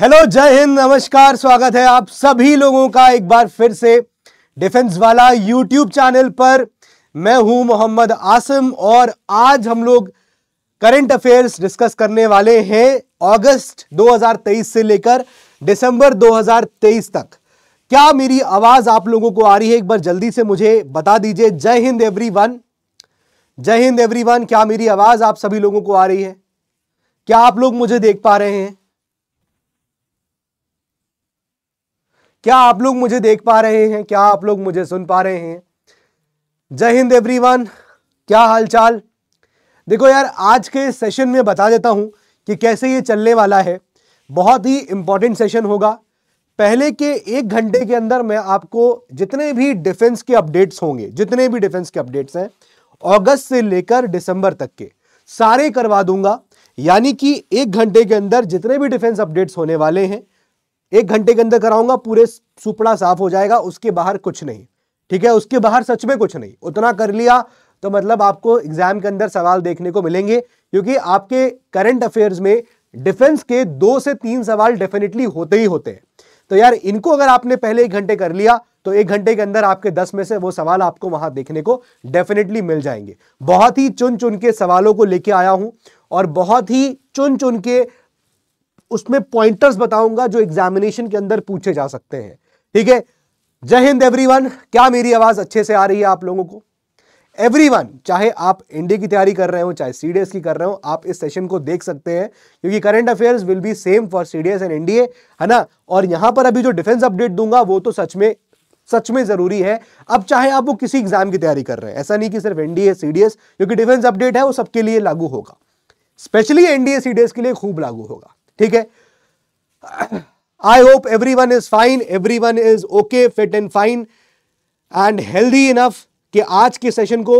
Hello जय हिंद नमस्कार स्वागत है आप सभी लोगों का एक बार फिर से डिफेंस वाला यूट्यूब चैनल पर मैं हूं मोहम्मद आसिम और आज हम लोग करंट अफेयर्स डिस्कस करने वाले हैं अगस्त 2023 से लेकर दिसंबर 2023 तक क्या मेरी आवाज आप लोगों को आ रही है एक बार जल्दी से मुझे बता दीजिए जय हिंद एवरीवन जय हिंद एवरीवन क्या मेरी आवाज आप सभी लोगों को आ रही है क्या आप लोग मुझे देख पा रहे हैं क्या आप लोग मुझे देख पा रहे हैं क्या आप लोग मुझे सुन पा रहे हैं जय हिंद एवरीवन क्या हालचाल देखो यार आज के सेशन में बता देता हूं कि कैसे ये चलने वाला है बहुत ही इम्पॉर्टेंट सेशन होगा पहले के एक घंटे के अंदर मैं आपको जितने भी डिफेंस के अपडेट्स होंगे जितने भी डिफेंस के अपडेट्स हैं अगस्त से लेकर दिसंबर तक के सारे करवा दूंगा यानी कि एक घंटे के अंदर जितने भी डिफेंस अपडेट्स होने वाले हैं एक घंटे के अंदर कराऊंगा पूरे सुपड़ा साफ हो जाएगा उसके बाहर कुछ नहीं ठीक है उसके बाहर सच में कुछ नहीं उतना कर लिया तो मतलब आपको एग्जाम के अंदर सवाल देखने को मिलेंगे क्योंकि आपके करंट अफेयर्स में डिफेंस के दो से तीन सवाल डेफिनेटली होते ही होते हैं तो यार इनको अगर आपने पहले एक घंटे कर लिया तो एक घंटे के अंदर आपके दस में से वो सवाल आपको वहां देखने को डेफिनेटली मिल जाएंगे बहुत ही चुन चुन के सवालों को लेके आया हूं और बहुत ही चुन चुन के उसमें पॉइंटर्स बताऊंगा जो एग्जामिनेशन के अंदर पूछे जा सकते हैं ठीक है जय हिंद एवरीवन क्या मेरी आवाज अच्छे से आ रही है आप लोगों को एवरीवन चाहे आप एनडीए की तैयारी कर रहे हो चाहे सीडीएस की कर रहे हो आप इस सेशन को देख सकते हैं क्योंकि current affairs will be same for CDS and NDA है ना और यहां पर अभी जो डिफेंस अपडेट दूंगा वो तो सच में सच में जरूरी है अब चाहे आप वो किसी एग्जाम की तैयारी कर रहे हैं ऐसा नहीं कि सिर्फ एनडीए सीडीएस क्योंकि डिफेंस अपडेट है वो सबके लिए लागू होगा स्पेशली एनडीए सीडीएस के लिए खूब लागू होगा ठीक है I hope everyone is fine everyone is okay fit and fine and healthy enough कि आज के सेशन को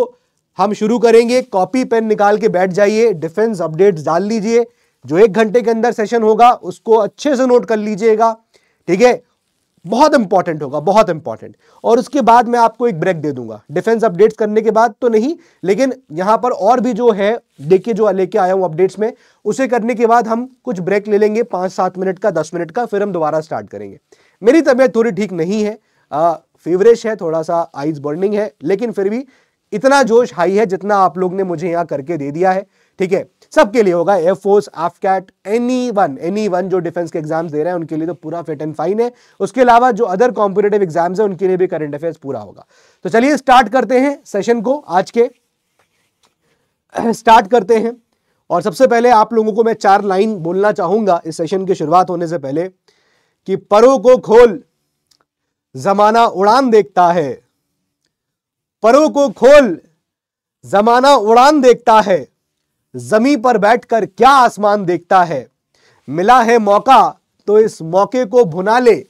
हम शुरू करेंगे कॉपी पेन निकाल के बैठ जाइए डिफेंस अपडेट डाल लीजिए जो एक घंटे के अंदर सेशन होगा उसको अच्छे से नोट कर लीजिएगा ठीक है बहुत इंपॉर्टेंट होगा बहुत इंपॉर्टेंट और उसके बाद मैं आपको एक ब्रेक दे दूंगा डिफेंस अपडेट्स करने के बाद तो नहीं लेकिन यहाँ पर और भी जो है देखिए जो लेके आया हूँ अपडेट्स में उसे करने के बाद हम कुछ ब्रेक ले लेंगे पाँच सात मिनट का दस मिनट का फिर हम दोबारा स्टार्ट करेंगे मेरी तबीयत थोड़ी ठीक नहीं है फेवरेश है थोड़ा सा आइज बर्निंग है लेकिन फिर भी इतना जोश हाई है जितना आप लोग ने मुझे यहाँ करके दे दिया है ठीक है सबके लिए होगा air force AFCAT anyone anyone जो डिफेंस के एग्जाम्स दे रहे हैं उनके लिए तो पूरा फिट एंड फाइन है उसके अलावा जो अदर कॉम्पिटेटिव एग्जाम्स है उनके लिए भी करंट अफेयर्स पूरा होगा तो चलिए स्टार्ट करते हैं सेशन को आज के स्टार्ट करते हैं और सबसे पहले आप लोगों को मैं चार लाइन बोलना चाहूंगा इस सेशन की शुरुआत होने से पहले कि परों को खोल जमाना उड़ान देखता है परों को खोल जमाना उड़ान देखता है जमी पर बैठकर क्या आसमान देखता है मिला है मौका तो इस मौके को भुना ले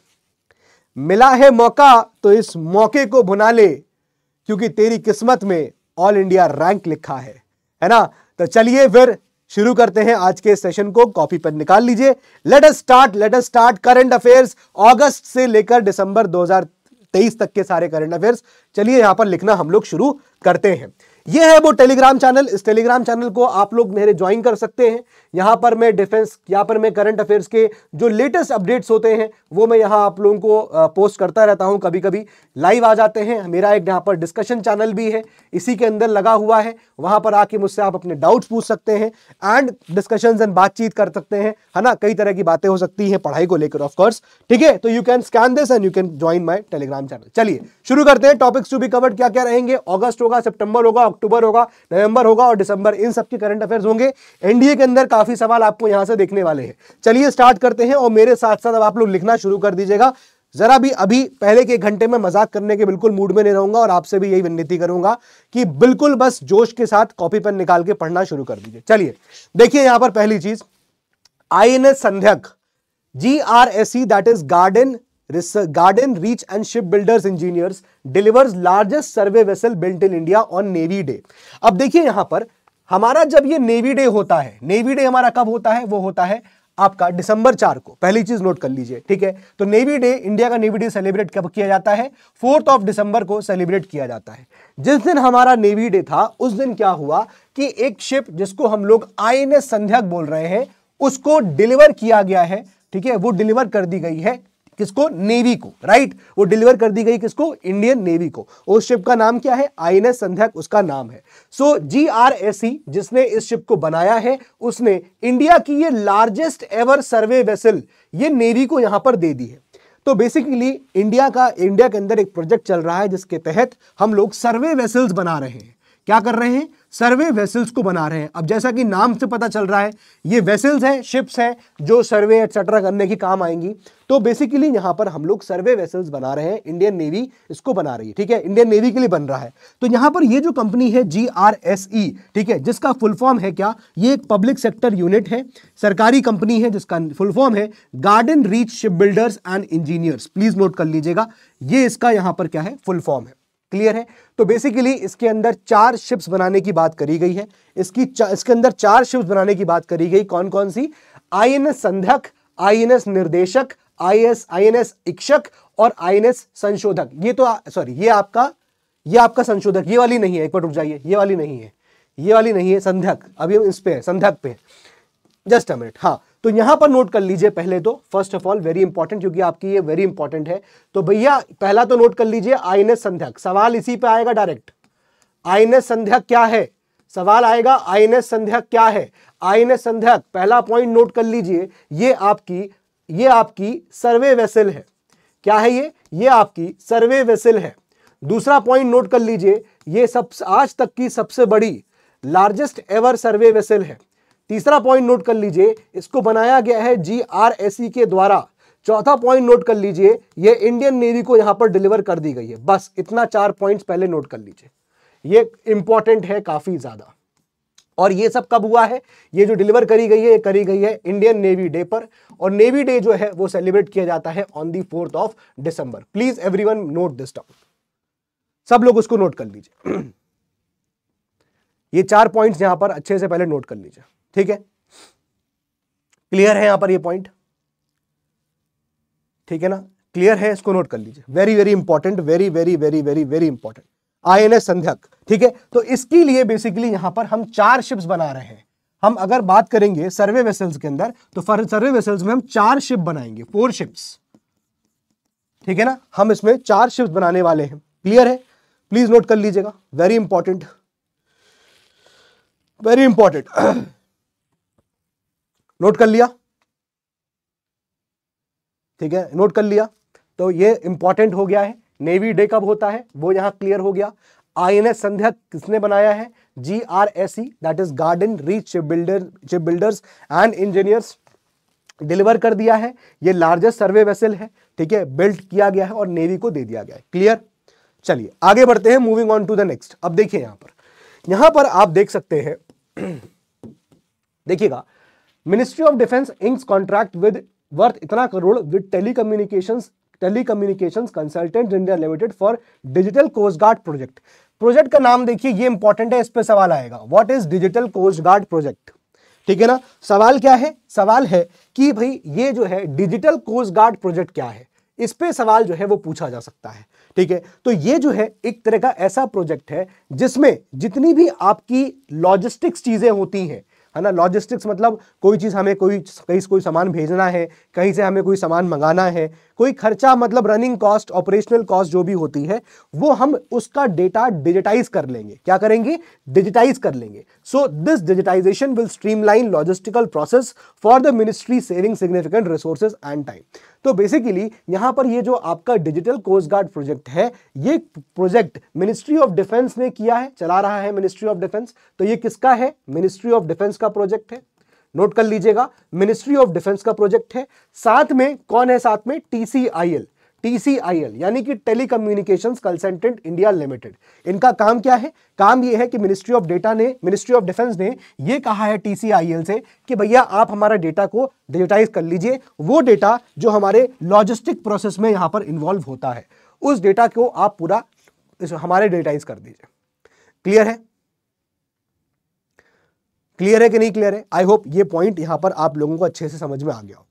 मिला है मौका तो इस मौके को भुना ले क्योंकि तेरी किस्मत में ऑल इंडिया रैंक लिखा है है ना तो चलिए फिर शुरू करते हैं आज के सेशन को कॉपी पर निकाल लीजिए let us start let us start current affairs अगस्त से लेकर दिसंबर 2023 तक के सारे करंट अफेयर्स चलिए यहां पर लिखना हम लोग शुरू करते हैं ये है वो टेलीग्राम चैनल इस टेलीग्राम चैनल को आप लोग मेरे ज्वाइन कर सकते हैं यहां पर मैं डिफेंस यहाँ पर मैं करंट अफेयर्स के जो लेटेस्ट अपडेट्स होते हैं वो मैं यहां आप लोगों को पोस्ट करता रहता हूं कभी कभी लाइव आ जाते हैं मेरा एक यहां पर डिस्कशन चैनल भी है इसी के अंदर लगा हुआ है वहां पर आके मुझसे आप अपने डाउट्स पूछ सकते हैं एंड डिस्कशन एंड बातचीत कर सकते हैं है ना कई तरह की बातें हो सकती हैं पढ़ाई को लेकर ऑफकोर्स ठीक है तो you can scan this and you can join my Telegram channel चलिए शुरू करते हैं टॉपिक्स टू बी कवर्ड क्या क्या रहेंगे ऑगस्ट होगा सेप्टेम्बर होगा अक्टूबर होगा नवंबर होगा और दिसंबर इन सब के करंट अफेयर्स होंगे एनडीए के अंदर काफी सवाल आपको यहां से देखने वाले हैं चलिए स्टार्ट करते हैं और मेरे साथ साथ अब आप लोग लिखना शुरू कर दीजिएगा जरा भी अभी पहले के घंटे में मजाक करने के बिल्कुल मूड में नहीं रहूंगा और आपसे भी यही विनती करूंगा कि बिल्कुल बस जोश के साथ कॉपी पेन निकाल के पढ़ना शुरू कर दीजिए चलिए देखिए यहां पर पहली चीज I N S Sandhayak G R S C that is Garden Garden Reach and Ship Builders engineers deliver largest survey vessel built in India on Navy Day अब देखिए यहां पर हमारा जब ये नेवी डे होता है नेवी डे हमारा कब होता है वो होता है आपका दिसंबर चार को पहली चीज नोट कर लीजिए ठीक है तो नेवी डे इंडिया का नेवी डे सेलिब्रेट कब किया जाता है फोर्थ ऑफ दिसंबर को सेलिब्रेट किया जाता है जिस दिन हमारा नेवी डे था उस दिन क्या हुआ कि एक शिप जिसको हम लोग आई एन संध्या बोल रहे हैं उसको डिलीवर किया गया है ठीक है वो डिलीवर कर दी गई है किसको नेवी को राइट वो डिलीवर कर दी गई किसको इंडियन नेवी को उस शिप का नाम क्या है आई एन एस संध्या उसका नाम है सो जी आर एस सी जिसने इस शिप को बनाया है उसने इंडिया की ये लार्जेस्ट एवर सर्वे वेसल ये नेवी को यहां पर दे दी है तो बेसिकली इंडिया का इंडिया के अंदर एक प्रोजेक्ट चल रहा है जिसके तहत हम लोग सर्वे वेसल्स बना रहे हैं क्या कर रहे हैं सर्वे वेसल्स को बना रहे हैं अब जैसा कि नाम से पता चल रहा है ये वेसल्स है शिप्स है जो सर्वे एक्सेट्रा करने के काम आएंगी तो बेसिकली यहाँ पर हम लोग सर्वे वेसल्स बना रहे हैं इंडियन नेवी इसको बना रही है ठीक है इंडियन नेवी के लिए बन रहा है तो यहाँ पर ये जो कंपनी है जी आर एस ई ठीक है जिसका फुल फॉर्म है क्या ये एक पब्लिक सेक्टर यूनिट है सरकारी कंपनी है जिसका फुल फॉर्म है Garden Reach Ship Builders and Engineers please note कर लीजिएगा ये इसका यहाँ पर क्या है फुल फॉर्म है क्लियर है तो बेसिकली इसके अंदर चार शिप्स बनाने की बात करी गई है इसकी इसके अंदर चार शिप्स बनाने की बात करी गई कौन कौन सी I Sandhayak INS Nirdeshak IS S Ikshak और आईएनएस संशोधक ये तो सॉरी ये आपका ये आपका संशोधक ये वाली नहीं है एक बार रुक जाइए ये वाली नहीं है ये वाली नहीं है संध्यक अभी हम इस पे संध्यक पे जस्ट अ मिनट हाँ तो यहां पर नोट कर लीजिए पहले तो first of all very important क्योंकि आपकी ये वेरी इंपॉर्टेंट है तो भैया पहला तो नोट कर लीजिए आई संध्यक सवाल इसी पे आएगा डायरेक्ट आई संध्यक क्या है सवाल आएगा आई संध्यक क्या है आई संध्यक पहला पॉइंट नोट कर लीजिए ये आपकी ये आपकी सर्वे वेसल है क्या है ये ये आपकी सर्वे वेसल है दूसरा पॉइंट नोट कर लीजिए ये सब आज तक की सबसे बड़ी लार्जेस्ट एवर सर्वे वेसल है तीसरा पॉइंट नोट कर लीजिए इसको बनाया गया है जी आर e के द्वारा चौथा पॉइंट नोट कर लीजिए ये इंडियन नेवी को यहां पर डिलीवर कर दी गई है बस इतना चार पॉइंट्स पहले नोट कर लीजिए ये इंपॉर्टेंट है काफी ज्यादा और ये सब कब हुआ है ये जो डिलीवर करी गई है ये करी गई है इंडियन नेवी डे पर और नेवी डे जो है वो सेलिब्रेट किया जाता है on the fourth of December please every note this down सब लोग उसको नोट कर लीजिए ये चार पॉइंट्स यहां पर अच्छे से पहले नोट कर लीजिए ठीक है क्लियर है यहां पर ये पॉइंट ठीक है ना क्लियर है इसको नोट कर लीजिए very very important very very very very very important I S Sandhayak ठीक है तो इसके लिए बेसिकली यहां पर हम चार शिप्स बना रहे हैं हम अगर बात करेंगे सर्वे वेसल्स के अंदर तो सर्वे वेसल्स में हम चार शिप बनाएंगे फोर शिप्स ठीक है ना हम इसमें चार शिप्स बनाने वाले हैं क्लियर है प्लीज नोट कर लीजिएगा very important very important note कर लिया ठीक है नोट कर लिया तो ये इंपॉर्टेंट हो गया है नेवी डे कब होता है वो यहां क्लियर हो गया एस संध्या किसने बनाया है G R S E that is Garden Reach Ship Builder Ship Builders and Engineers deliver कर दिया है ये लार्जेस्ट सर्वे वेसल है ठीक है बिल्ड किया गया है और नेवी को दे दिया गया है क्लियर चलिए आगे बढ़ते हैं moving on to the next अब देखिए यहां पर यहां पर आप देख सकते हैं देखिएगा Ministry of Defence inks contract with worth इतना crore with Tele Telecommunication Consultant India Limited for digital coast guard project project का नाम देखिए ये इंपॉर्टेंट है इस पर सवाल आएगा what is digital coast guard project ठीक है ना सवाल क्या है सवाल है कि भाई ये जो है डिजिटल कोस्ट गार्ड प्रोजेक्ट क्या है इस पे सवाल जो है वो पूछा जा सकता है ठीक है तो ये जो है एक तरह का ऐसा प्रोजेक्ट है जिसमें जितनी भी आपकी लॉजिस्टिक्स चीजें होती हैं है ना लॉजिस्टिक्स मतलब कोई चीज़ हमें कोई कहीं कोई सामान भेजना है कहीं से हमें कोई सामान मंगाना है कोई खर्चा मतलब रनिंग कॉस्ट ऑपरेशनल कॉस्ट जो भी होती है वो हम उसका डेटा डिजिटाइज कर लेंगे क्या करेंगे डिजिटाइज कर लेंगे so this digitisation will streamline logistical process for the ministry saving significant resources and time तो बेसिकली यहां पर ये जो आपका डिजिटल कोस्ट गार्ड प्रोजेक्ट है ये प्रोजेक्ट मिनिस्ट्री ऑफ डिफेंस ने किया है चला रहा है मिनिस्ट्री ऑफ डिफेंस तो ये किसका है मिनिस्ट्री ऑफ डिफेंस का प्रोजेक्ट है नोट कर लीजिएगा मिनिस्ट्री ऑफ डिफेंस का प्रोजेक्ट है साथ में कौन है साथ में टीसीआईएल टीसीआईएल यानी कि टेलीकम्युनिकेशंस कंसल्टेंट इंडिया लिमिटेड इनका काम क्या है काम ये है कि मिनिस्ट्री ऑफ डेटा ने मिनिस्ट्री ऑफ डिफेंस ने ये कहा है टीसीआईएल से कि भैया आप हमारा डेटा को डिजिटाइज कर लीजिए वो डेटा जो हमारे लॉजिस्टिक प्रोसेस में यहाँ पर इन्वॉल्व होता है उस डेटा को आप पूरा हमारे डिजिटाइज कर दीजिए क्लियर है क्लियर है कि नहीं क्लियर है आई होप ये पॉइंट यहां पर आप लोगों को अच्छे से समझ में आ गया हो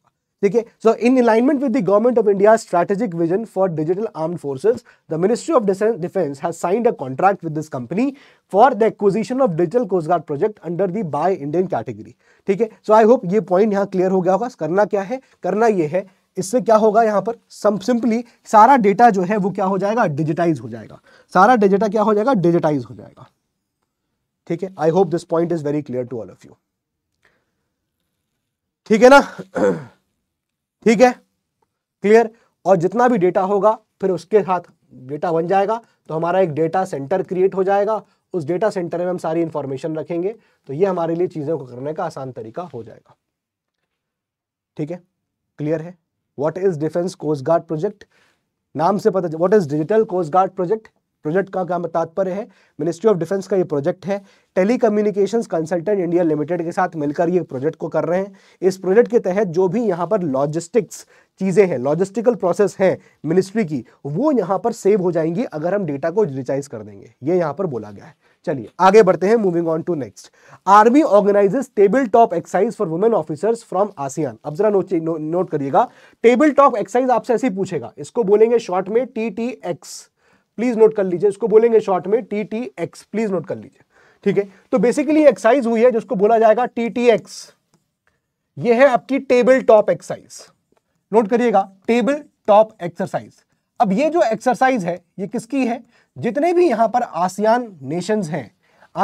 है so in alignment with the government of India strategic vision for digital arm forces the ministry of defence has signed a contract with this company for the acquisition of digital coast guard project under the buy Indian category ठीक है so I hope ये point यहाँ clear हो गया होगा करना क्या है करना ये है इससे क्या होगा यहाँ पर सिंपली सारा डेटा जो है वो क्या हो जाएगा डिजिटाइज हो जाएगा सारा डेटा क्या हो जाएगा डिजिटाइज हो जाएगा ठीक है I hope this point is very clear to all of you ठीक है ना ठीक है क्लियर और जितना भी डेटा होगा फिर उसके साथ डेटा बन जाएगा तो हमारा एक डेटा सेंटर क्रिएट हो जाएगा उस डेटा सेंटर में हम सारी इंफॉर्मेशन रखेंगे तो ये हमारे लिए चीज़ों को करने का आसान तरीका हो जाएगा ठीक है क्लियर है what is defence coast guard project नाम से पता what is digital coast guard project project का क्या तात्पर्य है मिनिस्ट्री ऑफ डिफेंस का ये प्रोजेक्ट है Tele Communication Consultant India Limited के साथ मिलकर ये प्रोजेक्ट को कर रहे हैं इस प्रोजेक्ट के तहत जो भी यहाँ पर लॉजिस्टिक्स चीज़ें हैं लॉजिस्टिकल प्रोसेस है मिनिस्ट्री की वो यहाँ पर सेव हो जाएंगी अगर हम डेटा को रिचाइज कर देंगे ये यहाँ पर बोला गया है चलिए आगे बढ़ते हैं moving on to next army organises table top exercise for women officers from ASEAN अब जरा नोट नो, नोट करिएगा टेबल टॉप एक्साइज आपसे ऐसे ही पूछेगा इसको बोलेंगे शॉर्ट में T T X please note कर लीजिए इसको बोलेंगे शॉर्ट में T T X please note कर लीजिए ठीक है तो बेसिकली एक्साइज हुई है जिसको बोला जाएगा टी टी एक्स ये है आपकी टेबल टॉप एक्सरसाइज नोट करिएगा टेबल टॉप एक्सरसाइज अब ये जो एक्सरसाइज है ये किसकी है जितने भी यहां पर आसियान नेशंस हैं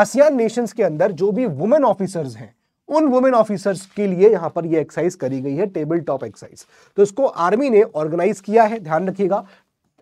आसियान नेशंस के अंदर जो भी वुमेन ऑफिसर्स हैं उन वुमेन ऑफिसर्स के लिए यहां पर ये एक्सरसाइज करी गई है टेबल टॉप एक्सरसाइज तो इसको आर्मी ने ऑर्गेनाइज किया है ध्यान रखिएगा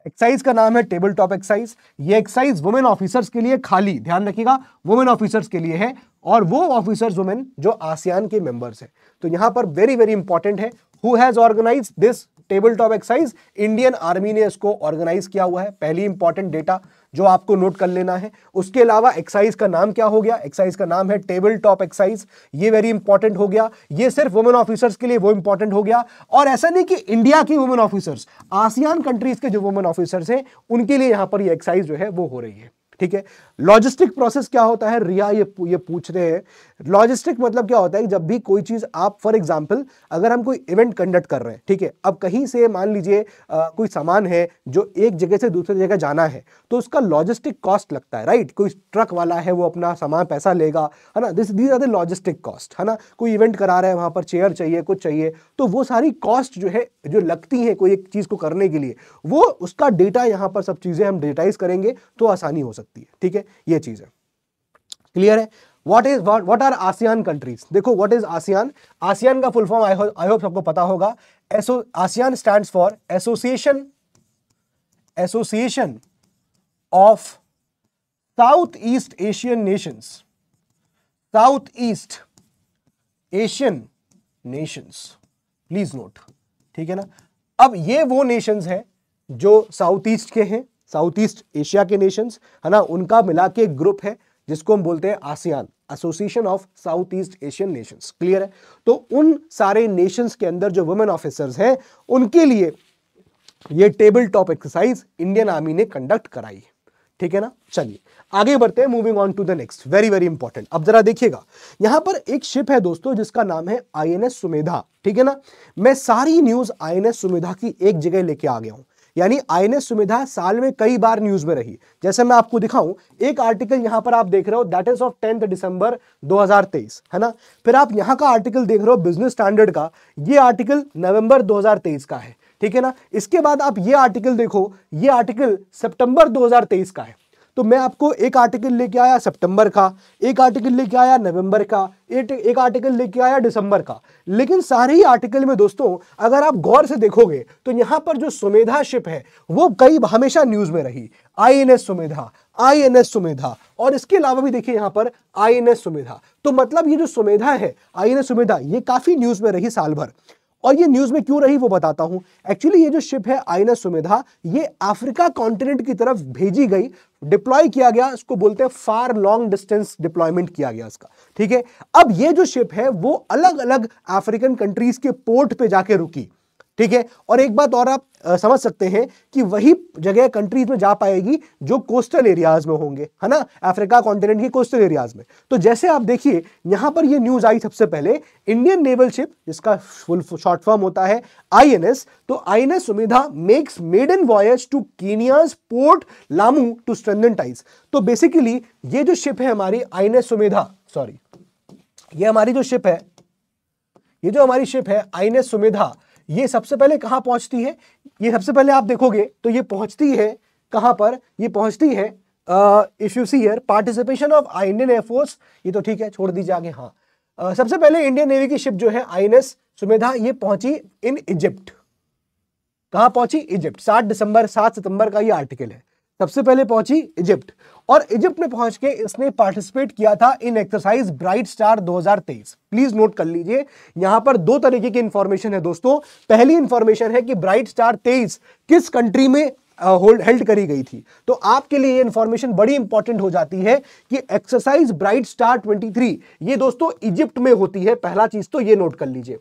एक्साइज का नाम है टेबल टॉप एक्साइज ये एक्साइज वुमेन ऑफिसर्स के लिए खाली ध्यान रखिएगा वुमेन ऑफिसर्स के लिए है और वो ऑफिसर्स वुमेन जो आसियान के मेंबर्स तो है तो यहां पर वेरी वेरी इंपॉर्टेंट है who has organise this table top exercise Indian army ने इसको ऑर्गेनाइज किया हुआ है पहली इंपॉर्टेंट डेटा जो आपको नोट कर लेना है उसके अलावा एक्साइज का नाम क्या हो गया एक्साइज का नाम है टेबल टॉप एक्साइज ये वेरी इंपॉर्टेंट हो गया ये सिर्फ वुमेन ऑफिसर्स के लिए वो इंपॉर्टेंट हो गया और ऐसा नहीं कि इंडिया की वुमेन ऑफिसर्स आसियान कंट्रीज के जो वुमेन ऑफिसर्स हैं उनके लिए यहां पर ये एक्साइज जो है वो हो रही है ठीक है लॉजिस्टिक प्रोसेस क्या होता है रिया ये ये पूछ रहे हैं लॉजिस्टिक मतलब क्या होता है जब भी कोई चीज़ आप फॉर एग्जाम्पल अगर हम कोई इवेंट कंडक्ट कर रहे हैं ठीक है अब कहीं से मान लीजिए कोई सामान है जो एक जगह से दूसरी जगह जाना है तो उसका लॉजिस्टिक कॉस्ट लगता है राइट कोई ट्रक वाला है वो अपना सामान पैसा लेगा है ना this these are the logistic cost है ना कोई इवेंट करा रहा है वहां पर चेयर चाहिए कुछ चाहिए तो वो सारी कॉस्ट जो है जो लगती है कोई एक चीज़ को करने के लिए वो उसका डेटा यहाँ पर सब चीज़ें हम डेटाइज करेंगे तो आसानी हो सकती है ठीक है ये चीज़ है क्लियर है what is what are ASEAN countries देखो व्हाट इज आसियान आसियान का फुल फॉर्म आई होप सबको पता होगा एसो ASEAN stand for association association of South East Asian nations South East Asian nations please note ठीक है ना अब ये वो नेशंस हैं जो साउथ ईस्ट के हैं साउथ ईस्ट एशिया के नेशंस है ना उनका मिला के एक ग्रुप है जिसको हम बोलते हैं ASEAN association of South East Asian nations clear है तो उन सारे नेशंस के अंदर जो वुमेन ऑफिसर्स हैं उनके लिए ये table top exercise Indian army ने कंडक्ट कराई है ठीक है ना चलिए आगे बढ़ते हैं moving on to the next very very important अब जरा देखिएगा यहां पर एक शिप है दोस्तों जिसका नाम है आईएनएस सुमेधा ठीक है ना मैं सारी न्यूज आईएनएस सुमेधा की एक जगह लेके आ गया हूं यानी आईने सुविधा साल में कई बार न्यूज में रही जैसे मैं आपको दिखाऊं एक आर्टिकल यहां पर आप देख रहे हो that is of tenth December 2023 है ना फिर आप यहां का आर्टिकल देख रहे हो बिजनेस स्टैंडर्ड का ये आर्टिकल नवंबर 2023 का है ठीक है ना इसके बाद आप ये आर्टिकल देखो ये आर्टिकल सितंबर दो का है तो मैं आपको एक आर्टिकल लेके आया सितंबर का एक आर्टिकल लेके आया नवंबर का एक आर्टिकल लेके आया दिसंबर का लेकिन सारे ही आर्टिकल में दोस्तों अगर आप गौर से देखोगे तो यहां पर जो सुमेधा शिप है वो कई हमेशा न्यूज़ में रही I N S Sumedha I N S Sumedha और इसके अलावा भी देखिए यहां पर आई एन एस सुमेधा तो मतलब ये जो सुमेधा है आई एन एस सुमेधा ये काफ़ी न्यूज़ में रही साल भर और ये न्यूज़ में क्यों रही वो बताता हूं एक्चुअली ये जो शिप है आई एन एस सुमेधा ये अफ्रीका कॉन्टिनेंट की तरफ भेजी गई डिप्लॉय किया गया इसको बोलते हैं फार लॉन्ग डिस्टेंस डिप्लॉयमेंट किया गया इसका ठीक है अब ये जो शिप है वो अलग अलग अफ्रीकन कंट्रीज के पोर्ट पे जाके रुकी ठीक है और एक बात और आप समझ सकते हैं कि वही जगह कंट्रीज में जा पाएगी जो कोस्टल एरियाज में होंगे है ना अफ्रीका कॉन्टिनेंट के कोस्टल एरियाज में तो जैसे आप देखिए यहां पर ये न्यूज आई सबसे पहले इंडियन नेवल शिप जिसका फुल शॉर्ट फॉर्म होता है आईएनएस तो INS Sumedha makes maiden voyage to Kenya's port Lamu to strengthen ties तो बेसिकली ये जो शिप है हमारी आईएनएस सुमिधा सॉरी ये हमारी जो शिप है ये जो हमारी शिप है आईएनएस सुमिधा ये सबसे पहले कहां पहुंचती है ये सबसे पहले आप देखोगे तो ये पहुंचती है कहां पर ये पहुंचती है if you see here participation of I Indian air force ये तो ठीक है छोड़ दीजिए आगे हाँ uh, सबसे पहले इंडियन नेवी की शिप जो है आई सुमेधा ये पहुंची इन इजिप्ट कहां पहुंची इजिप्ट सात दिसंबर सात सितंबर का ये आर्टिकल है सबसे पहले पहुंची इजिप्ट और इजिप्ट में पहुंच के इसने पार्टिसिपेट किया था in exercise Bright Star 2023 please note कर लीजिए यहां पर दो तरीके की इंफॉर्मेशन है दोस्तों पहली इंफॉर्मेशन है कि ब्राइट स्टार 23 किस कंट्री में होल्ड हेल्ड करी गई थी तो आपके लिए ये इंफॉर्मेशन बड़ी इंपॉर्टेंट हो जाती है कि एक्सरसाइज ब्राइट स्टार 23 ये दोस्तों इजिप्ट में होती है पहला चीज तो ये नोट कर लीजिए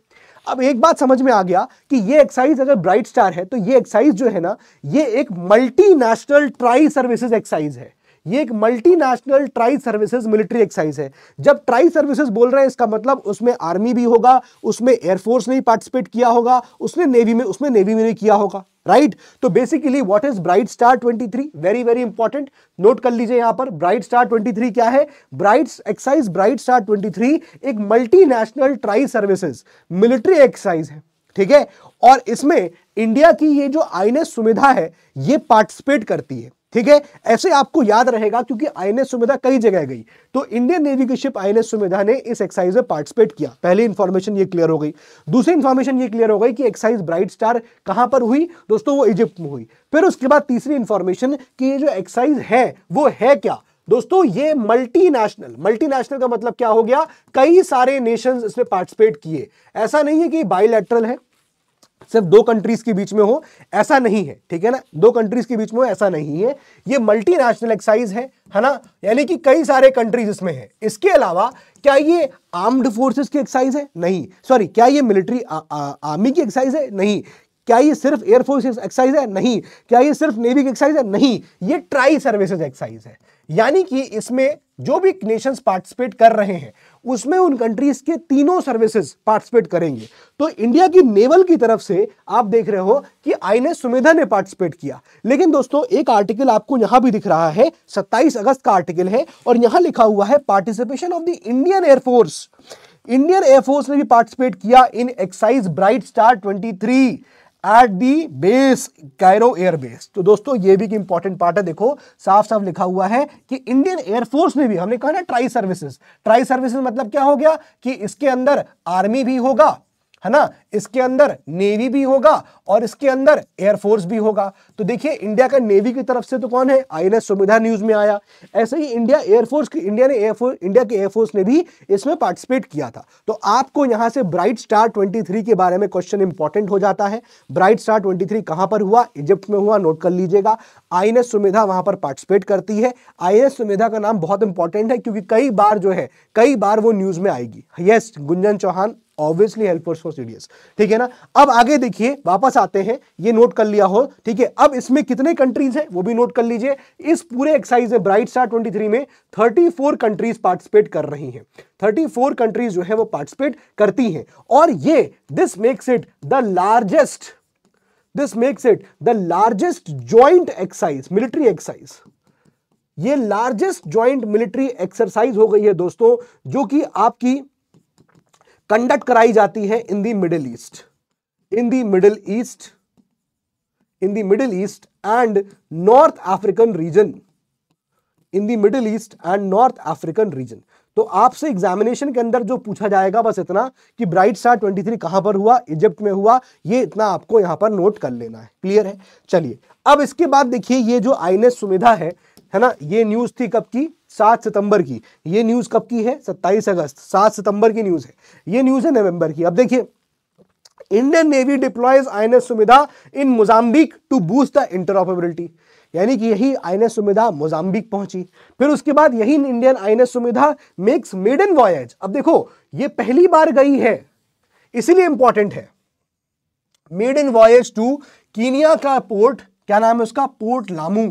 अब एक बात समझ में आ गया कि ये एक्साइज अगर ब्राइट स्टार है तो ये एक्साइज जो है ना ये एक मल्टीनेशनल ट्राई सर्विसेज एक्साइज है ये एक multinational tri services military exercise है जब ट्राई सर्विसेज बोल रहे हैं इसका मतलब उसमें आर्मी भी होगा उसमें एयरफोर्स ने पार्टिसिपेट किया होगा उसने नेवी में उसमें नेवी में भी किया होगा राइट right? तो basically what is Bright Star 23 very very important note कर लीजिए यहां पर ब्राइट स्टार 23 क्या है ब्राइट एक्साइज ब्राइट स्टार 23 एक multinational tri services military exercise है ठीक है और इसमें इंडिया की ये जो आई सुविधा है ये पार्टिसिपेट करती है ठीक है ऐसे आपको याद रहेगा क्योंकि आईएनएस सुविधा कई जगह गई तो इंडियन नेवी की शिप आईएनएस सुविधा ने इस एक्साइज में पार्टिसिपेट किया पहली इंफॉर्मेशन ये क्लियर हो गई दूसरी इंफॉर्मेशन ये क्लियर हो गई कि एक्साइज ब्राइट स्टार कहां पर हुई दोस्तों वो इजिप्ट में हुई फिर उसके बाद तीसरी इंफॉर्मेशन की जो एक्साइज है वो है क्या दोस्तों ये मल्टीनेशनल मल्टीनेशनल का मतलब क्या हो गया कई सारे नेशंस इसमें पार्टिसिपेट किए ऐसा नहीं है कि बायोलैटरल है सिर्फ दो कंट्रीज के बीच में हो ऐसा नहीं है ठीक है ना दो कंट्रीज के बीच में हो ऐसा नहीं है ये मल्टीनेशनल एक्साइज है है ना यानी कि कई सारे कंट्रीज इसमें हैं इसके अलावा क्या ये आर्म्ड फोर्सेस की एक्साइज है नहीं सॉरी क्या ये मिलिट्री आर्मी की एक्साइज है नहीं क्या ये सिर्फ एयरफोर्स एक्साइज है नहीं क्या ये सिर्फ नेवी की एक्साइज है नहीं ये ट्राई सर्विसेज एक्साइज है यानी कि इसमें जो भी नेशंस पार्टिसिपेट कर रहे हैं उसमें उन कंट्रीज के तीनों सर्विसेज पार्टिसिपेट करेंगे तो इंडिया की नेवल की तरफ से आप देख रहे हो कि आई एन सुमेधा ने पार्टिसिपेट किया लेकिन दोस्तों एक आर्टिकल आपको यहां भी दिख रहा है 27 अगस्त का आर्टिकल है और यहां लिखा हुआ है participation of the Indian air force Indian air force ने भी पार्टिसिपेट किया in exercise Bright Star 23 at the base Cairo airbase तो दोस्तों ये भी एक इंपॉर्टेंट पार्ट है देखो साफ साफ लिखा हुआ है कि इंडियन एयरफोर्स ने भी हमने कहा ना ट्राई सर्विसेज ट्राई सर्विसेज मतलब क्या हो गया कि इसके अंदर आर्मी भी होगा है ना इसके अंदर नेवी भी होगा और इसके अंदर एयरफोर्स भी होगा तो देखिए इंडिया का नेवी की तरफ से तो कौन है आई सुविधा न्यूज में आया ऐसे ही इंडिया एयरफोर्स की इंडिया ने एयरफोर्स इंडिया के एयरफोर्स ने भी इसमें पार्टिसिपेट किया था तो आपको यहां से ब्राइट स्टार 23 के बारे में क्वेश्चन इंपॉर्टेंट हो जाता है ब्राइट स्टार ट्वेंटी कहां पर हुआ इजिप्ट में हुआ नोट कर लीजिएगा आई सुविधा वहां पर पार्टिसिपेट करती है आई सुविधा का नाम बहुत इंपॉर्टेंट है क्योंकि कई बार जो है कई बार वो न्यूज में आएगी yes Gunjan Chauhan obviously helpful for CDS ठीक है ना अब आगे देखिए वापस आते हैं ये नोट कर लिया हो ठीक है अब इसमें कितने कंट्रीज है वो भी नोट कर लीजिए इस पूरे एक्साइज में ब्राइट स्टार ट्वेंटी में थर्टी कंट्रीज पार्टिसिपेट कर रही है थर्टी कंट्रीज जो है वो पार्टिसिपेट करती है और ये this makes it the largest This makes it the largest joint exercise, military exercise. ये largest joint military exercise हो गई है दोस्तों जो कि आपकी कंडक्ट कराई जाती है in the Middle East in the Middle East in the Middle East and North African region in the Middle East and North African region तो आपसे एग्जामिनेशन के अंदर जो पूछा जाएगा बस इतना कि ब्राइट स्टार 23 कहां पर हुआ इजिप्ट में हुआ ये इतना आपको यहां पर नोट कर लेना है क्लियर है चलिए अब इसके बाद देखिए ये जो आईनेस सुविधा है है ना ये न्यूज थी कब की सात सितंबर की ये न्यूज़ कब की है सत्ताईस अगस्त सात सितंबर की न्यूज़ है ये न्यूज़ है नवंबर की अब देखिए Indian navy deploys I N Suvidha in Mozambique to boost the interoperability यानी कि यही आई एन सुविधा मोजाम्बिक पहुंची फिर उसके बाद यही Indian I N Suvidha makes maiden voyage अब देखो ये पहली बार गई है इसीलिए इंपॉर्टेंट है made in voyage to Kenya का पोर्ट क्या नाम है उसका पोर्ट लामू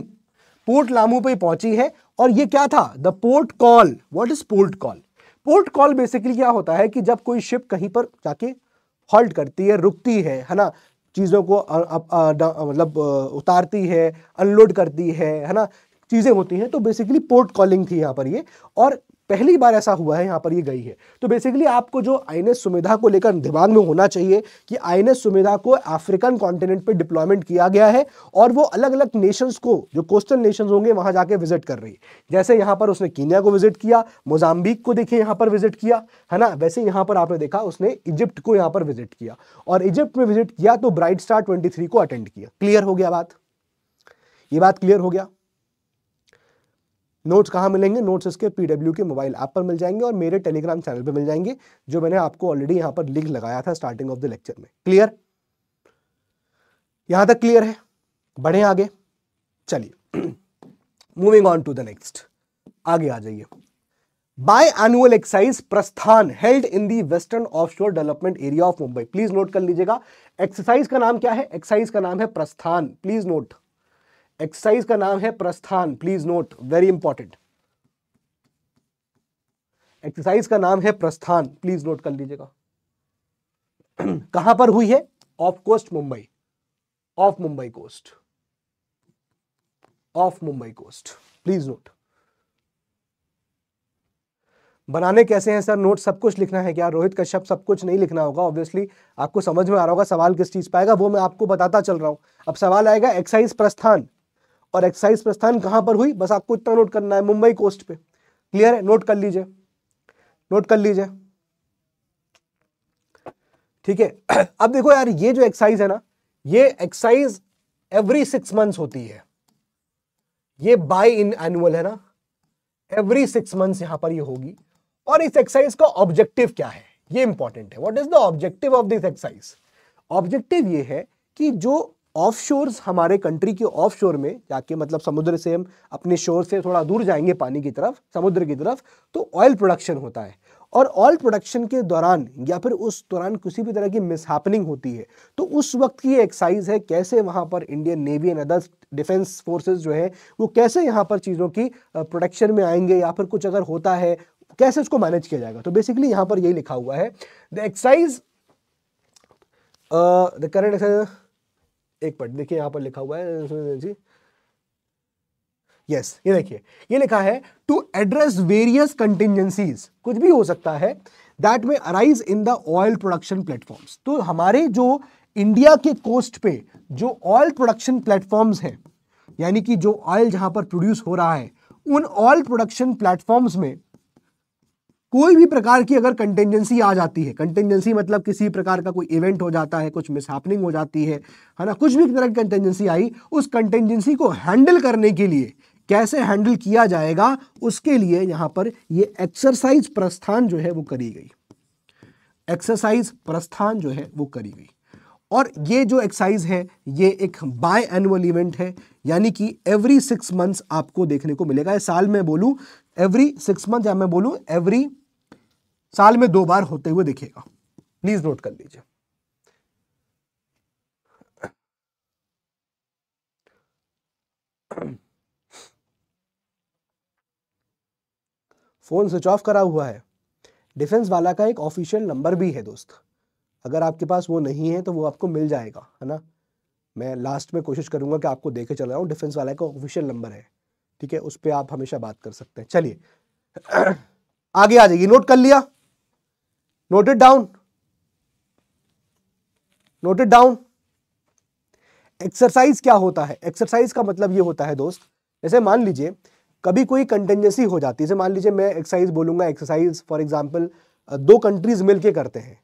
पोर्ट लामू पे पहुंची है और ये क्या था the port call what is port call port call basically क्या होता है कि जब कोई शिप कहीं पर जाके हॉल्ट करती है रुकती है है ना चीज़ों को मतलब उतारती है अनलोड करती है है ना चीज़ें होती हैं तो बेसिकली पोर्ट कॉलिंग थी यहाँ पर ये और पहली बार ऐसा हुआ है यहाँ पर ये गई है तो बेसिकली आपको जो आईने सुविधा को लेकर दिमाग में होना चाहिए कि आईने सुविधा को अफ्रीकन कॉन्टिनेंट पे डिप्लॉयमेंट किया गया है और वो अलग अलग नेशंस को जो कोस्टल नेशंस होंगे वहाँ जाके विजिट कर रही है जैसे यहाँ पर उसने कीनिया को विजिट किया मोजाम्बिक को देखिए यहाँ पर विजिट किया है ना वैसे यहाँ पर आपने देखा उसने इजिप्ट को यहाँ पर विजिट किया और इजिप्ट में विजिट किया तो ब्राइट स्टार ट्वेंटी को अटेंड किया क्लियर हो गया बात ये बात क्लियर हो गया नोट्स कहाँ मिलेंगे नोट्स इसके पीडब्ल्यू के मोबाइल ऐप पर मिल जाएंगे और मेरे टेलीग्राम चैनल पर मिल जाएंगे जो मैंने आपको ऑलरेडी यहाँ पर लिंक लगाया था स्टार्टिंग ऑफ द लेक्चर में क्लियर यहाँ तक क्लियर है बढ़े आगे चलिए moving on to the next आगे आ जाइए biannual exercise Prasthan held in the western offshore development area of Mumbai please note कर लीजिएगा एक्सरसाइज का नाम क्या है एक्साइज का नाम है प्रस्थान प्लीज नोट एक्सरसाइज का नाम है Prasthan please note very important exercise का नाम है प्रस्थान प्लीज नोट कर लीजिएगा कहां पर हुई है off coast Mumbai off Mumbai coast off Mumbai coast please note बनाने कैसे हैं सर नोट सब कुछ लिखना है क्या रोहित कश्यप सब कुछ नहीं लिखना होगा ऑब्वियसली आपको समझ में आ रहा होगा सवाल किस चीज पाएगा वो मैं आपको बताता चल रहा हूं अब सवाल आएगा एक्साइज प्रस्थान और एक्साइज प्रस्थान कहां पर हुई बस आपको इतना नोट करना है मुंबई कोस्ट पे क्लियर है नोट कर लीजिए नोट कर लीजिए ठीक है अब देखो यार ये जो एक्साइज है ना ये एक्साइज एवरी सिक्स मंथ्स होती है ये बाय इन एनुअल है ना एवरी सिक्स मंथ्स यहां पर ये होगी और इस एक्साइज का ऑब्जेक्टिव क्या है ये इंपॉर्टेंट है what is the objective of this exercise objective ये है कि जो ऑफ शोर्स हमारे कंट्री के ऑफ शोर में जाके मतलब समुद्र से हम अपने शोर से थोड़ा दूर जाएंगे पानी की तरफ समुद्र की तरफ तो ऑयल प्रोडक्शन होता है और ऑयल प्रोडक्शन के दौरान या फिर उस दौरान किसी भी तरह की मिसहैपनिंग होती है तो उस वक्त की एक्साइज है कैसे वहाँ पर Indian navy and others defence forces जो है वो कैसे यहाँ पर चीज़ों की प्रोडक्शन में आएंगे या फिर कुछ अगर होता है कैसे उसको मैनेज किया जाएगा तो बेसिकली यहाँ पर यही लिखा हुआ है द एक्साइज द करेंट एक पट देखिए यहां पर लिखा हुआ है जी यस ये देखिए ये लिखा है टू एड्रेस वेरियस कंटिजेंसीज कुछ भी हो सकता है that may arise in the oil production platforms तो हमारे जो इंडिया के कोस्ट पे जो ऑयल प्रोडक्शन प्लेटफॉर्म्स हैं यानी कि जो ऑयल जहां पर प्रोड्यूस हो रहा है उन ऑयल प्रोडक्शन प्लेटफॉर्म्स में कोई भी प्रकार की अगर कंटेंजेंसी आ जाती है कंटेंजेंसी मतलब किसी प्रकार का कोई इवेंट हो जाता है कुछ मिसहैपनिंग हो जाती है है ना कुछ भी तरह की कंटेंजेंसी आई उस कंटेंजेंसी को हैंडल करने के लिए कैसे हैंडल किया जाएगा उसके लिए यहां पर ये एक्सरसाइज प्रस्थान जो है वो करी गई एक्सरसाइज प्रस्थान जो है वो करी गई और ये जो एक्सरसाइज है ये एक बाय एनुअल इवेंट है यानी कि एवरी सिक्स मंथ्स आपको देखने को मिलेगा साल में बोलूं एवरी सिक्स मंथ या मैं बोलूं एवरी साल में दो बार होते हुए दिखेगा प्लीज नोट कर लीजिए फोन स्विच ऑफ करा हुआ है डिफेंस वाला का एक ऑफिशियल नंबर भी है दोस्त अगर आपके पास वो नहीं है तो वो आपको मिल जाएगा है ना मैं लास्ट में कोशिश करूंगा कि आपको देखे चल रहा हूँ डिफेंस वाला का ऑफिशियल नंबर है ठीक है उस पर आप हमेशा बात कर सकते हैं चलिए आगे आ जाइए नोट कर लिया note it down note it down exercise क्या होता है एक्सरसाइज का मतलब ये होता है दोस्त जैसे मान लीजिए कभी कोई कंटेंजेंसी हो जाती है जैसे मान लीजिए मैं एक्सरसाइज बोलूंगा एक्सरसाइज फॉर एग्जांपल दो कंट्रीज मिलके करते हैं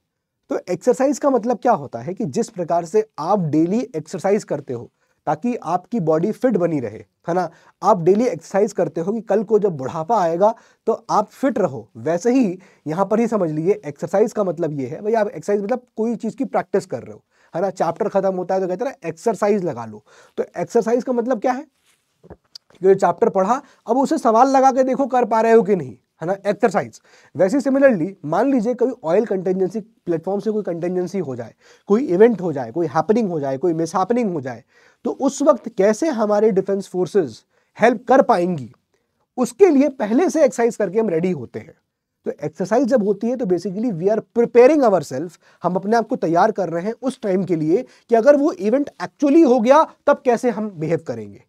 तो एक्सरसाइज का मतलब क्या होता है कि जिस प्रकार से आप डेली एक्सरसाइज करते हो ताकि आपकी बॉडी फिट बनी रहे है ना आप डेली एक्सरसाइज करते हो कि कल को जब बुढ़ापा आएगा तो आप फिट रहो वैसे ही यहाँ पर ही समझ लीजिए एक्सरसाइज का मतलब ये है भाई आप एक्सरसाइज मतलब कोई चीज़ की प्रैक्टिस कर रहे हो है ना चैप्टर खत्म होता है तो कहते हैं ना एक्सरसाइज लगा लो तो एक्सरसाइज का मतलब क्या है जो चैप्टर पढ़ा अब उसे सवाल लगा के देखो कर पा रहे हो कि नहीं है ना एक्सरसाइज वैसे सिमिलरली मान लीजिए कोई ऑयल कंटेंजेंसी प्लेटफॉर्म से कोई कंटेंजेंसी हो जाए कोई इवेंट हो जाए कोई हैपनिंग हो जाए कोई मिसहैपनिंग हो जाए तो उस वक्त कैसे हमारे डिफेंस फोर्सेस हेल्प कर पाएंगी उसके लिए पहले से एक्सरसाइज करके हम रेडी होते हैं तो एक्सरसाइज जब होती है तो basically we are preparing our self हम अपने आप को तैयार कर रहे हैं उस टाइम के लिए कि अगर वो इवेंट एक्चुअली हो गया तब कैसे हम बिहेव करेंगे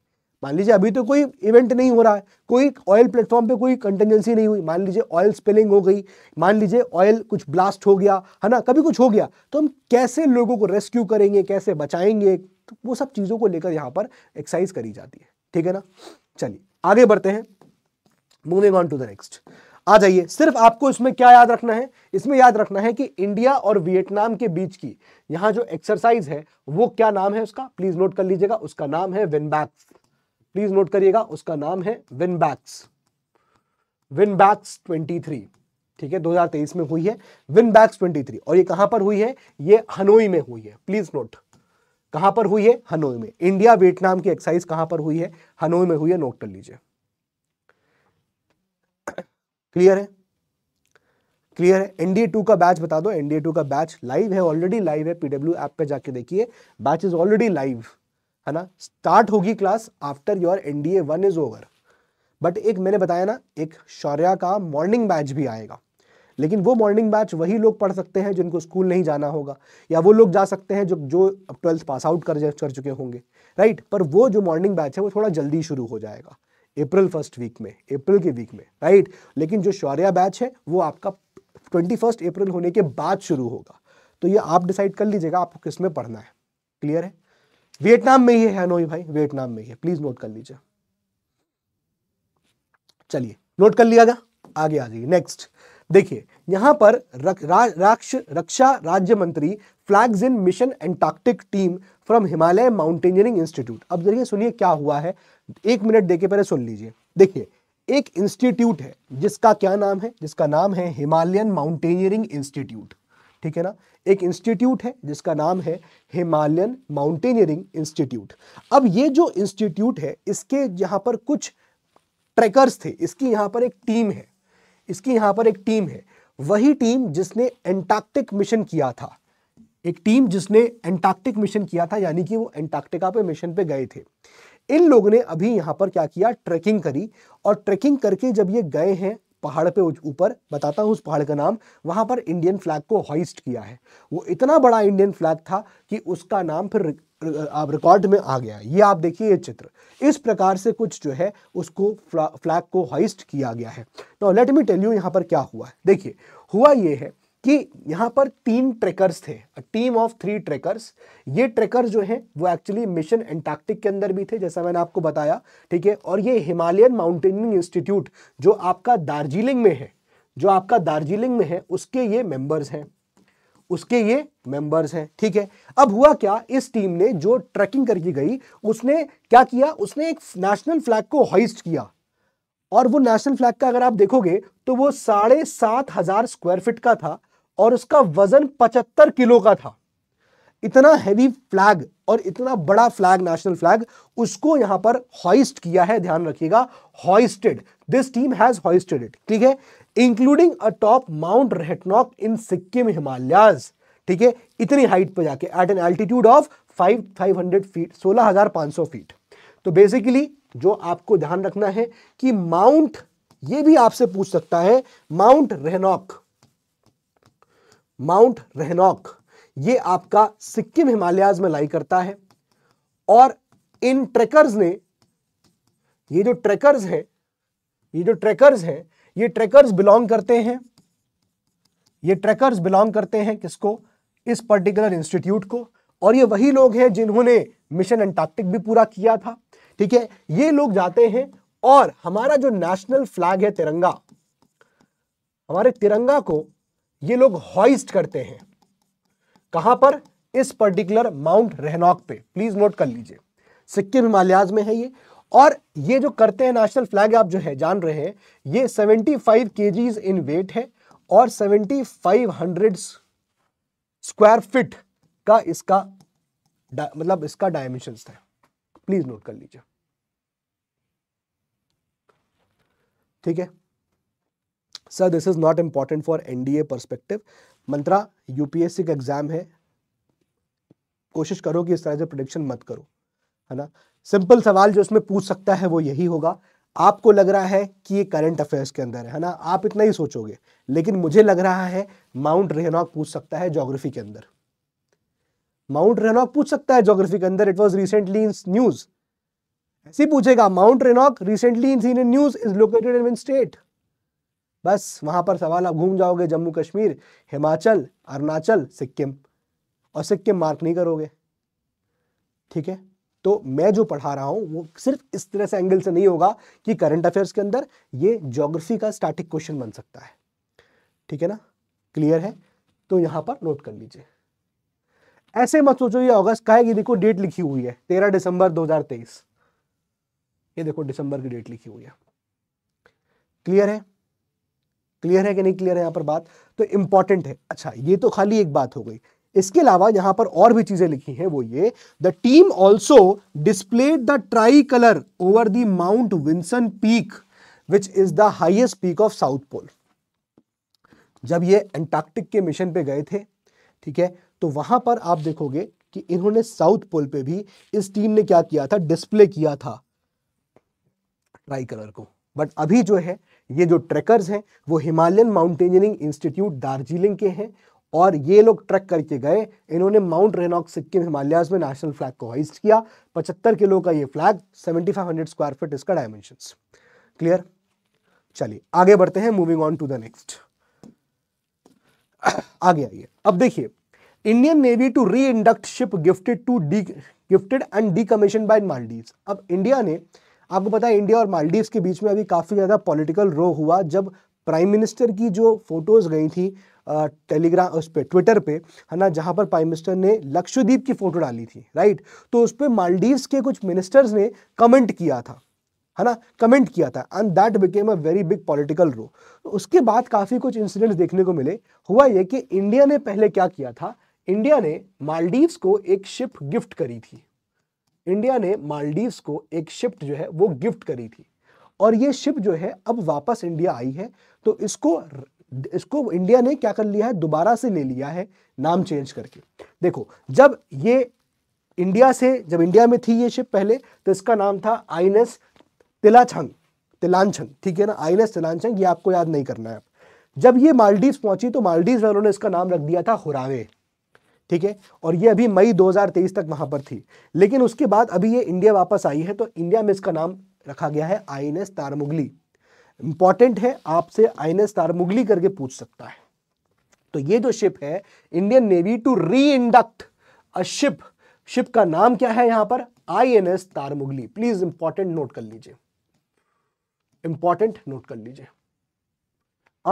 मान लीजिए अभी तो कोई इवेंट नहीं हो रहा है कोई ऑयल प्लेटफॉर्म पे कोई कंटेंजेंसी नहीं हुई मान लीजिए ऑयल स्पिलिंग हो गई मान लीजिए ऑयल कुछ ब्लास्ट हो गया है ना कभी कुछ हो गया तो हम कैसे लोगों को रेस्क्यू करेंगे कैसे बचाएंगे तो वो सब चीज़ों को लेकर यहाँ पर एक्सरसाइज करी जाती है ठीक है ना चलिए आगे बढ़ते हैं moving on to the next आ जाइए सिर्फ आपको इसमें क्या याद रखना है इसमें याद रखना है कि इंडिया और वियतनाम के बीच की यहाँ जो एक्सरसाइज है वो क्या नाम है उसका प्लीज नोट कर लीजिएगा उसका नाम है विनबैक्स प्लीज नोट करिएगा उसका नाम है विनबैक्स विनबैक्स 23 ठीक है 2023 में हुई है विनबैक्स 23 और ये कहां पर हुई है ये हनोई में हुई है प्लीज नोट कहां पर हुई है हनोई में इंडिया वियतनाम की एक्साइज कहां पर हुई है हनोई में हुई है नोट कर लीजिए क्लियर है क्लियर है एनडीए टू का बैच बता दो एनडीए टू का बैच लाइव है ऑलरेडी लाइव है पीडब्ल्यू ऐप पे जाके देखिए बैच इज ऑलरेडी लाइव है ना स्टार्ट होगी class after your NDA one is over but एक मैंने बताया ना एक शौर्य का मॉर्निंग बैच भी आएगा लेकिन वो मॉर्निंग बैच वही लोग पढ़ सकते हैं जिनको स्कूल नहीं जाना होगा या वो लोग जा सकते हैं जो जो ट्वेल्थ पास आउट कर कर चुके होंगे राइट पर वो जो मॉर्निंग बैच है वो थोड़ा जल्दी शुरू हो जाएगा अप्रैल फर्स्ट वीक में अप्रैल के वीक में राइट लेकिन जो शौर्या बैच है वो आपका ट्वेंटी फर्स्ट अप्रैल होने के बाद शुरू होगा तो ये आप डिसाइड कर लीजिएगा आपको किस में पढ़ना है क्लियर है वियतनाम में ही है हनोई भाई वियतनाम में ही है प्लीज नोट कर लीजिए चलिए नोट कर लिया गया आगे आ जाइए नेक्स्ट देखिए यहां पर रक, रा, राक्ष, रक्षा राज्य मंत्री flags in mission Antarctic team from Himalaya mountaineering institute अब देखिए सुनिए क्या हुआ है एक मिनट देके पहले सुन लीजिए देखिए एक इंस्टीट्यूट है जिसका क्या नाम है जिसका नाम है हिमालयन माउंटेनियरिंग इंस्टीट्यूट ठीक है ना एक इंस्टीट्यूट है जिसका नाम है हिमालयन माउंटेनियरिंग इंस्टीट्यूट अब ये जो इंस्टीट्यूट है इसके यहाँ पर कुछ ट्रैकर्स थे इसकी यहाँ पर एक टीम है इसकी यहाँ पर एक टीम है वही टीम जिसने एंटार्क्टिक मिशन किया था एक टीम जिसने एंटार्क्टिक मिशन किया था यानी कि वो एंटार्क्टिका पे मिशन पे गए थे इन लोगों ने अभी यहाँ पर क्या किया ट्रैकिंग करी और ट्रैकिंग करके जब ये गए हैं पहाड़ पे ऊपर बताता हूँ उस पहाड़ का नाम वहाँ पर इंडियन फ्लैग को हॉइस्ट किया है वो इतना बड़ा इंडियन फ्लैग था कि उसका नाम फिर आप रिकॉर्ड में आ गया ये आप देखिए ये चित्र इस प्रकार से कुछ जो है उसको फ्लैग को हॉइस्ट किया गया है तो लेट मी टेल यू यहाँ पर क्या हुआ है देखिए हुआ ये है कि यहां पर तीन ट्रेकर्स थे टीम ऑफ थ्री ट्रेकर्स ये ट्रेकर्स जो हैं वो एक्चुअली मिशन एंटार्क्टिक के अंदर भी थे जैसा मैंने आपको बताया ठीक है और ये हिमालयन माउंटेनिंग इंस्टीट्यूट जो आपका दार्जिलिंग में है जो आपका दार्जिलिंग में है उसके ये मेंबर्स हैं उसके ये मेंबर्स हैं ठीक है अब हुआ क्या इस टीम ने जो ट्रैकिंग करके गई उसने क्या किया उसने एक नेशनल फ्लैग को हॉइस्ट किया और वो नेशनल फ्लैग का अगर आप देखोगे तो वो साढ़े सात हजार स्क्वायर फिट का था और उसका वजन 75 किलो का था इतना हैवी फ्लैग और इतना बड़ा फ्लैग नेशनल फ्लैग उसको यहां पर हॉइस्ट किया है ध्यान रखिएगा hoisted this team has hoisted it ठीक है including a top mount Renock in Sikkim Himalayas ठीक है इतनी हाइट पर जाके at an altitude of five five hundred feet सोलह हजार पांच सौ फीट तो बेसिकली जो आपको ध्यान रखना है कि माउंट ये भी आपसे पूछ सकता है माउंट रेहनॉक माउंट रहनौक ये आपका सिक्किम हिमालयाज में लाई करता है और इन ट्रैकर्स ने ये जो ट्रैकर्स हैं ये जो ट्रैकर्स हैं ये ट्रैकर्स बिलोंग करते हैं ये ट्रैकर्स बिलोंग करते हैं किसको इस पर्टिकुलर इंस्टीट्यूट को और ये वही लोग हैं जिन्होंने मिशन अंटार्कटिक भी पूरा किया था ठीक है ये लोग जाते हैं और हमारा जो नेशनल फ्लैग है तिरंगा हमारे तिरंगा को ये लोग हॉइस्ट करते हैं कहां पर इस पर्टिकुलर माउंट रहनौक पे प्लीज नोट कर लीजिए सिक्किम हिमालयाज में है ये और ये जो करते हैं नेशनल फ्लैग आप जो है जान रहे हैं ये 75 फाइव इन वेट है और 7500 स्क्वायर फिट का इसका मतलब इसका डायमेंशन है प्लीज नोट कर लीजिए ठीक है sir this is not important for NDA perspective मंत्रा यूपीएससी का एग्ज़ाम है कोशिश करो कि इस तरह से प्रोडिक्शन मत करो है ना सिंपल सवाल जो उसमें पूछ सकता है वो यही होगा आपको लग रहा है कि ये करंट अफेयर्स के अंदर है ना आप इतना ही सोचोगे लेकिन मुझे लग रहा है माउंट रेहनॉक पूछ सकता है ज्योग्राफी के अंदर माउंट रेनॉक पूछ सकता है ज्योग्राफी के अंदर it was recently in news ऐसे पूछेगा mount Renock recently in news is located in state बस वहां पर सवाल आप घूम जाओगे जम्मू कश्मीर हिमाचल अरुणाचल सिक्किम और सिक्किम मार्क नहीं करोगे ठीक है तो मैं जो पढ़ा रहा हूं वो सिर्फ इस तरह से एंगल से नहीं होगा कि करंट अफेयर्स के अंदर ये ज्योग्राफी का स्टैटिक क्वेश्चन बन सकता है ठीक है ना क्लियर है तो यहां पर नोट कर लीजिए ऐसे मत सोचो ये अगस्त का है कि देखो डेट लिखी हुई है तेरह दिसंबर 2023 ये देखो दिसंबर की डेट लिखी हुई है क्लियर है क्लियर है कि नहीं क्लियर है यहाँ पर बात तो इंपॉर्टेंट है अच्छा ये तो खाली एक बात हो गई इसके अलावा यहाँ पर और भी चीजें लिखी हैं वो ये the team also displayed the tricolour over the mount Vinson peak which is the highest peak of south pole जब ये एंटार्क्टिक के मिशन पे गए थे ठीक है तो वहां पर आप देखोगे कि इन्होंने साउथ पोल पे भी इस टीम ने क्या किया था डिस्प्ले किया था ट्राई कलर को बट अभी जो है ये जो ट्रैकर्स हैं वो हिमालयन माउंटेनियरिंग इंस्टीट्यूट दार्जिलिंग के हैं और ये लोग ट्रैक करके गए इन्होंने माउंट रेनॉक सिक्किम हिमालयाज में नेशनल फ्लैग को हॉइस्ट किया पचहत्तर किलो का ये फ्लैग 7500 स्क्वायर फीट इसका डायमेंशन क्लियर चलिए आगे बढ़ते हैं moving on to the next आगे आइए अब देखिए Indian navy to reinduct ship gifted to de gifted and decommission by Maldives अब इंडिया ने आपको पता है इंडिया और मालदीव्स के बीच में अभी काफ़ी ज़्यादा पॉलिटिकल रो हुआ जब प्राइम मिनिस्टर की जो फोटोज़ गई थी टेलीग्राम उस पर ट्विटर पे है ना जहाँ पर प्राइम मिनिस्टर ने लक्षद्वीप की फ़ोटो डाली थी राइट तो उस पर मालदीव्स के कुछ मिनिस्टर्स ने कमेंट किया था है ना कमेंट किया था and that became a very big political row तो उसके बाद काफ़ी कुछ इंसिडेंट्स देखने को मिले हुआ ये कि इंडिया ने पहले क्या किया था इंडिया ने मालदीव्स को एक शिप गिफ्ट करी थी इंडिया ने मालदीव्स को एक शिफ्ट जो है वो गिफ्ट करी थी और ये शिप जो है अब वापस इंडिया आई है तो इसको इसको इंडिया ने क्या कर लिया है दोबारा से ले लिया है नाम चेंज करके देखो जब ये इंडिया से जब इंडिया में थी ये शिप पहले तो इसका नाम था आई एस तिलाछंग तिलांछंग ठीक है ना आई एन ये आपको याद नहीं करना है जब ये मालदीव्स पहुंची तो मालदीव्स वालों उन्होंने इसका नाम रख दिया था हुरावे ठीक है और ये अभी मई 2023 तक वहां पर थी लेकिन उसके बाद अभी ये इंडिया वापस आई है तो इंडिया में इसका नाम रखा गया है आई तारमुगली इंपॉर्टेंट है आपसे आई तारमुगली करके पूछ सकता है तो ये जो शिप है Indian navy to reinduct up ship का नाम क्या है यहां पर I N S Tarmugli please important note कर लीजिए इंपॉर्टेंट नोट कर लीजिए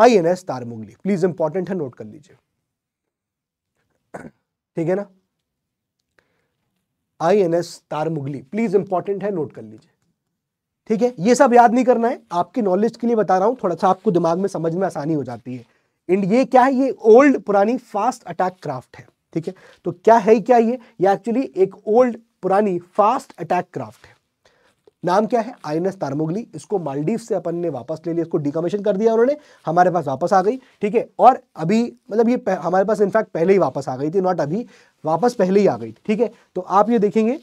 I N S Tarmugli please important है नोट कर लीजिए ठीक है ना I N S Tarmugli please important है नोट कर लीजिए ठीक है ये सब याद नहीं करना है आपकी नॉलेज के लिए बता रहा हूं थोड़ा सा आपको दिमाग में समझ में आसानी हो जाती है एंड ये क्या है ये ओल्ड पुरानी फास्ट अटैक क्राफ्ट है ठीक है तो क्या है क्या ये ये एक्चुअली एक ओल्ड पुरानी फास्ट अटैक क्राफ्ट है नाम क्या है आई एन एस तारमोगली इसको मालदीव से अपन ने वापस ले लिया इसको डिकमीशन कर दिया उन्होंने हमारे पास वापस आ गई ठीक है और अभी मतलब ये हमारे पास इनफैक्ट पहले ही वापस आ गई थी नॉट अभी वापस पहले ही आ गई थी ठीक है तो आप ये देखेंगे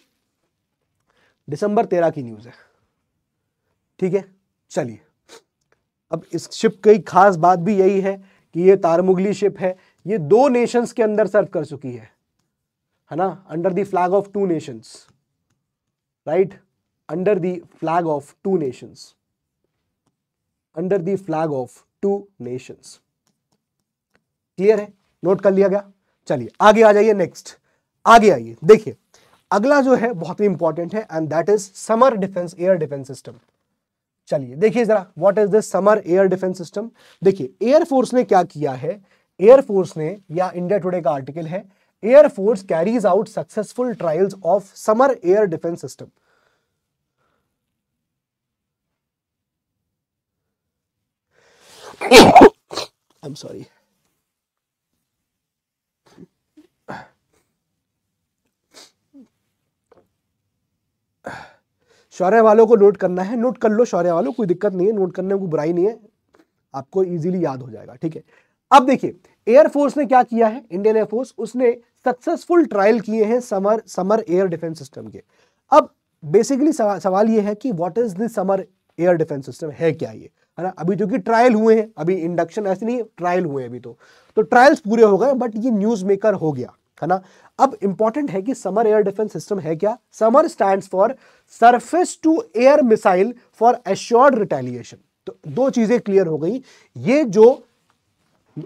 दिसंबर तेरह की न्यूज़ है ठीक है चलिए अब इस शिप की खास बात भी यही है कि ये तारमुगली शिप है ये दो नेशंस के अंदर सर्व कर चुकी है है ना under the flag of two nations right right? under the flag of two nations. Under the flag of two nations. Clear है नोट कर लिया गया चलिए आगे आ जाइए नेक्स्ट आगे आइए देखिए अगला जो है बहुत ही इंपॉर्टेंट है and that is SAMAR defence air defence system चलिए देखिए जरा what is this SAMAR air defence system देखिए एयरफोर्स ने क्या किया है एयरफोर्स ने या इंडिया टुडे का आर्टिकल है air force carries out successful trials of SAMAR air defence system I'm sorry. Shaurya वालों को नोट करना है नोट कर लो शौर्य वालों कोई दिक्कत नहीं है नोट करने में कोई बुराई नहीं है आपको इजीली याद हो जाएगा ठीक है अब देखिए एयरफोर्स ने क्या किया है इंडियन एयरफोर्स उसने सक्सेसफुल ट्रायल किए हैं SAMAR SAMAR air defence system के अब बेसिकली सवा, सवाल यह है कि what is this SAMAR air defence system है क्या ये है ना अभी जो कि ट्रायल हुए हैं अभी इंडक्शन ऐसे नहीं ट्रायल हुए हैं अभी तो तो ट्रायल्स पूरे हो गए बट ये न्यूज मेकर हो गया है ना अब इंपॉर्टेंट है कि समर एयर डिफेंस सिस्टम है क्या SAMAR stand for surface to air missile for assured retaliation तो दो चीजें क्लियर हो गई ये जो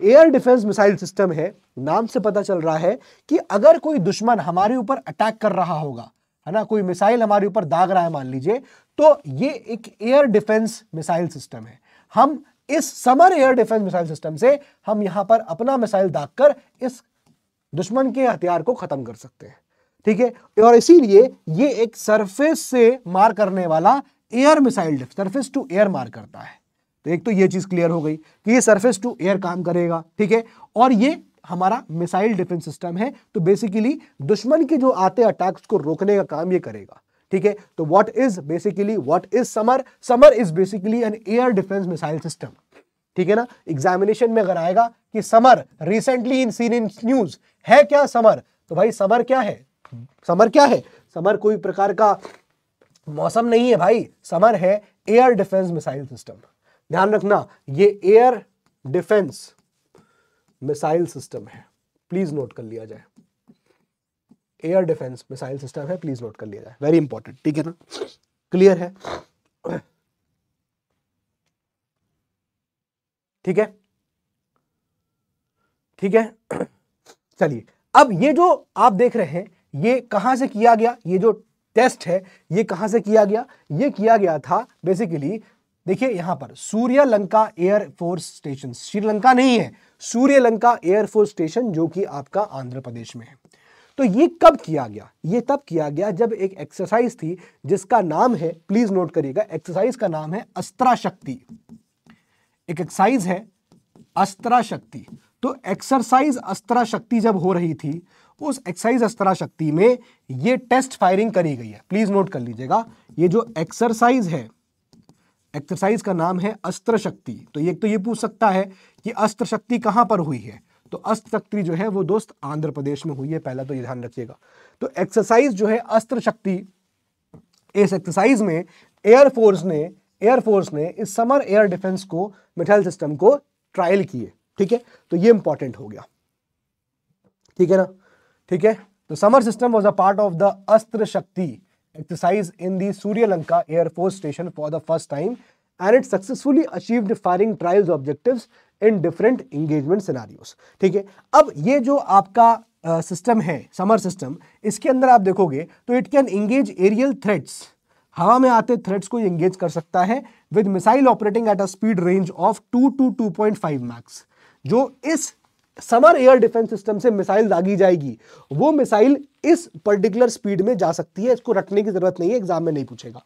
एयर डिफेंस मिसाइल सिस्टम है नाम से पता चल रहा है कि अगर कोई दुश्मन हमारे ऊपर अटैक कर रहा होगा है ना कोई मिसाइल हमारे ऊपर दाग रहा है मान लीजिए तो ये एक एयर डिफेंस मिसाइल सिस्टम है हम इस SAMAR air defence missile system से हम यहां पर अपना मिसाइल दागकर इस दुश्मन के हथियार को खत्म कर सकते हैं ठीक है और इसीलिए ये एक सरफेस से मार करने वाला air missile surface to air मार करता है तो एक तो ये चीज क्लियर हो गई कि ये सरफेस टू एयर काम करेगा ठीक है और ये हमारा मिसाइल डिफेंस सिस्टम है तो बेसिकली दुश्मन के जो आते अटैक्स को रोकने का काम ये करेगा ठीक है तो what is basically what is SAMAR SAMAR is basically an air defence missile system ठीक है ना एग्जामिनेशन में अगर आएगा कि SAMAR recently in seen in news है क्या समर तो भाई समर क्या है समर क्या है समर कोई प्रकार का मौसम नहीं है भाई समर है एयर डिफेंस मिसाइल सिस्टम ध्यान रखना ये एयर डिफेंस मिसाइल सिस्टम है प्लीज नोट कर लिया जाए एयर डिफेंस मिसाइल सिस्टम है प्लीज नोट कर लिया जाए वेरी इंपॉर्टेंट ठीक है ना क्लियर है ठीक है ठीक है चलिए अब ये जो आप देख रहे हैं ये कहां से किया गया ये जो टेस्ट है ये कहां से किया गया ये किया गया था बेसिकली देखिए यहां पर Suryalanka air force station Sri Lanka नहीं है Suryalanka air force station जो कि आपका आंध्र प्रदेश में है तो ये कब किया गया ये तब किया गया जब एक एक्सरसाइज थी जिसका नाम है प्लीज नोट करिएगा एक्सरसाइज का नाम है अस्त्रा शक्ति एक एक्सरसाइज है अस्त्रा शक्ति तो एक्सरसाइज अस्त्रा शक्ति जब हो रही थी उस एक्सरसाइज अस्त्रा शक्ति में ये टेस्ट फायरिंग करी गई है प्लीज नोट कर लीजिएगा ये जो एक्सरसाइज है एक्सरसाइज का नाम है अस्त्र शक्ति तो एक तो ये पूछ सकता है कि अस्त्र शक्ति कहां पर हुई है तो अस्त्र शक्ति जो है वो दोस्त आंध्र प्रदेश में हुई है पहला तो ये ध्यान रखिएगा तो एक्सरसाइज जो है अस्त्र शक्ति इस एक्सरसाइज में एयरफोर्स ने एयरफोर्स ने इस समर एयर डिफेंस को मिठाइल सिस्टम को ट्रायल किए ठीक है तो ये इंपॉर्टेंट हो गया ठीक है ना ठीक है तो SAMAR system was a part of the Astra Shakti exercise in the Suryalanka air force station for the first time and it successfully achieved firing trials objectives in different engagement scenarios ठीक है अब ये जो आपका सिस्टम uh, है समर सिस्टम इसके अंदर आप देखोगे तो it can engage aerial threats हवा में आते थ्रेड्स को इंगेज कर सकता है with missile operating at a speed range of two two two point five Machs जो इस समर एयर डिफेंस सिस्टम से मिसाइल दागी जाएगी वो मिसाइल इस पर्टिकुलर स्पीड में जा सकती है इसको रटने की जरूरत नहीं है एग्जाम में नहीं पूछेगा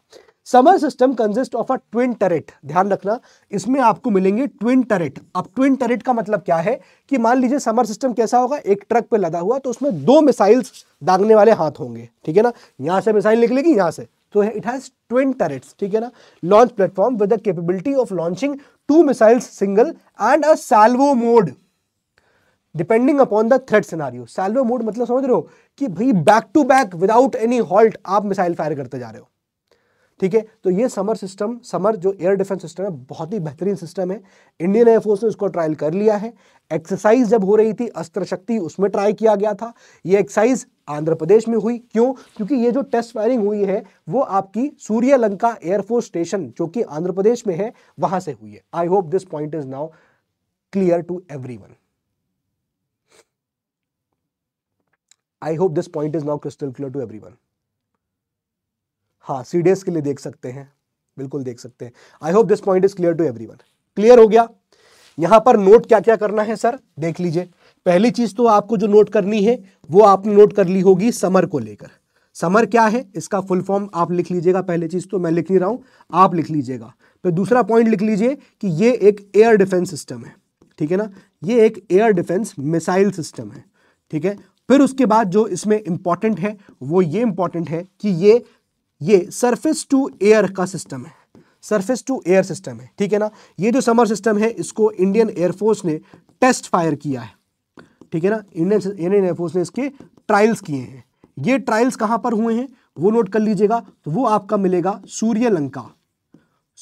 SAMAR system consist of a twin turret ध्यान रखना इसमें आपको मिलेंगे ट्विन टरेट अब ट्विन टरेट का मतलब क्या है कि मान लीजिए समर सिस्टम कैसा होगा एक ट्रक पे लदा हुआ तो उसमें दो मिसाइल्स दागने वाले हाथ होंगे ठीक है ना यहां से मिसाइल निकलेगी यहां से तो इट हैज ट्विन टरेट्स ठीक है ना launch platform with the capability of launching two missiles single and a salvo mode depending upon the threat scenario salvo mode मतलब समझ रहे हो कि भाई back to back without any halt आप मिसाइल फायर करते जा रहे हो ठीक है तो ये समर सिस्टम समर जो एयर डिफेंस सिस्टम है बहुत ही बेहतरीन सिस्टम है इंडियन एयरफोर्स ने इसको ट्रायल कर लिया है एक्सरसाइज जब हो रही थी अस्त्र शक्ति उसमें ट्राई किया गया था ये एक्सरसाइज आंध्र प्रदेश में हुई क्यों क्योंकि ये जो टेस्ट फायरिंग हुई है वो आपकी सूर्य लंका एयरफोर्स स्टेशन जो कि आंध्र प्रदेश में है वहां से हुई है I hope this point is now clear to everyone I hope this point is now crystal clear to everyone हाँ सी डेज के लिए देख सकते हैं बिल्कुल देख सकते हैं I hope this point is clear to every clear हो गया यहां पर नोट क्या क्या करना है सर देख लीजिए पहली चीज तो आपको जो नोट करनी है वो आपने नोट कर ली होगी समर को लेकर समर क्या है इसका फुल फॉर्म आप लिख लीजिएगा पहली चीज तो मैं लिख नहीं रहा हूं आप लिख लीजिएगा फिर दूसरा पॉइंट लिख लीजिए कि ये एक एयर डिफेंस सिस्टम है ठीक है ना ये एक एयर डिफेंस मिसाइल सिस्टम है ठीक है फिर उसके बाद जो इसमें इंपॉर्टेंट है वो ये इंपॉर्टेंट है कि ये ये सरफेस टू एयर का सिस्टम है सरफेस टू एयर सिस्टम है ठीक है ना ये जो समर सिस्टम है इसको इंडियन एयरफोर्स ने टेस्ट फायर किया है ठीक है ना इंडियन इंडियन एयरफोर्स ने इसके ट्रायल्स किए हैं ये ट्रायल्स कहां पर हुए हैं वो नोट कर लीजिएगा तो वो आपका मिलेगा सूर्य लंका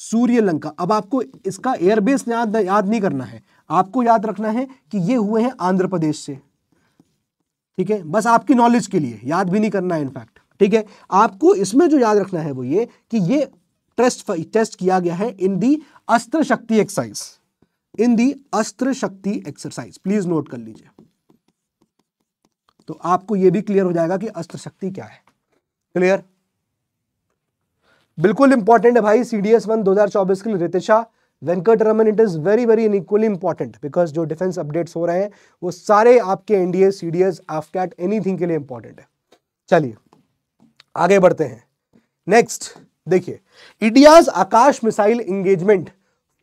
सूर्य लंका अब आपको इसका एयरबेस याद याद नहीं करना है आपको याद रखना है कि ये हुए हैं आंध्र प्रदेश से ठीक है बस आपकी नॉलेज के लिए याद भी नहीं करना है इनफैक्ट ठीक है आपको इसमें जो याद रखना है वो ये कि ये टेस्ट टेस्ट किया गया है इन दी अस्त्र शक्ति एक्सरसाइज इन दी अस्त्र शक्ति एक्सरसाइज प्लीज नोट कर लीजिए तो आपको यह भी क्लियर हो जाएगा कि अस्त्र शक्ति क्या है क्लियर बिल्कुल इंपॉर्टेंट है भाई सीडीएस वन 2024 के लिए Ritisha Venkat Raman it is very very equally important because जो डिफेंस अपडेट्स हो रहे हैं वो सारे आपके एनडीए सीडीएस एफकैट एनीथिंग के लिए इंपॉर्टेंट है चलिए आगे बढ़ते हैं नेक्स्ट देखिए India's Akash missile engagement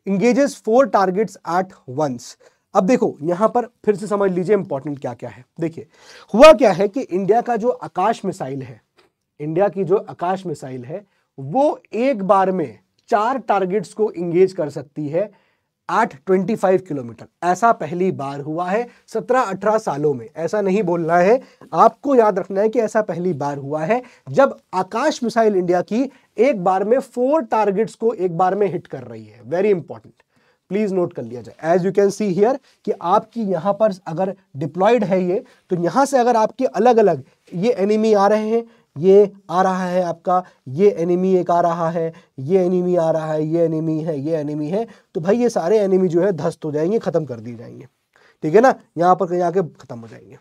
engages four targets at once अब देखो यहां पर फिर से समझ लीजिए इंपॉर्टेंट क्या क्या है देखिए हुआ क्या है कि इंडिया का जो आकाश मिसाइल है इंडिया की जो आकाश मिसाइल है वो एक बार में चार टारगेट्स को इंगेज कर सकती है एट किलोमीटर ऐसा पहली बार हुआ है 17-18 सालों में ऐसा नहीं बोलना है आपको याद रखना है कि ऐसा पहली बार हुआ है जब आकाश मिसाइल इंडिया की एक बार में फोर टारगेट्स को एक बार में हिट कर रही है वेरी इंपॉर्टेंट प्लीज नोट कर लिया जाए as you can see here कि आपकी यहां पर अगर डिप्लॉयड है ये तो यहां से अगर आपके अलग अलग ये एनिमी आ रहे हैं ये आ रहा है आपका ये एनिमी एक आ रहा है ये एनिमी आ रहा है ये एनिमी है ये एनिमी है तो भाई ये सारे एनिमी जो है ध्वस्त हो जाएंगे ख़त्म कर दिए जाएंगे ठीक है ना यहाँ पर कहीं आके ख़त्म हो जाएंगे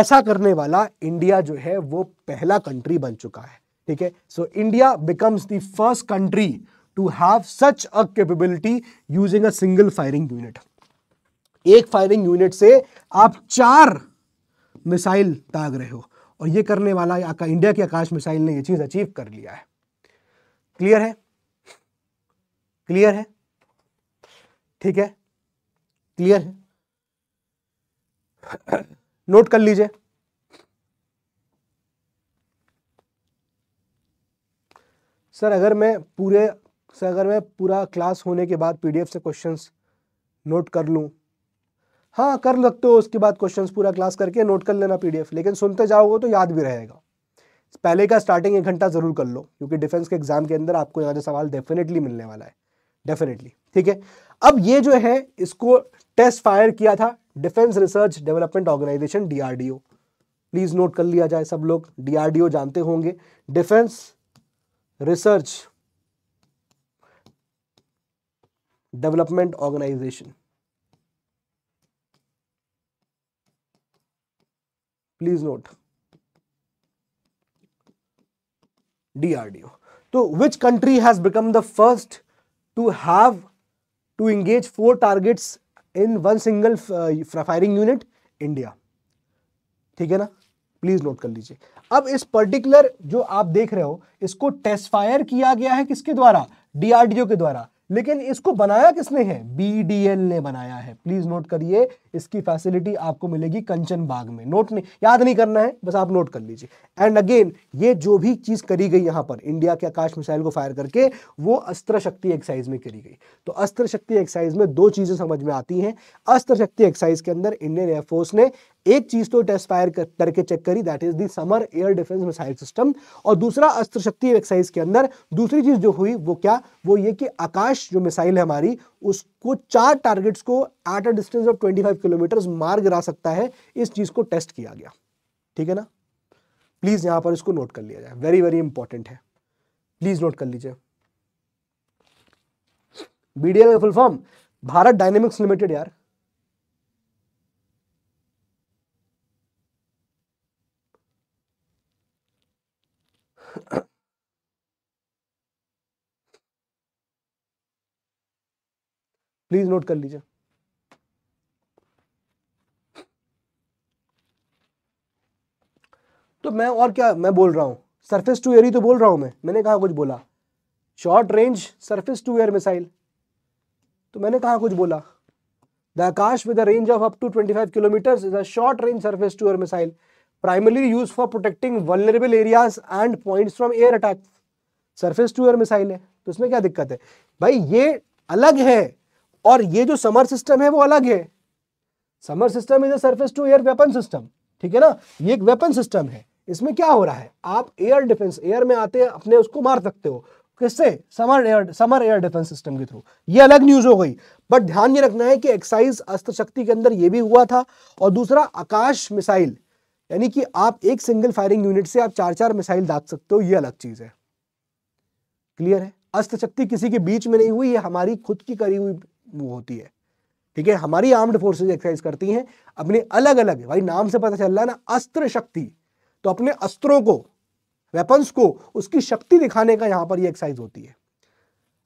ऐसा करने वाला इंडिया जो है वो पहला कंट्री बन चुका है ठीक है so India becomes the first country to have such a capability using a single firing unit एक फायरिंग यूनिट से आप चार मिसाइल दाग रहे हो और ये करने वाला आका इंडिया की आकाश मिसाइल ने ये चीज़ अचीव कर लिया है क्लियर है क्लियर है ठीक है क्लियर है नोट कर लीजिए सर अगर मैं पूरे सर अगर मैं पूरा क्लास होने के बाद पीडीएफ से क्वेश्चंस नोट कर लूं हाँ कर लगते हो उसके बाद क्वेश्चन पूरा क्लास करके नोट कर लेना पीडीएफ लेकिन सुनते जाओगे तो याद भी रहेगा पहले का स्टार्टिंग एक घंटा जरूर कर लो क्योंकि डिफेंस के एग्जाम के अंदर आपको यहाँ से सवाल डेफिनेटली मिलने वाला है डेफिनेटली ठीक है अब ये जो है इसको टेस्ट फायर किया था defence research development organisation DRDO please note कर लिया जाए सब लोग डीआरडीओ जानते होंगे defence research development organisation please note D D R O तो which country has become the first to have to engage four targets in one single firing unit India ठीक है ना प्लीज नोट कर लीजिए अब इस पर्टिकुलर जो आप देख रहे हो इसको टेस्ट फायर किया गया है किसके द्वारा डीआरडीओ के द्वारा लेकिन इसको बनाया किसने है बीडीएल ने बनाया है प्लीज नोट करिए इसकी फैसिलिटी आपको मिलेगी कंचन बाग में नोट नहीं याद नहीं करना है बस आप नोट कर लीजिए एंड अगेन ये जो भी चीज़ करी गई यहाँ पर इंडिया के आकाश मिसाइल को फायर करके वो अस्त्र शक्ति एक्साइज में करी गई तो अस्त्र शक्ति एक्साइज में दो चीज़ें समझ में आती हैं अस्त्र शक्ति एक्साइज के अंदर इंडियन एयरफोर्स ने एक चीज तो टेस्ट फायर करके चेक करी that is the SAMAR air defence missile system और दूसरा अस्त्र शक्ति एक्साइज के अंदर दूसरी चीज जो हुई वो क्या वो ये कि आकाश जो मिसाइल है हमारी उसको चार टारगेट्स को at a distance of 25 kilometre मार गिरा सकता है इस चीज़ को टेस्ट किया गया ठीक है ना प्लीज़ यहां पर इसको नोट कर लिया जाए वेरी वेरी इंपॉर्टेंट है प्लीज़ नोट कर लीजिए बीडीएल का full form Bharat dynamics limited यार प्लीज नोट कर लीजिए तो मैं और क्या मैं बोल रहा हूं सरफेस टू एयर ही तो बोल रहा हूं मैं मैंने कहा कुछ बोला short range surface to air missile तो मैंने कहा कुछ बोला the Akash with range of up to 25 kilometre is a short range surface to air missile primary use for protecting vulnerable areas and point from air attack surface to air missile है तो इसमें क्या दिक्कत है भाई ये अलग है और ये जो समर सिस्टम है वो अलग है summer system is a surface to air weapon system ठीक है ना ये एक वेपन सिस्टम है इसमें क्या हो रहा है आप एयर डिफेंस एयर में आते हैं अपने उसको मार सकते हो किससे SAMAR air SAMAR air defence system के थ्रू ये अलग न्यूज हो गई बट ध्यान ये रखना है कि एक्साइज अस्त्र शक्ति के अंदर ये भी हुआ था और दूसरा आकाश मिसाइल यानी कि आप एक सिंगल फायरिंग यूनिट से आप चार चार मिसाइल दाग सकते हो ये अलग चीज है क्लियर है अस्त्र शक्ति किसी के बीच में नहीं हुई ये हमारी खुद की करी हुई वो होती है ठीक है हमारी आर्म्ड फोर्सेज एक्सरसाइज करती हैं अपने अलग अलग भाई नाम से पता चल रहा है ना अस्त्र शक्ति तो अपने अस्त्रों को वेपन्स को उसकी शक्ति दिखाने का यहां पर ये एक्सरसाइज होती है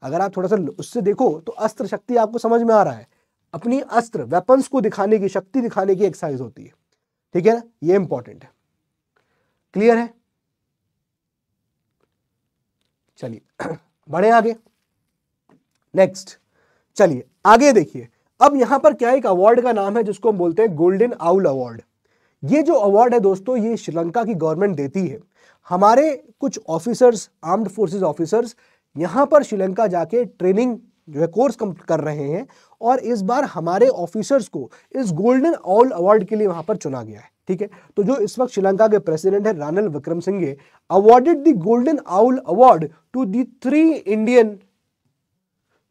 अगर आप थोड़ा सा उससे देखो तो अस्त्र शक्ति आपको समझ में आ रहा है अपनी अस्त्र वेपन्स को दिखाने की शक्ति दिखाने की एक्सरसाइज होती है ठीक है ना ये इंपॉर्टेंट है क्लियर है चलिए बढ़े आगे नेक्स्ट चलिए आगे देखिए अब यहाँ पर क्या एक अवार्ड का नाम है जिसको हम बोलते हैं गोल्डन आउल अवार्ड ये जो अवार्ड है दोस्तों ये श्रीलंका की गवर्नमेंट देती है हमारे कुछ ऑफिसर्स आर्म्ड फोर्सेस ऑफिसर्स यहाँ पर श्रीलंका जाके ट्रेनिंग जो है कोर्स कर रहे हैं और इस बार हमारे ऑफिसर्स को इस गोल्डन ऑल अवार्ड के लिए वहाँ पर चुना गया है ठीक है तो जो इस वक्त श्रीलंका के प्रेसिडेंट है Ranil Wickremesinghe awarded the golden owl award to the three Indian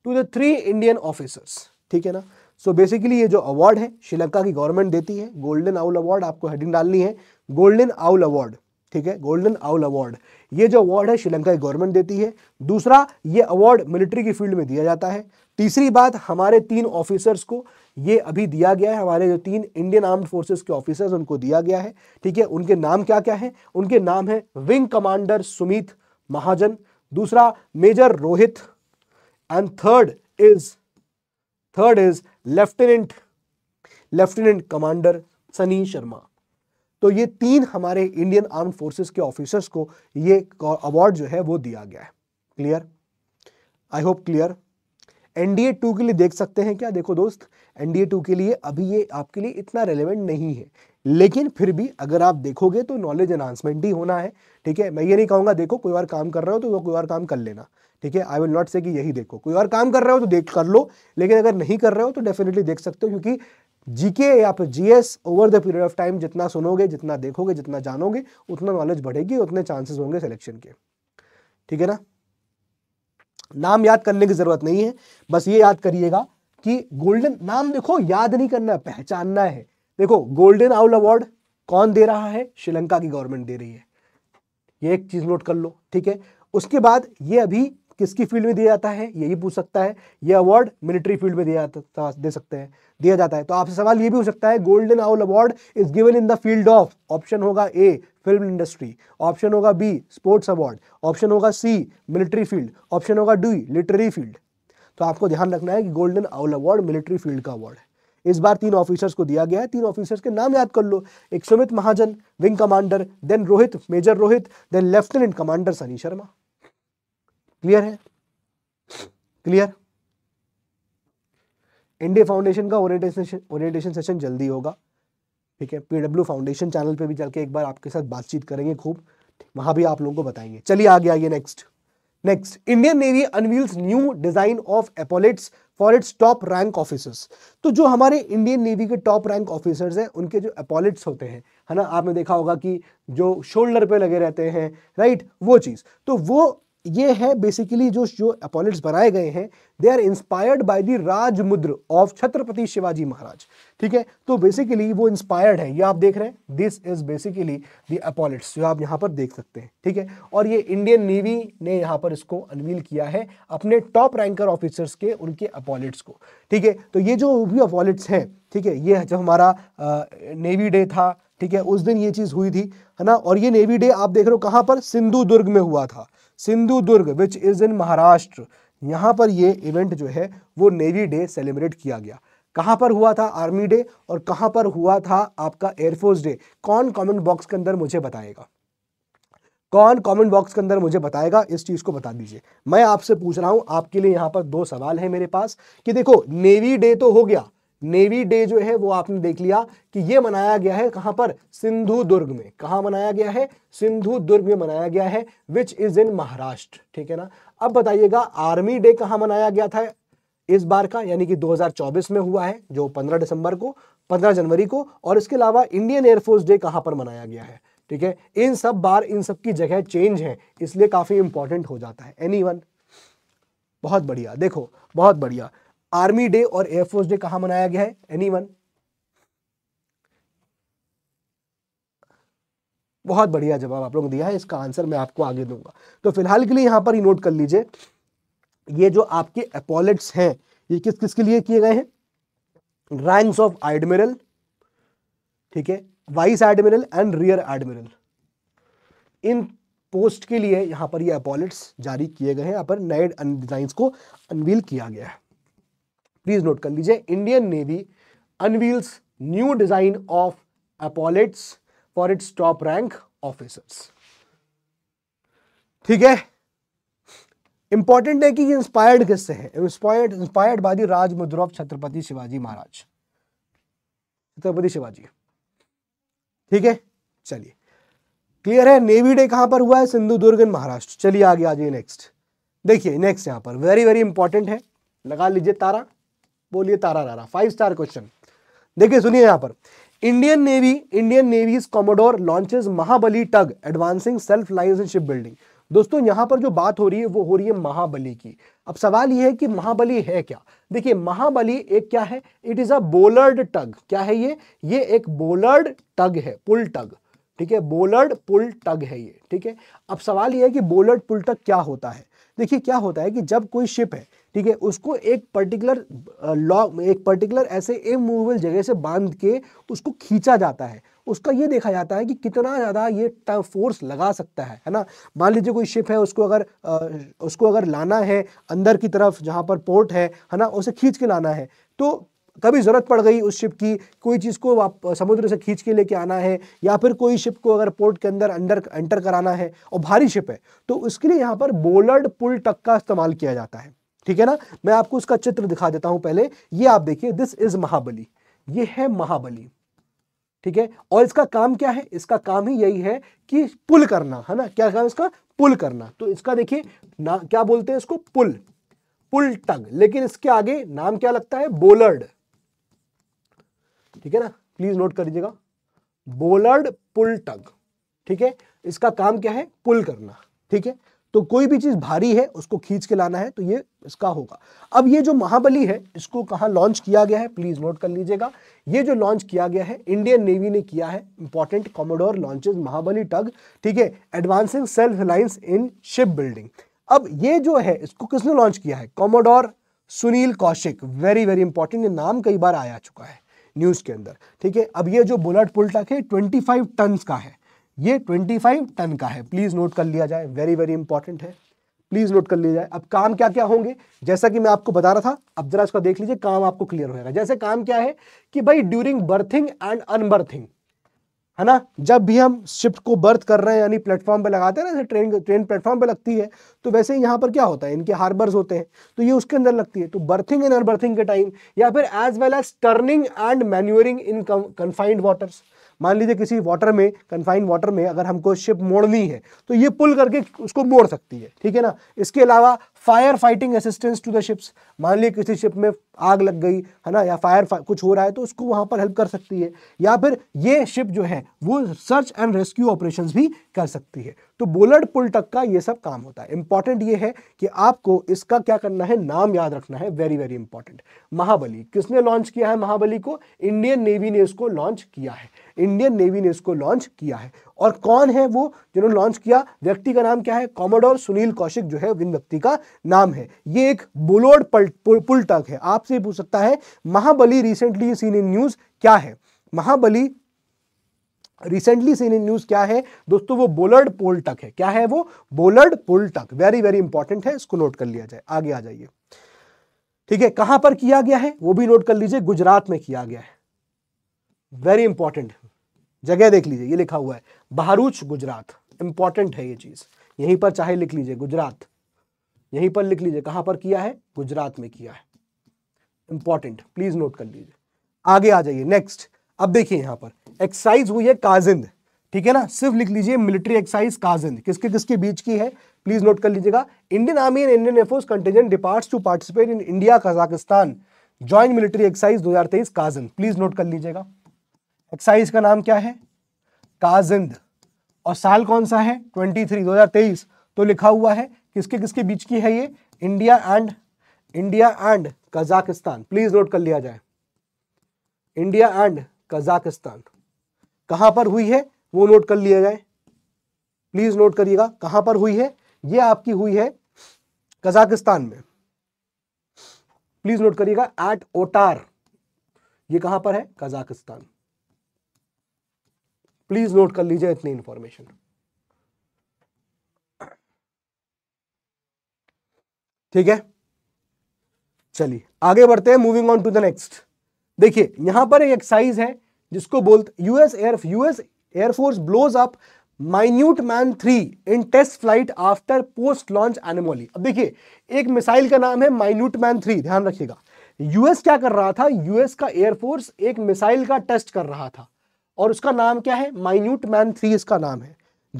to the three Indian officers ठीक है ना सो so बेसिकली ये जो अवार्ड है श्रीलंका की गवर्नमेंट देती है गोल्डन आउल अवार्ड आपको हेडिंग डालनी है गोल्डन आउल अवार्ड ठीक है गोल्डन आउल अवार्ड ये जो अवार्ड है श्रीलंका की गवर्नमेंट देती है दूसरा ये अवार्ड मिलिट्री की फील्ड में दिया जाता है तीसरी बात हमारे तीन ऑफिसर्स को ये अभी दिया गया है हमारे जो तीन इंडियन आर्म्ड फोर्सेस के ऑफिसर्स उनको दिया गया है ठीक है उनके नाम क्या क्या है उनके नाम है विंग कमांडर सुमित महाजन दूसरा major Rohit and third is third is lieutenant lieutenant commander Sunny Sharma तो ये तीन हमारे इंडियन आर्म फोर्सेस के ऑफिसर्स को ये अवार्ड जो है वो दिया गया है clear I hope clear NDA two के लिए देख सकते हैं क्या देखो दोस्त एनडीए टू के लिए अभी ये आपके लिए इतना रेलिवेंट नहीं है लेकिन फिर भी अगर आप देखोगे तो नॉलेज एनहांसमेंट ही होना है ठीक है मैं ये नहीं कहूंगा देखो कोई बार काम कर रहे हो तो वो कोई बार काम कर लेना ठीक है आई विल नॉट से कि यही देखो कोई और काम कर रहे हो तो देख कर लो लेकिन अगर नहीं कर रहे हो तो डेफिनेटली देख सकते हो क्योंकि जीके या फिर GS over the period of time जितना सुनोगे जितना देखोगे जितना जानोगे उतना नॉलेज बढ़ेगी उतने चांसेस होंगे सिलेक्शन के ठीक है ना नाम याद करने की जरूरत नहीं है बस ये याद करिएगा कि गोल्डन नाम देखो याद नहीं करना पहचानना है देखो गोल्डन आउल अवार्ड कौन दे रहा है श्रीलंका की गवर्नमेंट दे रही है ये एक चीज नोट कर लो ठीक है उसके बाद ये अभी किसकी फील्ड में दिया जाता है यही पूछ सकता है यह अवार्ड मिलिट्री फील्ड में दिया जाता दे सकते हैं दिया जाता है तो आपसे सवाल ये भी हो सकता है golden owl award is given in the field of option होगा ए फिल्म इंडस्ट्री ऑप्शन होगा बी स्पोर्ट्स अवार्ड ऑप्शन होगा सी मिलिट्री फील्ड ऑप्शन होगा डी लिटरेरी फील्ड तो आपको ध्यान रखना है कि golden owl award military field का अवार्ड है इस बार तीन ऑफिसर्स को दिया गया है तीन ऑफिसर्स के नाम याद कर लो एक Sumit Mahajan wing commander then Rohit major Rohit then lieutenant commander Sunny Sharma clear है क्लियर इंडिया फाउंडेशन का ओरिएंटेशन ओरिएंटेशन सेशन जल्दी होगा ठीक है पीडब्ल्यू फाउंडेशन चैनल पे भी चल के एक बार आपके साथ बातचीत करेंगे खूब वहां भी आप लोगों को बताएंगे चलिए आगे आइए next next Indian navy unveils new design of epaulettes for its top rank officers तो जो हमारे इंडियन नेवी के टॉप रैंक ऑफिसर्स हैं उनके जो एपोलेट्स होते हैं है ना आपने देखा होगा कि जो शोल्डर पे लगे रहते हैं राइट वो चीज़ तो वो ये है बेसिकली जो जो अपोलिट्स बनाए गए हैं they are inspired by the Rajmudra of Chhatrapati Shivaji Maharaj ठीक है तो बेसिकली वो इंस्पायर्ड है ये आप देख रहे हैं this is basically the epaulettes जो आप यहाँ पर देख सकते हैं ठीक है और ये इंडियन नेवी ने यहाँ पर इसको अनवील किया है अपने टॉप रैंकर ऑफिसर्स के उनके अपोलिट्स को ठीक है तो ये जो भी अपोलिट्स हैं ठीक है ये जब हमारा नेवी डे था ठीक है उस दिन ये चीज़ हुई थी है ना और ये नेवी डे आप देख रहे हो कहाँ पर सिंधु दुर्ग में हुआ था Sindhudurg which is in Maharashtra यहाँ पर ये इवेंट जो है वो नेवी डे सेलिब्रेट किया गया कहाँ पर हुआ था आर्मी डे और कहाँ पर हुआ था आपका एयरफोर्स डे कौन कमेंट बॉक्स के अंदर मुझे बताएगा कौन कमेंट बॉक्स के अंदर मुझे बताएगा इस चीज़ को बता दीजिए मैं आपसे पूछ रहा हूँ आपके लिए यहाँ पर दो सवाल है मेरे पास कि देखो नेवी डे तो हो गया नेवी डे जो है वो आपने देख लिया कि ये मनाया गया है कहां पर सिंधु दुर्ग में कहा मनाया गया है सिंधु दुर्ग में मनाया गया है विच इज इन महाराष्ट्र ठीक है ना अब बताइएगा आर्मी डे कहा मनाया गया था इस बार का यानी कि 2024 में हुआ है जो 15 दिसंबर को 15 जनवरी को और इसके अलावा इंडियन एयरफोर्स डे कहां पर मनाया गया है ठीक है इन सब बार इन सब की जगह चेंज है इसलिए काफ़ी इंपॉर्टेंट हो जाता है एनी बहुत बढ़िया देखो बहुत बढ़िया आर्मी डे और एयरफोर्स डे कहा मनाया गया है एनी वन बहुत बढ़िया जवाब आप लोग दिया है इसका आंसर मैं आपको आगे दूंगा तो फिलहाल के लिए यहां पर ही नोट कर लीजिए ये जो आपके अपोलेट्स हैं ये किस किस के लिए किए गए हैं रैंक्स ऑफ एडमिरल ठीक है vice admiral and rear admiral इन पोस्ट के लिए यहां पर ये अपॉलेट्स जारी किए गए हैं यहां पर नए डिजाइन को अनवील किया गया है प्लीज नोट कर लीजिए Indian navy unveils new design of epaulettes for its top rank officers ठीक है इंपॉर्टेंट है कि ये इंस्पायर्ड किससे है इंस्पायर्ड इंस्पायर्ड बाजी राज छत्रपति शिवाजी महाराज छत्रपति शिवाजी ठीक है चलिए क्लियर है नेवी डे कहां पर हुआ है सिंधु दुर्ग महाराष्ट्र चलिए आगे आ जाइए नेक्स्ट देखिए नेक्स्ट यहां पर वेरी वेरी इंपॉर्टेंट है लगा लीजिए तारा बोलिए तारा रारा फाइव स्टार क्वेश्चन देखिए सुनिए यहाँ पर Indian navy Indian navy commodore launches Mahabali tug advancing self line ship building दोस्तों यहाँ पर जो बात हो रही है वो हो रही है महाबली की अब सवाल ये है कि महाबली है क्या देखिए महाबली एक क्या है इट इज़ अ बोलर्ड टग क्या है ये ये एक बोलर्ड टग है पुल टग ठीक है बोलर्ड पुल टग है ये ठीक है अब सवाल ये है कि बोलर्ड पुल टग क्या होता है देखिए क्या होता है कि जब कोई शिप है ठीक है उसको एक पर्टिकुलर लॉ में एक पर्टिकुलर ऐसे इमूवेबल जगह से बांध के उसको खींचा जाता है उसका ये देखा जाता है कि कितना ज़्यादा ये फोर्स लगा सकता है है ना मान लीजिए कोई शिप है उसको अगर आ, उसको अगर लाना है अंदर की तरफ जहाँ पर पोर्ट है है ना उसे खींच के लाना है तो कभी ज़रूरत पड़ गई उस शिप की कोई चीज़ को आप समुद्र से खींच के लेके आना है या फिर कोई शिप को अगर पोर्ट के अंदर अंडर एंटर कराना है और भारी शिप है तो उसके लिए यहाँ पर बोलर्ड पुल टक का इस्तेमाल किया जाता है ठीक है ना मैं आपको उसका चित्र दिखा देता हूं पहले ये आप देखिए दिस इज महाबली ये है महाबली ठीक है और इसका काम क्या है इसका काम ही यही है कि पुल करना है ना क्या काम इसका पुल करना तो इसका देखिए ना क्या बोलते हैं इसको पुल पुल टग लेकिन इसके आगे नाम क्या लगता है बोलर्ड ठीक है ना प्लीज नोट कर लीजिएगा बोलर्ड पुल टग ठीक है इसका काम क्या है पुल करना ठीक है तो कोई भी चीज भारी है उसको खींच के लाना है तो ये इसका होगा अब ये जो महाबली है इसको कहाँ लॉन्च किया गया है प्लीज नोट कर लीजिएगा ये जो लॉन्च किया गया है इंडियन नेवी ने किया है important commodore launches Mahabali tug ठीक है advancing self reliance in ship building अब ये जो है इसको किसने लॉन्च किया है commodore Sunil Kaushik very very important ये नाम कई बार आया चुका है न्यूज के अंदर ठीक है अब ये जो बुलेट पुलटक है फाइव टन का है ये 25 टन का है प्लीज़ नोट कर लिया जाए वेरी वेरी इंपॉर्टेंट है प्लीज़ नोट कर लिया जाए अब काम क्या क्या होंगे जैसा कि मैं आपको बता रहा था अब जरा इसका देख लीजिए काम आपको क्लियर होगा जैसे काम क्या है कि भाई ड्यूरिंग बर्थिंग एंड अनबर्थिंग है ना जब भी हम शिफ्ट को बर्थ कर रहे हैं यानी प्लेटफॉर्म पे लगाते हैं ना जैसे ट्रेन ट्रेन प्लेटफॉर्म पे लगती है तो वैसे ही यहाँ पर क्या होता है इनके हार्बर्स होते हैं तो ये उसके अंदर लगती है तो बर्थिंग एंड अनबर्थिंग के टाइम या फिर as well as turning and manoeuvring in confined waters मान लीजिए किसी वाटर में कन्फाइन वाटर में अगर हमको शिप मोड़नी है तो ये पुल करके उसको मोड़ सकती है ठीक है ना इसके अलावा fire fighting assistance to the ships मान लीजिए किसी शिप में आग लग गई है ना या फायर कुछ हो रहा है तो उसको वहां पर हेल्प कर सकती है या फिर ये शिप जो है वो सर्च एंड रेस्क्यू ऑपरेशन भी कर सकती है तो बोलर्ड पुल का ये सब काम होता है इंपॉर्टेंट ये है कि आपको इसका क्या करना है नाम याद रखना है वेरी वेरी इंपॉर्टेंट महाबली किसने लॉन्च किया है महाबली को इंडियन नेवी ने इसको लॉन्च किया है इंडियन नेवी ने इसको लॉन्च किया है और कौन है वो जिन्होंने लॉन्च किया व्यक्ति का नाम क्या है कॉमोडोर सुनील कौशिक जो है इन व्यक्ति का नाम है ये एक बोलोड पुल तक है आपसे आपसे पूछ सकता है Mahabali recently seen in news क्या है Mahabali recently seen in news क्या है दोस्तों वो बोलर्ड पोल टक है क्या है वो बोलर्ड पोल टक वेरी वेरी इंपॉर्टेंट है इसको नोट कर लिया जाए आगे आ जाइए ठीक है कहां पर किया गया है वो भी नोट कर लीजिए गुजरात में किया गया है वेरी इंपॉर्टेंट जगह देख लीजिए ये लिखा हुआ है बहारूच गुजरात इंपॉर्टेंट है ये चीज यहीं पर चाहे लिख लीजिए गुजरात यहीं पर लिख लीजिए कहां पर किया है गुजरात में किया है इंपॉर्टेंट प्लीज नोट कर लीजिए आगे आ जाइए नेक्स्ट अब देखिए यहां पर एक्साइज हुई है काजिंद ठीक है ना सिर्फ लिख लीजिए मिलिट्री एक्साइज काजिंद किसके किसके बीच की है प्लीज नोट कर लीजिएगा Indian army and Indian air force contingent depart to participate in India Kazakhstan joint military exercise 2023 KAZIND please note कर लीजिएगा एक्साइज का नाम क्या है काजिंद और साल कौन सा है 23 2023 तो लिखा हुआ है किसके किसके बीच की है ये India and India and Kazakhstan please note कर लिया जाए इंडिया एंड कजाकिस्तान कहां पर हुई है वो नोट कर लिया जाए प्लीज नोट करिएगा कहां पर हुई है ये आपकी हुई है कजाकिस्तान में प्लीज नोट करिएगा एट ओटार ये कहां पर है कजाकिस्तान प्लीज नोट कर लीजिए इतनी इंफॉर्मेशन ठीक है चलिए आगे बढ़ते हैं moving on to the next देखिए यहां पर एक एक्सरसाइज है जिसको बोलते US air US air force blows up minuteman three in test flight after post launch anomaly अब देखिए एक मिसाइल का नाम है माइन्यूट मैन थ्री ध्यान रखिएगा यूएस क्या कर रहा था यूएस का एयरफोर्स एक मिसाइल का टेस्ट कर रहा था और उसका नाम क्या है माइन्यूट मैन थ्री इसका नाम है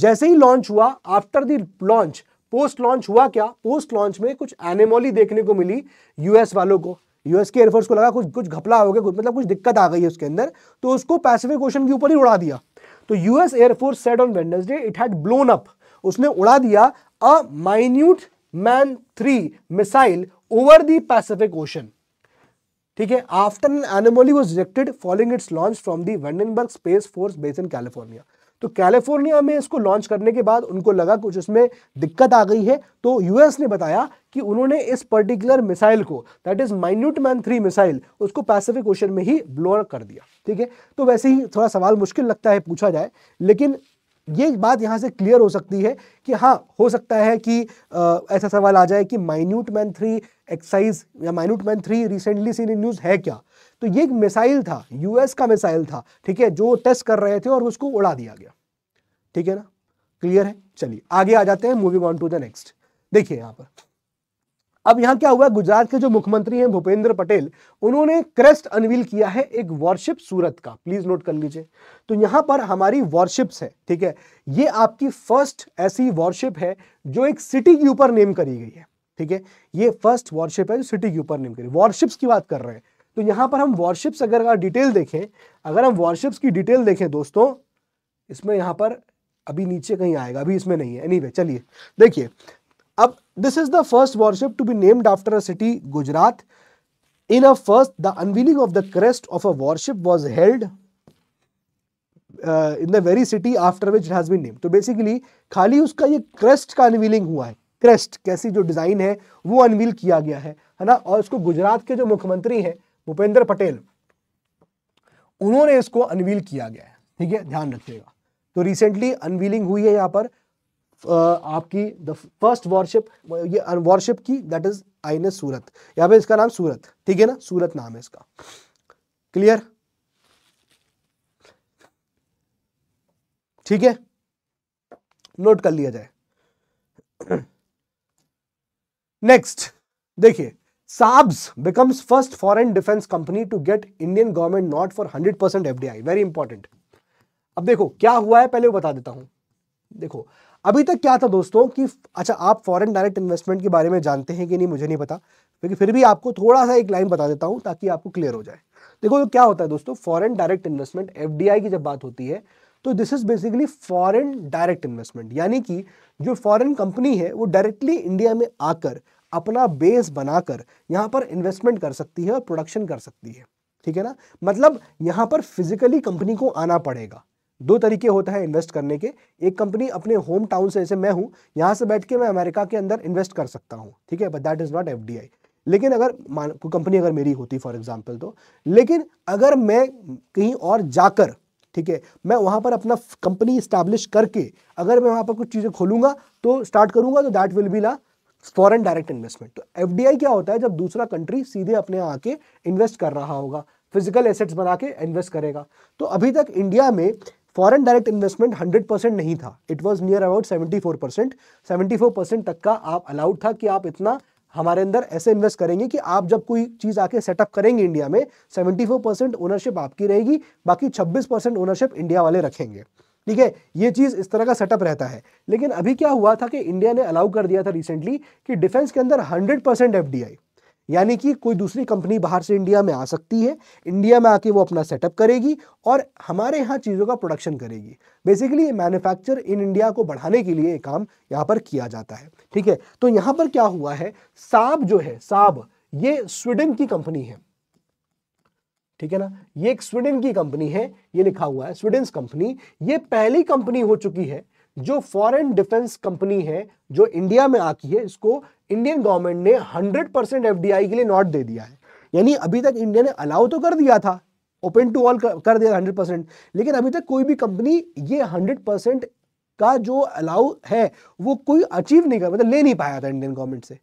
जैसे ही लॉन्च हुआ after the launch post launch हुआ क्या पोस्ट लॉन्च में कुछ एनिमोली देखने को मिली यूएस वालों को यूएस के एयरफोर्स को लगा कुछ कुछ घपला हो गया कुछ मतलब कुछ दिक्कत आ गई है उसके अंदर तो उसको पैसिफिक ओशन के ऊपर ही उड़ा दिया तो US air force said on Wednesday it had blown up उसने उड़ा दिया a minuteman three missile over the Pacific Ocean ठीक है after anomaly was rejected following its launch from the Vandenberg space force base in California तो California में इसको launch करने के बाद उनको लगा कुछ इसमें दिक्कत आ गई है तो यूएस ने बताया कि उन्होंने इस पर्टिकुलर मिसाइल को that is minuteman three missile उसको पैसिफिक ओशन में ही ब्लोअर कर दिया ठीक है तो वैसे ही थोड़ा सवाल मुश्किल लगता है पूछा जाए लेकिन ये बात यहाँ से क्लियर हो सकती है कि हाँ हो सकता है कि आ, ऐसा सवाल आ जाए कि minuteman three exercise or minuteman three recently seen in news है क्या तो ये एक मिसाइल था यूएस का मिसाइल था ठीक है जो टेस्ट कर रहे थे और उसको उड़ा दिया गया ठीक है ना क्लियर है चलिए आगे आ जाते हैं moving on to the next देखिए यहां पर अब यहां क्या हुआ गुजरात के जो मुख्यमंत्री हैं भूपेंद्र पटेल उन्होंने क्रेस्ट अनवील किया है एक वॉरशिप सूरत का प्लीज नोट कर लीजिए तो यहां पर हमारी वॉरशिप्स है ठीक है ये आपकी फर्स्ट ऐसी वॉरशिप है जो एक सिटी के ऊपर नेम करी गई है ठीक है ये फर्स्ट वॉरशिप है जो सिटी के ऊपर नेम करी वॉरशिप्स की बात कर रहे हैं तो यहां पर हम वॉरशिप्स अगर अगर डिटेल देखें अगर हम वॉरशिप्स की डिटेल देखें दोस्तों इसमें यहां पर अभी नीचे कहीं आएगा अभी इसमें नहीं है एनी anyway, चलिए देखिए अब this is the first warship to be named after a city Gujarat in a first the unveiling of the crest of a warship was held in the very city after which has been name तो basically खाली उसका ये crest का unwilling हुआ है crest कैसी जो design है वो अनवील किया गया है है ना और उसको गुजरात के जो मुख्यमंत्री हैं भूपेंद्र पटेल उन्होंने इसको अनवील किया गया है ठीक है ध्यान रखिएगा तो रिसेंटली अनवीलिंग हुई है यहाँ पर आपकी द फर्स्ट वॉरशिप ये वॉरशिप की दैट इज आई सूरत यहाँ पे इसका नाम सूरत ठीक है ना सूरत नाम है इसका क्लियर ठीक है नोट कर लिया जाए नेक्स्ट देखिए Saab's becomes first foreign defense company to get Indian government not for 100% FDI. Very important. अब देखो क्या हुआ है पहले वो बता देता हूं देखो अभी तक क्या था दोस्तों कि अच्छा आप फॉरेन डायरेक्ट इन्वेस्टमेंट के बारे में जानते हैं कि नहीं मुझे नहीं पता क्योंकि फिर भी आपको थोड़ा सा एक लाइन बता देता हूं ताकि आपको क्लियर हो जाए देखो तो क्या होता है दोस्तों फॉरेन डायरेक्ट इन्वेस्टमेंट एफडीआई की जब बात होती है तो this is basically foreign direct investment यानी कि जो फॉरेन कंपनी है वो डायरेक्टली इंडिया में आकर अपना बेस बनाकर यहाँ पर इन्वेस्टमेंट कर सकती है और प्रोडक्शन कर सकती है ठीक है ना मतलब यहाँ पर फिजिकली कंपनी को आना पड़ेगा दो तरीके होता है इन्वेस्ट करने के एक कंपनी अपने होम टाउन से जैसे मैं हूँ यहाँ से बैठ के मैं अमेरिका के अंदर इन्वेस्ट कर सकता हूँ ठीक है but that is not F लेकिन अगर मान कंपनी अगर मेरी होती फॉर एग्जाम्पल तो लेकिन अगर मैं कहीं और जाकर ठीक है मैं वहाँ पर अपना कंपनी इस्टेब्लिश करके अगर मैं वहाँ पर कुछ चीज़ें खोलूँगा तो स्टार्ट करूँगा तो दैट विल बी ला फॉरन डायरेक्ट इन्वेस्टमेंट तो एफ क्या होता है जब दूसरा कंट्री सीधे अपने आके इन्वेस्ट कर रहा होगा फिजिकल एसेट्स बना के इन्वेस्ट करेगा तो अभी तक इंडिया में फॉरेन डायरेक्ट इन्वेस्टमेंट 100 परसेंट नहीं था it was near about 74 percent seventy percent तक का आप अलाउड था कि आप इतना हमारे अंदर ऐसे इन्वेस्ट करेंगे कि आप जब कोई चीज़ आके सेटअप करेंगे इंडिया में 74 परसेंट ओनरशिप आपकी रहेगी बाकी 26 परसेंट ओनरशिप इंडिया वाले रखेंगे ठीक है ये चीज़ इस तरह का सेटअप रहता है लेकिन अभी क्या हुआ था कि इंडिया ने अलाउ कर दिया था रिसेंटली कि डिफेंस के अंदर हंड्रेड परसेंट एफ यानी कि कोई दूसरी कंपनी बाहर से इंडिया में आ सकती है इंडिया में आके वो अपना सेटअप करेगी और हमारे यहाँ चीज़ों का प्रोडक्शन करेगी बेसिकली मैन्युफैक्चर इन इंडिया को बढ़ाने के लिए काम यहाँ पर किया जाता है ठीक है तो यहाँ पर क्या हुआ है साब जो है साब ये स्वीडन की कंपनी है ठीक है ना ये एक स्वीडन की कंपनी है ये लिखा हुआ है स्वीडन कंपनी ये पहली कंपनी हो चुकी है जो फॉरेन डिफेंस कंपनी है जो इंडिया में आकी है इसको इंडियन गवर्नमेंट ने 100 परसेंट एफ के लिए नॉट दे दिया है यानी अभी तक इंडिया ने अलाउ तो कर दिया था ओपन टू ऑल कर दिया हंड्रेड परसेंट लेकिन अभी तक कोई भी कंपनी ये हंड्रेड परसेंट का जो अलाउ है वो कोई अचीव नहीं कर मतलब ले नहीं पाया था इंडियन गवर्नमेंट से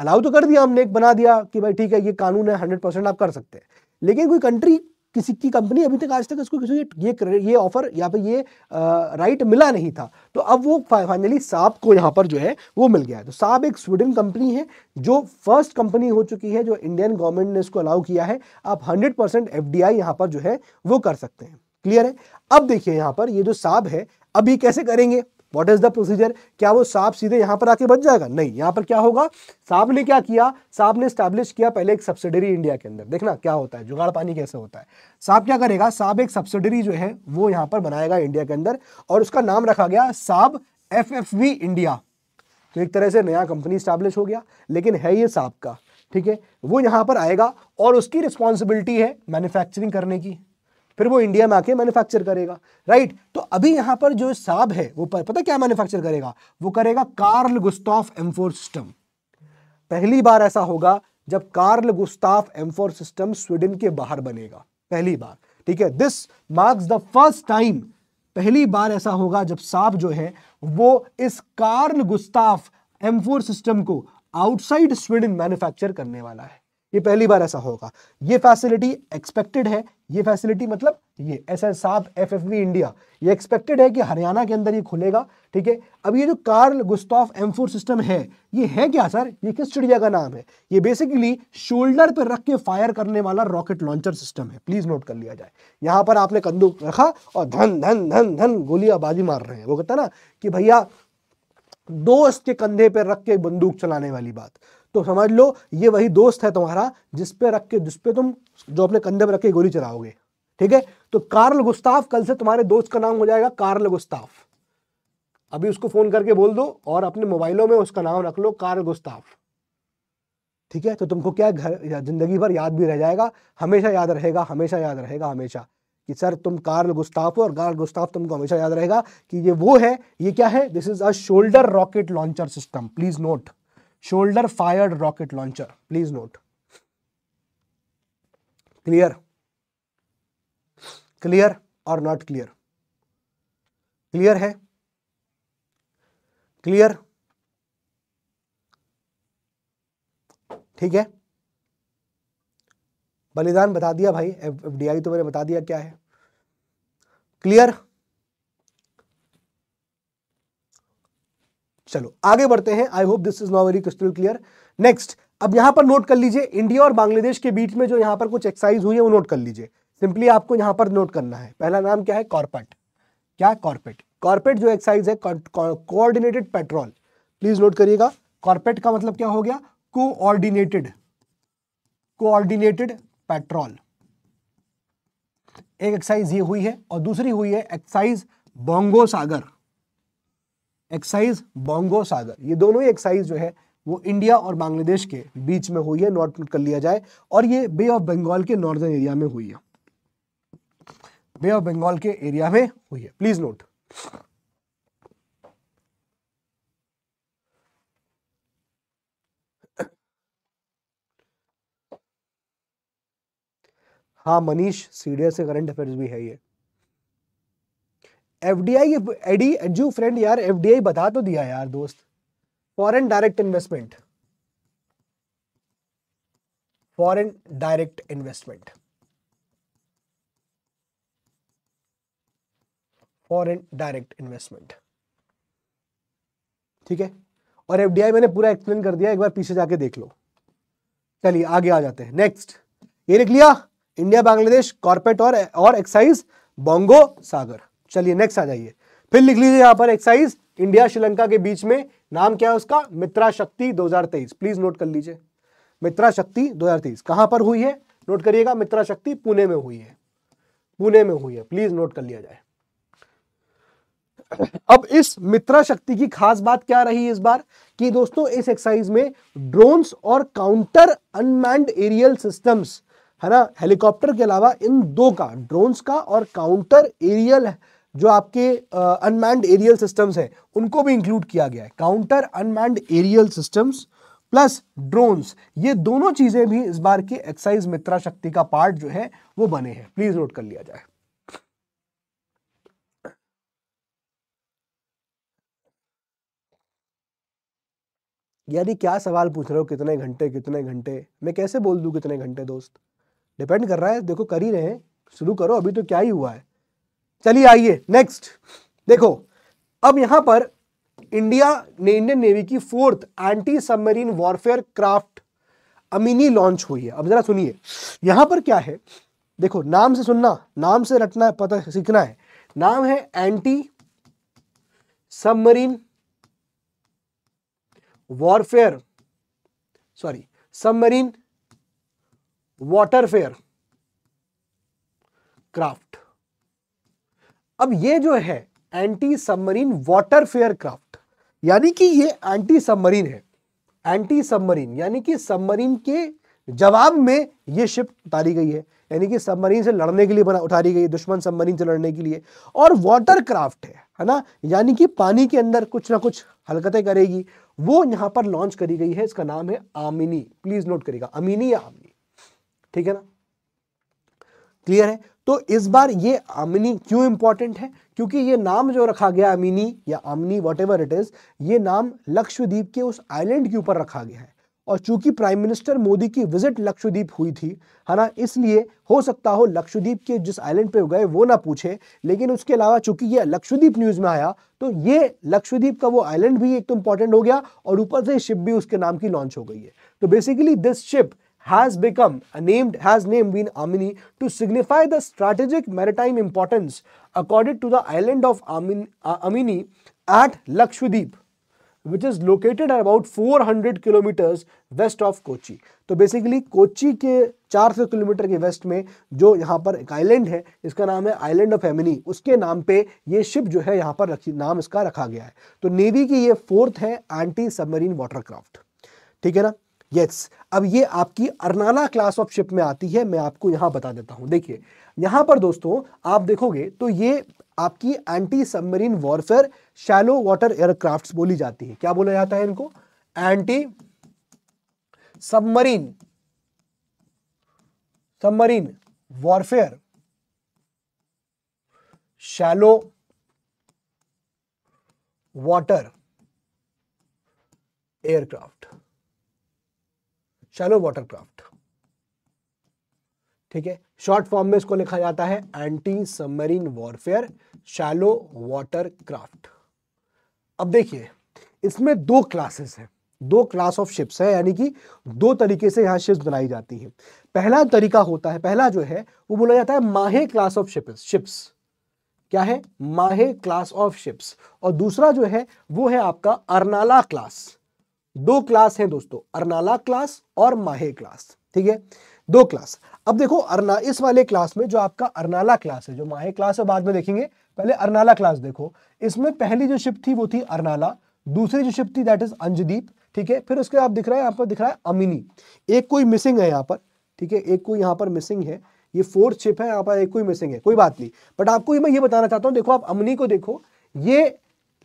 अलाउ तो कर दिया हमने एक बना दिया कि भाई ठीक है ये कानून है हंड्रेड परसेंट आप कर सकते हैं लेकिन कोई कंट्री किसी की कंपनी अभी तक आज तक उसको किसी ये ये ऑफर या फिर ये आ, राइट मिला नहीं था तो अब वो फाइनली साप को यहाँ पर जो है वो मिल गया है तो साप एक स्वीडन कंपनी है जो फर्स्ट कंपनी हो चुकी है जो इंडियन गवर्नमेंट ने इसको अलाउ किया है आप 100 परसेंट एफ यहाँ पर जो है वो कर सकते हैं क्लियर है अब देखिए यहाँ पर ये जो साप है अभी कैसे करेंगे व्हाट इज द प्रोसीजर क्या वो सांप सीधे यहाँ पर आके बच जाएगा नहीं यहाँ पर क्या होगा सांप ने क्या किया सांप ने स्टैब्लिश किया पहले एक सब्सिडरी इंडिया के अंदर देखना क्या होता है जुगाड़ पानी कैसे होता है सांप क्या करेगा सांप एक सब्सिडरी जो है वो यहाँ पर बनाएगा इंडिया के अंदर और उसका नाम रखा गया साब एफ इंडिया तो एक तरह से नया कंपनी स्टैब्लिश हो गया लेकिन है ये सांप का ठीक है वो यहाँ पर आएगा और उसकी रिस्पॉन्सिबिलिटी है मैन्युफैक्चरिंग करने की फिर वो इंडिया में आके मैन्युफैक्चर करेगा राइट तो अभी यहां पर जो साब है वो पर, पता क्या मैन्युफैक्चर करेगा वो करेगा कार्ल गुस्ताफ एम्फोर सिस्टम पहली बार ऐसा होगा जब Carl Gustaf M four system Sweden के बाहर बनेगा पहली बार ठीक है this marks the first time पहली बार ऐसा होगा जब साब जो है वो इस कार्ल गुस्ताफ एम्फोर सिस्टम को आउटसाइड स्वीडन मैन्युफैक्चर करने वाला है ये पहली बार ऐसा होगा ये फैसिलिटी एक्सपेक्टेड है ये फैसिलिटी मतलब ये S S Saab F F India ये एक्सपेक्टेड है कि हरियाणा के अंदर ये खुलेगा ठीक है अब ये जो Carl Gustaf M four system है ये है क्या सर ये किस चिड़िया का नाम है ये बेसिकली शोल्डर पर रख के फायर करने वाला रॉकेट लॉन्चर सिस्टम है प्लीज नोट कर लिया जाए यहाँ पर आपने कंदूक रखा और धन धन धन धन गोलियां मार रहे हैं वो कहता ना कि भैया दोस्त के कंधे पर रख के बंदूक चलाने वाली बात तो समझ लो ये वही दोस्त है तुम्हारा जिस पे रख के जिस पे तुम जो अपने कंधे पर रख के गोली चलाओगे ठीक है तो कार्ल गुस्ताफ कल से तुम्हारे दोस्त का नाम हो जाएगा कार्ल गुस्ताफ अभी उसको फोन करके बोल दो और अपने मोबाइलों में उसका नाम रख लो कार्ल गुस्ताफ ठीक है तो तुमको क्या घर जिंदगी भर याद भी रह जाएगा हमेशा याद रहेगा हमेशा याद रहेगा हमेशा कि सर तुम कार्ल गुस्ताफ हो और कार्ल गुस्ताफ तुमको हमेशा याद रहेगा कि ये वो है ये क्या है this is a shoulder rocket launcher system please note shoulder fired rocket launcher please note clear clear और नॉट क्लियर क्लियर है क्लियर ठीक है बलिदान बता दिया भाई एफ डी आई तो मैंने बता दिया क्या है क्लियर चलो आगे बढ़ते हैं I hope this is now very crystal clear next अब यहां पर नोट कर लीजिए इंडिया और बांग्लादेश के बीच में जो यहां पर कुछ एक्साइज हुई है वो नोट कर लीजिए सिंपली आपको यहां पर नोट करना है पहला नाम क्या है कॉर्पेट क्या कॉर्पेट कॉर्पेट जो एक्साइज है कोऑर्डिनेटेड पेट्रोल प्लीज नोट करिएगा कॉर्पेट का मतलब क्या हो गया कोऑर्डिनेटेड कोऑर्डिनेटेड पेट्रोल एक एक्साइज ये हुई है और दूसरी हुई है एक्साइज बोंगो सागर एक्साइज बोंगो सागर ये दोनों ही एक्साइज जो है वो इंडिया और बांग्लादेश के बीच में हुई है नोट कर लिया जाए और ये बे ऑफ बंगाल के नॉर्दर्न एरिया में हुई है बे ऑफ बंगाल के एरिया में हुई है प्लीज नोट हाँ मनीष सीडीएस से करंट अफेयर्स भी है ये एफ डी आई एडी एजू फ्रेंड यार एफ डी आई बता तो दिया यार दोस्त foreign direct investment foreign direct investment foreign direct investment ठीक है और एफ मैंने पूरा एक्सप्लेन कर दिया एक बार पीछे जाके देख लो चलिए आगे आ जाते हैं नेक्स्ट ये लिख लिया इंडिया बांग्लादेश कॉर्पोरेट और और एक्साइज बोंगो सागर चलिए नेक्स्ट आ जाइए फिर लिख लीजिए यहाँ पर एक्साइज इंडिया श्रीलंका के बीच में नाम क्या है उसका मित्रा शक्ति 2023 प्लीज नोट कर लीजिए मित्रा शक्ति 2023 कहां पर हुई है नोट करिएगा मित्रा शक्ति पुणे में हुई है पुणे में हुई है प्लीज नोट कर लिया जाए अब इस मित्रा शक्ति की खास बात क्या रही इस बार कि दोस्तों इस एक्सरसाइज में ड्रोन्स और काउंटर अनमैंड एरियल सिस्टम्स है ना हेलीकॉप्टर के अलावा इन दो का ड्रोन्स का और काउंटर एरियल जो आपके अनमैंड एरियल सिस्टम्स हैं उनको भी इंक्लूड किया गया है counter unmanned aerial systems plus drones ये दोनों चीज़ें भी इस बार के एक्साइज मित्रा शक्ति का पार्ट जो है वो बने हैं प्लीज नोट कर लिया जाए यानी क्या सवाल पूछ रहे हो कितने घंटे कितने घंटे मैं कैसे बोल दू कितने घंटे दोस्त डिपेंड कर रहा है देखो कर ही रहे हैं शुरू करो अभी तो क्या ही हुआ है चलिए आइए नेक्स्ट देखो अब यहां पर इंडिया ने इंडियन नेवी की fourth anti submarine warfare craft Amini launch हुई है अब जरा सुनिए यहां पर क्या है देखो नाम से सुनना नाम से रटना है पता सीखना है नाम है anti submarine warfare sorry submarine warfare craft अब ये जो है anti submarine warfare craft यानी कि ये एंटी सबमरीन है एंटी सबमरीन यानी कि सबमरीन के जवाब में ये शिप उतारी गई है यानी कि सबमरीन से लड़ने के लिए बना उतारी गई दुश्मन सबमरीन से लड़ने के लिए और वाटर क्राफ्ट है है ना यानी कि पानी के अंदर कुछ ना कुछ हरकतें करेगी वो यहां पर लॉन्च करी गई है इसका नाम है आमिनी प्लीज नोट करेगा अमीनी या आमिनी ठीक है ना क्लियर है तो इस बार ये अमिनी क्यों इंपॉर्टेंट है क्योंकि ये नाम जो रखा गया अमिनी या अमनी वट इट इज़ ये नाम लक्षद्वीप के उस आइलैंड के ऊपर रखा गया है और चूंकि प्राइम मिनिस्टर मोदी की विजिट लक्षद्वीप हुई थी है ना इसलिए हो सकता हो लक्षद्वीप के जिस आइलैंड पे गए वो ना पूछे लेकिन उसके अलावा चूंकि ये लक्षद्वीप न्यूज़ में आया तो ये लक्षद्वीप का वो आइलैंड भी एक तो इंपॉर्टेंट हो गया और ऊपर से शिप भी उसके नाम की लॉन्च हो गई है तो basically this ship has become uh, named has named been Amini to signify the strategic maritime importance accorded to the island of Amin, uh, Amini at Lakshadweep which is located at about 400 kilometers west of Kochi. तो basically kochi ke 400 kilometre ke west mein jo yahan par ek island hai iska naam hai island of amini uske naam pe ye ship jo hai yahan par रखी नाम इसका रखा गया है तो navy की ये फोर्थ है एंटी सबमरीन वाटरक्राफ्ट ठीक है ना यस अब ये आपकी अरनाला क्लास ऑफ शिप में आती है मैं आपको यहां बता देता हूं देखिए यहां पर दोस्तों आप देखोगे तो ये आपकी anti submarine warfare shallow water aircraft बोली जाती है क्या बोला जाता है इनको anti submarine submarine warfare shallow water aircraft shallow craft ठीक है शॉर्ट फॉर्म में इसको लिखा जाता है anti submarine warfare shallow water craft अब देखिए इसमें दो क्लासेस हैं दो क्लास ऑफ शिप्स है यानी कि दो तरीके से यहाँ शिप्स बनाई जाती हैं पहला तरीका होता है पहला जो है वो बोला जाता है माहे क्लास ऑफ शिप्स शिप्स क्या है माहे क्लास ऑफ शिप्स और दूसरा जो है वो है आपका अरनाला क्लास दो क्लास हैं दोस्तों अरनाला क्लास और माहे क्लास ठीक है दो क्लास अब देखो अरना इस वाले क्लास में जो आपका अरनाला क्लास है जो माहे क्लास है बाद में देखेंगे पहले अरनाला क्लास देखो इसमें पहली जो शिप थी वो थी अरनाला दूसरी जो शिप थी दैट इज अंजदीप ठीक है फिर उसके आप दिख रहा है यहाँ पर दिख रहा है अमिनी एक कोई मिसिंग है यहाँ पर ठीक है एक कोई यहाँ पर मिसिंग है ये फोर्थ शिप है यहाँ पर एक कोई मिसिंग है कोई बात नहीं बट आपको मैं ये बताना चाहता हूँ देखो आप अमनी को देखो ये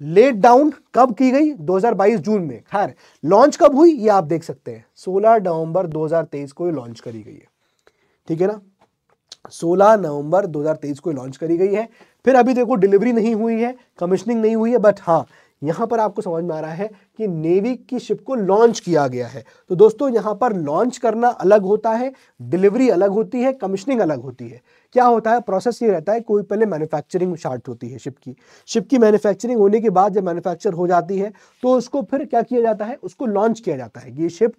लेट डाउन कब की गई 2022 जून में खैर लॉन्च कब हुई ये आप देख सकते हैं 16 नवंबर 2023 को ये लॉन्च करी गई है ठीक है ना 16 नवंबर 2023 को लॉन्च करी गई है फिर अभी देखो डिलीवरी नहीं हुई है कमिश्निंग नहीं हुई है बट हाँ यहाँ पर आपको समझ में आ रहा है कि नेवी की शिप को लॉन्च किया गया है तो दोस्तों यहाँ पर लॉन्च करना अलग होता है डिलीवरी अलग होती है कमिश्निंग अलग होती है क्या होता है प्रोसेस ये रहता है कोई पहले मैन्युफैक्चरिंग स्टार्ट होती है शिप की शिप की मैन्युफैक्चरिंग होने के बाद जब मैन्युफैक्चर हो जाती है तो उसको फिर क्या किया जाता है उसको लॉन्च किया जाता है ये शिप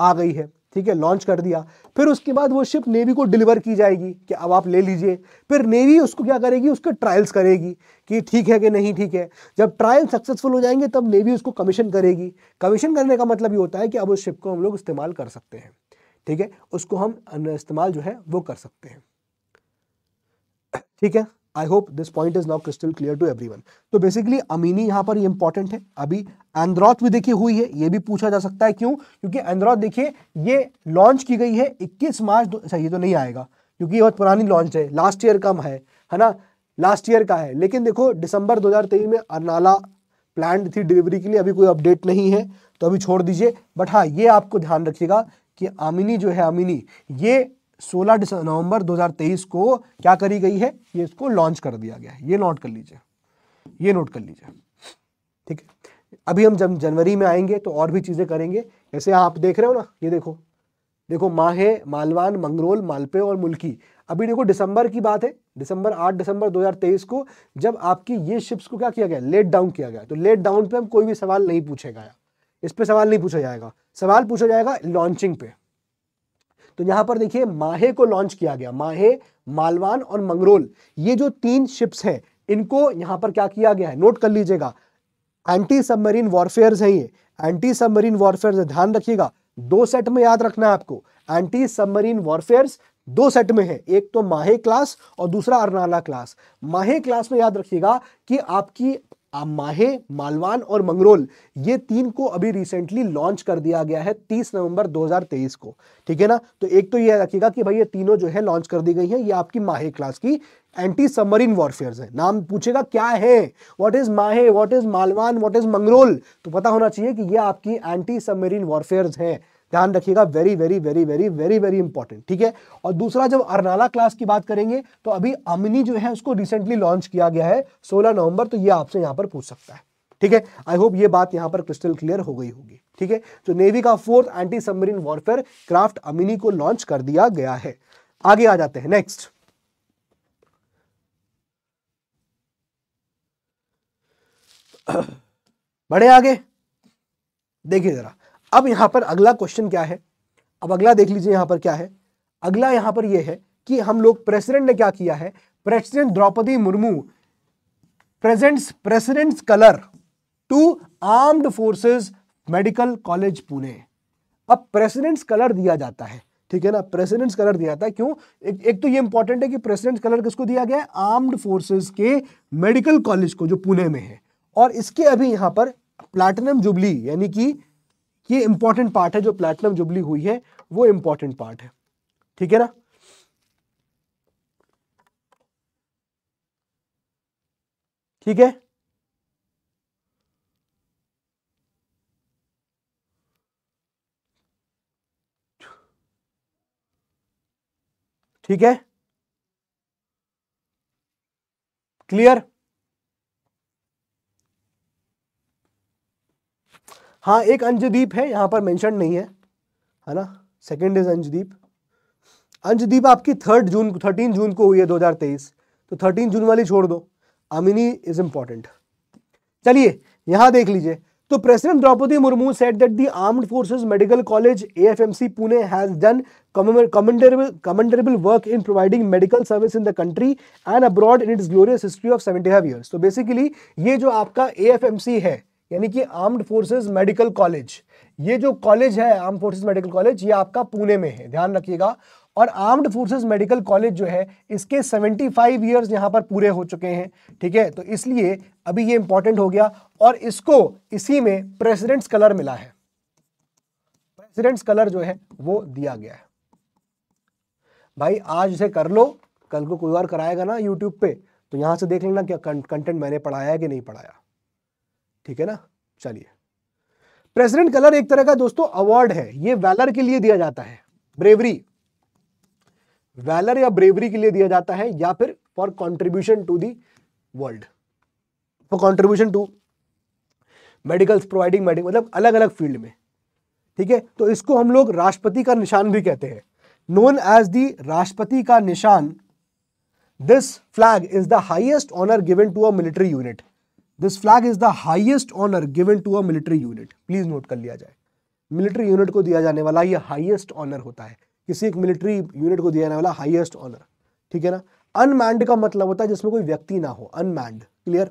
आ गई है ठीक है लॉन्च कर दिया फिर उसके बाद वो शिप नेवी को डिलीवर की जाएगी कि अब आप ले लीजिए फिर नेवी उसको क्या करेगी उसके ट्रायल्स करेगी कि ठीक है कि नहीं ठीक है जब ट्रायल सक्सेसफुल हो जाएंगे तब नेवी उसको कमीशन करेगी कमीशन करने का मतलब ये होता है कि अब उस शिप को हम लोग इस्तेमाल कर सकते हैं ठीक है उसको हम इस्तेमाल जो है वो कर सकते हैं ठीक है I hope this point is now crystal clear to one तो बेसिकली अमीनी यहाँ पर इंपॉर्टेंट है अभी एंड्रॉथ भी देखी हुई है ये भी पूछा जा सकता है क्यों क्योंकि एंड्रॉथ देखिए ये लॉन्च की गई है 21 मार्च सही ये तो नहीं आएगा क्योंकि ये बहुत पुरानी लॉन्च है लास्ट ईयर कम है है ना लास्ट ईयर का है लेकिन देखो दिसंबर 2023 में अरनाला प्लान थी डिलीवरी के लिए अभी कोई अपडेट नहीं है तो अभी छोड़ दीजिए बट हाँ ये आपको ध्यान रखिएगा कि अमिनी जो है अमिनी ये 16 नवंबर 2023 को क्या करी गई है ये इसको लॉन्च कर दिया गया है ये नोट कर लीजिए ये नोट कर लीजिए ठीक है अभी हम जब जनवरी में आएंगे तो और भी चीज़ें करेंगे जैसे आप देख रहे हो ना ये देखो देखो माहे मालवान मंगरोल मालपे और मुल्की अभी देखो दिसंबर की बात है दिसंबर 8 दिसंबर 2023 को जब आपकी ये शिप्स को क्या किया गया लेट डाउन किया गया तो लेट डाउन पे हम कोई भी सवाल नहीं पूछेगा इस पे सवाल नहीं पूछा जाएगा सवाल पूछा जाएगा लॉन्चिंग पे तो यहां पर देखिए माहे को लॉन्च किया गया माहे मालवान और मंगरोल ये जो तीन शिप्स हैं इनको यहां पर क्या किया गया है नोट कर लीजिएगा एंटी सबमरीन वॉरफेयर है ये एंटी सबमरीन वॉरफेयर ध्यान रखिएगा दो सेट में याद रखना है आपको एंटी सबमरीन वॉरफेयर दो सेट में है एक तो माहे क्लास और दूसरा अरनाला क्लास माहे क्लास में याद रखिएगा कि आपकी माहे मालवान और मंगरोल ये तीन को अभी रिसेंटली लॉन्च कर दिया गया है 30 नवंबर 2023 को ठीक है ना तो एक तो ये रखिएगा कि भाई ये तीनों जो है लॉन्च कर दी गई हैं ये आपकी माहे क्लास की एंटी सबमरीन वॉरफेयर है नाम पूछेगा क्या है what is Mahe what is Malvan what is Mangrol तो पता होना चाहिए कि ये आपकी एंटी सबमरीन वॉरफेयर है ध्यान रखिएगा very very very very very very important ठीक है और दूसरा जब अरनाला क्लास की बात करेंगे तो अभी अमिनी जो है उसको रिसेंटली लॉन्च किया गया है सोलह नवंबर तो ये आपसे यहां पर पूछ सकता है ठीक है आई होप ये बात यहां पर क्रिस्टल क्लियर हो गई होगी ठीक है तो नेवी का fourth anti submarine warfare craft Amini को लॉन्च कर दिया गया है आगे आ जाते हैं नेक्स्ट बढ़े आगे देखिए जरा अब यहां पर अगला क्वेश्चन क्या है अब अगला देख लीजिए यहां पर क्या है अगला यहां पर यह है कि हम लोग प्रेसिडेंट ने क्या किया है president Draupadi Murmu presents president's colour to armed forces medical college Pune अब प्रेसिडेंट्स कलर दिया जाता है ठीक है ना प्रेसिडेंट्स कलर दिया जाता है क्यों एक, एक तो ये इंपॉर्टेंट है कि प्रेसिडेंट्स कलर किसको दिया गया है आर्म्ड फोर्सेज के मेडिकल कॉलेज को जो पुणे में है और इसके अभी यहां पर प्लैटिनम जुबली यानी कि ये इंपॉर्टेंट पार्ट है जो प्लैटिनम जुबली हुई है वो इंपॉर्टेंट पार्ट है ठीक है ना ठीक है ठीक है क्लियर हाँ एक अंजदीप है यहाँ पर मेंशन नहीं है है ना सेकंड इज अंजदीप अंजदीप आपकी थर्ड जून थर्टीन जून को हुई है 2023 तो थर्टीन जून वाली छोड़ दो अमिनी इज इंपॉर्टेंट चलिए यहाँ देख लीजिए तो president Draupadi Murmu said that the armed forces medical college C Pune has done commendable work in providing medical service in the country and abroad in its glorious history of seventy five years तो basically ये जो आपका A F M C है यानी कि armed forces medical college ये जो college है आर्म फोर्सेस मेडिकल कॉलेज ये आपका पुणे में है ध्यान रखिएगा और आर्म्ड फोर्सेस मेडिकल कॉलेज जो है इसके 75 फाइव ईयर्स यहाँ पर पूरे हो चुके हैं ठीक है तो इसलिए अभी ये इंपॉर्टेंट हो गया और इसको इसी में प्रेसिडेंट्स कलर मिला है प्रेसिडेंट्स कलर जो है वो दिया गया है भाई आज से कर लो कल को कोई और कराएगा ना यूट्यूब पे तो यहां से देख लेना क्या कंटेंट मैंने पढ़ाया है कि नहीं पढ़ाया ठीक है ना चलिए प्रेसिडेंट कलर एक तरह का दोस्तों अवार्ड है ये वैलर के लिए दिया जाता है ब्रेवरी वैलर या ब्रेवरी के लिए दिया जाता है या फिर for contribution to the world for contribution to medicals providing medical मतलब अलग अलग फील्ड में ठीक है तो इसको हम लोग राष्ट्रपति का निशान भी कहते हैं नोन एज दी राष्ट्रपति का निशान this flag is the highest honour given to a military unit this flag is the highest honour given to a military unit please note कर लिया जाए मिलिट्री यूनिट को दिया जाने वाला यह हाइएस्ट ऑनर होता है किसी एक मिलिट्री यूनिट को दिया जाने वाला हाइएस्ट ऑनर ठीक है ना अनमैंड का मतलब होता है जिसमें कोई व्यक्ति ना हो अनमैंड क्लियर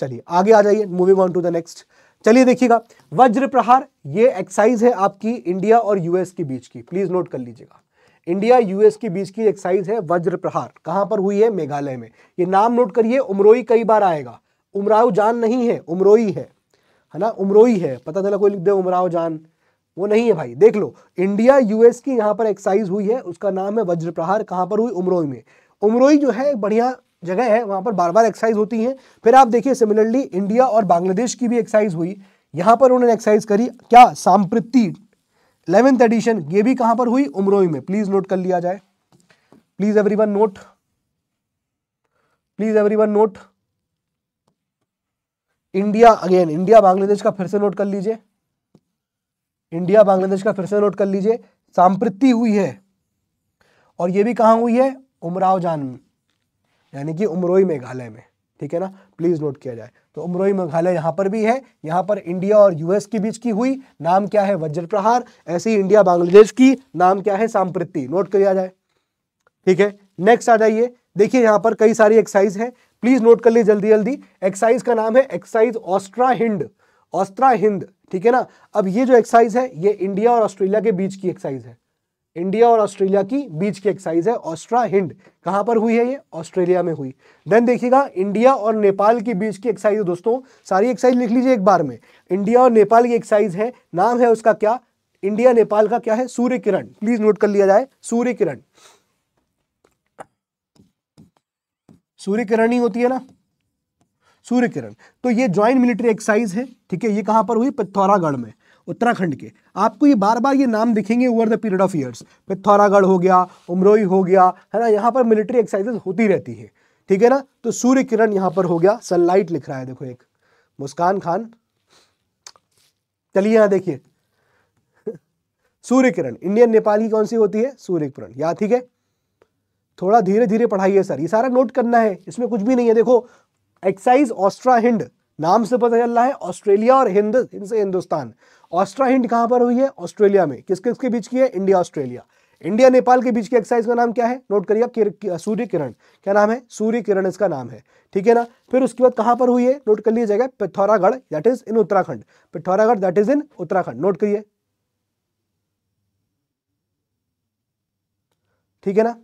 चलिए आगे आ जाइए moving on to the next चलिए देखिएगा वज्र प्रहार ये एक्साइज है आपकी इंडिया और यूएस के बीच की प्लीज नोट कर लीजिएगा इंडिया यूएस के बीच की एक्साइज है वज्र प्रहार कहां पर हुई है मेघालय में ये नाम नोट करिए उमरोई कई बार आएगा उमराव जान नहीं है उमरोई है है ना उमरोई है पता चला कोई लिख दे उमराव जान वो नहीं है भाई देख लो इंडिया यूएस की यहाँ पर एक्साइज हुई है उसका नाम है वज्र प्रहार कहाँ पर हुई उमरोई में उमरोई जो है बढ़िया जगह है वहाँ पर बार बार एक्साइज होती है फिर आप देखिए सिमिलरली इंडिया और बांग्लादेश की भी एक्साइज हुई यहाँ पर उन्होंने एक्साइज करी क्या सांप्रति इलेवेंथ एडिशन ये भी कहाँ पर हुई उमरोई में प्लीज़ नोट कर लिया जाए please every note please every note India again India Bangladesh का फिर से नोट कर लीजिए इंडिया बांग्लादेश का फिर से नोट कर लीजिए सांप्रति हुई है और यह भी कहां हुई है उमराव जान यानी कि उमरोई मेघालय में ठीक है ना प्लीज़ नोट किया जाए तो उमरोई मेघालय यहां पर भी है यहां पर इंडिया और यूएस के बीच की हुई नाम क्या है वज्र प्रहार ऐसे ही इंडिया बांग्लादेश की नाम क्या है सांप्रति नोट किया जाए ठीक है नेक्स्ट आ जाइए देखिए यहां पर कई सारी एक्साइज है प्लीज नोट कर लीजिए जल्दी जल्दी एक्साइज का नाम है exercise AustraHind AustraHind ठीक है ना अब ये जो एक्साइज है ये इंडिया और ऑस्ट्रेलिया के बीच की एक्साइज है इंडिया और ऑस्ट्रेलिया की बीच की एक्साइज है ऑस्ट्रा हिंड कहां पर हुई है ये ऑस्ट्रेलिया में हुई देन देखिएगा इंडिया और नेपाल के बीच की एक्साइज है दोस्तों सारी एक्साइज लिख लीजिए एक बार में इंडिया और नेपाल की एक्साइज है नाम है उसका क्या इंडिया नेपाल का क्या है सूर्य किरण प्लीज नोट कर लिया जाए सूर्य किरण सूर्य किरण ही होती है ना सूर्य किरण तो ये ज्वाइंट मिलिट्री एक्साइज है ठीक है ये कहाँ पर हुई पिथौरागढ़ में उत्तराखंड के आपको ये बार बार ये नाम दिखेंगे over the period of years Pithoragarh हो गया उमरोई हो गया है ना यहाँ पर मिलिट्री एक्साइजेस होती रहती है ठीक है ना तो सूर्य किरण यहां पर हो गया सनलाइट लिख रहा है देखो एक मुस्कान खान चलिए यहां देखिए सूर्य किरण इंडियन नेपाल की कौन सी होती है सूर्य किरण या ठीक है थोड़ा धीरे धीरे पढ़ाइए सर ये सारा नोट करना है इसमें कुछ भी नहीं है देखो एक्साइज ऑस्ट्रा हिंड नाम से पता चल रहा है ऑस्ट्रेलिया और हिंद से हिंदुस्तान ऑस्ट्रा हिंड कहां पर हुई है ऑस्ट्रेलिया में किस किसके बीच की है इंडिया ऑस्ट्रेलिया इंडिया नेपाल के बीच की एक्साइज का नाम क्या है नोट करिए सूर्य किरण क्या नाम है सूर्य किरण इसका नाम है ठीक है ना फिर उसके बाद कहां पर हुई है नोट कर लिया जाएगा Pithoragarh that is in Uttarakhand Pithoragarh that is in Uttarakhand note करिए ठीक है ना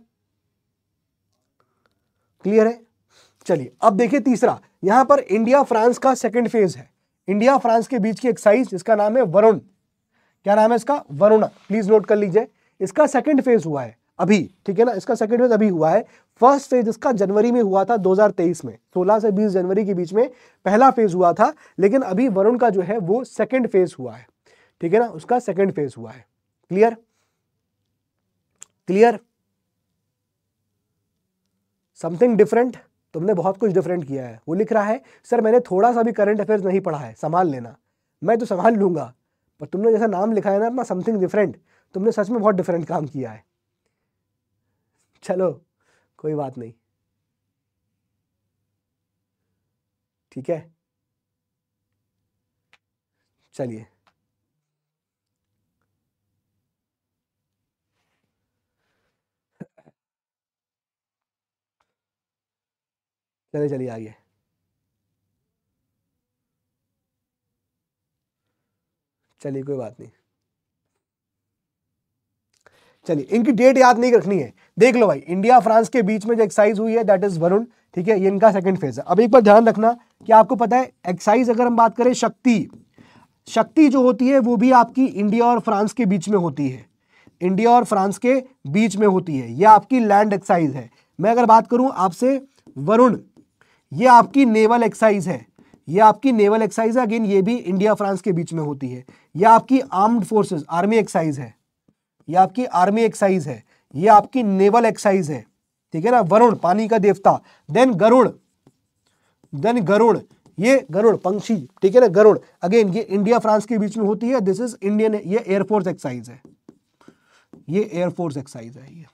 क्लियर है चलिए अब देखिए तीसरा यहां पर इंडिया फ्रांस का सेकेंड फेज है इंडिया फ्रांस के बीच की एक्साइज जिसका नाम है वरुण क्या नाम है इसका वरुणा प्लीज नोट कर लीजिए इसका सेकेंड फेज हुआ है अभी ठीक है ना इसका सेकेंड फेज अभी हुआ है फर्स्ट फेज इसका जनवरी में हुआ था 2023 में 16 से 20 जनवरी के बीच में पहला फेज हुआ था लेकिन अभी वरुण का जो है वो सेकेंड फेज हुआ है ठीक है ना उसका सेकेंड फेज हुआ है क्लियर क्लियर समथिंग डिफरेंट तुमने बहुत कुछ डिफरेंट किया है वो लिख रहा है सर मैंने थोड़ा सा भी करंट अफेयर्स नहीं पढ़ा है संभाल लेना मैं तो संभाल लूंगा पर तुमने जैसा नाम लिखा है ना अपना समथिंग डिफरेंट तुमने सच में बहुत डिफरेंट काम किया है चलो कोई बात नहीं ठीक है चलिए चले चलिए आगे चलिए कोई बात नहीं चलिए इनकी डेट याद नहीं रखनी है देख लो भाई इंडिया फ्रांस के बीच में जो एक्साइज हुई है दैट इज वरुण ठीक है ये इनका सेकंड फेज है अब एक बार ध्यान रखना कि आपको पता है एक्साइज अगर हम बात करें शक्ति शक्ति जो होती है वो भी आपकी इंडिया और फ्रांस के बीच में होती है इंडिया और फ्रांस के बीच में होती है यह आपकी लैंड एक्साइज है मैं अगर बात करूं आपसे वरुण ये आपकी नेवल एक्साइज है ये आपकी नेवल एक्साइज है अगेन ये भी इंडिया फ्रांस के बीच में होती है यह आपकी आर्म्ड फोर्सेस आर्मी एक्साइज है ये आपकी आर्मी एक्साइज है ये आपकी नेवल एक्साइज है ठीक है ना वरुण पानी का देवता देन गरुड़ देन गरुड़ ये गरुड़ पंक्षी ठीक है ना गरुड़ अगेन ये इंडिया फ्रांस के बीच में होती है दिस इज इंडियन ये एयरफोर्स एक्साइज है ये एयरफोर्स एक्साइज है ये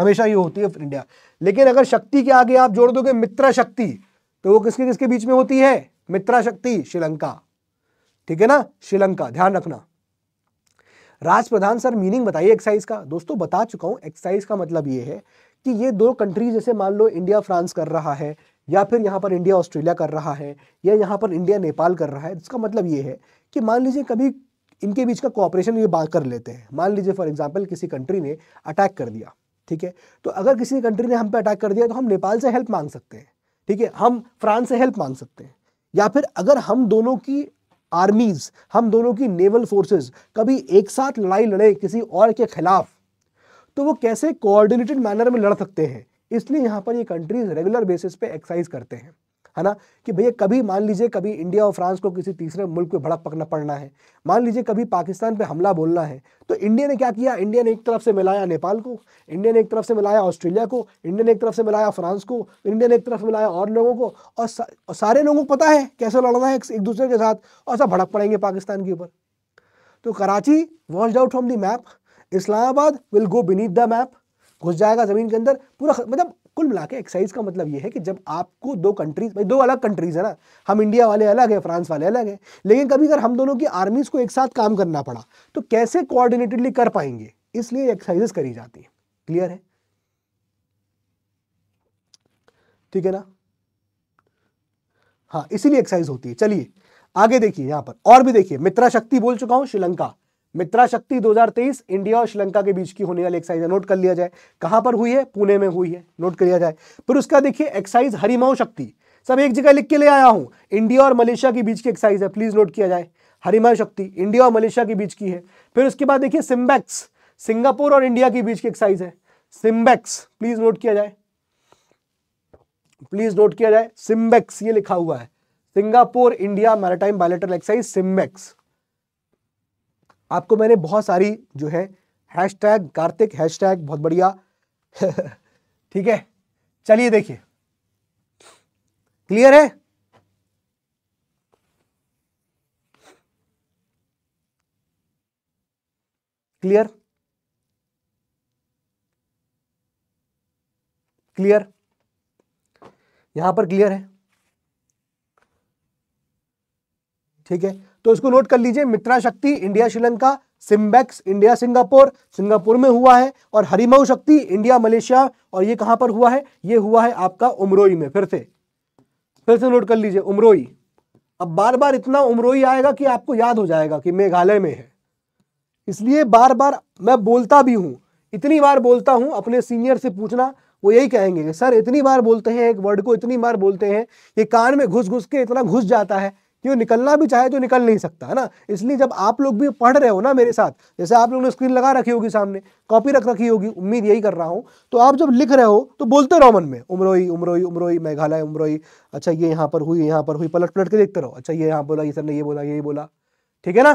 हमेशा ये होती है इंडिया लेकिन अगर शक्ति के आगे आप जोड़ दोगे मित्रा शक्ति तो वो किसके किसके बीच में होती है मित्रा शक्ति श्रीलंका ठीक है ना श्रीलंका ध्यान रखना राजप्रधान सर मीनिंग बताइए एक्साइज का दोस्तों बता चुका हूँ एक्साइज का मतलब ये है कि ये दो कंट्री जैसे मान लो इंडिया फ्रांस कर रहा है या फिर यहाँ पर इंडिया ऑस्ट्रेलिया कर रहा है या यहाँ पर इंडिया नेपाल कर रहा है इसका मतलब ये है कि मान लीजिए कभी इनके बीच का कॉपरेशन ये बात कर लेते हैं मान लीजिए फॉर एग्जाम्पल किसी कंट्री ने अटैक कर दिया ठीक है तो अगर किसी कंट्री ने हम पे अटैक कर दिया तो हम नेपाल से हेल्प मांग सकते हैं ठीक है हम फ्रांस से हेल्प मांग सकते हैं या फिर अगर हम दोनों की आर्मीज हम दोनों की नेवल फोर्सेस कभी एक साथ लड़ाई लड़े किसी और के खिलाफ तो वो कैसे कोऑर्डिनेटेड मैनर में लड़ सकते हैं इसलिए यहाँ पर ये कंट्रीज रेगुलर बेसिस पे एक्सरसाइज करते हैं है ना कि भैया कभी मान लीजिए कभी इंडिया और फ्रांस को किसी तीसरे मुल्क पे भड़क पकना पड़ना है मान लीजिए कभी पाकिस्तान पे हमला बोलना है तो इंडिया ने क्या किया इंडिया ने एक तरफ से मिलाया नेपाल को इंडिया ने एक तरफ से मिलाया ऑस्ट्रेलिया को इंडिया ने एक तरफ से मिलाया फ्रांस को इंडिया ने एक तरफ से मिलाया और लोगों को और, सा, और सारे लोगों को पता है कैसे लड़ना है एक दूसरे के साथ और सब भड़क पड़ेंगे पाकिस्तान के ऊपर तो Karachi washed out from the map Islamabad will go beneath the map घुस जाएगा ज़मीन के अंदर पूरा मतलब कुल मिला के एक्साइज का मतलब ये है कि जब आपको दो कंट्रीज भाई दो अलग कंट्रीज है ना हम इंडिया वाले अलग है फ्रांस वाले अलग है लेकिन कभी अगर हम दोनों की आर्मीज को एक साथ काम करना पड़ा तो कैसे कोऑर्डिनेटेडली कर पाएंगे इसलिए एक्साइजेस करी जाती है क्लियर है ठीक है ना हाँ इसीलिए एक्साइज होती है चलिए आगे देखिए यहां पर और भी देखिए मित्रा शक्ति बोल चुका हूं श्रीलंका मित्रा शक्ति 2023 इंडिया और श्रीलंका के बीच की होने वाली एक्साइज है नोट कर लिया जाए कहां पर हुई है पुणे में हुई है नोट कर लिया जाए फिर उसका देखिए एक्साइज हरिमाऊ शक्ति सब एक जगह लिख के ले आया हूं इंडिया और मलेशिया के बीच की एक्साइज है प्लीज नोट किया जाए हरिमाऊ शक्ति इंडिया और मलेशिया के बीच की है फिर उसके बाद देखिए सिम्बैक्स सिंगापुर और इंडिया के बीच की एक्साइज है सिम्बैक्स प्लीज नोट किया जाए प्लीज नोट किया जाए सिम्बैक्स ये लिखा हुआ है Singapore India maritime bilateral exercise SIMBEX आपको मैंने बहुत सारी जो है hashtag Kartik hashtag बहुत बढ़िया ठीक है चलिए देखिए क्लियर है क्लियर क्लियर यहां पर क्लियर है ठीक है तो इसको नोट कर लीजिए Mitra Shakti India Sri Lanka SIMBEX India Singapore Singapore में हुआ है और हरिमऊ शक्ति इंडिया मलेशिया और ये कहाँ पर हुआ है ये हुआ है आपका उमरोई में फिर से फिर से नोट कर लीजिए उमरोई अब बार बार इतना उमरोई आएगा कि आपको याद हो जाएगा कि मेघालय में है इसलिए बार बार मैं बोलता भी हूँ इतनी बार बोलता हूँ अपने सीनियर से पूछना वो यही कहेंगे कि सर इतनी बार बोलते हैं एक वर्ड को इतनी बार बोलते हैं ये कान में घुस घुस के इतना घुस जाता है कि वो निकलना भी चाहे तो निकल नहीं सकता है ना इसलिए जब आप लोग भी पढ़ रहे हो ना मेरे साथ जैसे आप लोग ने स्क्रीन लगा रखी होगी सामने कॉपी रख रखी होगी उम्मीद यही कर रहा हूँ तो आप जब लिख रहे हो तो बोलते रहो मन में उमरोई उमरोई उमरोई मेघालय उमरोई अच्छा ये यहाँ पर हुई यहाँ पर हुई पलट पलट के देखते रहो अच्छा ये यहाँ बोला ये सर ने ये बोला ये बोला ठीक है ना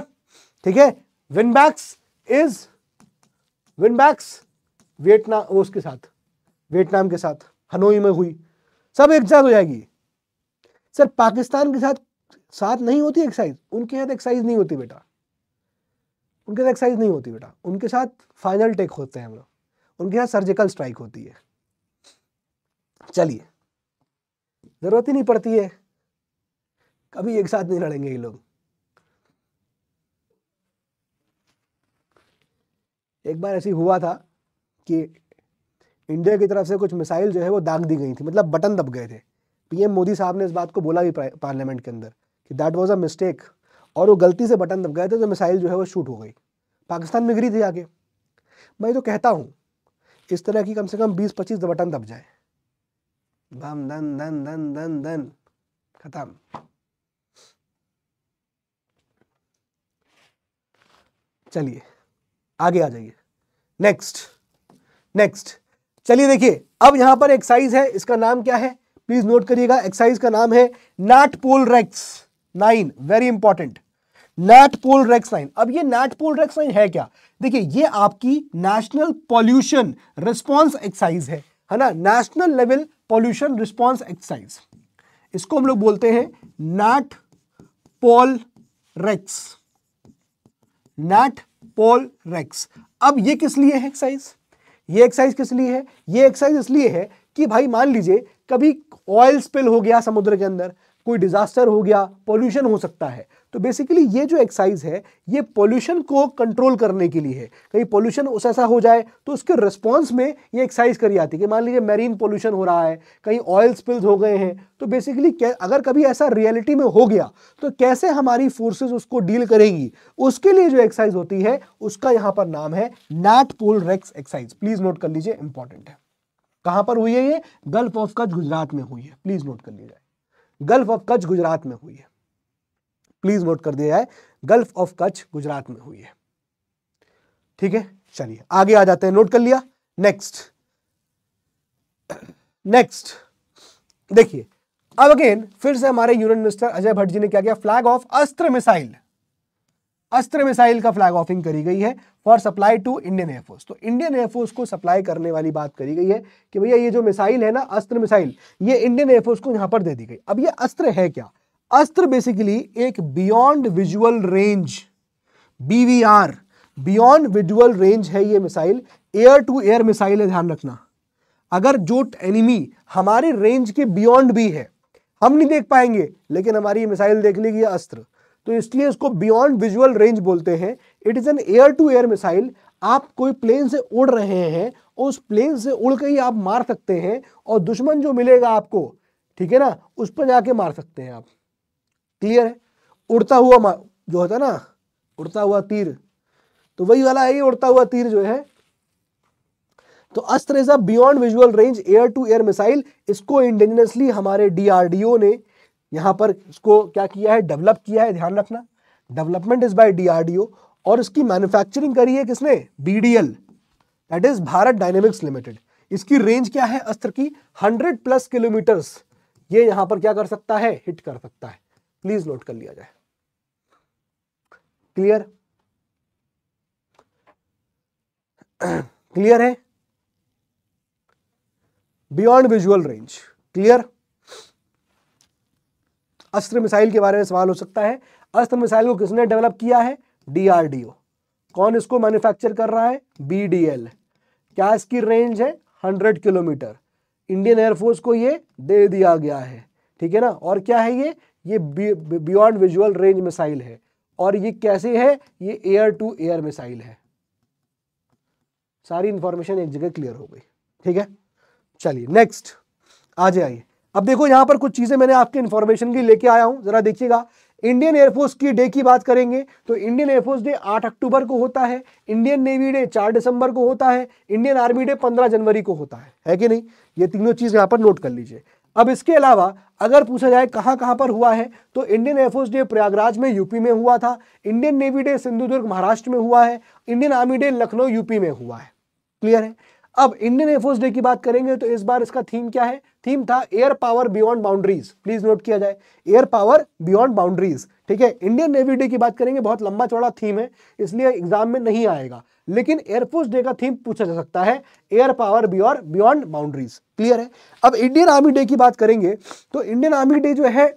ठीक है विनबैक्स इज विनबैक्स वियतनाम उसके साथ वियतनाम के साथ हनोई में हुई सब एक साथ हो जाएगी सर पाकिस्तान के साथ साथ नहीं होती एक्सरसाइज उनके साथ एक्सरसाइज नहीं होती बेटा उनके साथ एक्सरसाइज नहीं होती बेटा उनके साथ फाइनल टेक होते हैं हम लोग उनके साथ सर्जिकल स्ट्राइक होती है चलिए ज़रूरत ही नहीं पड़ती है कभी एक साथ नहीं लड़ेंगे ये लोग एक बार ऐसी हुआ था कि इंडिया की तरफ से कुछ मिसाइल जो है वो दाग दी गई थी मतलब बटन दब गए थे पीएम मोदी साहब ने इस बात को बोला भी पार्लियामेंट के अंदर कि दैट वॉज अ मिस्टेक और वो गलती से बटन दब गए थे तो मिसाइल जो है वो शूट हो गई पाकिस्तान में गिरी थी आगे मैं तो कहता हूँ इस तरह की कम से कम बीस पच्चीस बटन दब जाए बम दन दन दन दन दन खत्म चलिए आगे आ जाइए नेक्स्ट नेक्स्ट चलिए देखिए अब यहां पर एक्साइज है इसका नाम क्या है प्लीज नोट करिएगा एक्साइज का नाम है NATPOLREX nine very important NATPOLREX nine अब ये नैट पोल रेक्स नाइन है क्या देखिए ये आपकी नेशनल पॉल्यूशन रिस्पॉन्स एक्साइज है है ना national level pollution response exercise इसको हम लोग बोलते हैं NATPOLREX NATPOLREX अब ये किस लिए है एक्साइज ये एक्साइज किस लिए है ये एक्साइज इसलिए है कि भाई मान लीजिए कभी ऑयल स्पिल हो गया समुद्र के अंदर कोई डिजास्टर हो गया पोल्यूशन हो सकता है तो बेसिकली ये जो एक्साइज है ये पोल्यूशन को कंट्रोल करने के लिए है कहीं पोल्यूशन उस ऐसा हो जाए तो उसके रिस्पॉन्स में ये एक्सरसाइज करी जाती है कि मान लीजिए मैरीन पोल्यूशन हो रहा है कहीं ऑयल स्पिल्स हो गए हैं तो बेसिकली अगर कभी ऐसा रियलिटी में हो गया तो कैसे हमारी फोर्सेज उसको डील करेंगी उसके लिए जो एक्साइज होती है उसका यहाँ पर नाम है NATPOLREX exercise please note कर लीजिए इंपॉर्टेंट है कहाँ पर हुई है ये गल्फ ऑफ कच्छ गुजरात में हुई है प्लीज़ नोट कर लीजिए गल्फ ऑफ कच्छ गुजरात में हुई है प्लीज नोट कर दिया जाए गल्फ ऑफ कच्छ गुजरात में हुई है ठीक है चलिए आगे आ जाते हैं नोट कर लिया नेक्स्ट नेक्स्ट देखिए अब अगेन फिर से हमारे यूनियन मिनिस्टर अजय भट्ट जी ने क्या किया flag off Astra missile Astra missile का फ्लैग ऑफिंग करी गई है for supply to Indian air force तो इंडियन एयरफोर्स को सप्लाई करने वाली बात करी गई है कि भैया ये जो मिसाइल है ना अस्त्र मिसाइल ये इंडियन एयरफोर्स को यहां पर दे दी गई अब ये अस्त्र है क्या अस्त्र बेसिकली एक beyond visual range BVR beyond visual range है ये missile air to air missile है ध्यान रखना अगर जो एनिमी हमारे रेंज के बियॉन्ड भी है हम नहीं देख पाएंगे लेकिन हमारी मिसाइल देख लेगी अस्त्र तो इसलिए इसको बियॉन्ड विजुअल रेंज बोलते हैं it is an air to air missile आप कोई प्लेन से उड़ रहे हैं और उस प्लेन से उड़ के ही आप मार सकते हैं और दुश्मन जो मिलेगा आपको ठीक है ना उस पर जाके मार सकते हैं आप क्लियर है उड़ता हुआ जो होता है ना उड़ता हुआ तीर तो वही वाला है ये उड़ता हुआ तीर जो है तो Astra is a beyond visual range air to air missile इसको इंडिजिनसली हमारे डीआरडीओ ने यहाँ पर इसको क्या किया है डेवलप किया है ध्यान रखना डेवलपमेंट इज बाय डीआरडीओ और इसकी मैन्युफैक्चरिंग करी है किसने BDL that is Bharat dynamics limited इसकी रेंज क्या है अस्त्र की हंड्रेड प्लस किलोमीटर्स ये यहां पर क्या कर सकता है हिट कर सकता है प्लीज नोट कर लिया जाए क्लियर क्लियर है beyond visual range clear Astra missile के बारे में सवाल हो सकता है अस्त्र मिसाइल को किसने डेवलप किया है डी कौन इसको मैन्युफैक्चर कर रहा है बी क्या इसकी रेंज है हंड्रेड किलोमीटर इंडियन एयरफोर्स को ये दे दिया गया है ठीक है ना और क्या है ये ये बियॉन्ड विजुअल रेंज मिसाइल है और ये कैसे है ये एयर टू एयर मिसाइल है सारी इंफॉर्मेशन एक जगह क्लियर हो गई ठीक है चलिए नेक्स्ट आ जाइए अब देखो यहां पर कुछ चीज़ें मैंने आपके इन्फॉर्मेशन की लेके आया हूं ज़रा देखिएगा इंडियन एयरफोर्स की डे की बात करेंगे तो इंडियन एयरफोर्स डे 8 अक्टूबर को होता है इंडियन नेवी डे 4 दिसंबर को होता है इंडियन आर्मी डे 15 जनवरी को होता है है कि नहीं ये तीनों चीज़ यहाँ पर नोट कर लीजिए अब इसके अलावा अगर पूछा जाए कहाँ कहां पर हुआ है तो इंडियन एयरफोर्स डे प्रयागराज में यूपी में हुआ था Indian navy day Sindhudurg Maharashtra में हुआ है Indian army day Lucknow UP में हुआ है क्लियर है अब इंडियन एयरफोर्स डे की बात करेंगे तो इस बार इसका थीम क्या है थीम था air power beyond boundaries please note किया जाए एयर पावर बियॉन्ड बाउंड्रीज ठीक है इंडियन नेवी डे की बात करेंगे बहुत लंबा चौड़ा थीम है इसलिए एग्जाम में नहीं आएगा लेकिन एयरफोर्स डे का थीम पूछा जा सकता है एयर पावर बियॉर बियॉन्ड बाउंड्रीज क्लियर है अब इंडियन आर्मी डे की बात करेंगे तो इंडियन आर्मी डे जो है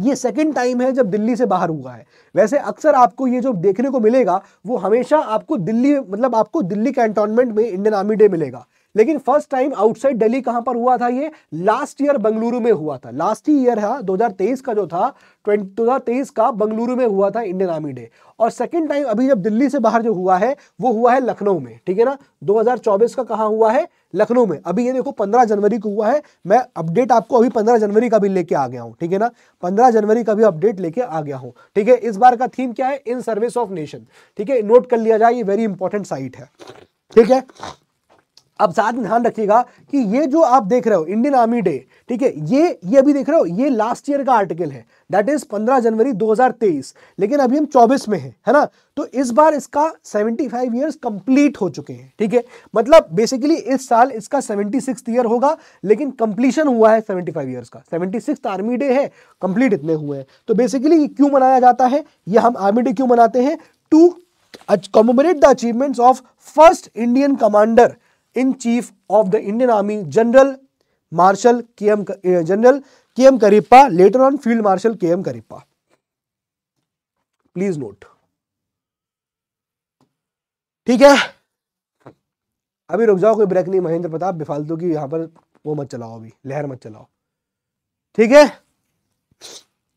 ये सेकेंड टाइम है जब दिल्ली से बाहर हुआ है वैसे अक्सर आपको ये जो देखने को मिलेगा वो हमेशा आपको दिल्ली मतलब आपको दिल्ली कैंटोनमेंट में इंडियन आर्मी डे मिलेगा लेकिन फर्स्ट टाइम आउटसाइड दिल्ली कहां पर हुआ था ये लास्ट ईयर बंगलुरु में हुआ था लास्ट ईयर है 2023 का जो था 2023 का बंगलुरु में हुआ था इंडियन आर्मी डे और सेकेंड टाइम अभी जब दिल्ली से बाहर जो हुआ है वो हुआ है लखनऊ में ठीक है ना 2024 का कहाँ हुआ है लखनऊ में अभी ये देखो 15 जनवरी को हुआ है मैं अपडेट आपको अभी 15 जनवरी का भी लेके आ गया हूँ ठीक है ना 15 जनवरी का भी अपडेट लेके आ गया हूँ ठीक है इस बार का थीम क्या है इन सर्विस ऑफ नेशन ठीक है नोट कर लिया जाए ये वेरी इंपॉर्टेंट साइट है ठीक है अब साथ में ध्यान रखिएगा कि ये जो आप देख रहे हो इंडियन आर्मी डे ठीक है ये ये अभी देख रहे हो ये लास्ट ईयर का आर्टिकल है दैट इज 15 जनवरी 2023 लेकिन अभी हम 24 में हैं है ना तो इस बार इसका 75 फाइव ईयर्स कंप्लीट हो चुके हैं ठीक है मतलब बेसिकली इस साल इसका सेवेंटी सिक्स ईयर होगा लेकिन कंप्लीशन हुआ है 75 फाइव ईयर्स का सेवेंटी सिक्स आर्मी डे है कंप्लीट इतने हुए हैं तो बेसिकली क्यों मनाया जाता है ये हम आर्मी डे क्यों मनाते हैं to commemorate the achievements of first Indian commander in chief of the Indian army general marshal K M general K M Cariappa later on field marshal K M Cariappa please note ठीक है अभी रुक जाओ कोई break नहीं महेंद्र प्रताप बेफालतू की यहां पर वो मत चलाओ अभी लहर मत चलाओ ठीक है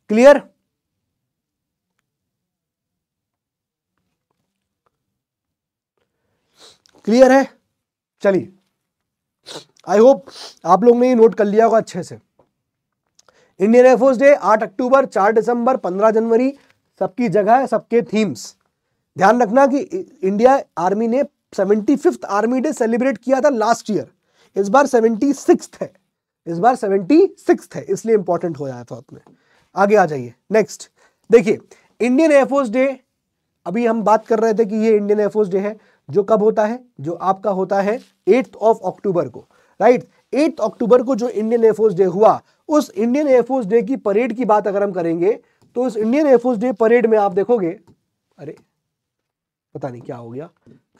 क्लियर क्लियर है चलिए आई होप आप लोग ने ये नोट कर लिया होगा अच्छे से इंडियन एयरफोर्स डे आठ अक्टूबर चार दिसंबर पंद्रह जनवरी सबकी जगह है सबके थीम्स ध्यान रखना कि इंडिया आर्मी ने seventy fifth army day celebrate किया था लास्ट ईयर इस बार सेवेंटी सिक्स है इस बार सेवेंटी सिक्स है इसलिए इंपॉर्टेंट हो जाया था उसमें आगे आ जाइए नेक्स्ट देखिए इंडियन एयरफोर्स डे अभी हम बात कर रहे थे कि ये इंडियन एयरफोर्स डे है जो कब होता है जो आपका होता है एट्थ ऑफ अक्टूबर को राइट एट्थ अक्टूबर को जो इंडियन एयरफोर्स डे हुआ उस इंडियन एयरफोर्स डे की परेड की बात अगर हम करेंगे तो उस इंडियन एयरफोर्स डे परेड में आप देखोगे अरे पता नहीं क्या हो गया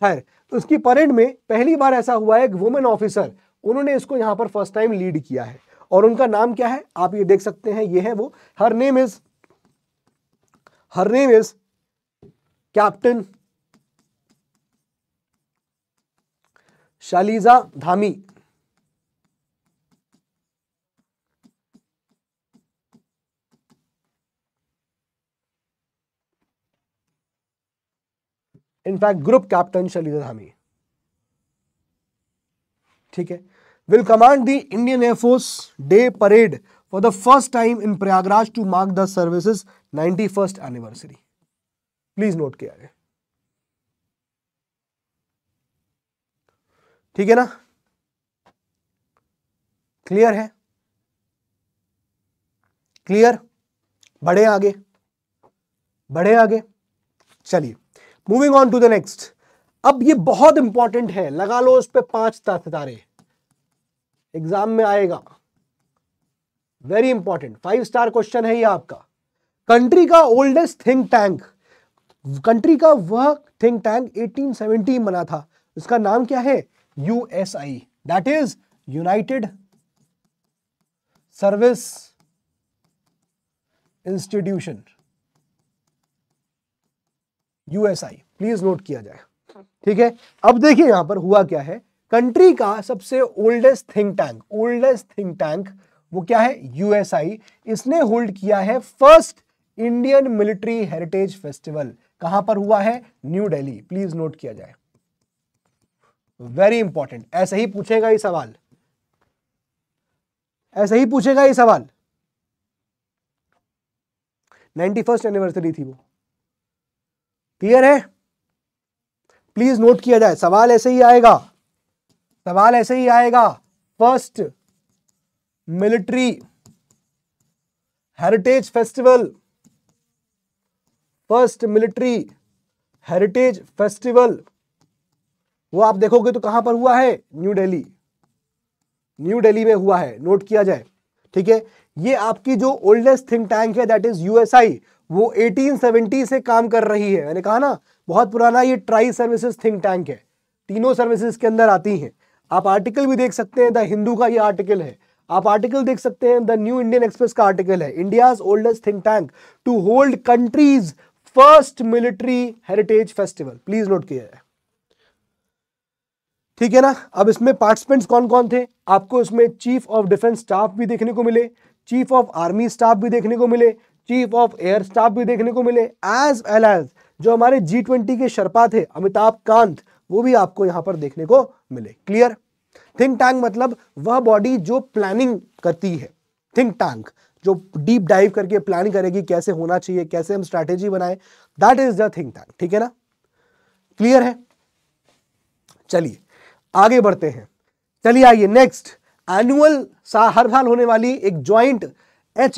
खैर तो इसकी परेड में पहली बार ऐसा हुआ है एक वुमेन ऑफिसर उन्होंने इसको यहां पर फर्स्ट टाइम लीड किया है और उनका नाम क्या है आप ये देख सकते हैं ये है वो her name is her name is captain Shaliza Dhami in fact group captain Shaliza Dhami ठीक है will command the Indian air force day parade for the first time in Prayagraj to mark the services ninety first anniversary please note किया गया ठीक है ना clear है clear बढ़े आगे बढ़े आगे चलिए moving on to the next अब ये बहुत इंपॉर्टेंट है लगा लो उस पर पांच तारे एग्जाम में आएगा very important five star question है ये आपका कंट्री का ओल्डेस्ट थिंक टैंक कंट्री का वह थिंक टैंक 1870 बना था उसका नाम क्या है USI that is united service institution USI please note किया जाए ठीक है अब देखिए यहां पर हुआ क्या है कंट्री का सबसे oldest think tank oldest think tank वो क्या है यूएसआई इसने होल्ड किया है first Indian military heritage festival कहां पर हुआ है न्यू दिल्ली प्लीज नोट किया जाए वेरी इंपॉर्टेंट ऐसे ही पूछेगा ये सवाल ऐसे ही पूछेगा ये सवाल नाइन्टी फर्स्ट एनिवर्सरी थी वो क्लियर है प्लीज नोट किया जाए सवाल ऐसे ही आएगा सवाल ऐसे ही आएगा first military heritage festival first military heritage festival वो आप देखोगे तो कहां पर हुआ है न्यू दिल्ली न्यू दिल्ली में हुआ है नोट किया जाए ठीक है ये आपकी जो ओल्डेस्ट थिंक टैंक है दैट इज यूएसआई वो 1870 से काम कर रही है मैंने कहा ना बहुत पुराना ये ट्राई सर्विसेज थिंक टैंक है तीनों सर्विसेज के अंदर आती हैं आप आर्टिकल भी देख सकते हैं द हिंदू का ये आर्टिकल है आप आर्टिकल देख सकते हैं द न्यू इंडियन एक्सप्रेस का आर्टिकल है India oldest think tank to hold country's first military heritage festival please note किया जाए ठीक है ना अब इसमें पार्टिसिपेंट्स कौन कौन थे आपको इसमें चीफ ऑफ डिफेंस स्टाफ भी देखने को मिले चीफ ऑफ आर्मी स्टाफ भी देखने को मिले चीफ ऑफ एयर स्टाफ भी देखने को मिले एज वेल एज जो हमारे जी ट्वेंटी के शर्पा थे अमिताभ कांत वो भी आपको यहां पर देखने को मिले क्लियर थिंक टैंक मतलब वह बॉडी जो प्लानिंग करती है थिंक टैंक जो डीप डाइव करके प्लान करेगी कैसे होना चाहिए कैसे हम स्ट्रैटेजी बनाए that is the think tank ठीक है ना क्लियर है चलिए आगे बढ़ते हैं चलिए आइए नेक्स्ट एनुअल सा हर साल होने वाली एक ज्वाइंट एच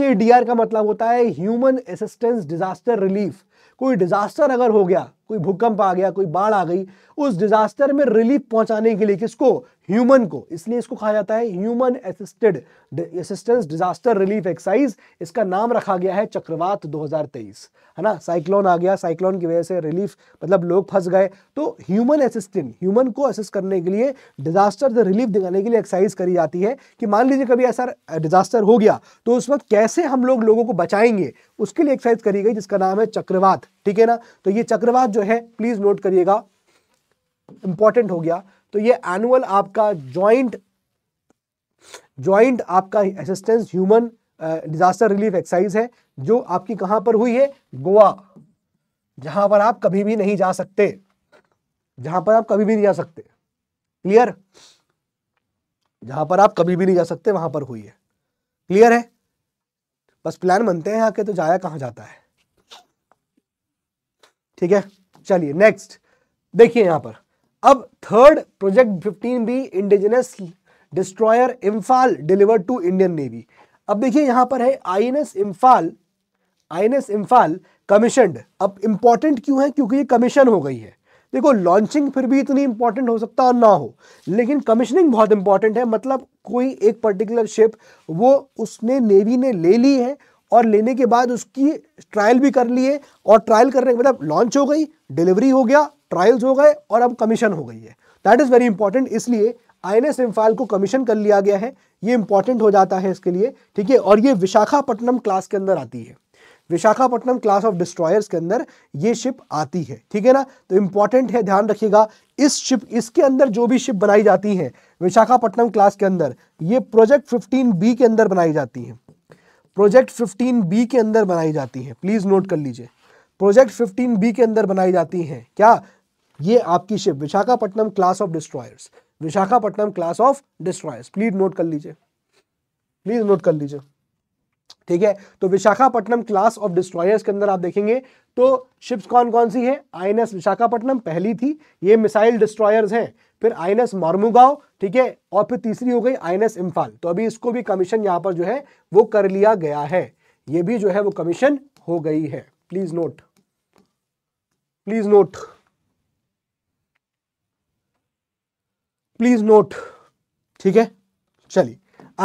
का मतलब होता है ह्यूमन असिस्टेंस डिजास्टर रिलीफ कोई डिजास्टर अगर हो गया कोई भूकंप आ गया कोई बाढ़ आ गई उस डिजास्टर में रिलीफ पहुंचाने के लिए किसको ह्यूमन को इसलिए इसको कहा जाता है human assisted assistance disaster relief exercise इसका नाम रखा गया है चक्रवात 2023 है ना साइक्लोन आ गया साइक्लोन की वजह से रिलीफ मतलब लोग फंस गए तो ह्यूमन असिस्टेंट ह्यूमन को असिस्ट करने के लिए डिजास्टर रिलीफ दिखाने के लिए एक्साइज करी जाती है कि मान लीजिए कभी ऐसा डिजास्टर हो गया तो उस वक्त कैसे हम लोग लोगों को बचाएंगे उसके लिए एक्साइज करी गई जिसका नाम है चक्रवात ठीक है ना तो ये चक्रवात जो है प्लीज नोट करिएगा इंपॉर्टेंट हो गया तो ये एनुअल आपका ज्वाइंट ज्वाइंट आपका assistance human disaster relief exercise है जो आपकी कहां पर हुई है गोवा जहां पर आप कभी भी नहीं जा सकते जहां पर आप कभी भी नहीं जा सकते क्लियर जहां पर आप कभी भी नहीं जा सकते वहां पर हुई है क्लियर है बस प्लान बनते हैं आके के तो जाया कहां जाता है ठीक है चलिए नेक्स्ट देखिए यहां पर अब third project fifteen B indigenous destroyer Imphal deliver to Indian navy अब देखिए यहां पर है I N S Imphal I N S Imphal commissioned अब इंपॉर्टेंट क्यों है क्योंकि ये कमीशन हो गई है देखो लॉन्चिंग फिर भी इतनी इंपॉर्टेंट हो सकता और ना हो लेकिन कमीशनिंग बहुत इंपॉर्टेंट है मतलब कोई एक पर्टिकुलर शिप वो उसने नेवी ने ले ली है और लेने के बाद उसकी ट्रायल भी कर लिए और ट्रायल करने के मतलब लॉन्च हो गई डिलीवरी हो गया ट्रायल्स हो गए और अब कमीशन हो गई है दैट इज़ वेरी इंपॉर्टेंट इसलिए आई एन एस को कमीशन कर लिया गया है ये इंपॉर्टेंट हो जाता है इसके लिए ठीक है और ये विशाखापट्टनम क्लास के अंदर आती है विशाखापट्टनम क्लास ऑफ डिस्ट्रॉयर्स के अंदर ये शिप आती है ठीक है ना तो इंपॉर्टेंट है ध्यान रखिएगा इस शिप इसके अंदर जो भी शिप बनाई जाती है विशाखापट्टनम क्लास के अंदर ये प्रोजेक्ट 15 बी के अंदर बनाई जाती हैं प्रोजेक्ट 15 बी के अंदर बनाई जाती है प्लीज़ नोट कर लीजिए प्रोजेक्ट 15 बी के अंदर बनाई जाती है क्या ये आपकी ship Visakhapatnam class of destroyers Visakhapatnam class of destroyers please note कर लीजिए प्लीज नोट कर लीजिए ठीक है तो विशाखापट्टनम क्लास ऑफ डिस्ट्रॉयर्स के अंदर आप देखेंगे तो शिप्स कौन कौन सी एन आईएनएस विशाखापट्टनम पहली थी ये मिसाइल डिस्ट्रॉयर्स हैं फिर आई एन एस ठीक है और फिर तीसरी हो गई आई एन एस इम्फाल तो अभी इसको भी कमीशन यहां पर जो है वो कर लिया गया है ये भी जो है वो कमीशन हो गई है please note please note please note ठीक है चलिए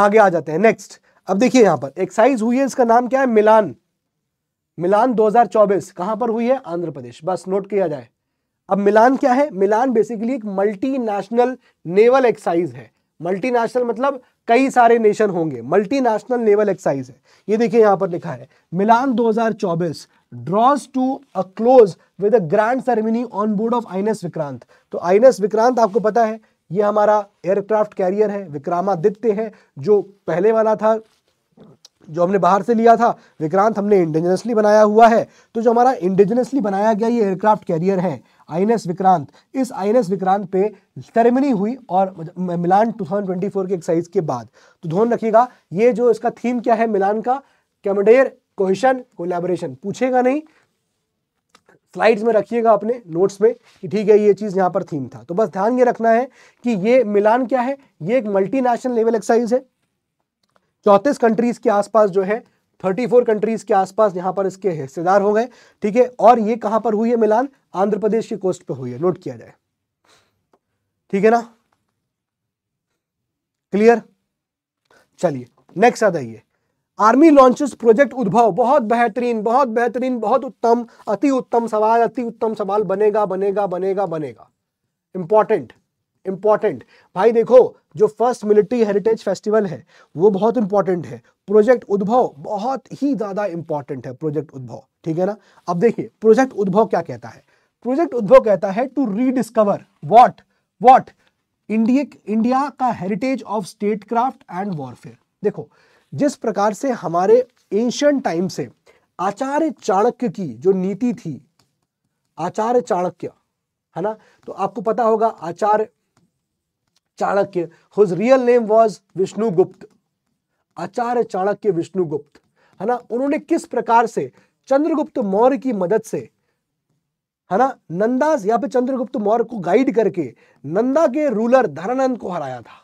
आगे आ जाते हैं नेक्स्ट अब देखिए यहां पर एक्साइज हुई है इसका नाम क्या है मिलान मिलान 2024 कहां पर हुई है आंध्र प्रदेश बस नोट किया जाए अब मिलान क्या है मिलान बेसिकली एक मल्टीनेशनल नेवल एक्साइज है मल्टीनेशनल मतलब कई सारे नेशन होंगे मल्टीनेशनल नेवल एक्साइज है ये देखिए यहाँ पर लिखा है Milan 2024 draws to a close with a grand ceremony on board of INS Vikrant तो आईएनएस विक्रांत आपको पता है ये हमारा एयरक्राफ्ट कैरियर है विक्रमादित्य है जो पहले वाला था जो हमने बाहर से लिया था विक्रांत हमने इंडिजिनसली बनाया हुआ है तो जो हमारा इंडिजिनसली बनाया गया ये एयरक्राफ्ट कैरियर है आईएनएस विक्रांत इस आईएनएस विक्रांत पे सेरेमनी हुई और मिलान 2024 के एक्साइज के बाद तो ध्यान रखिएगा ये जो इसका थीम क्या है मिलान का कैमडेर कोहिशन कोलेबोरेशन पूछेगा नहीं स्लाइड्स में रखिएगा अपने नोट्स में कि ठीक है ये चीज़ यहां पर थीम था तो बस ध्यान ये रखना है कि ये मिलान क्या है ये एक मल्टीनेशनल लेवल एक्सरसाइज है चौंतीस कंट्रीज के आसपास जो है 34 कंट्रीज के आसपास यहां पर इसके हिस्सेदार हो गए ठीक है और ये कहां पर हुई है मिलान आंध्र प्रदेश की कोस्ट पर हुई है नोट किया जाए ठीक है ना क्लियर चलिए नेक्स्ट आ जाइए आर्मी लॉन्चेस प्रोजेक्ट उद्भव बहुत बेहतरीन बहुत बेहतरीन बहुत उत्तम अति उत्तम सवाल अति उत्तम सवाल बनेगा बनेगा बनेगा बनेगा इंपॉर्टेंट इंपॉर्टेंट भाई देखो जो फर्स्ट मिलिट्री हेरिटेज फेस्टिवल है वो बहुत इंपॉर्टेंट है प्रोजेक्ट उद्भव बहुत ही ज़्यादा इंपॉर्टेंट है प्रोजेक्ट उद्भव ठीक है ना अब देखिए प्रोजेक्ट उद्भव क्या कहता है प्रोजेक्ट उद्भव कहता है to rediscover what what India India का heritage of statecraft and warfare देखो जिस प्रकार से हमारे एंशियंट टाइम से आचार्य चाणक्य की जो नीति थी आचार्य चाणक्य है ना तो आपको पता होगा Acharya Chanakya whose real name was Vishnugupta Acharya Chanakya Vishnugupta है ना उन्होंने किस प्रकार से चंद्रगुप्त मौर्य की मदद से है ना नंदास या फिर चंद्रगुप्त मौर्य को गाइड करके नंदा के रूलर धरानंद को हराया था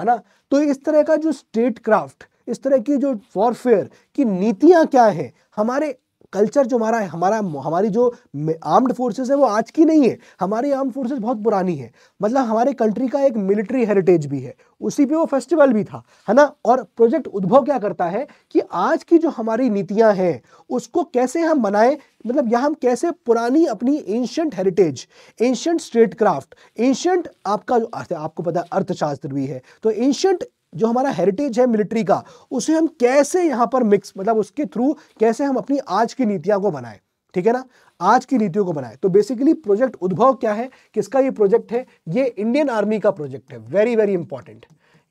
है ना तो इस तरह का जो स्टेट क्राफ्ट इस तरह की जो वॉरफेयर की नीतियां क्या है हमारे कल्चर जो हमारा है हमारा हमारी जो आर्म्ड फोर्सेस है वो आज की नहीं है हमारी आर्म्ड फोर्सेस बहुत पुरानी है मतलब हमारे कंट्री का एक मिलिट्री हेरिटेज भी है उसी पे वो फेस्टिवल भी था है ना और प्रोजेक्ट उद्भव क्या करता है कि आज की जो हमारी नीतियां हैं उसको कैसे हम बनाए मतलब यह हम कैसे पुरानी अपनी ancient heritage ancient statecraft ancient आपका जो आपको पता है अर्थशास्त्र भी है तो एंशंट जो हमारा हेरिटेज है मिलिट्री का उसे हम कैसे यहाँ पर मिक्स मतलब उसके थ्रू कैसे हम अपनी आज की नीतियां को बनाए ठीक है ना आज की नीतियों को बनाए तो बेसिकली प्रोजेक्ट उद्भव क्या है किसका ये प्रोजेक्ट है ये इंडियन आर्मी का प्रोजेक्ट है वेरी वेरी इंपॉर्टेंट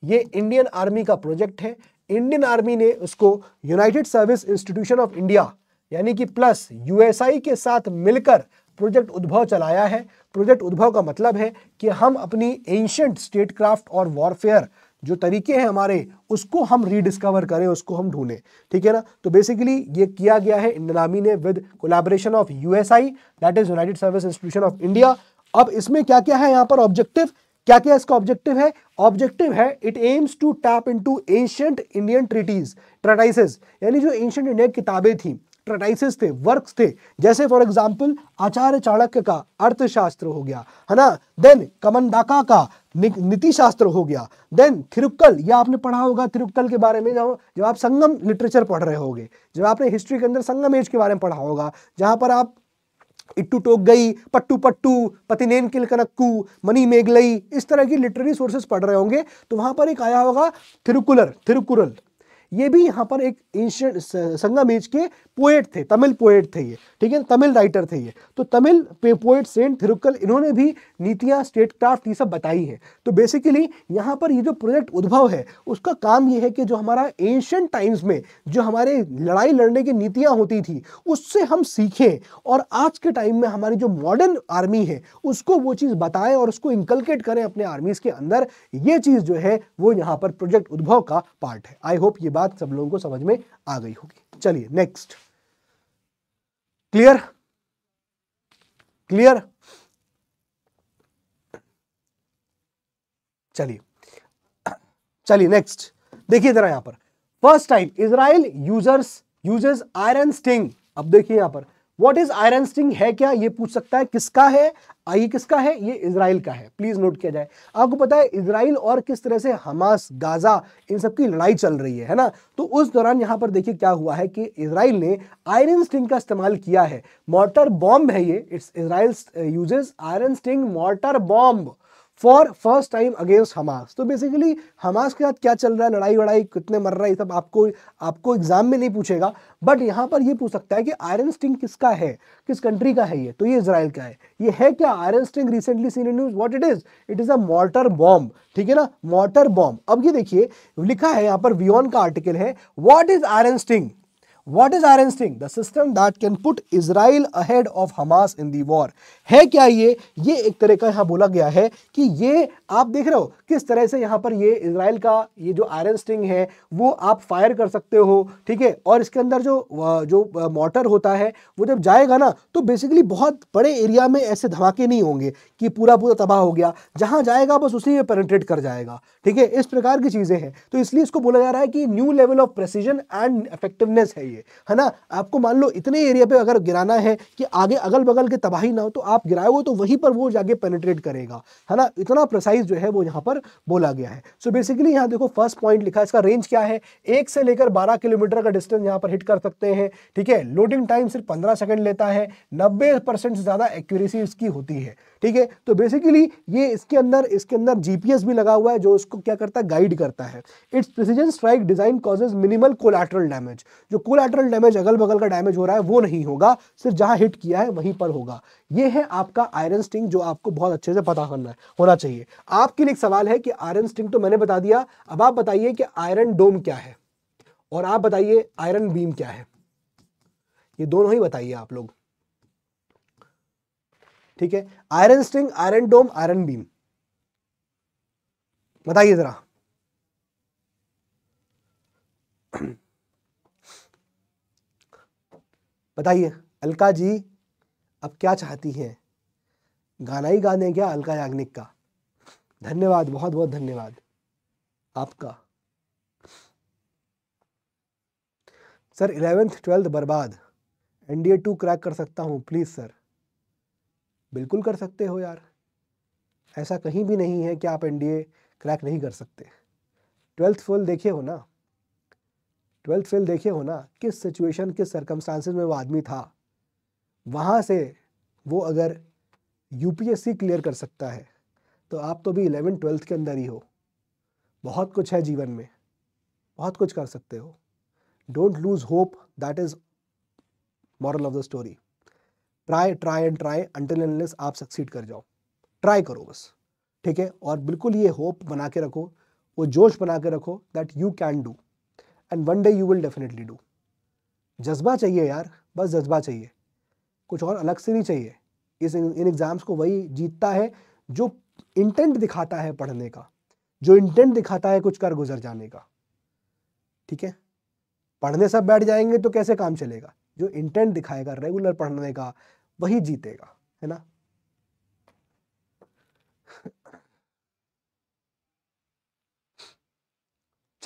ये इंडियन आर्मी का प्रोजेक्ट है इंडियन आर्मी ने उसको united service institution of India यानी कि प्लस यूएसआई के साथ मिलकर प्रोजेक्ट उद्भव चलाया है प्रोजेक्ट उद्भव का मतलब है कि हम अपनी एंशंट स्टेट क्राफ्ट और वॉरफेयर जो तरीके हैं हमारे उसको हम रीडिस्कवर करें उसको हम ढूंढें ठीक है ना तो बेसिकली ये किया गया है इंडनामी ने with collaboration of USI that is united service institution of India अब इसमें क्या क्या है यहाँ पर ऑब्जेक्टिव क्या क्या इसका ऑब्जेक्टिव है ऑब्जेक्टिव है it aims to tap into ancient Indian treaties treatises यानी जो एंशियंट इंडियन किताबें थी ट्रेटाइसिस थे वर्क्स थे जैसे फॉर एग्जांपल आचार्य चाणक्य का अर्थशास्त्र हो गया है ना देन कमनदाका का नीति शास्त्र हो गया देन थिरुक्कल या आपने पढ़ा होगा थिरुक्कल के बारे में जब जब आप संगम लिटरेचर पढ़ रहे होगे जब आपने हिस्ट्री के अंदर संगम एज के बारे में पढ़ा होगा जहाँ पर आप इट्टू टोक गई पट्टू पट्टू पतिनेन किल कनक्कू मनी मेघलई इस तरह की लिटरेरी सोर्सेस पढ़ रहे होंगे तो वहाँ पर एक आया होगा थिरुकुलर थिरुकुरल ये भी यहाँ पर एक एंशियंट संगम एज के पोएट थे तमिल पोएट थे ये ठीक है तमिल राइटर थे ये तो तमिल पोएट सेंट थिरुक्कल इन्होंने भी नीतियाँ स्टेट क्राफ्ट ये सब बताई हैं तो बेसिकली यहाँ पर ये जो प्रोजेक्ट उद्भव है उसका काम ये है कि जो हमारा एशियंट टाइम्स में जो हमारे लड़ाई लड़ने की नीतियाँ होती थी उससे हम सीखें और आज के टाइम में हमारी जो मॉडर्न आर्मी है उसको वो चीज़ बताएं और उसको इंकलकेट करें अपने आर्मीज़ के अंदर ये चीज़ जो है वो यहाँ पर प्रोजेक्ट उद्भव का पार्ट है आई होप ये बात सब लोगों को समझ में आ गई होगी चलिए नेक्स्ट क्लियर क्लियर चलिए चलिए नेक्स्ट देखिए जरा यहां पर first time Israel users users iron sting अब देखिए यहां पर व्हाट इज आयरन स्टिंग है क्या ये पूछ सकता है किसका है ये किसका है ये इसराइल का है प्लीज नोट किया जाए आपको पता है इसराइल और किस तरह से हमास गाजा इन सब की लड़ाई चल रही है है ना तो उस दौरान यहां पर देखिए क्या हुआ है कि इसराइल ने आयरन स्टिंग का इस्तेमाल किया है मोर्टर बॉम्ब है ये it's Israel uses iron sting mortar bomb for first time against Hamas तो बेसिकली हमास के साथ क्या चल रहा है लड़ाई वड़ाई कितने मर रहा है ये सब आपको आपको एग्जाम में नहीं पूछेगा बट यहाँ पर ये पूछ सकता है कि आयरन स्टिंग किसका है किस कंट्री का है ये तो ये इसराइल का है ये है क्या iron sting recently seen news what it is it is a mortar bomb ठीक है ना मॉर्टर बॉम्ब अब ये देखिए लिखा है यहाँ पर वियोन का आर्टिकल है what is iron sting what is iron Sting? The system that can put Israel ahead of Hamas in the war है क्या ये ये एक तरह का यहाँ बोला गया है कि ये आप देख रहे हो किस तरह से यहाँ पर ये इसराइल का ये जो आयरन स्टिंग है वो आप फायर कर सकते हो ठीक है और इसके अंदर जो जो मोटर होता है वो जब जाएगा ना तो बेसिकली बहुत बड़े एरिया में ऐसे धमाके नहीं होंगे कि पूरा पूरा तबाह हो गया जहाँ जाएगा बस उसी में पेनट्रेट कर जाएगा ठीक है इस प्रकार की चीज़ें हैं तो इसलिए इसको बोला जा रहा है कि new level of precision and effectiveness है ये लिए है ना आपको मान लो इतने एरिया पे अगर गिराना है कि आगे अगल बगल के तबाही ना हो तो आप गिराओगे तो वहीं पर वो जाके पेनेट्रेट करेगा है ना इतना प्रोसाइज जो है वो यहाँ पर बोला गया है सो बेसिकली यहाँ देखो फर्स्ट पॉइंट लिखा है इसका रेंज क्या है एक से लेकर बारह किलोमीटर का डिस्टेंस यहाँ पर हिट कर सकते हैं ठीक है लोडिंग टाइम सिर्फ पंद्रह सेकेंड लेता है नब्बे से ज़्यादा एक्यूरेसी इसकी होती है ठीक है तो बेसिकली ये इसके अंदर इसके अंदर जीपीएस भी लगा हुआ है जो उसको क्या करता है गाइड करता है it's precision strike design causes minimal collateral damage जो कोल कोलैटरल डैमेज अगल बगल का डैमेज हो रहा है वो नहीं होगा सिर्फ जहां हिट किया है वहीं पर होगा ये है आपका आयरन स्टिंग जो आपको बहुत अच्छे से पता करना है होना चाहिए आपके लिए एक सवाल है कि आयरन स्टिंग तो मैंने बता दिया अब आप बताइए कि आयरन डोम क्या है और आप बताइए आयरन बीम क्या है ये दोनों ही बताइए आप लोग ठीक है iron sting iron dome iron beam बताइए जरा बताइए अलका जी अब क्या चाहती हैं गाना ही गाने क्या अलका याग्निक का धन्यवाद बहुत बहुत धन्यवाद आपका सर इलेवेंथ ट्वेल्थ बर्बाद N D A to crack कर सकता हूँ प्लीज़ सर बिल्कुल कर सकते हो यार ऐसा कहीं भी नहीं है कि आप एन डी ए क्रैक नहीं कर सकते ट्वेल्थ फुल देखे हो ना ट्वेल्थ फेल देखे हो ना किस सिचुएशन किस सरकमस्टांसिस में वो आदमी था वहाँ से वो अगर यू क्लियर कर सकता है तो आप तो भी इलेवन ट्वेल्थ के अंदर ही हो बहुत कुछ है जीवन में बहुत कुछ कर सकते हो don't lose hope that is moral of the story try try and try until endless आप सक्सीड कर जाओ ट्राई करो बस ठीक है और बिल्कुल ये होप बना के रखो वो जोश बना के रखो that you can do and one day you will definitely do जज्बा चाहिए यार बस जज्बा चाहिए कुछ और अलग से नहीं चाहिए इस इन एग्ज़ाम्स को वही जीतता है जो इंटेंट दिखाता है पढ़ने का जो इंटेंट दिखाता है कुछ कर गुजर जाने का ठीक है पढ़ने सब बैठ जाएंगे तो कैसे काम चलेगा जो इंटेंट दिखाएगा रेगुलर पढ़ने का वही जीतेगा है ना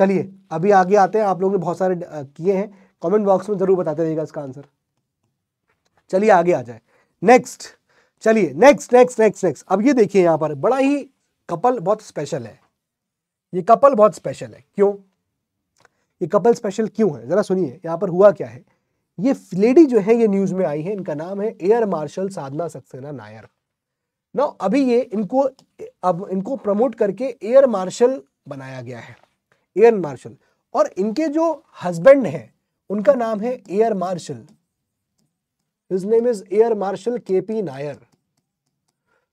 चलिए अभी आगे आते हैं आप लोगों ने बहुत सारे किए हैं कमेंट बॉक्स में ज़रूर बताते रहिएगा इसका आंसर चलिए आगे आ जाए नेक्स्ट चलिए नेक्स्ट नेक्स्ट नेक्स्ट नेक्स्ट अब ये देखिए यहां पर बड़ा ही कपल बहुत स्पेशल है ये कपल बहुत स्पेशल है क्यों ये कपल स्पेशल क्यों है ज़रा सुनिए यहां पर हुआ क्या है ये लेडी जो है ये न्यूज़ में आई है इनका नाम है एयर मार्शल साधना सक्सेना नायर ना अभी ये इनको अब इनको प्रमोट करके एयर मार्शल बनाया गया है एयर मार्शल और इनके जो हस्बैंड हैं उनका नाम है air marshal his name is air marshal K P Nair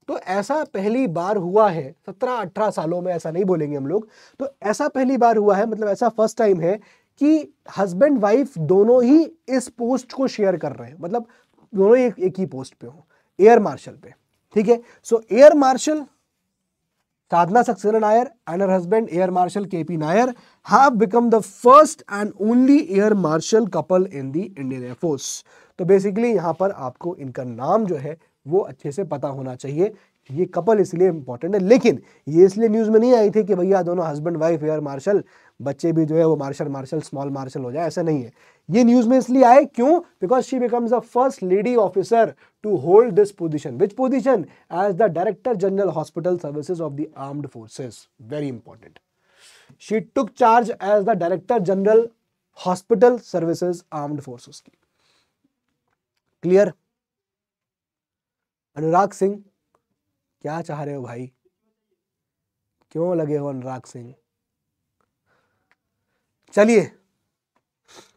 तो ऐसा पहली बार हुआ है सत्रह अठारह सालों में ऐसा नहीं बोलेंगे हम लोग तो ऐसा पहली बार हुआ है मतलब ऐसा फर्स्ट टाइम है कि हस्बैंड वाइफ दोनों ही इस पोस्ट को शेयर कर रहे हैं मतलब दोनों ही एक, एक ही पोस्ट पे हो एयर मार्शल पे ठीक है so air marshal Sadhana Saxena Nair and her husband air marshal K P Nair have become the first and only air marshal couple in the Indian air force तो बेसिकली यहाँ पर आपको इनका नाम जो है वो अच्छे से पता होना चाहिए ये कपल इसलिए इंपॉर्टेंट है लेकिन ये इसलिए न्यूज में नहीं आई थी कि भैया दोनों हस्बैंड वाइफ एयर मार्शल बच्चे भी जो है वो मार्शल मार्शल स्मॉल मार्शल हो जाए ऐसा नहीं है ये न्यूज़ में इसलिए आए क्यों because she becomes a first lady officer to hold this position which position as the director general hospital services of the armed forces very important she took charge as the director general hospital services armed forces की clear Anurag Singh क्या चाह रहे हो भाई क्यों लगे हो अनुराग सिंह चलिए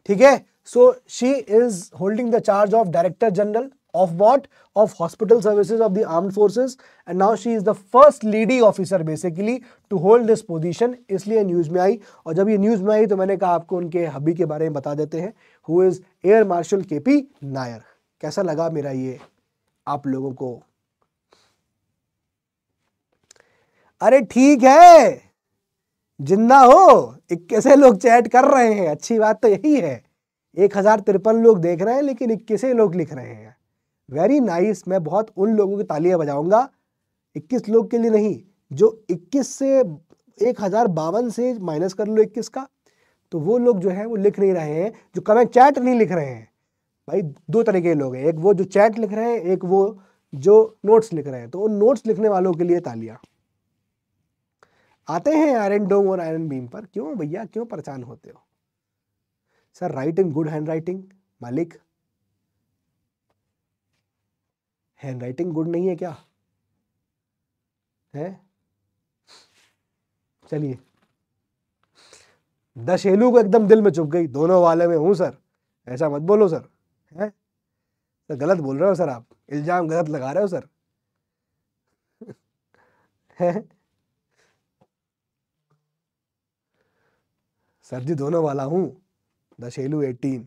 ठीक है so she is holding the charge of director general of what of hospital services of the armed forces and now she is the first lady officer basically to hold this position इसलिए news में आई और जब ये news में आई तो मैंने कहा आपको उनके हबी के बारे में बता देते हैं who is air marshal K P Nair कैसा लगा मेरा ये आप लोगों को अरे ठीक है जिंदा हो इक्कीस लोग चैट कर रहे हैं अच्छी बात तो यही है एक हज़ार तिरपन लोग देख रहे हैं लेकिन इक्कीस लोग लिख रहे हैं वेरी नाइस nice, मैं बहुत उन लोगों की तालियां बजाऊंगा इक्कीस लोग के लिए नहीं जो इक्कीस से एक हज़ार बावन से माइनस कर लो इक्कीस का तो वो लोग जो है वो लिख नहीं रहे हैं जो कमेंट चैट नहीं लिख रहे हैं भाई दो तरीके के लोग हैं एक वो जो चैट लिख रहे हैं एक वो जो नोट्स लिख रहे हैं तो उन नोट्स लिखने वालों के लिए तालियां आते हैं आयरन डोम और आयरन बीम पर क्यों भैया क्यों परेशान होते हो sir write in good handwriting मालिक हैंड राइटिंग गुड नहीं है क्या है चलिए दशेलू को एकदम दिल में चुप गई दोनों वाले में हूं सर ऐसा मत बोलो सर है सर गलत बोल रहे हो सर आप इल्ज़ाम गलत लगा रहे हो सर है सर जी धोने वाला हूँ द शेलू एटीन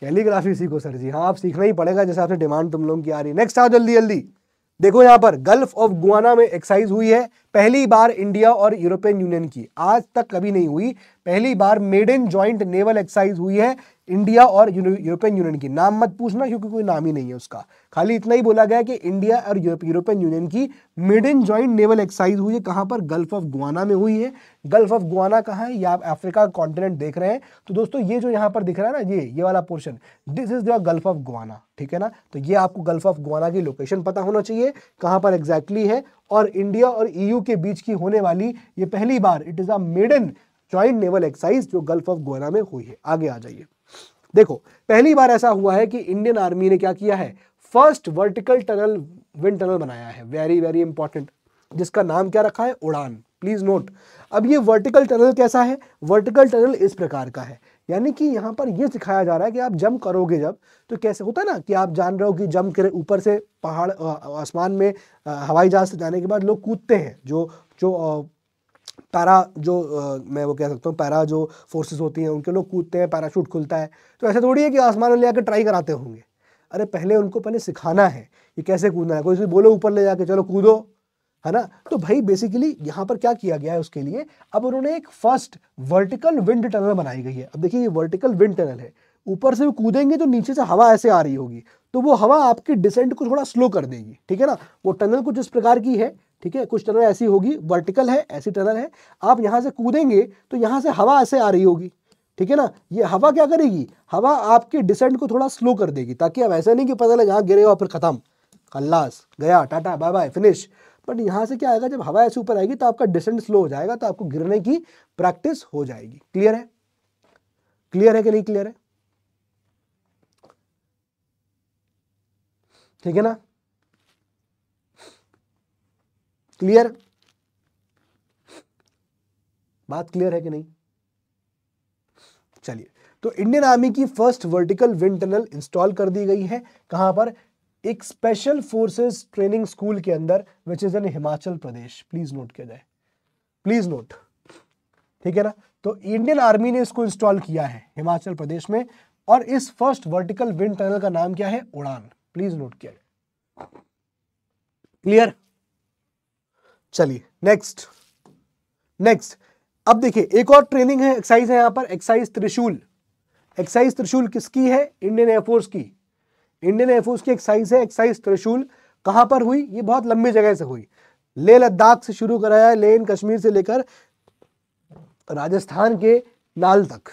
कैलीग्राफी सीखो सर जी हाँ आप सीखना ही पड़ेगा जैसे आपसे डिमांड तुम लोगों की आ रही है नेक्स्ट आओ जल्दी जल्दी देखो यहाँ पर गल्फ ऑफ गुआना में एक्साइज हुई है पहली बार इंडिया और यूरोपियन यूनियन की आज तक कभी नहीं हुई पहली बार maiden joint naval exercise हुई है इंडिया और यूरोपियन यूनियन की नाम मत पूछना क्योंकि कोई नाम ही नहीं है उसका खाली इतना ही बोला गया कि इंडिया और यूरोपियन यूनियन की maiden joint naval exercise हुई है कहाँ पर गल्फ ऑफ गुआना में हुई है गल्फ ऑफ गुआना कहाँ है या अफ्रीका कॉन्टिनेंट देख रहे हैं तो दोस्तों ये जो यहाँ पर दिख रहा है ना ये ये वाला portion this is your gulf of Guinea ठीक है ना तो ये आपको गल्फ ऑफ गुआना की लोकेशन पता होना चाहिए कहाँ पर एग्जैक्टली exactly है और इंडिया और ईयू e के बीच की होने वाली ये पहली बार it is a maiden joint naval exercise जो गल्फ ऑफ गोवाना में हुई है आगे आ जाइए देखो पहली बार ऐसा हुआ है कि इंडियन आर्मी ने क्या किया है first vertical tunnel wind tunnel बनाया है वेरी वेरी इंपॉर्टेंट जिसका नाम क्या रखा है उड़ान प्लीज नोट अब ये वर्टिकल टनल कैसा है वर्टिकल टनल इस प्रकार का है यानी कि यहाँ पर ये सिखाया जा रहा है कि आप जम करोगे जब तो कैसे होता है ना कि आप जान रहे हो कि जम कर ऊपर से पहाड़ आसमान में हवाई जहाज से जाने के बाद लोग कूदते हैं जो जो पैरा जो आ, मैं वो कह सकता हूँ पैरा जो फोर्सेस होती हैं उनके लोग कूदते हैं पैराशूट खुलता है तो ऐसा थोड़ी है कि आसमान में ले आकर ट्राई कराते होंगे अरे पहले उनको पहले सिखाना है कि कैसे कूदना है कोई बोलो ऊपर ले जाके चलो कूदो है ना तो भाई बेसिकली यहाँ पर क्या किया गया है उसके लिए अब उन्होंने एक फर्स्ट वर्टिकल विंड टनल बनाई गई है अब देखिए ये वर्टिकल विंड टनल है ऊपर से कूदेंगे तो नीचे से हवा ऐसे आ रही होगी तो वो हवा आपके डिसेंट को थोड़ा स्लो कर देगी ठीक है ना वो टनल कुछ इस प्रकार की है ठीक है कुछ टनल ऐसी होगी वर्टिकल है ऐसी टनल है आप यहाँ से कूदेंगे तो यहाँ से हवा ऐसे आ रही होगी ठीक है ना ये हवा क्या करेगी हवा आपके डिसेंट को थोड़ा स्लो कर देगी ताकि अब ऐसा नहीं कि पता लगे यहां गिरे और फिर ख़त्म खल्लास गया टाटा बाय बाय फिनिश बट यहाँ से क्या आएगा जब हवा ऐसे ऊपर आएगी तो आपका डिसेंट स्लो हो जाएगा तो आपको गिरने की प्रैक्टिस हो जाएगी क्लियर है क्लियर है कि नहीं क्लियर है ठीक है ना क्लियर बात क्लियर है कि नहीं चलिए तो इंडियन आर्मी की first vertical wind tunnel install कर दी गई है कहां पर एक स्पेशल फोर्सेस ट्रेनिंग स्कूल के अंदर which is in Himachal Pradesh please note किया जाए प्लीज नोट ठीक है ना तो इंडियन आर्मी ने इसको इंस्टॉल किया है हिमाचल प्रदेश में और इस फर्स्ट वर्टिकल विंड टनल का नाम क्या है उड़ान प्लीज नोट किया जाए क्लियर चलिए नेक्स्ट नेक्स्ट अब देखिए एक और ट्रेनिंग है एक्साइज है यहां पर एक्साइज त्रिशूल एक्साइज त्रिशूल किसकी है इंडियन एयरफोर्स की इंडियन एयरफोर्स की एक्साइज है एक्साइज त्रिशूल कहाँ पर हुई ये बहुत लंबी जगह से हुई लेह लद्दाख से शुरू कराया लेह इन कश्मीर से लेकर राजस्थान के नाल तक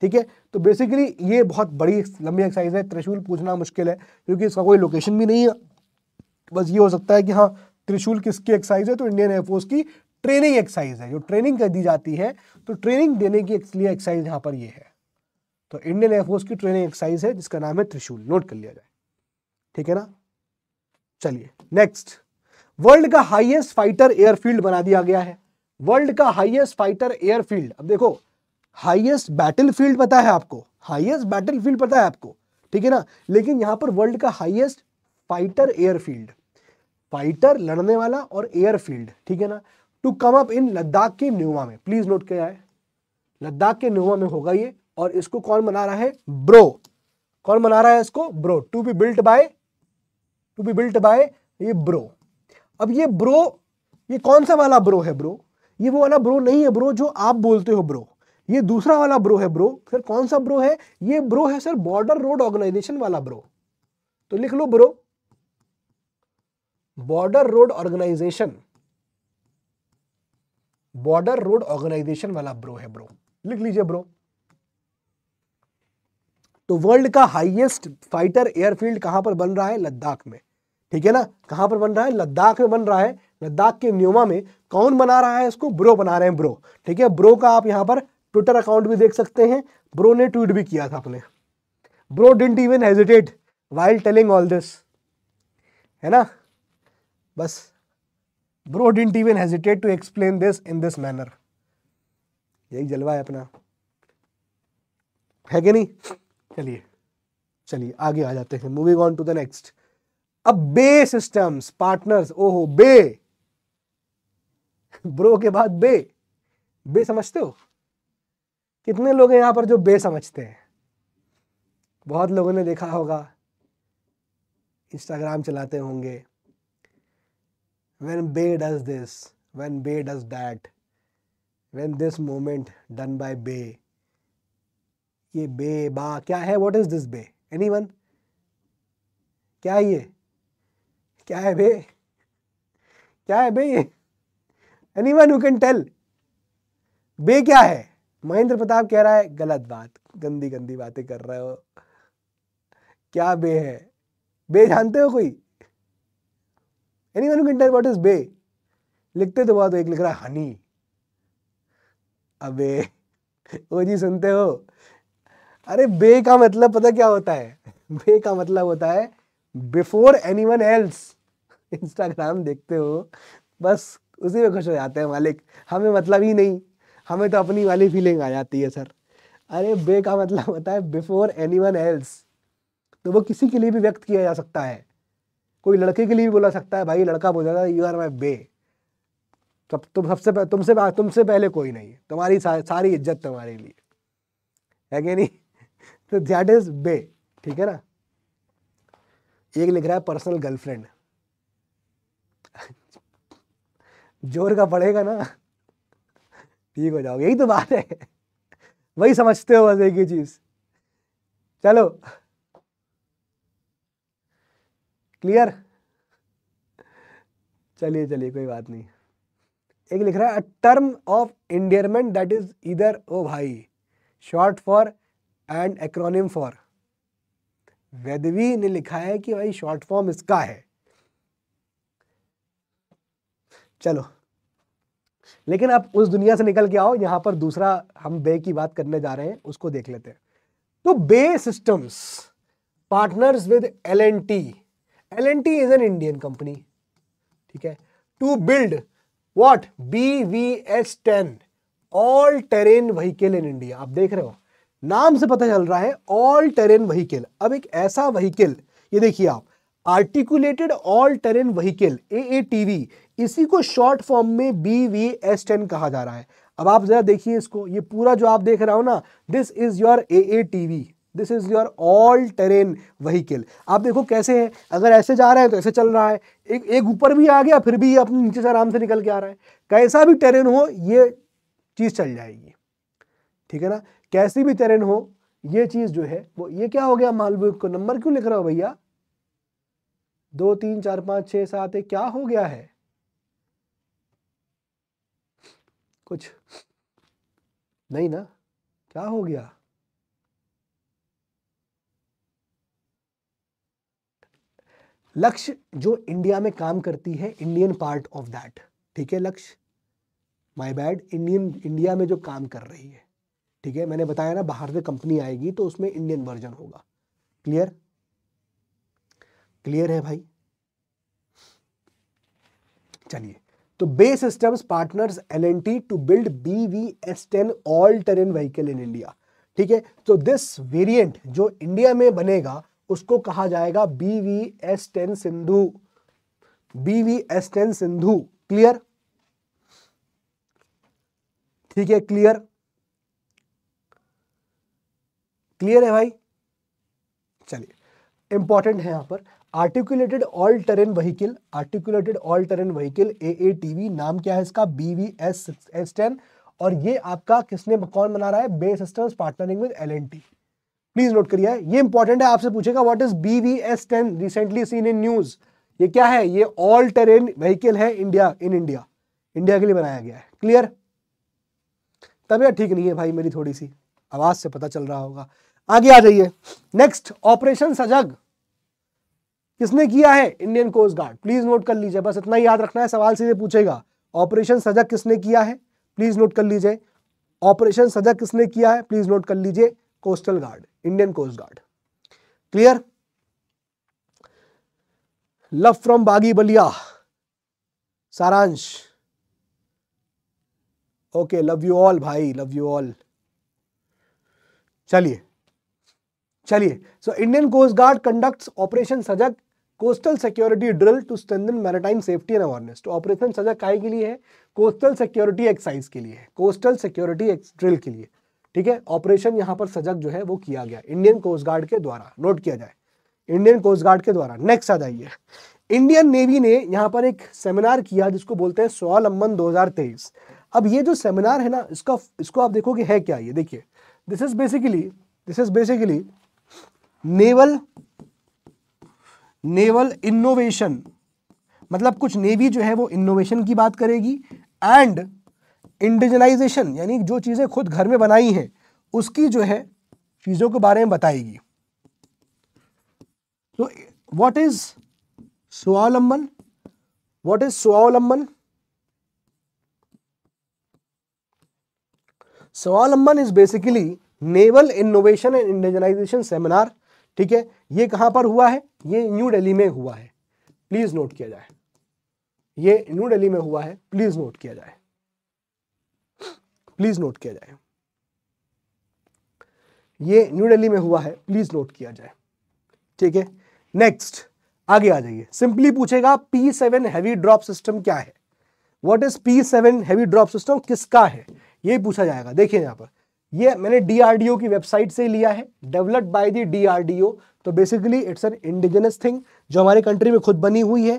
ठीक है तो बेसिकली ये बहुत बड़ी लंबी एक्साइज है त्रिशूल पूछना मुश्किल है क्योंकि इसका कोई लोकेशन भी नहीं है बस ये हो सकता है कि हाँ त्रिशूल किसकी एक्साइज है तो इंडियन एयरफोर्स की ट्रेनिंग एक्साइज है जो ट्रेनिंग कर दी जाती है तो ट्रेनिंग देने की एक्साइज यहाँ पर ये है तो इंडियन एयरफोर्स की ट्रेनिंग एक्सरसाइज है जिसका नाम है त्रिशूल नोट कर लिया जाए ठीक है ना चलिए नेक्स्ट वर्ल्ड का हाईएस्ट फाइटर एयरफील्ड बना दिया गया है वर्ल्ड का हाईएस्ट फाइटर एयरफील्ड अब देखो हाईएस्ट बैटलफील्ड पता है आपको हाईएस्ट बैटलफील्ड पता है आपको ठीक है ना लेकिन यहां पर वर्ल्ड का हाईएस्ट फाइटर एयरफील्ड फाइटर लड़ने वाला और एयरफील्ड ठीक है ना to come up in Ladakh के न्यूवा में प्लीज नोट किया है लद्दाख के न्यूवा में होगा ये और इसको कौन बना रहा है ब्रो कौन बना रहा है इसको BRO to be built by to be built by ये ब्रो अब ये ब्रो ये कौन सा वाला ब्रो है ब्रो ये वो वाला ब्रो नहीं है ब्रो जो आप बोलते हो ब्रो ये दूसरा वाला ब्रो है ब्रो फिर कौन सा ब्रो है ये ब्रो है सर बॉर्डर रोड ऑर्गेनाइजेशन वाला ब्रो तो लिख लो BRO border road organisation border road organisation वाला ब्रो है ब्रो लिख लीजिए ब्रो तो वर्ल्ड का हाईएस्ट फाइटर एयरफील्ड कहां पर बन रहा है लद्दाख में ठीक है ना कहां पर बन रहा है लद्दाख में बन रहा है लद्दाख के न्योमा में कौन बना रहा है इसको ब्रो बना रहे हैं ब्रो ठीक है ब्रो का आप यहां पर ट्विटर अकाउंट भी देख सकते हैं ब्रो ने ट्वीट भी किया था अपने BRO didn't even hesitate while telling all this है ना बस BRO didn't even hesitate to explain this in this manner यही जलवा है अपना है कि नहीं चलिए चलिए आगे आ जाते हैं moving on to the next अब बे सिस्टम्स पार्टनर्स ओहो बे ब्रो के बाद बे बे समझते हो कितने लोग हैं यहाँ पर जो बे समझते हैं बहुत लोगों ने देखा होगा इंस्टाग्राम चलाते होंगे when bae does this when bae does that when this moment done by bae ये बे बा क्या है what is this bae anyone क्या है ये क्या है बे क्या है बे ये anyone you can tell bae क्या है महेंद्र प्रताप कह रहा है गलत बात गंदी गंदी बातें कर रहे हो क्या बे है बे जानते हो कोई anyone can tell what is bae लिखते तो बहुत एक लिख रहा है हनी अबे ओ जी सुनते हो अरे बे का मतलब पता क्या होता है बे का मतलब होता है before anyone else Instagram देखते हो बस उसी में खुश हो जाते हैं मालिक हमें मतलब ही नहीं हमें तो अपनी वाली फीलिंग आ जाती है सर अरे बे का मतलब होता है बिफोर एनी वन एल्स तो वो किसी के लिए भी व्यक्त किया जा सकता है कोई लड़के के लिए भी बोला सकता है भाई लड़का बोल जाता है यू आर माई बे तब तो तुम सबसे तुमसे तुमसे पहले कोई नहीं तुम्हारी सारी इज्जत तुम्हारे लिए है कि नहीं तो दैट इज बे ठीक है ना एक लिख रहा है पर्सनल गर्लफ्रेंड जोर का पड़ेगा ना ठीक हो जाओगे यही तो बात है वही समझते हो बस एक ही चीज चलो क्लियर चलिए चलिए कोई बात नहीं एक लिख रहा है term of endearment that is इधर ओ भाई short for and acronym for वेदवी ने लिखा है कि भाई शॉर्ट फॉर्म इसका है चलो लेकिन आप उस दुनिया से निकल के आओ यहां पर दूसरा हम बे की बात करने जा रहे हैं उसको देख लेते हैं तो BAE systems partners with L and T L and T is an Indian company ठीक है to build what B V S ten all terrain vehicle in India आप देख रहे हो नाम से पता चल रहा है ऑल टेरेन वहीकल अब एक ऐसा वहीकल ये देखिए आप articulated all terrain vehicle A A T V इसी को शॉर्ट फॉर्म में बी वी एस टेन कहा जा रहा है अब आप जरा देखिए इसको ये पूरा जो आप देख रहे हो ना this is your A A T V this is your all terrain vehicle आप देखो कैसे है अगर ऐसे जा रहे हैं तो ऐसे चल रहा है एक एक ऊपर भी आ गया फिर भी अपने नीचे से आराम से निकल के आ रहा है कैसा भी टेरेन हो ये चीज़ चल जाएगी ठीक है ना कैसी भी तरन हो ये चीज़ जो है वो ये क्या हो गया मालवीय को नंबर क्यों लिख रहा हो भैया दो तीन चार पांच छह सात एक क्या हो गया है कुछ नहीं ना क्या हो गया लक्ष्य जो इंडिया में काम करती है इंडियन पार्ट ऑफ दैट ठीक है लक्ष्य माय बैड इंडियन इंडिया में जो काम कर रही है ठीक है मैंने बताया ना बाहर से कंपनी आएगी तो उसमें इंडियन वर्जन होगा क्लियर क्लियर है भाई चलिए तो BAE systems partners L to build B V S ten all terrain vehicle in India ठीक है तो दिस वेरिएंट जो इंडिया में बनेगा उसको कहा जाएगा B V S ten Sindhu B V S ten Sindhu clear ठीक है क्लियर क्लियर है भाई चलिए इंपॉर्टेंट है यहां पर articulated all terrain vehicle articulated all terrain vehicle A A T V नाम क्या है इसका B V S S ten और ये आपका किसने कौन बना रहा है BAE system partnering with L and T please note करिए ये इंपॉर्टेंट है आपसे पूछेगा what is B V S ten recently seen in news ये क्या है ये ऑल टेरेन व्हीकल है इंडिया इन इंडिया इंडिया के लिए बनाया गया है क्लियर तबीयत ठीक नहीं है भाई मेरी थोड़ी सी आवाज से पता चल रहा होगा आगे आ जाइए नेक्स्ट ऑपरेशन सजग किसने किया है Indian coast guard please note कर लीजिए बस इतना ही याद रखना है सवाल सीधे पूछेगा ऑपरेशन सजग किसने किया है प्लीज नोट कर लीजिए ऑपरेशन सजग किसने किया है प्लीज नोट कर लीजिए coastal guard Indian coast guard clear love from Baghi Ballia Saransh okay love you all भाई लव यू ऑल चलिए चलिए so Indian coast guard conducts operation Sajag coastal security drill to strengthen maritime safety and awareness तो operation Sajag काय के लिए है coastal security excise के लिए है कोस्टल सिक्योरिटी ड्रिल के लिए ठीक है ऑपरेशन यहां पर सजग जो है वो किया गया इंडियन कोस्ट गार्ड के द्वारा नोट किया जाए इंडियन कोस्ट गार्ड के द्वारा नेक्स्ट आ जाइए इंडियन नेवी ने यहां पर एक सेमिनार किया जिसको बोलते हैं हजार 2023 अब ये जो सेमिनार है ना इसका इसको आप देखोगे है क्या ये देखिए this is basically this is basically naval naval innovation मतलब कुछ नेवी जो है वो इनोवेशन की बात करेगी एंड इंडिजनाइजेशन यानी जो चीज़ें खुद घर में बनाई हैं उसकी जो है चीज़ों के बारे में बताएगी तो what is Swavlamban what is Swavlamban Swavlamban is basically naval innovation and indigenisation seminar ठीक है ये कहां पर हुआ है ये न्यू दिल्ली में हुआ है प्लीज नोट किया जाए ये न्यू दिल्ली में हुआ है प्लीज नोट किया जाए प्लीज नोट किया जाए ये न्यू दिल्ली में हुआ है प्लीज नोट किया जाए ठीक है नेक्स्ट आगे आ जाइए सिंपली पूछेगा P seven heavy drop system क्या है what is P seven heavy drop system किसका है ये पूछा जाएगा देखिए यहाँ पर ये मैंने डीआरडीओ की वेबसाइट से लिया है डेवलप्ड बाय दी डीआरडीओ तो basically it's an indigenous thing जो हमारे कंट्री में खुद बनी हुई है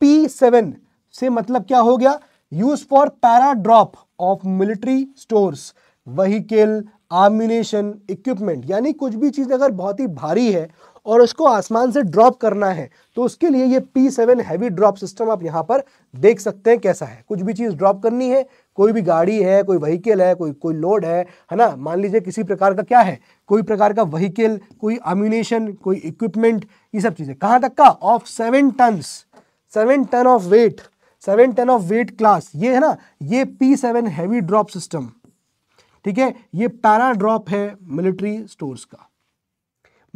पी सेवन से मतलब क्या हो गया use for para drop of military stores vehicle armament equipment यानी कुछ भी चीज़ अगर बहुत ही भारी है और उसको आसमान से ड्रॉप करना है तो उसके लिए ये P7 seven heavy drop system आप यहाँ पर देख सकते हैं कैसा है कुछ भी चीज़ ड्रॉप करनी है कोई भी गाड़ी है कोई व्हीकल है कोई कोई लोड है है ना मान लीजिए किसी प्रकार का क्या है कोई प्रकार का व्हीकल कोई अम्यूनेशन कोई इक्विपमेंट ये सब चीज़ें कहाँ तक का of seven ton seven ton of weight seven ton of weight class ये है ना ये P seven heavy drop system ठीक है ये पैरा ड्रॉप है मिलिट्री स्टोर्स का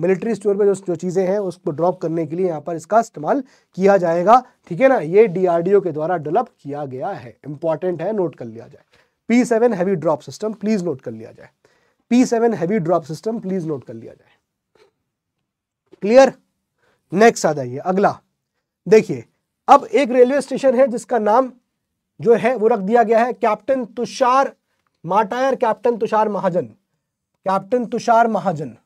मिलिट्री स्टोर पर जो जो चीज़ें हैं उसको ड्रॉप करने के लिए यहाँ पर इसका इस्तेमाल किया जाएगा ठीक है ना ये डीआरडीओ के द्वारा डेवलप किया गया है इंपॉर्टेंट है नोट कर लिया जाए P seven heavy drop system please note कर लिया जाए P seven heavy drop system please note कर लिया जाए क्लियर नेक्स्ट आ जाइए अगला देखिए अब एक रेलवे स्टेशन है जिसका नाम जो है वो रख दिया गया है captain Tushar martyr captain Tushar Mahajan captain Tushar Mahajan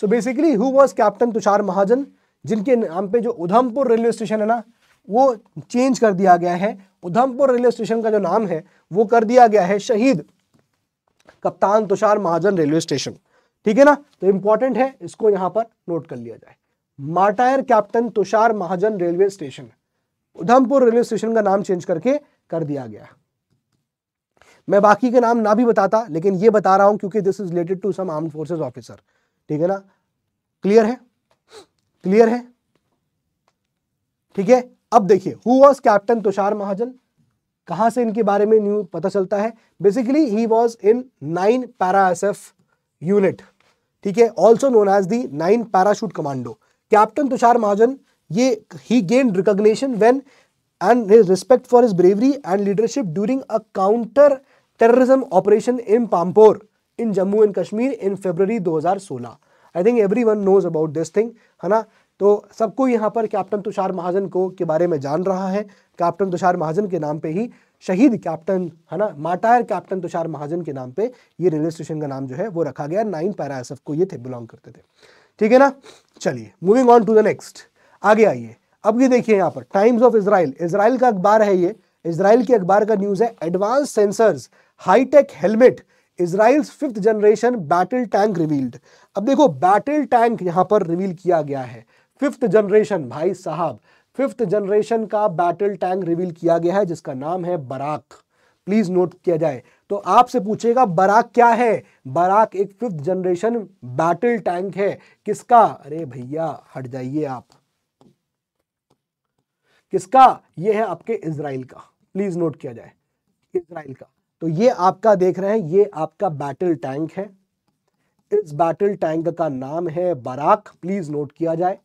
so basically who was captain Tushar Mahajan जिनके नाम पे जो उधमपुर रेलवे स्टेशन है ना वो चेंज कर दिया गया है उधमपुर रेलवे स्टेशन का जो नाम है वो कर दिया गया है शहीद कप्तान तुषार महाजन रेलवे स्टेशन ठीक है ना तो इंपॉर्टेंट है इसको यहां पर नोट कर लिया जाए martyr captain Tushar Mahajan railway station Udhampur railway station का नाम चेंज करके कर दिया गया मैं बाकी के नाम ना भी बताता लेकिन ये बता रहा हूं क्योंकि this is related to some arm forces officer ठीक है ना क्लियर है क्लियर है ठीक है अब देखिए who was captain Tushar Mahajan कहां से इनके बारे में न्यूज पता चलता है basically he was in nine para S F unit ठीक है also known as the nine parachute commando captain Tushar Mahajan ये he gain recognition when and his respect for his bravery and leadership during a counter terrorism operation in Pampore in Jammu and Kashmir in February 2016. I think everyone knows about this thing है ना तो सबको यहाँ पर captain Tushar महाजन को के बारे में जान रहा है कैप्टन तुषार महाजन के नाम पे ही शहीद कैप्टन है ना माटायर कैप्टन तुषार महाजन के नाम पे ये रेलवे स्टेशन का नाम जो है वो रखा गया नाइन पैरा एस को ये थे बिलोंग करते थे ठीक है ना चलिए moving on to the next आगे आइए अब ये देखिए यहाँ पर टाइम्स ऑफ इसराइल इसराइल का अखबार है ये इसराइल के अखबार का न्यूज़ है advance sensors hi-tech helmet Israel's fifth generation battle tank revealed अब देखो बैटल टैंक यहाँ पर रिवील किया गया है फिफ्थ जनरेशन भाई साहब फिफ्थ जनरेशन का बैटल टैंक रिवील किया गया है जिसका नाम है बराक प्लीज नोट किया जाए तो आपसे पूछेगा बराक क्या है बराक एक फिफ्थ जनरेशन बैटल टैंक है किसका अरे भैया हट जाइए आप किसका यह है आपके इसराइल का प्लीज नोट किया जाए इसराइल का तो ये आपका देख रहे हैं ये आपका बैटल टैंक है इस बैटल टैंक का नाम है बराक प्लीज़ नोट किया जाए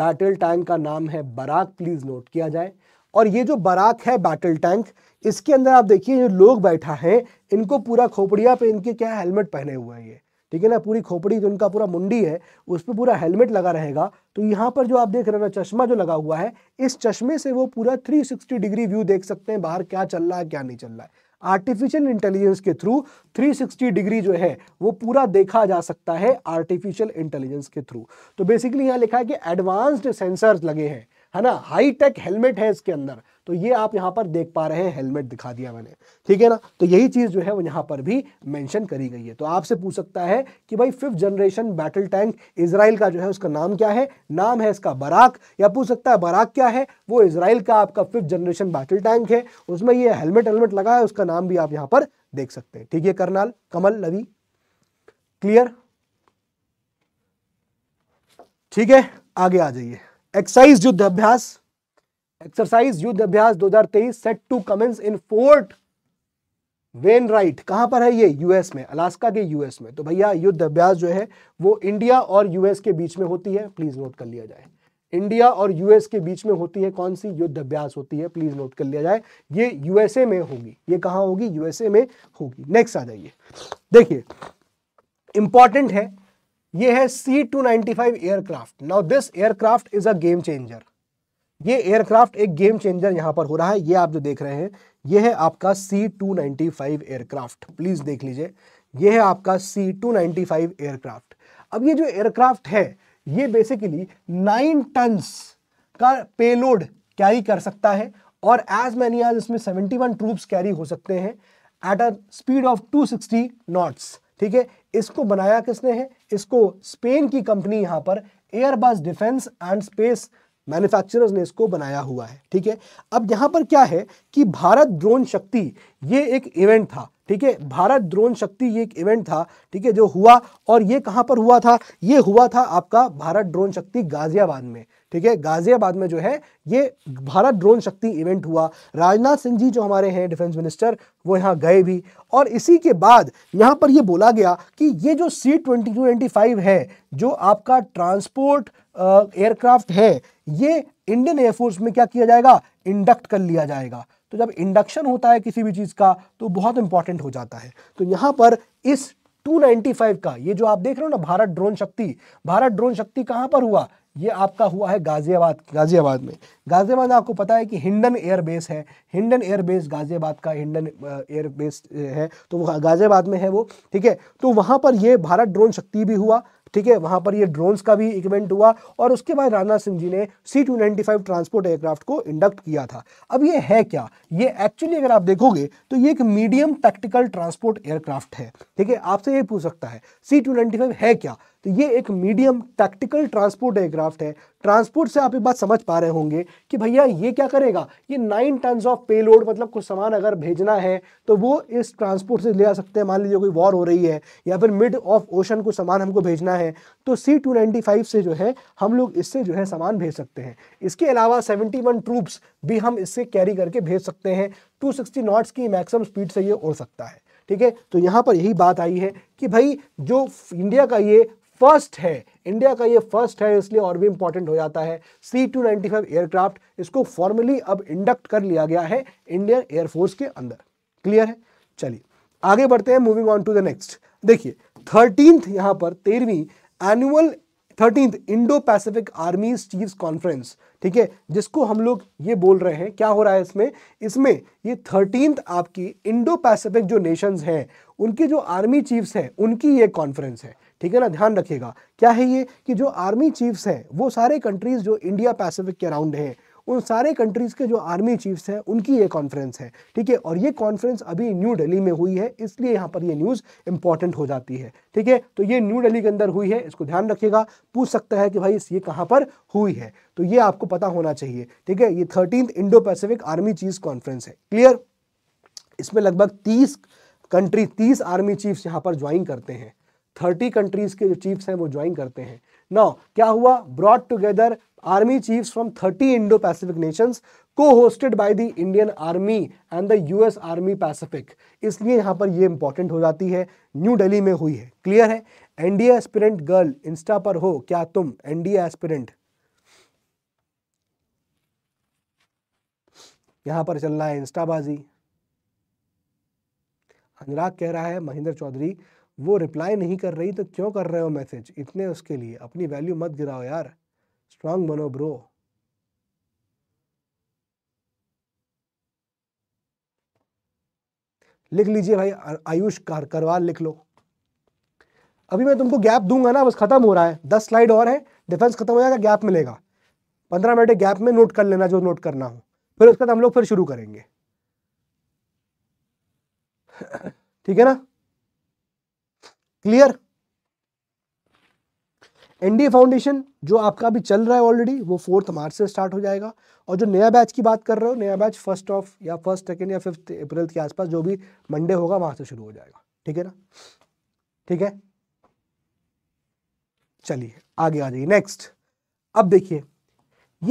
बैटल टैंक का नाम है बराक प्लीज़ नोट किया जाए और ये जो बराक है बैटल टैंक इसके अंदर आप देखिए जो लोग बैठा है इनको पूरा खोपड़िया पे इनके क्या हेलमेट पहने हुए हैं ये ठीक है ना पूरी खोपड़ी जो इनका पूरा मुंडी है उस पर पूरा हेलमेट लगा रहेगा तो यहाँ पर जो आप देख रहे हो ना चश्मा जो लगा हुआ है इस चश्मे से वो पूरा 360 डिग्री व्यू देख सकते हैं बाहर क्या चल रहा है क्या नहीं चल रहा है आर्टिफिशियल इंटेलिजेंस के थ्रू 360 डिग्री जो है वो पूरा देखा जा सकता है आर्टिफिशियल इंटेलिजेंस के थ्रू तो बेसिकली यहां लिखा है कि एडवांस्ड सेंसर्स लगे हैं है ना हाईटेक हेलमेट है इसके अंदर तो ये आप यहाँ पर देख पा रहे हैं हेलमेट दिखा दिया मैंने ठीक है ना तो यही चीज़ जो है वो यहाँ पर भी मैंशन करी गई है तो आपसे पूछ सकता है कि भाई fifth generation battle tank Israel का जो है उसका नाम क्या है नाम है इसका बराक या पूछ सकता है बराक क्या है वो इसराइल का आपका फिफ्थ जनरेशन बैटल टैंक है उसमें ये हेलमेट हेलमेट लगा है उसका नाम भी आप यहाँ पर देख सकते हैं ठीक है करनाल कमल लवी क्लियर ठीक है आगे आ जाइए एक्साइज युद्ध अभ्यास exercise Yudh Abhyas 2023 set to commence in Fort Wayne right कहां पर है ये यूएस में अलास्का के यूएस में तो भैया युद्ध अभ्यास जो है वो इंडिया और यूएस के बीच में होती है प्लीज नोट कर लिया जाए इंडिया और यूएस के बीच में होती है कौन सी युद्ध अभ्यास होती है प्लीज नोट कर लिया जाए ये यूएसए में होगी ये कहा होगी यूएसए में होगी नेक्स्ट आ जाइए देखिए इंपॉर्टेंट है ये है C two ninety five aircraft now this aircraft is a game changer ये एयरक्राफ्ट एक गेम चेंजर यहां पर हो रहा है ये आप जो देख रहे हैं ये है आपका C two ninety five aircraft please देख लीजिए ये है आपका C two ninety five aircraft अब ये जो एयरक्राफ्ट है ये बेसिकली नाइन टन्स का पेलोड कैरी कर सकता है और एज मैनी आज इसमें सेवेंटी वन ट्रूप्स कैरी हो सकते हैं at a speed of two sixty knots ठीक है इसको बनाया किसने है इसको स्पेन की कंपनी यहां पर Airbus defence and space manufacturers ने इसको बनाया हुआ है ठीक है अब यहाँ पर क्या है कि भारत ड्रोन शक्ति ये एक इवेंट था ठीक है भारत ड्रोन शक्ति ये एक इवेंट था ठीक है जो हुआ और ये कहाँ पर हुआ था ये हुआ था आपका भारत ड्रोन शक्ति गाजियाबाद में ठीक है गाजियाबाद में जो है ये भारत ड्रोन शक्ति इवेंट हुआ राजनाथ सिंह जी जो हमारे हैं डिफेंस मिनिस्टर वो यहाँ गए भी और इसी के बाद यहाँ पर ये बोला गया कि ये जो सी ट्वेंटी टू फाइव है जो आपका ट्रांसपोर्ट एयरक्राफ्ट है ये इंडियन एयरफोर्स में क्या किया जाएगा इंडक्ट कर लिया जाएगा तो जब इंडक्शन होता है किसी भी चीज़ का तो बहुत इंपॉर्टेंट हो जाता है तो यहाँ पर इस 295 का ये जो आप देख रहे हो ना भारत ड्रोन शक्ति भारत ड्रोन शक्ति कहाँ पर हुआ ये आपका हुआ है गाजियाबाद गाजियाबाद में गाजियाबाद आपको पता है कि हिंडन एयरबेस है हिंडन एयरबेस गाजियाबाद का हिंडन एयरबेस है तो वो गाजियाबाद में है वो ठीक है तो वहाँ पर ये भारत ड्रोन शक्ति भी हुआ ठीक है वहां पर ये ड्रोन्स का भी इक्वेंट इवेंट हुआ और उसके बाद राजनाथ सिंह जी ने C two ninety five transport aircraft को इंडक्ट किया था अब ये है क्या ये एक्चुअली अगर आप देखोगे तो ये एक मीडियम टैक्टिकल ट्रांसपोर्ट एयरक्राफ्ट है ठीक है आपसे ये पूछ सकता है सी टू नाइनटी फाइव है क्या तो ये एक मीडियम टैक्टिकल ट्रांसपोर्ट एयरक्राफ्ट है ट्रांसपोर्ट से आप एक बात समझ पा रहे होंगे कि भैया ये क्या करेगा ये नाइन टन ऑफ पेलोड मतलब कुछ सामान अगर भेजना है तो वो इस ट्रांसपोर्ट से ले आ सकते हैं मान लीजिए कोई वॉर हो रही है या फिर मिड ऑफ ओशन को सामान हमको भेजना है तो सी टू नाइन्टी फाइव से जो है हम लोग इससे जो है सामान भेज सकते हैं इसके अलावा सेवेंटी वन ट्रूप्स भी हम इससे कैरी करके भेज सकते हैं टू सिक्सटी नॉट्स की मैक्सिमम स्पीड से ये उड़ सकता है ठीक है तो यहाँ पर यही बात आई है कि भाई जो इंडिया का ये फर्स्ट है इंडिया का ये फर्स्ट है इसलिए और भी इंपॉर्टेंट हो जाता है C two ninety five aircraft इसको फॉर्मली अब इंडक्ट कर लिया गया है इंडियन एयरफोर्स के अंदर क्लियर है चलिए आगे बढ़ते हैं moving on to the next देखिए थर्टींथ यहाँ पर तेरहवीं annual thirteenth Indo Pacific army chief conference ठीक है जिसको हम लोग ये बोल रहे हैं क्या हो रहा है इसमें इसमें ये थर्टींथ आपकी इंडो पैसिफिक जो नेशंस हैं उनके जो आर्मी चीफ्स हैं उनकी ये कॉन्फ्रेंस है ठीक है ना ध्यान रखिएगा क्या है ये कि जो आर्मी चीफ्स हैं वो सारे कंट्रीज़ जो इंडिया पैसिफिक के अराउंड हैं उन सारे कंट्रीज़ के जो आर्मी चीफ्स हैं उनकी ये कॉन्फ्रेंस है ठीक है और ये कॉन्फ्रेंस अभी न्यू दिल्ली में हुई है इसलिए यहाँ पर ये न्यूज़ इंपॉर्टेंट हो जाती है ठीक है तो ये न्यू दिल्ली के अंदर हुई है इसको ध्यान रखिएगा पूछ सकता है कि भाई ये कहाँ पर हुई है तो ये आपको पता होना चाहिए ठीक है ये thirteen Indo Pacific army chief conference है क्लियर इसमें लगभग तीस कंट्री तीस आर्मी चीफ्स यहाँ पर ज्वाइन करते हैं थर्टी कंट्रीज के जो चीफ्स हैं वो ज्वाइन करते हैं नाउ क्या हुआ brought together army chiefs from thirty Indo Pacific nations co-hosted by the Indian army and the US army Pacific इसलिए यहां पर ये इंपॉर्टेंट हो जाती है न्यू दिल्ली में हुई है क्लियर है एनडीए एस्पिरेंट गर्ल इंस्टा पर हो क्या तुम एनडीए एस्पिरेंट यहां पर चलना है इंस्टाबाजी अनुराग कह रहा है महेंद्र चौधरी वो रिप्लाई नहीं कर रही तो क्यों कर रहे हो मैसेज इतने उसके लिए अपनी वैल्यू मत गिराओ यार स्ट्रांग बनो ब्रो लिख लीजिए भाई आयुष कार, करवाल लिख लो अभी मैं तुमको गैप दूंगा ना बस खत्म हो रहा है दस स्लाइड और है डिफेंस खत्म हो जाएगा गैप मिलेगा पंद्रह मिनट गैप में नोट कर लेना जो नोट करना हो फिर उसके बाद हम लोग फिर शुरू करेंगे ठीक है ना क्लियर एनडीए फाउंडेशन जो आपका अभी चल रहा है ऑलरेडी वो फोर्थ मार्च से स्टार्ट हो जाएगा और जो नया बैच की बात कर रहे हो नया बैच फर्स्ट ऑफ या फर्स्ट सेकेंड या फिफ्थ अप्रैल के आसपास जो भी मंडे होगा वहां से शुरू हो जाएगा ठीक है ना ठीक है चलिए आगे आ जाइए नेक्स्ट अब देखिए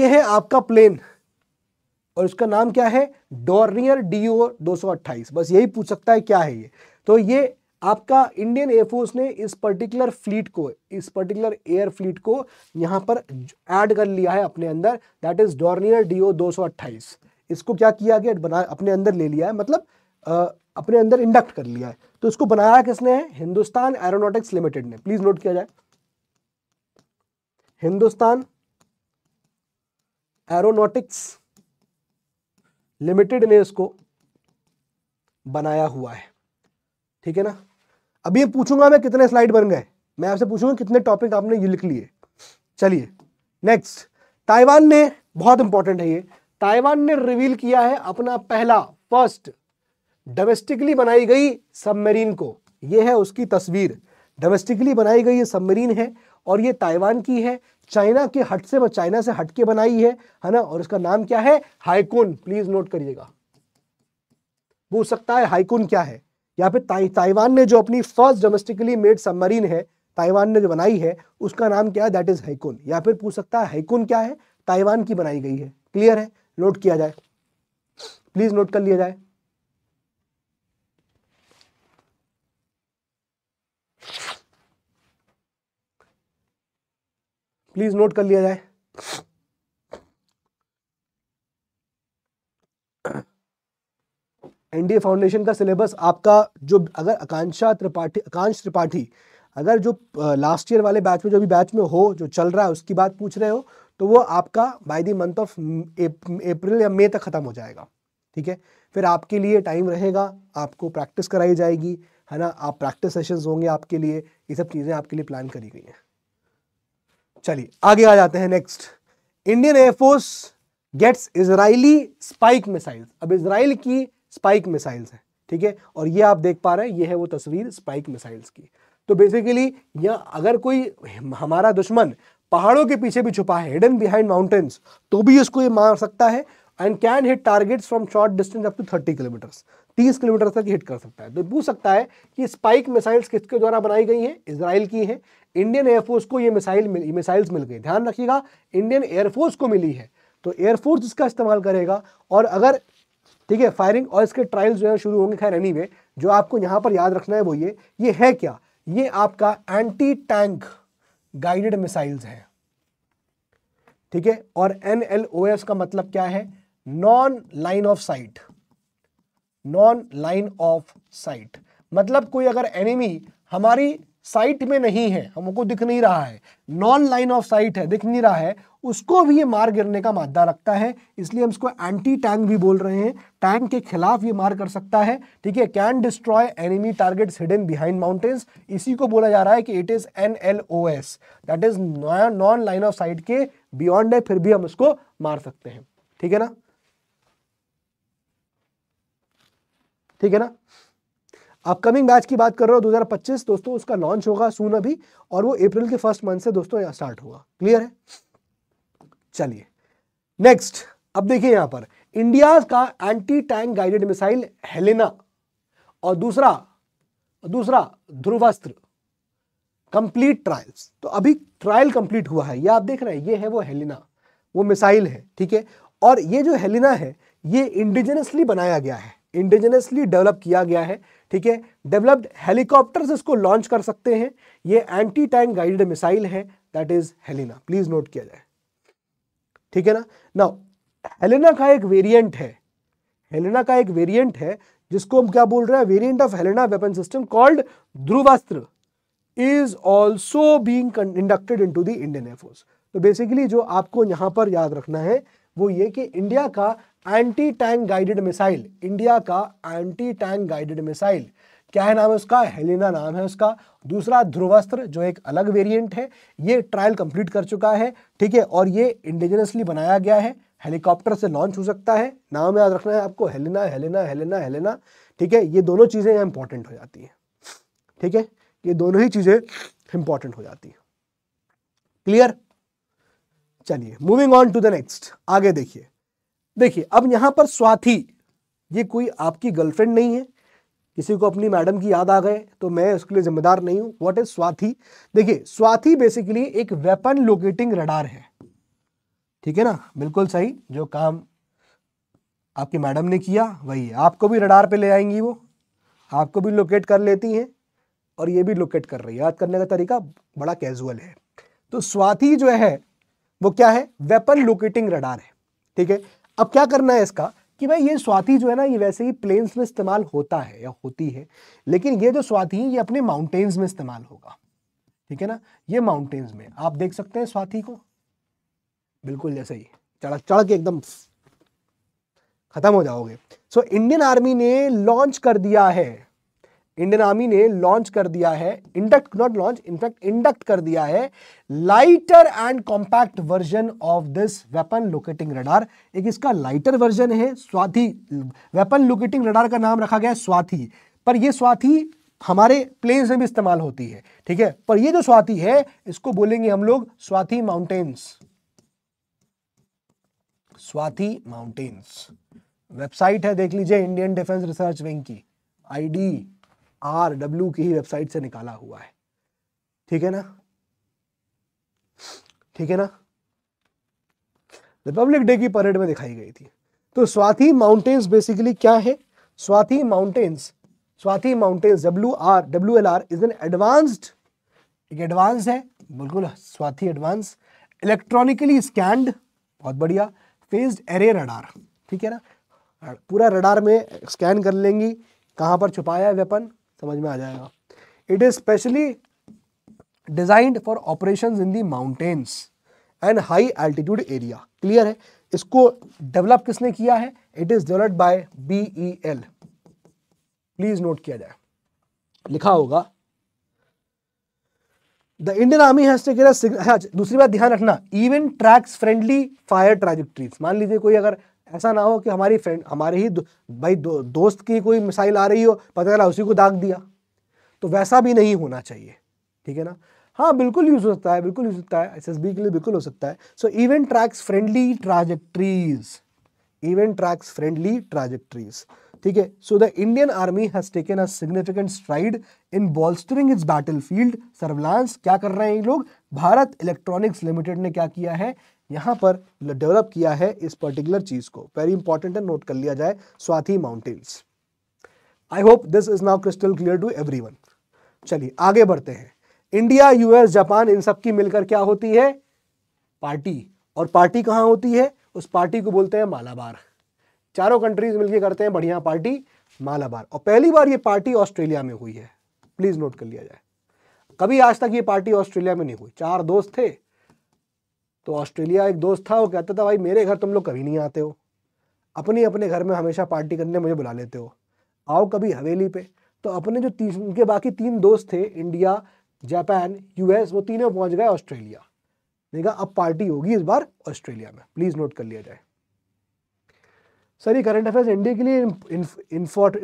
ये है आपका प्लेन और इसका नाम क्या है डोरियर डी ओ दो बस यही पूछ सकता है क्या है ये तो ये आपका इंडियन एयरफोर्स ने इस पर्टिकुलर फ्लीट को इस पर्टिकुलर एयर फ्लीट को यहां पर ऐड कर लिया है अपने अंदर दैट इज डॉर्नियर डीओ 228 इसको क्या किया गया बना अपने अंदर ले लिया है मतलब आ, अपने अंदर इंडक्ट कर लिया है तो इसको बनाया किसने है हिंदुस्तान एरोनोटिक्स लिमिटेड ने प्लीज नोट किया जाए हिंदुस्तान एरोनोटिक्स लिमिटेड ने इसको बनाया हुआ है ठीक है ना अभी पूछूंगा मैं कितने स्लाइड बन गए मैं आपसे पूछूंगा कितने टॉपिक आपने ये लिख लिए चलिए नेक्स्ट ताइवान ने बहुत इंपॉर्टेंट है ये ताइवान ने रिवील किया है अपना पहला फर्स्ट डोमेस्टिकली बनाई गई सबमरीन को ये है उसकी तस्वीर डोमेस्टिकली बनाई गई ये सबमरीन है और ये ताइवान की है चाइना के हट से चाइना से हटके बनाई है है ना और इसका नाम क्या है हाइकोन प्लीज नोट करिएगा पूछ सकता है हाइकोन क्या है या फिर ताइ ताइवान ने जो अपनी फर्स्ट डोमेस्टिकली मेड सबमरीन है ताइवान ने जो बनाई है उसका नाम क्या है दैट इज हाइकुन या फिर पूछ सकता है हाइकुन क्या है ताइवान की बनाई गई है क्लियर है नोट किया जाए प्लीज नोट कर लिया जाए प्लीज नोट कर लिया जाए एनडीए फाउंडेशन का सिलेबस आपका जो अगर आकांक्षा त्रिपाठी आकांक्ष त्रिपाठी अगर जो लास्ट ईयर वाले बैच में जो भी बैच में हो जो चल रहा है उसकी बात पूछ रहे हो तो वो आपका by the month of April या मई तक ख़त्म हो जाएगा ठीक है फिर आपके लिए टाइम रहेगा आपको प्रैक्टिस कराई जाएगी है ना आप प्रैक्टिस सेशंस होंगे आपके लिए ये सब चीज़ें आपके लिए प्लान करी गई हैं चलिए आगे आ जाते हैं next Indian air force gets Israeli Spike missile अब इसराइल की स्पाइक मिसाइल्स हैं ठीक है और ये आप देख पा रहे हैं ये है वो तस्वीर स्पाइक मिसाइल्स की तो बेसिकली यहाँ अगर कोई हमारा दुश्मन पहाड़ों के पीछे भी छुपा है हिडन बिहाइंड माउंटेन्स तो भी इसको ये मार सकता है and can hit targets from short distance up to thirty kilometers तीस किलोमीटर तक हिट कर सकता है तो पूछ सकता है कि स्पाइक मिसाइल्स किसके द्वारा बनाई गई हैं इसराइल की हैं इंडियन एयरफोर्स को ये मिसाइल मिसाइल्स मिल गई ध्यान रखिएगा इंडियन एयरफोर्स को मिली है तो एयरफोर्स इसका इस्तेमाल करेगा और अगर ठीक है फायरिंग और इसके ट्रायल जो है शुरू होंगे खैर एनी anyway, जो आपको यहां पर याद रखना है वो ये ये है क्या ये आपका एंटी टैंक गाइडेड मिसाइल्स है ठीक है और एन का मतलब क्या है non line of sight non line of sight मतलब कोई अगर एनिमी हमारी साइट में नहीं है हमको दिख नहीं रहा है नॉन लाइन ऑफ साइट है दिख नहीं रहा है उसको भी ये मार गिरने का मादा रखता है इसलिए हम इसको एंटी टैंक भी बोल रहे हैं टैंक के खिलाफ ये मार कर सकता है ठीक है can destroy enemy targets hidden behind mountains इसी को बोला जा रहा है कि it is N L O S that is non line of sight के बियॉन्ड है फिर भी हम उसको मार सकते हैं ठीक है ना ठीक है ना अपकमिंग मैच की बात कर रहा हूँ 2025 दोस्तों उसका लॉन्च होगा सून अभी और वो अप्रैल के फर्स्ट मंथ से दोस्तों स्टार्ट होगा क्लियर है चलिए नेक्स्ट अब देखिए यहाँ पर इंडिया का anti tank guided missile Helina और दूसरा दूसरा ध्रुवास्त्र कंप्लीट ट्रायल्स तो अभी ट्रायल कंप्लीट हुआ है ये आप देख रहे हैं ये है वो हेलिना वो मिसाइल है ठीक है और ये जो हेलिना है ये इंडिजिनसली बनाया गया है इंडिजिनसली डेवलप किया गया है ठीक है डेवलप्ड हेलीकॉप्टर्स इसको लॉन्च कर सकते हैं ये एंटी टैंक गाइडेड मिसाइल है that is Helina please note किया जाए ठीक है ना नाउ हेलिना का एक वेरिएंट है हेलिना का एक वेरिएंट है जिसको हम क्या बोल रहे हैं variant of Helina weapon system called Dhruvastra is also being inducted into the Indian air force तो बेसिकली जो आपको यहां पर याद रखना है वो ये कि इंडिया का anti tank guided missile India का एंटी टैंक गाइडेड मिसाइल क्या है नाम है उसका हेलिना नाम है उसका दूसरा ध्रुवस्त्र जो एक अलग वेरिएंट है ये ट्रायल कंप्लीट कर चुका है ठीक है और ये इंडिजिनसली बनाया गया है हेलीकॉप्टर से लॉन्च हो सकता है नाम याद रखना है आपको हेलिना हेलिना हेलिना हेलिना ठीक है ये दोनों चीज़ें इंपॉर्टेंट हो जाती हैं ठीक है ये दोनों ही चीज़ें इंपॉर्टेंट हो जाती हैं क्लियर चलिए moving on to the next आगे देखिए देखिए अब यहां पर स्वाथी ये कोई आपकी गर्लफ्रेंड नहीं है किसी को अपनी मैडम की याद आ गए तो मैं उसके लिए जिम्मेदार नहीं हूँ व्हाट इज स्वाथी देखिए स्वाथी बेसिकली एक वेपन लोकेटिंग रडार है ठीक है ना बिल्कुल सही जो काम आपकी मैडम ने किया वही है आपको भी रडार पे ले आएंगी वो आपको भी लोकेट कर लेती हैं और ये भी लोकेट कर रही है याद करने का तरीका बड़ा कैजुअल है तो स्वाथी जो है वो क्या है वेपन लोकेटिंग रडार है ठीक है अब क्या करना है इसका कि भाई ये स्वाति जो है ना ये वैसे ही प्लेन्स में इस्तेमाल होता है या होती है लेकिन ये जो स्वाति ये अपने माउंटेन्स में इस्तेमाल होगा ठीक है ना ये माउंटेन्स में आप देख सकते हैं स्वाति को बिल्कुल जैसे ही चढ़ चढ़ के एकदम खत्म हो जाओगे सो so, इंडियन आर्मी ने लॉन्च कर दिया है इंडियन आर्मी ने लॉन्च कर दिया है induct not launch in fact induct कर दिया है lighter and compact version of this weapon locating radar एक इसका लाइटर वर्जन है स्वाथी वेपन लोकेटिंग रडार का नाम रखा गया है स्वाथी पर यह स्वाथी हमारे प्लेन्स में भी इस्तेमाल होती है ठीक है पर यह जो स्वाथी है इसको बोलेंगे हम लोग Swathi mountains Swathi mountains website है देख लीजिए इंडियन डिफेंस रिसर्च विंग की आईडी आर डब्ल्यू की ही वेबसाइट से निकाला हुआ है ठीक है ना ठीक है ना रिपब्लिक डे की परेड में दिखाई गई थी तो स्वाति माउंटेन्स बेसिकली क्या है Swathi mountains Swathi mountains W R W L R is an advanced एक एडवांस है बिल्कुल स्वाति एडवांस इलेक्ट्रॉनिकली स्कैंड बहुत बढ़िया फेज्ड एरे रडार ठीक है ना पूरा रडार में स्कैन कर लेंगी कहाँ पर छुपाया है वेपन समझ में आ जाएगा it is specially designed for operation in the mountains and high altitude area clear है इसको डेवलप किसने किया है it is developed by B E L please note किया जाए लिखा होगा द इंडियन आर्मी हैज दूसरी बात ध्यान रखना even tracks friendly fire trajectories मान लीजिए कोई अगर ऐसा ना हो कि हमारी फ्रेंड हमारे ही दो, भाई दो, दोस्त की कोई मिसाइल आ रही हो पता चला उसी को दाग दिया तो वैसा भी नहीं होना चाहिए ठीक है ना हाँ बिल्कुल यूज़ हो सकता है बिल्कुल यूज़ होता है एस के लिए बिल्कुल हो सकता है so event tracks friendly trajectories event tracks friendly trajectories ठीक है so the Indian army has taken a significant stride in bolstering its battlefield surveillance क्या कर रहे हैं ये लोग भारत इलेक्ट्रॉनिक्स लिमिटेड ने क्या किया है यहाँ पर डेवलप किया है इस पर्टिकुलर चीज़ को वेरी इंपॉर्टेंट है नोट कर लिया जाए Swathi mountains I hope this is now crystal clear to every चलिए आगे बढ़ते हैं इंडिया यूएस जापान इन सब की मिलकर क्या होती है पार्टी और पार्टी कहाँ होती है उस पार्टी को बोलते हैं मालाबार चारों कंट्रीज मिलकर करते हैं बढ़िया पार्टी मालाबार और पहली बार ये पार्टी ऑस्ट्रेलिया में हुई है प्लीज़ नोट कर लिया जाए कभी आज तक ये पार्टी ऑस्ट्रेलिया में नहीं हुई चार दोस्त थे तो ऑस्ट्रेलिया एक दोस्त था वो कहता था भाई मेरे घर तुम लोग कभी नहीं आते हो अपने अपने घर में हमेशा पार्टी करने मुझे बुला लेते हो आओ कभी हवेली पे तो अपने जो तीन उनके बाकी तीन दोस्त थे इंडिया जापान यूएस वो तीनों पहुंच गए ऑस्ट्रेलिया मैंने कहा अब पार्टी होगी इस बार ऑस्ट्रेलिया में प्लीज़ नोट कर लिया जाए सर ये करंट अफेयर्स इंडिया के लिए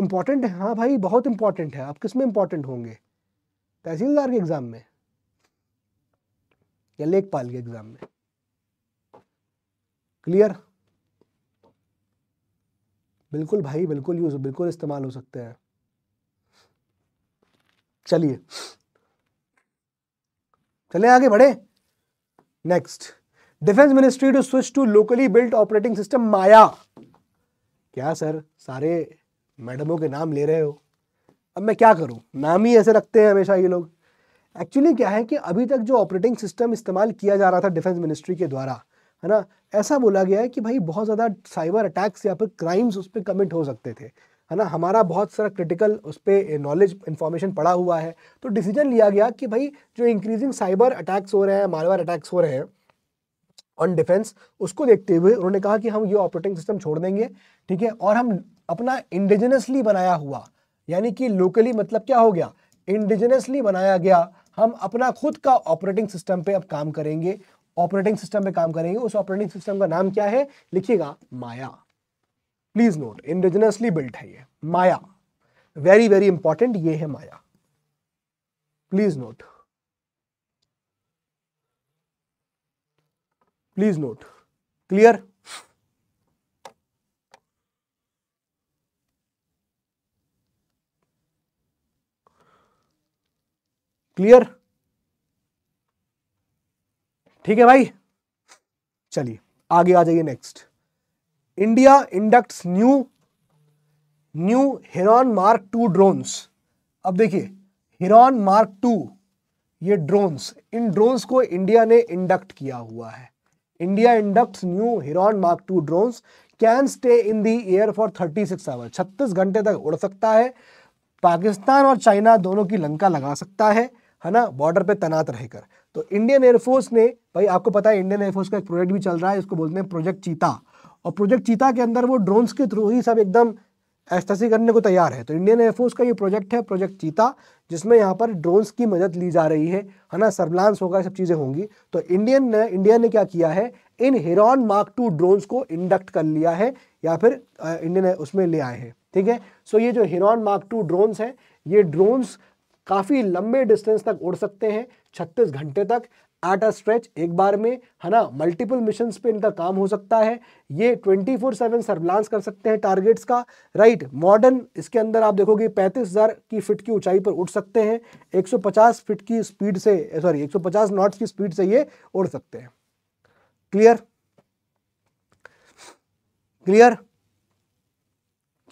इंपॉर्टेंट है हाँ भाई बहुत इंपॉर्टेंट है आप किस में इंपॉर्टेंट होंगे तहसीलदार के एग्ज़ाम में या लेखपाल के एग्ज़ाम में क्लियर बिल्कुल भाई बिल्कुल यूज बिल्कुल इस्तेमाल हो सकते हैं चलिए चले आगे बढ़े next defence ministry to switch to locally built operating system Maya क्या सर सारे मैडमों के नाम ले रहे हो अब मैं क्या करूं नाम ही ऐसे रखते हैं हमेशा ये लोग एक्चुअली क्या है कि अभी तक जो ऑपरेटिंग सिस्टम इस्तेमाल किया जा रहा था डिफेंस मिनिस्ट्री के द्वारा है ना ऐसा बोला गया है कि भाई बहुत ज़्यादा साइबर अटैक्स या फिर क्राइम्स उस पर कमिट हो सकते थे है ना हमारा बहुत सारा क्रिटिकल उस पर नॉलेज इन्फॉर्मेशन पड़ा हुआ है तो डिसीजन लिया गया कि भाई जो इंक्रीजिंग साइबर अटैक्स हो रहे हैं मालवार अटैक्स हो रहे हैं ऑन डिफेंस उसको देखते हुए उन्होंने कहा कि हम ये ऑपरेटिंग सिस्टम छोड़ देंगे ठीक है और हम अपना इंडिजिनसली बनाया हुआ यानी कि लोकली मतलब क्या हो गया इंडिजिनसली बनाया गया हम अपना खुद का ऑपरेटिंग सिस्टम पे अब काम करेंगे ऑपरेटिंग सिस्टम पे काम करेंगे उस ऑपरेटिंग सिस्टम का नाम क्या है लिखिएगा Maya please note indigenously built है ये माया वेरी वेरी इंपॉर्टेंट ये है Maya please note please note clear clear ठीक है भाई चलिए आगे आ जाइए next India inducts new new Heron mark two drones अब देखिए हिरॉन मार्क टू ये ड्रोन्स इन ड्रोन्स को इंडिया ने इंडक्ट किया हुआ है India inducts new Heron mark two drones can stay in the air for 36 six hour छत्तीस घंटे तक उड़ सकता है पाकिस्तान और चाइना दोनों की लंका लगा सकता है है ना बॉर्डर पे तैनात रहकर तो इंडियन एयरफोर्स ने भाई आपको पता है इंडियन एयरफोर्स का एक प्रोजेक्ट भी चल रहा है इसको बोलते हैं प्रोजेक्ट चीता और प्रोजेक्ट चीता के अंदर वो ड्रोन्स के थ्रू ही सब एकदम एस्तसी करने को तैयार है तो इंडियन एयरफोर्स का ये प्रोजेक्ट है प्रोजेक्ट चीता जिसमें यहाँ पर ड्रोन्स की मदद ली जा रही है है ना सर्विलांस होगा सब चीज़ें होंगी तो इंडियन ने इंडिया ने क्या किया है इन हिरोन मार्क टू ड्रोन्स को इंडक्ट कर लिया है या फिर इंडियन उसमें ले आए हैं ठीक है सो ये जो हिरोन मार्क टू ड्रोन्स हैं ये ड्रोन्स काफ़ी लंबे डिस्टेंस तक उड़ सकते हैं छत्तीस घंटे तक एट अ स्ट्रेच एक बार में है ना मल्टीपल मिशन पे इनका काम हो सकता है ये 24/7 फोर सर्विलांस कर सकते हैं टारगेट्स का राइट मॉडर्न इसके अंदर आप देखोगे 35,000 की फिट की ऊंचाई पर उड़ सकते हैं 150 फिट की स्पीड से सॉरी 150 नॉट्स की स्पीड से ये उड़ सकते हैं क्लियर क्लियर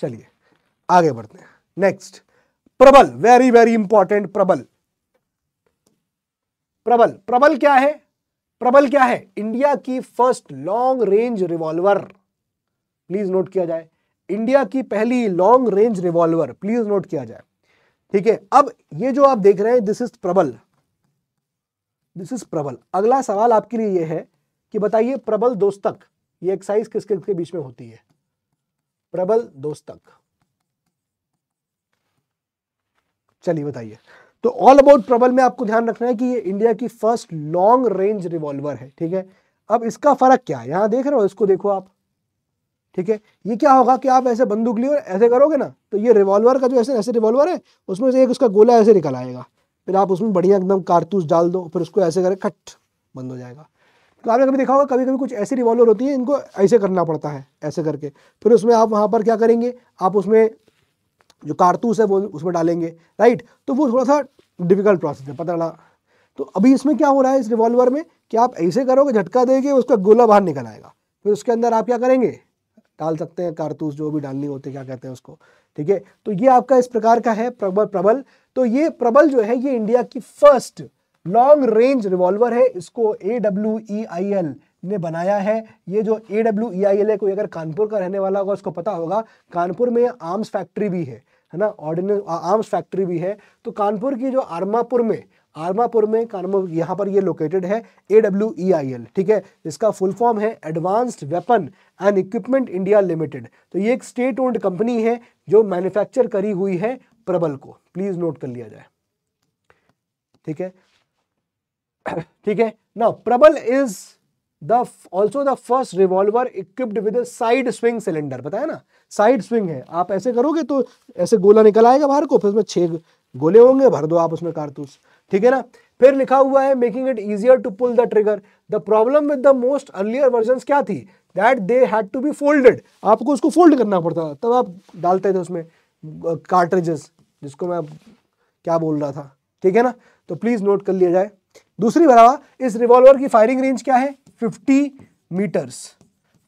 चलिए आगे बढ़ते हैं नेक्स्ट प्रबल वेरी वेरी इंपॉर्टेंट प्रबल प्रबल प्रबल क्या है प्रबल क्या है इंडिया की first long range revolver please note किया जाए इंडिया की पहली long range revolver please note किया जाए ठीक है अब ये जो आप देख रहे हैं this is Prabal this is Prabal अगला सवाल आपके लिए यह है कि बताइए प्रबल दोस्तक ये एक्सरसाइज किस किस के बीच में होती है प्रबल दोस्तक चलिए बताइए तो ऑल अबाउट प्रबल में आपको ध्यान रखना है कि ये इंडिया की फर्स्ट लॉन्ग रेंज रिवॉल्वर है ठीक है अब इसका फर्क क्या है यहाँ देख रहे हो इसको देखो आप ठीक है ये क्या होगा कि आप ऐसे बंदूक लिए ऐसे करोगे ना तो ये रिवॉल्वर का जो ऐसे ऐसे रिवॉल्वर है उसमें से एक उसका गोला ऐसे निकल आएगा फिर आप उसमें बढ़िया एकदम कारतूस डाल दो फिर उसको ऐसे करें खट बंद हो जाएगा तो आपने कभी देखा होगा कभी कभी कुछ ऐसी रिवॉल्वर होती है इनको ऐसे करना पड़ता है ऐसे करके फिर उसमें आप वहाँ पर क्या करेंगे आप उसमें जो कारतूस है वो उसमें डालेंगे राइट तो वो थोड़ा सा डिफिकल्ट प्रोसेस है पता लगा तो अभी इसमें क्या हो रहा है इस रिवॉल्वर में कि आप ऐसे करोगे झटका देंगे उसका गोला बाहर निकल आएगा फिर उसके अंदर आप क्या करेंगे डाल सकते हैं कारतूस जो भी डालनी होती है क्या कहते हैं उसको ठीक है तो ये आपका इस प्रकार का है प्रबल प्रबल तो ये प्रबल जो है ये इंडिया की फर्स्ट लॉन्ग रेंज रिवॉल्वर है इसको A W E I L ने बनाया है ये जो A W E I L है कोई अगर कानपुर का रहने वाला होगा उसको पता होगा कानपुर में आर्म्स फैक्ट्री भी है है ना ऑर्डिनेंस आर्म्स फैक्ट्री भी है तो कानपुर की जो आर्मापुर में आर्मापुर में कानपुर यहाँ पर ये लोकेटेड है A W E I L ठीक है इसका फुल फॉर्म है advanced weapon and equipment India limited तो ये एक स्टेट ओन्ड कंपनी है जो मैन्युफैक्चर करी हुई है प्रबल को प्लीज़ नोट कर लिया जाए ठीक है ठीक है ना Prabal is the also the first revolver equipped with side swing cylinder बताया ना साइड स्विंग है आप ऐसे करोगे तो ऐसे गोला निकल आएगा बाहर को फिर उसमें छः गोले होंगे भर दो आप उसमें कारतूस ठीक है ना फिर लिखा हुआ है making it easier to pull the trigger the problem with the most earlier version क्या थी that they had to be folded आपको उसको फोल्ड करना पड़ता था तब आप डालते थे उसमें कार्ट्रिजेस जिसको मैं क्या बोल रहा था ठीक है ना तो प्लीज़ नोट कर लिया जाए दूसरी भरावा इस रिवॉल्वर की फायरिंग रेंज क्या है 50 मीटर्स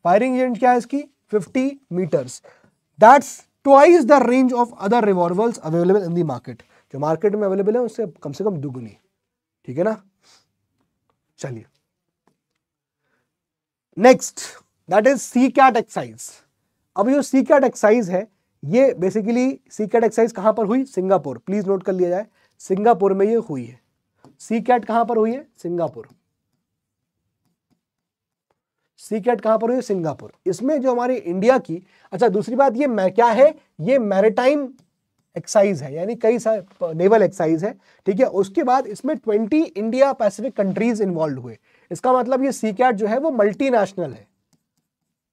फायरिंग रेंज क्या है इसकी fifty meters that's twice the range of other revolvers available in the market. जो मार्केट में अवेलेबल है उससे कम से कम दुगुनी ठीक है ना चलिए next that is SEACAT exercise अब जो सी कैट एक्साइज है ये बेसिकली सी कैट एक्साइज कहां पर हुई सिंगापुर प्लीज नोट कर लिया जाए सिंगापुर में ये हुई है सी कैट कहां पर हुई है सिंगापुर सीक्रेट कहां पर हुई सिंगापुर इसमें जो हमारी इंडिया की अच्छा दूसरी बात ये क्या है ये मैरिटाइम एक्साइज है यानी कई सारे नेवल एक्साइज है ठीक है उसके बाद इसमें twenty India Pacific countries involve हुए इसका मतलब ये सीकैट जो है वो मल्टीनेशनल है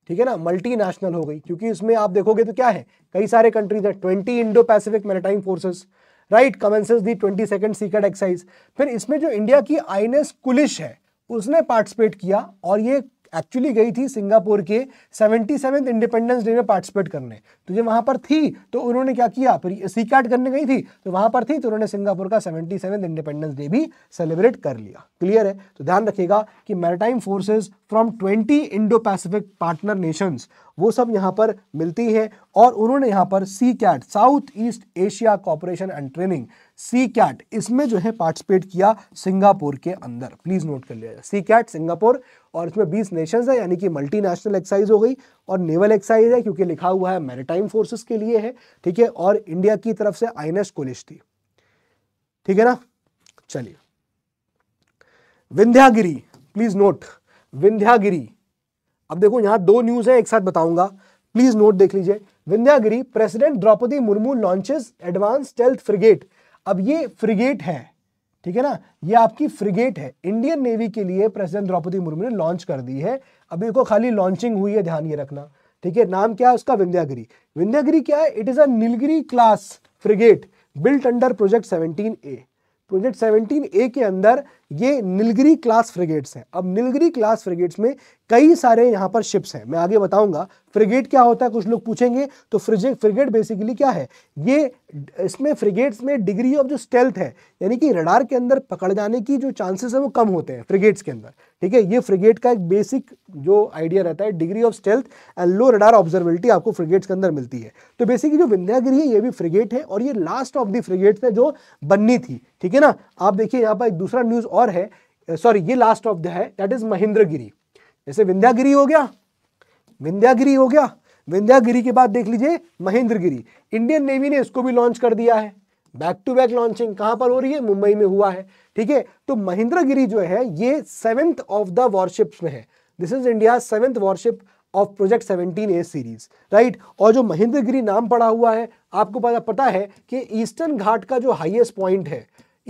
ठीक है ना मल्टीनेशनल हो गई क्योंकि इसमें आप देखोगे तो क्या है कई सारे कंट्रीज है twenty Indo Pacific maritime forces right commences the twenty second SEACAT exercise फिर इसमें जो इंडिया की आई कुलिश है उसने पार्टिसिपेट किया और ये एक्चुअली गई थी सिंगापुर के सेवेंटी सेवेंथ इंडिपेंडेंस डे में पार्टिसिपेट करने तो ये वहां पर थी तो उन्होंने क्या किया सी कैट करने गई थी तो वहां पर थी तो उन्होंने सिंगापुर का सेवेंटी सेवेंथ इंडिपेंडेंस डे भी सेलिब्रेट कर लिया क्लियर है तो ध्यान रखिएगा कि maritime forces from twenty Indo Pacific partner nations वो सब यहाँ पर मिलती है और उन्होंने यहाँ पर SEACAT South East Asia cooperation and training SEACAT इसमें जो है पार्टिसिपेट किया सिंगापुर के अंदर प्लीज नोट कर लिया सी कैट सिंगापुर और इसमें बीस नेशंस है यानी कि मल्टी नेशनल एक्साइज हो गई और नेवल एक्साइज है क्योंकि लिखा हुआ है मैरिटाइम फोर्सेस के लिए है ठीक है और इंडिया की तरफ से आई एन कोलिश थी ठीक है ना चलिए विंध्यागिरी प्लीज नोट विंध्यागिरी अब देखो यहां दो न्यूज है एक साथ बताऊंगा प्लीज नोट देख लीजिए Vindhyagiri president Draupadi Murmu launches advance stealth frigate अब ये फ्रिगेट है ठीक है ना ये आपकी फ्रिगेट है इंडियन नेवी के लिए प्रेसिडेंट द्रौपदी मुर्मू ने लॉन्च कर दी है अभी को खाली लॉन्चिंग हुई है ध्यान ये रखना ठीक है नाम क्या है उसका विंध्यागिरी विंध्यागिरी क्या है it is Nilgiri class frigate built under project seventeen A project seventeen A के अंदर ये नीलगिरी क्लास फ्रिगेट्स हैं अब नीलगिरी क्लास फ्रिगेट्स में कई सारे यहाँ पर शिप्स हैं मैं आगे बताऊंगा फ्रिगेट क्या होता है कुछ लोग पूछेंगे तो फ्रिजे फ्रिगेट बेसिकली क्या है ये इसमें फ्रिगेट्स में डिग्री ऑफ जो स्टेल्थ है यानी कि रडार के अंदर पकड़ जाने की जो चांसेस है वो कम होते हैं फ्रिगेट्स के अंदर ठीक है ये फ्रिगेट का एक बेसिक जो आइडिया रहता है degree of stealth and low radar observability आपको फ्रिगेट्स के अंदर मिलती है तो बेसिकली जो विंध्यागिरी है ये भी फ्रिगेट है और ये लास्ट ऑफ दी फ्रिगेट्स है जो बननी थी ठीक है ना आप देखिए यहाँ पर एक दूसरा न्यूज़ और है सॉरी ये लास्ट ऑफ द है दैट इज महेंद्रगिरी जैसे विंध्यागिरी हो गया विंध्यागिरी हो गया विंध्यागिरी के बाद देख लीजिए महेंद्रगिरी इंडियन नेवी ने इसको भी लॉन्च कर दिया है बैक टू बैक लॉन्चिंग कहां पर हो रही है मुंबई में हुआ है ठीक है तो महिंद्रागिरी जो है ये सेवेंथ ऑफ द वॉरशिप्स में है this is India seventh warship of project seventeen A series right और जो महेंद्रगिरी नाम पड़ा हुआ है आपको पता है कि ईस्टर्न घाट का जो हाइएस्ट पॉइंट है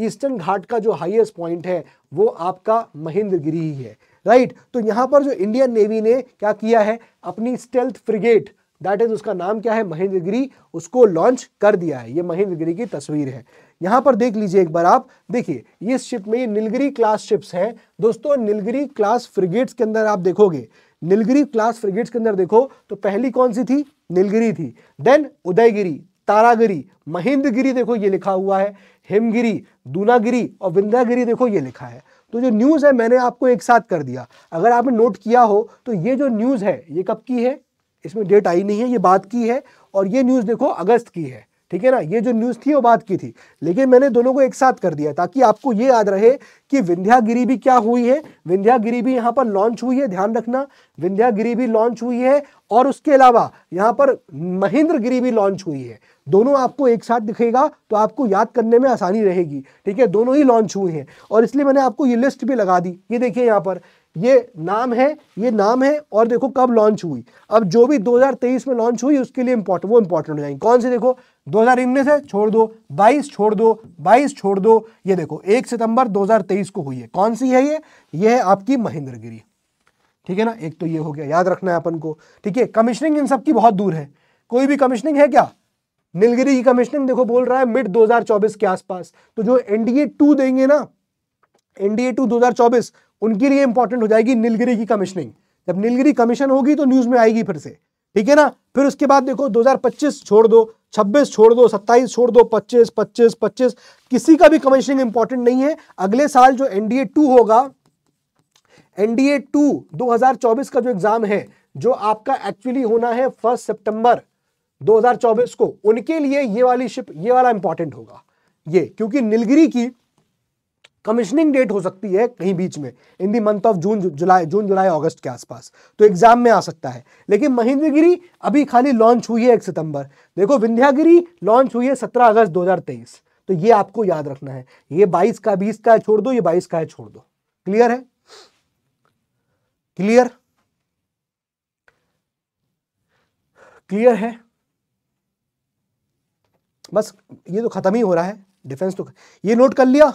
ईस्टर्न घाट का जो हाईएस्ट पॉइंट है वो आपका महेंद्रगिरी ही है राइट तो यहां पर जो इंडियन नेवी ने क्या किया है अपनी स्टेल्थ फ्रिगेट दैट इज उसका नाम क्या है महेंद्रगिरी उसको लॉन्च कर दिया है ये महेंद्रगिरी की तस्वीर है यहां पर देख लीजिए एक बार आप देखिए ये शिप में ये नीलगिरी क्लास शिप्स हैं दोस्तों नीलगिरी क्लास फ्रिगेट्स के अंदर आप देखोगे नीलगिरी क्लास फ्रिगेट्स के अंदर देखो तो पहली कौन सी थी नीलगिरी थी देन उदयगिरी तारागिरी महेंद्रगिरी देखो ये लिखा हुआ है हिमगिरी दूनागिरी और विंध्यागिरी देखो ये लिखा है तो जो न्यूज़ है मैंने आपको एक साथ कर दिया अगर आपने नोट किया हो तो ये जो न्यूज़ है ये कब की है इसमें डेट आई नहीं है ये बात की है और ये न्यूज़ देखो अगस्त की है ठीक है ना ये जो न्यूज़ थी वो बात की थी लेकिन मैंने दोनों को एक साथ कर दिया ताकि आपको ये याद रहे कि विंध्यागिरी भी क्या हुई है विंध्यागिरी भी यहाँ पर लॉन्च हुई है ध्यान रखना विंध्यागिरी भी लॉन्च हुई है और उसके अलावा यहाँ पर महेंद्र गिरी भी लॉन्च हुई है दोनों आपको एक साथ दिखेगा तो आपको याद करने में आसानी रहेगी ठीक है दोनों ही लॉन्च हुए हैं और इसलिए मैंने आपको ये लिस्ट भी लगा दी ये देखिए यहाँ पर ये नाम है ये नाम है और देखो कब लॉन्च हुई अब जो भी 2023 में लॉन्च हुई उसके लिए इंपॉर्टेंट वो इंपॉर्टेंट हो जाएंगे कौन से देखो 2019 से छोड़ दो 22 छोड़ दो 22 छोड़ दो ये देखो 1 सितंबर 2023 को हुई है कौन सी है ये ये है आपकी महेंद्रगिरी ठीक है ना एक तो ये हो गया याद रखना है अपन को ठीक है कमिश्निंग इन सब की बहुत दूर है कोई भी कमिश्निंग है क्या नीलगिरी की कमिश्निंग देखो बोल रहा है मिड 2024 के आसपास तो जो एनडीए टू देंगे ना एनडीए टू दो उनके लिए इंपॉर्टेंट हो जाएगी नीलगिरी की कमिश्निंग जब नीलगिरी कमीशन होगी तो न्यूज में आएगी फिर से ठीक है ना फिर उसके बाद देखो 2025 छोड़ दो छब्बीस छोड़ दो सत्ताईस छोड़ दो पच्चीस पच्चीस पच्चीस किसी का भी कमीशनिंग इंपॉर्टेंट नहीं है अगले साल जो एनडीए टू होगा एनडीए टू 2024 का जो एग्जाम है जो आपका एक्चुअली होना है फर्स्ट सितंबर 2024 को उनके लिए ये वाली शिप ये वाला इंपॉर्टेंट होगा ये क्योंकि नीलगिरी की कमिश्निंग डेट हो सकती है कहीं बीच में इन दी मंथ ऑफ जून जुलाई जून जुलाई अगस्त के आसपास तो एग्जाम में आ सकता है लेकिन महेंद्रगिरी अभी खाली लॉन्च हुई है एक सितंबर देखो विंध्यागिरी लॉन्च हुई है सत्रह अगस्त तेईस तो ये आपको याद रखना है ये बाईस का बीस का है छोड़ दो ये बाईस का है छोड़ दो क्लियर है क्लियर क्लियर है बस ये तो खत्म ही हो रहा है डिफेंस तो ये नोट कर लिया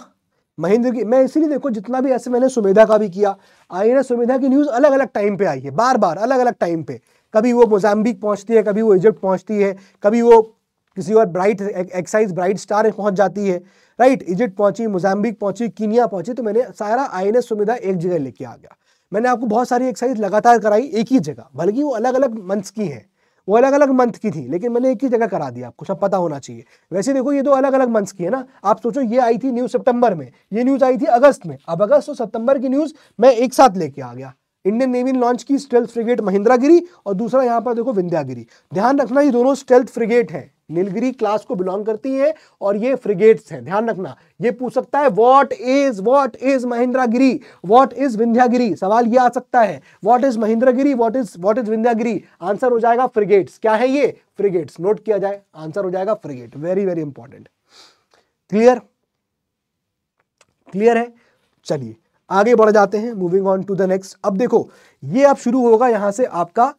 महेंद्र की मैं इसीलिए देखो जितना भी ऐसे मैंने सुमेधा का भी किया आई ना सुमेधा की न्यूज़ अलग अलग टाइम पे आई है बार बार अलग अलग टाइम पे कभी वो मोजाम्बिक पहुंचती है कभी वो इजिप्ट पहुंचती है कभी वो किसी और ब्राइट एक्साइज ब्राइट स्टार पहुंच जाती है राइट इजिप्ट पहुंची मोजाम्बिक पहुंची कीनिया पहुंची तो मैंने सारा आई एन सुविधा एक जगह लेके आ गया मैंने आपको बहुत सारी एक्साइज लगातार कराई एक ही जगह बल्कि वो अलग अलग मंथ्स की हैं वो अलग अलग मंथ की थी लेकिन मैंने एक ही जगह करा दिया आपको सब पता होना चाहिए वैसे देखो ये दो अलग अलग मंथ्स की है ना आप सोचो ये आई थी न्यूज़ सितंबर में ये न्यूज़ आई थी अगस्त में अब अगस्त और सितंबर की न्यूज़ मैं एक साथ लेके आ गया इंडियन नेवी ने लॉन्च की स्टेल्थ फ्रिगेट महिंद्रागिरी और दूसरा यहां पर देखो विंध्यागिरी ध्यान रखना ये दोनों स्टेल्थ फ्रिगेट हैं नीलगिरी क्लास को बिलोंग करती है और ये फ्रिगेट्स हैं ध्यान रखना ये पूछ सकता है what is what is Mahendragiri what is Vindhyagiri सवाल ये आ सकता है what is Mahendragiri what is what is Vindhyagiri answer हो जाएगा फ्रिगेट्स क्या है ये फ्रिगेट्स नोट किया जाए आंसर हो जाएगा frigate very very important clear clear है चलिए आगे बढ़ जाते हैं moving on to the next अब देखो ये अब शुरू होगा यहां से आपका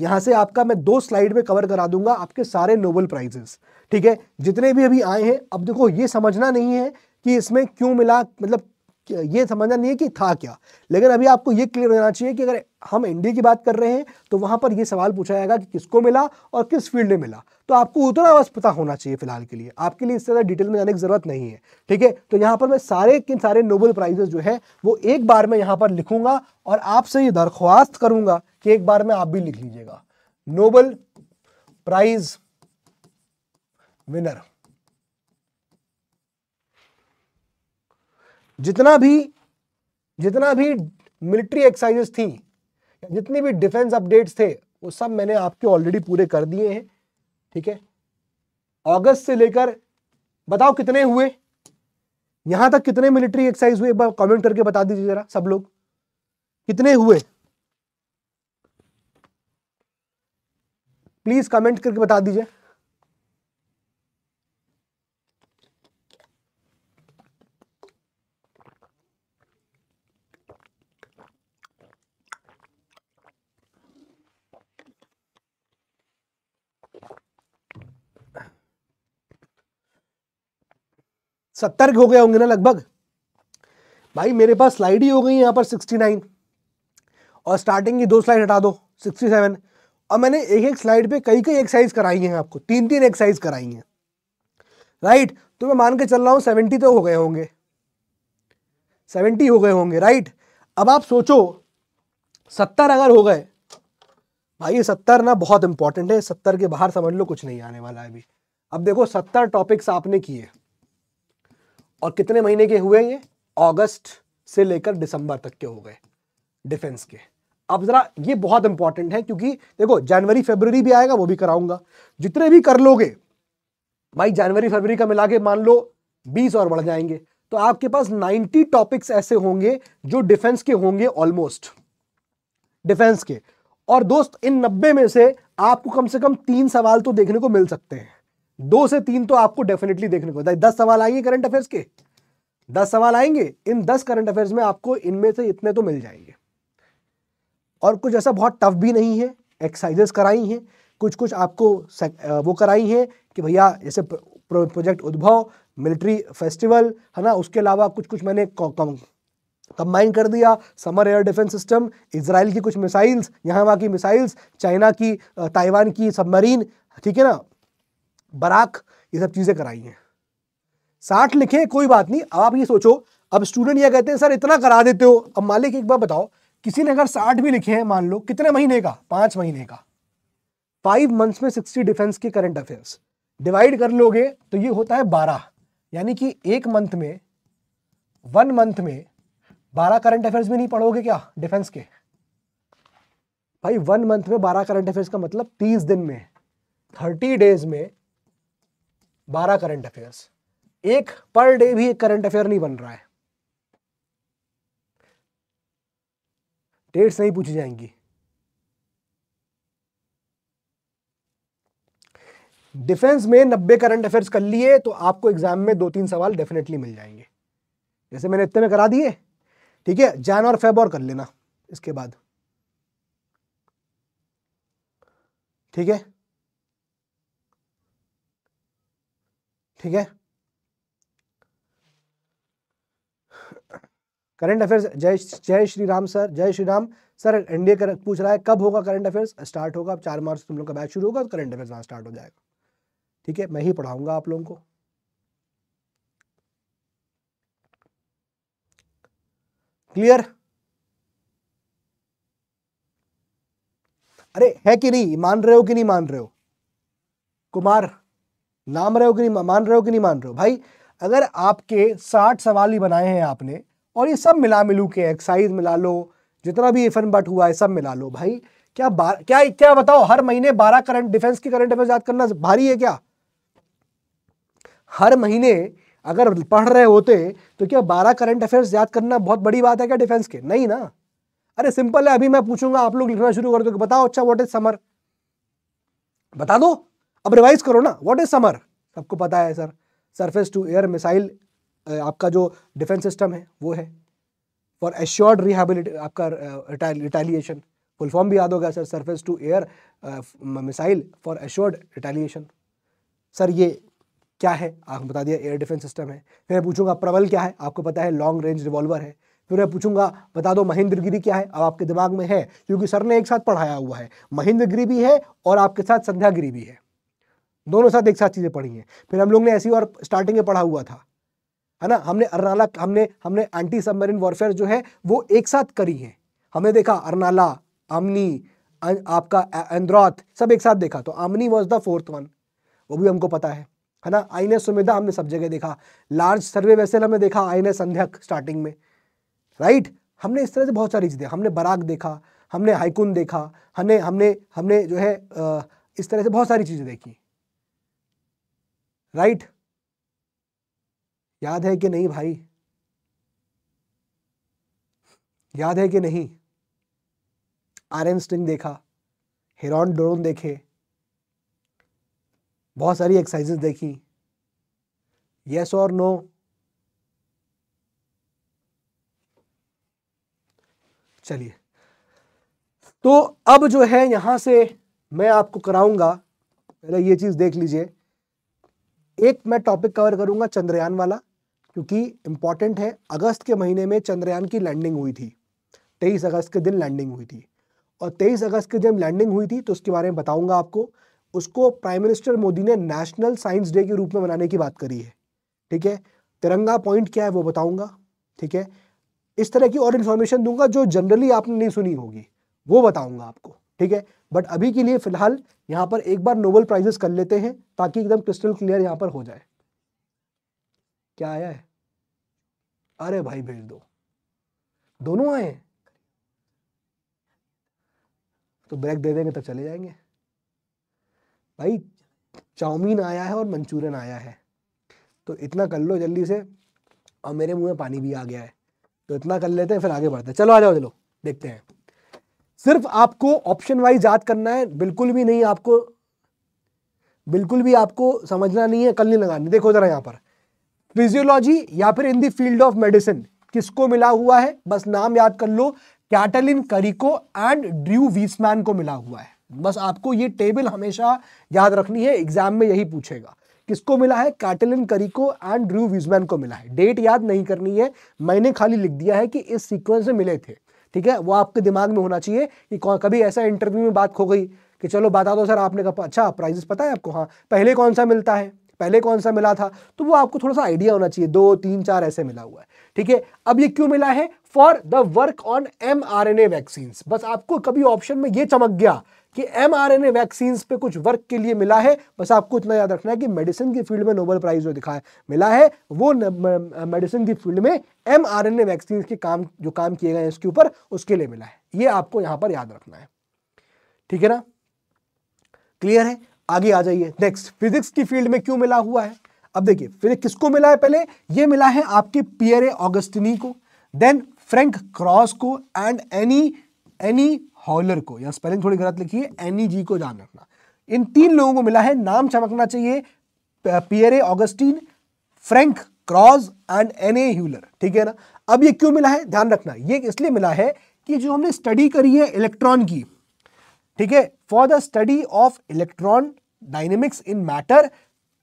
यहां से आपका मैं दो स्लाइड में कवर करा दूंगा आपके सारे नोबल प्राइजेस ठीक है जितने भी अभी आए हैं अब देखो ये समझना नहीं है कि इसमें क्यों मिला मतलब ये समझना नहीं है कि था क्या लेकिन अभी आपको ये क्लियर होना चाहिए कि अगर हम इंडिया की बात कर रहे हैं तो वहां पर ये सवाल पूछा जाएगा कि किसको मिला और किस फील्ड में मिला तो आपको उतना बस पता होना चाहिए फिलहाल के लिए आपके लिए इससे तरह डिटेल में जाने की ज़रूरत नहीं है ठीक है तो यहाँ पर मैं सारे किन सारे नोबल प्राइजेस जो है वो एक बार में यहाँ पर लिखूंगा और आपसे ये दरख्वास्त करूंगा कि एक बार में आप भी लिख लीजिएगा नोबल प्राइज विनर जितना भी जितना भी मिलिट्री एक्सरसाइजेस थी जितनी भी डिफेंस अपडेट्स थे वो सब मैंने आपके ऑलरेडी पूरे कर दिए हैं ठीक है अगस्त से लेकर बताओ कितने हुए यहां तक कितने मिलिट्री एक्सरसाइज हुए एक बार कमेंट करके बता दीजिए जरा सब लोग कितने हुए प्लीज कमेंट करके बता दीजिए सत्तर हो गए होंगे ना लगभग भाई मेरे पास स्लाइड ही हो गई यहाँ पर सिक्सटी नाइन और स्टार्टिंग की दो स्लाइड हटा दो सिक्सटी सेवन और मैंने एक एक स्लाइड पे कई कई एक्सरसाइज कराई हैं आपको तीन तीन एक्सरसाइज कराई हैं राइट तो मैं मान के चल रहा हूँ सेवेंटी तो हो गए होंगे सेवेंटी हो गए होंगे राइट अब आप सोचो सत्तर अगर हो गए भाई सत्तर ना बहुत इंपॉर्टेंट है सत्तर के बाहर समझ लो कुछ नहीं आने वाला है अभी अब देखो सत्तर टॉपिक्स आपने किए और कितने महीने के हुए ये अगस्त से लेकर दिसंबर तक के हो गए डिफेंस के अब ज़रा ये बहुत इंपॉर्टेंट है क्योंकि देखो जनवरी फरवरी भी आएगा वो भी कराऊंगा जितने भी कर लोगे भाई जनवरी फरवरी का मिला के मान लो बीस और बढ़ जाएंगे तो आपके पास 90 टॉपिक्स ऐसे होंगे जो डिफेंस के होंगे ऑलमोस्ट डिफेंस के और दोस्त इन 90 में से आपको कम से कम तीन सवाल तो देखने को मिल सकते हैं दो से तीन तो आपको डेफिनेटली देखने को दस सवाल आएंगे करंट अफेयर्स के दस सवाल आएंगे इन दस करंट अफेयर्स में आपको इनमें से इतने तो मिल जाएंगे और कुछ ऐसा बहुत टफ भी नहीं है एक्सरसाइजेस कराई हैं कुछ कुछ आपको वो कराई हैं कि भैया जैसे प्रोजेक्ट उद्भव मिलिट्री फेस्टिवल है ना उसके अलावा कुछ कुछ मैंने कंबाइन कर दिया SAMAR air defence system Israel की कुछ मिसाइल्स यहाँ वहाँ की मिसाइल्स चाइना की ताइवान की सबमरीन ठीक है ना बराक ये सब चीज़ें कराई हैं साठ लिखे कोई बात नहीं अब आप ये सोचो अब स्टूडेंट ये कहते हैं सर इतना करा देते हो अब मालिक एक बार बताओ किसी ने अगर साठ भी लिखे हैं मान लो कितने महीने का पांच महीने का फाइव मंथ्स में सिक्सटी डिफेंस के करंट अफेयर्स डिवाइड कर लोगे तो ये होता है बारह यानी कि एक मंथ में वन मंथ में बारह करंट अफेयर्स भी नहीं पढ़ोगे क्या डिफेंस के भाई वन मंथ में बारह करंट अफेयर्स का मतलब तीस दिन में थर्टी डेज में बारह करंट अफेयर्स एक पर डे भी एक करंट अफेयर नहीं बन रहा है डेट्स नहीं पूछी जाएंगी डिफेंस में नब्बे करंट अफेयर्स कर लिए तो आपको एग्जाम में दो तीन सवाल डेफिनेटली मिल जाएंगे जैसे मैंने इतने में करा दिए ठीक है जैन और फेब और कर लेना इसके बाद ठीक है ठीक है करंट अफेयर्स जय जय श्री राम सर जय श्री राम सर एनडीए कर पूछ रहा है कब होगा करंट अफेयर्स स्टार्ट होगा अब चार मार्च तुम लोग का बैच शुरू होगा तो करंट अफेयर्स वहाँ स्टार्ट हो जाएगा ठीक है मैं ही पढ़ाऊंगा आप लोगों को क्लियर अरे है कि नहीं मान रहे हो कि नहीं मान रहे हो कुमार नाम रहे हो कि नहीं मान रहे हो कि नहीं मान रहे हो भाई अगर आपके साठ सवाल ही बनाए हैं आपने और ये सब मिला मिलू के एक्साइज मिला लो जितना भी एफन बट हुआ है सब मिला लो भाई क्या बार क्या क्या बताओ हर महीने बारह करंट डिफेंस की करंट अफेयर याद करना भारी है क्या हर महीने अगर पढ़ रहे होते तो क्या बारह करंट अफेयर्स याद करना बहुत बड़ी बात है क्या डिफेंस के नहीं ना अरे सिंपल है अभी मैं पूछूंगा आप लोग लिखना शुरू कर दो बताओ अच्छा वॉट इज समर बता दो अब रिवाइज करो ना व्हाट इज समर सबको पता है sir surface to air missile आपका जो डिफेंस सिस्टम है वो है फॉर एश्योर्ड रिहेबिलिट आपका रिटेलिएशन फुल फॉर्म भी याद होगा sir surface to air missile for assured retaliation sir ये क्या है आपको बता दिया एयर डिफेंस सिस्टम है फिर मैं पूछूंगा प्रबल क्या है आपको पता है लॉन्ग रेंज रिवॉल्वर है फिर मैं पूछूंगा बता दो महेंद्रगिरी क्या है अब आपके दिमाग में है क्योंकि सर ने एक साथ पढ़ाया हुआ है महेंद्रगिरी भी है और आपके साथ संध्यागिरी भी है दोनों साथ एक साथ चीज़ें पढ़ी हैं फिर हम लोग ने ऐसी और स्टार्टिंग में पढ़ा हुआ था है ना हमने अरनाला हमने हमने एंटी सबमरीन वॉरफेयर जो है वो एक साथ करी है हमने देखा अरनाला आमनी आपका एंद्रॉथ सब एक साथ देखा तो आमनी वॉज द फोर्थ वन वो भी हमको पता है है ना आई एन सुमेधा हमने सब जगह देखा लार्ज सर्वे वैसे हमने देखा आई एन संध्यक स्टार्टिंग में राइट हमने इस तरह से बहुत सारी चीज़ें हमने बराग देखा हमने हाइकुन देखा हमने हमने हमने जो है इस तरह से बहुत सारी चीज़ें देखी राइट याद है कि नहीं भाई याद है कि नहीं आर्यन स्ट्रिंग देखा हेरॉन ड्रोन देखे बहुत सारी एक्सरसाइजेस देखी यस और नो चलिए तो अब जो है यहां से मैं आपको कराऊंगा पहले ये चीज़ देख लीजिए एक मैं टॉपिक कवर करूंगा चंद्रयान वाला क्योंकि इंपॉर्टेंट है अगस्त के महीने में चंद्रयान की लैंडिंग हुई थी तेईस अगस्त के दिन लैंडिंग हुई थी और तेईस अगस्त के दिन लैंडिंग हुई थी तो उसके बारे में बताऊंगा आपको उसको प्राइम मिनिस्टर मोदी ने नेशनल साइंस डे के रूप में मनाने की बात करी है ठीक है तिरंगा पॉइंट क्या है वो बताऊंगा ठीक है इस तरह की और इन्फॉर्मेशन दूंगा जो जनरली आपने नहीं सुनी होगी वो बताऊंगा आपको ठीक है बट अभी के लिए फिलहाल यहाँ पर एक बार नोबल प्राइजेस कर लेते हैं ताकि एकदम क्रिस्टल क्लियर यहाँ पर हो जाए क्या आया है अरे भाई भेज दो दोनों आए हैं तो ब्रेक दे देंगे तब चले जाएंगे भाई चाउमीन आया है और मंचूरियन आया है तो इतना कर लो जल्दी से और मेरे मुंह में पानी भी आ गया है तो इतना कर लेते हैं फिर आगे बढ़ते हैं चलो आ जाओ चलो देखते हैं सिर्फ आपको ऑप्शन वाइज याद करना है बिल्कुल भी नहीं आपको बिल्कुल भी आपको समझना नहीं है कल नहीं लगानी देखो जरा यहाँ पर फिजियोलॉजी या फिर in the field of medicine किसको मिला हुआ है बस नाम याद कर लो Katalin Kariko and Drew Weissman को मिला हुआ है बस आपको ये टेबल हमेशा याद रखनी है एग्जाम में यही पूछेगा किसको मिला है Katalin Kariko and Drew Weissman को मिला है डेट याद नहीं करनी है मैंने खाली लिख दिया है कि इस सीक्वेंस में मिले थे ठीक है वो आपके दिमाग में होना चाहिए कि कभी ऐसा इंटरव्यू में बात खो गई कि चलो बता दो सर आपने कहा अच्छा प्राइजेस पता है आपको हाँ पहले कौन सा मिलता है पहले कौन सा मिला था तो वो आपको थोड़ा सा आइडिया होना चाहिए दो तीन चार ऐसे मिला हुआ है ठीक है अब ये क्यों मिला है for the work on M R N A vaccine बस आपको कभी ऑप्शन में ये चमक गया कि M R N A vaccines पे कुछ वर्क के लिए मिला है बस आपको इतना याद रखना है कि मेडिसिन की फील्ड में नोबल प्राइज जो दिखा है मिला है वो मेडिसिन की फील्ड में M R N A vaccine के काम जो काम किए गए हैं इसके ऊपर उसके लिए मिला है ये आपको यहां पर याद रखना है ठीक है ना क्लियर है आगे आ जाइए नेक्स्ट फिजिक्स की फील्ड में क्यों मिला हुआ है अब देखिए फिर किसको मिला है पहले ये मिला है आपके पियरे ऑगस्टिनी को देन फ्रैंक क्रॉस को एंड एनी एनी हॉलर को या स्पेलिंग थोड़ी गलत लिखी है एनी जी e को ध्यान रखना इन तीन लोगों को मिला है नाम चमकना चाहिए Pierre Agostini Ferenc Krausz and Anne L'Huillier ठीक है ना अब ये क्यों मिला है ध्यान रखना ये इसलिए मिला है कि जो हमने स्टडी करी है इलेक्ट्रॉन की ठीक है for the study of electron dynamics in matter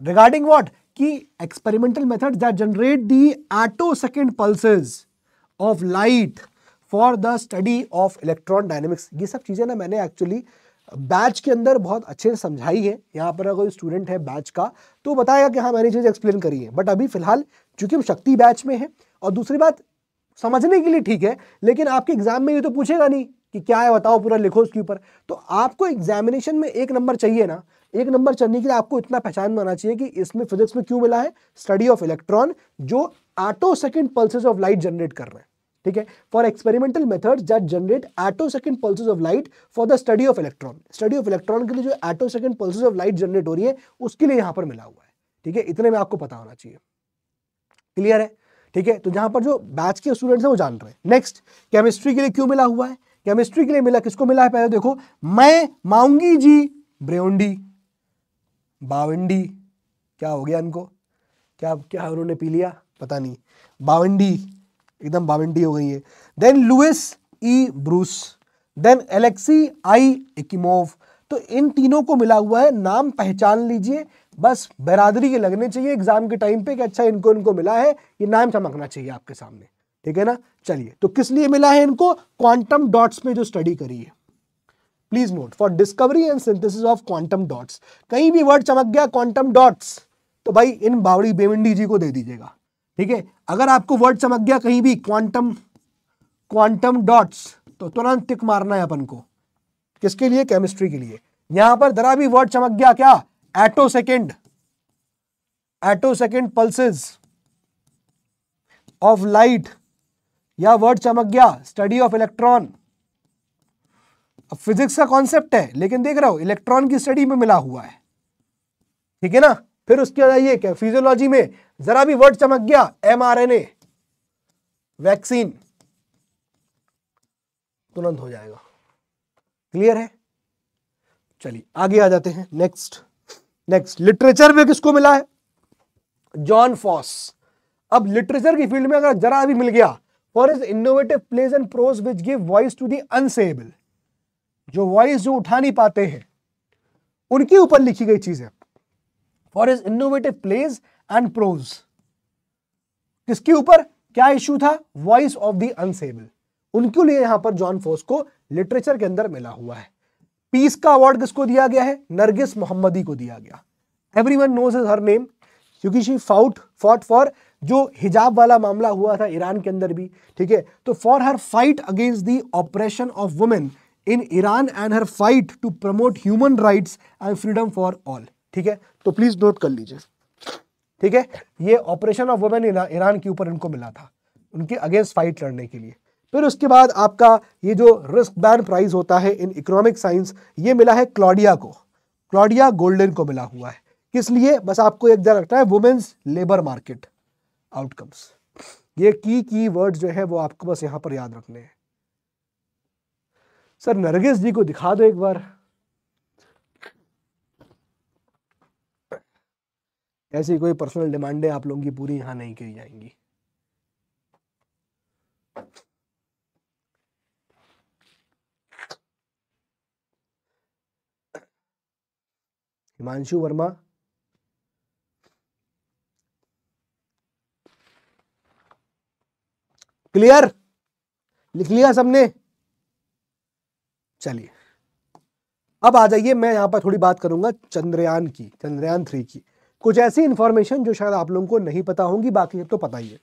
regarding what कि experimental method that generate the attosecond pulses of light for the study of electron dynamics ये सब चीज़ें ना मैंने एक्चुअली बैच के अंदर बहुत अच्छे से समझाई है यहाँ पर अगर कोई स्टूडेंट है बैच का तो बताएगा कि हाँ मैंने चीज़ एक्सप्लेन करी है बट अभी फिलहाल चूंकि हम शक्ति बैच में है और दूसरी बात समझने के लिए ठीक है लेकिन आपके एग्जाम में ये तो पूछेगा नहीं कि क्या है बताओ पूरा लिखो उसके ऊपर तो आपको एग्जामिनेशन में एक नंबर चाहिए ना एक नंबर चलने के लिए आपको इतना पहचान बनाना चाहिए कि इसमें फिजिक्स में क्यों मिला है स्टडी ऑफ इलेक्ट्रॉन जो attosecond pulses of light generate कर रहे हैं ठीक है for experimental methods that generate second pulses of light for the study of electron study of electron के लिए जो second pulses of light generate हो रही है उसके लिए यहां पर मिला हुआ है ठीक है इतने में आपको पता होना चाहिए क्लियर है ठीक है तो जहां पर जो बैच के स्टूडेंट्स हैं वो जान रहे हैं नेक्स्ट केमिस्ट्री के लिए क्यों मिला हुआ है केमिस्ट्री के लिए मिला किसको मिला है पहले देखो मैं माऊंगी जी ब्रेउंडी बावंडी क्या हो गया इनको क्या क्या उन्होंने पी लिया पता नहीं बावंडी एकदम बाविंडी हो गई है then Louis E Brus then Alexei I Ekimov तो इन तीनों को मिला हुआ है नाम पहचान लीजिए बस बरादरी के लगने चाहिए एग्जाम के टाइम पे कि अच्छा इनको इनको मिला है ये नाम चमकना चाहिए आपके सामने ठीक है ना चलिए तो किस लिए मिला है इनको क्वांटम डॉट्स में जो स्टडी करी है please note for discovery and synthesis of quantum dots कहीं भी वर्ड चमक गया क्वांटम डॉट्स तो भाई इन बावड़ी बेमंडी जी को दे दीजिएगा ठीक है अगर आपको वर्ड चमक गया कहीं भी क्वांटम क्वांटम डॉट्स तो तुरंत टिक मारना है अपन को किसके लिए केमिस्ट्री के लिए यहां पर जरा भी वर्ड चमक गया क्या attosecond attosecond pulses of light या वर्ड चमक गया स्टडी ऑफ इलेक्ट्रॉन अब फिजिक्स का कॉन्सेप्ट है लेकिन देख रहे हो इलेक्ट्रॉन की स्टडी में मिला हुआ है ठीक है ना फिर उसके बाद ये क्या फिजियोलॉजी में जरा भी वर्ड चमक गया एमआरएनए वैक्सीन तुरंत हो जाएगा क्लियर है चलिए आगे आ जाते हैं नेक्स्ट नेक्स्ट लिटरेचर में किसको मिला है जॉन फॉस अब लिटरेचर की फील्ड में अगर जरा भी मिल गया for is innovative plays and prose which give voice to the unsayable जो वॉइस जो उठा नहीं पाते हैं उनके ऊपर लिखी गई चीज है for is innovative plays and prose किसके ऊपर क्या इश्यू था वॉइस ऑफ द अनसेबल उनके लिए यहां पर जॉन फोर्स को लिटरेचर के अंदर मिला हुआ है पीस का अवार्ड किसको दिया गया है नरगिस मोहम्मदी को दिया गया every one knows her name क्योंकि शी फाउट फॉट फॉर जो हिजाब वाला मामला हुआ था ईरान के अंदर भी ठीक है तो for her fight against the operation of women in Iran and her fight to promote human rights and freedom for all ठीक है तो प्लीज नोट कर लीजिए ठीक है ये ऑपरेशन ऑफ वुमेन ईरान के ऊपर इनको मिला था उनके अगेंस्ट फाइट लड़ने के लिए फिर उसके बाद आपका ये जो रिस्क बैन प्राइज होता है इन इकोनॉमिक साइंस ये मिला है क्लॉडिया को क्लॉडिया गोल्डन को मिला हुआ है किस लिए बस आपको एक ध्यान रखना है वुमेन्स लेबर मार्केट आउटकम्स ये की की वर्ड्स जो है वो आपको बस यहाँ पर याद रखने हैं सर नरगिस जी को दिखा दो एक बार ऐसी कोई पर्सनल डिमांडें आप लोगों की पूरी यहां नहीं की जाएंगी हिमांशु वर्मा क्लियर लिख लिया सबने चलिए अब आ जाइए मैं यहां पर थोड़ी बात करूंगा चंद्रयान की चंद्रयान थ्री की कुछ ऐसी इन्फॉर्मेशन जो शायद आप लोगों को नहीं पता होंगी बाकी तो पता ही है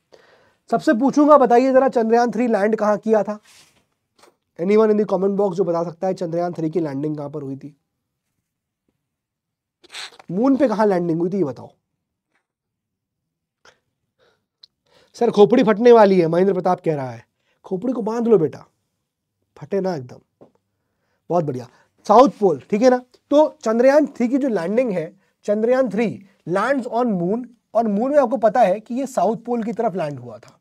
सबसे पूछूंगा बताइए ज़रा चंद्रयान थ्री लैंड कहाँ किया था any one in the comment box जो बता सकता है चंद्रयान थ्री की लैंडिंग कहाँ पर हुई थी मून पे कहा लैंडिंग हुई थी ये बताओ सर खोपड़ी फटने वाली है महेंद्र प्रताप कह रहा है खोपड़ी को बांध लो बेटा फटे ना एकदम बहुत बढ़िया साउथ पोल ठीक है ना तो चंद्रयान थ्री की जो लैंडिंग है Chandrayaan three land on moon और मून में आपको पता है कि ये साउथ पोल की तरफ लैंड हुआ था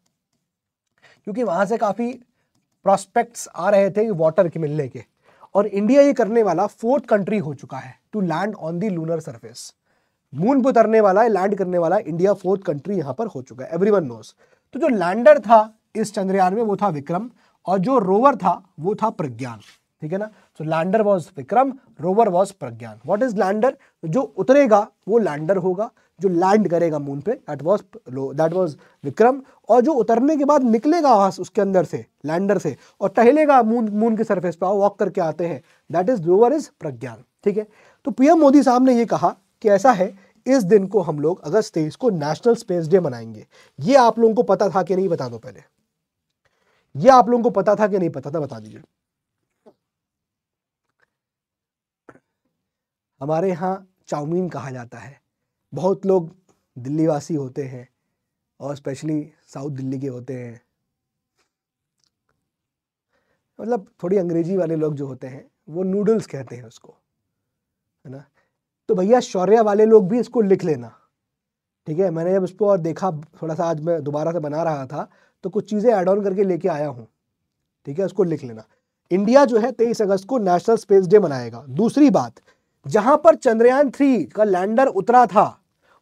क्योंकि वहां से काफ़ी प्रॉस्पेक्ट्स आ रहे थे वाटर के मिलने के और इंडिया ये करने वाला फोर्थ कंट्री हो चुका है to land on the lunar surface moon पर उतरने वाला है लैंड करने वाला इंडिया फोर्थ कंट्री यहां पर हो चुका है एवरी नोस तो जो लैंडर था इस चंद्रयान में वो था विक्रम और जो रोवर था वो था प्रज्ञान ठीक है ना so lander was Vikram rover was Pragyan what is lander जो उतरेगा वो लैंडर होगा जो लैंड करेगा मून पे that was that was Vikram और जो उतरने के बाद निकलेगा वहां उसके अंदर से लैंडर से और टहलेगा मून मून के सरफेस पर वॉक करके आते हैं that is rover is Pragyan ठीक है तो पीएम मोदी साहब ने ये कहा कि ऐसा है इस दिन को हम लोग अगस्त तेईस को नेशनल स्पेस डे मनाएंगे ये आप लोगों को पता था कि नहीं बता दो पहले ये आप लोगों को पता था कि नहीं पता था बता दीजिए हमारे यहाँ चाउमीन कहा जाता है बहुत लोग दिल्ली वासी होते हैं और स्पेशली साउथ दिल्ली के होते हैं मतलब थोड़ी अंग्रेजी वाले लोग जो होते हैं वो नूडल्स कहते हैं उसको है ना तो भैया शौर्य वाले लोग भी इसको लिख लेना ठीक है मैंने जब उसको और देखा थोड़ा सा आज मैं दोबारा से बना रहा था तो कुछ चीज़ें ऐड ऑन करके लेके आया हूँ ठीक है उसको लिख लेना इंडिया जो है तेईस अगस्त को नेशनल स्पेस डे मनाएगा दूसरी बात जहां पर चंद्रयान थ्री का लैंडर उतरा था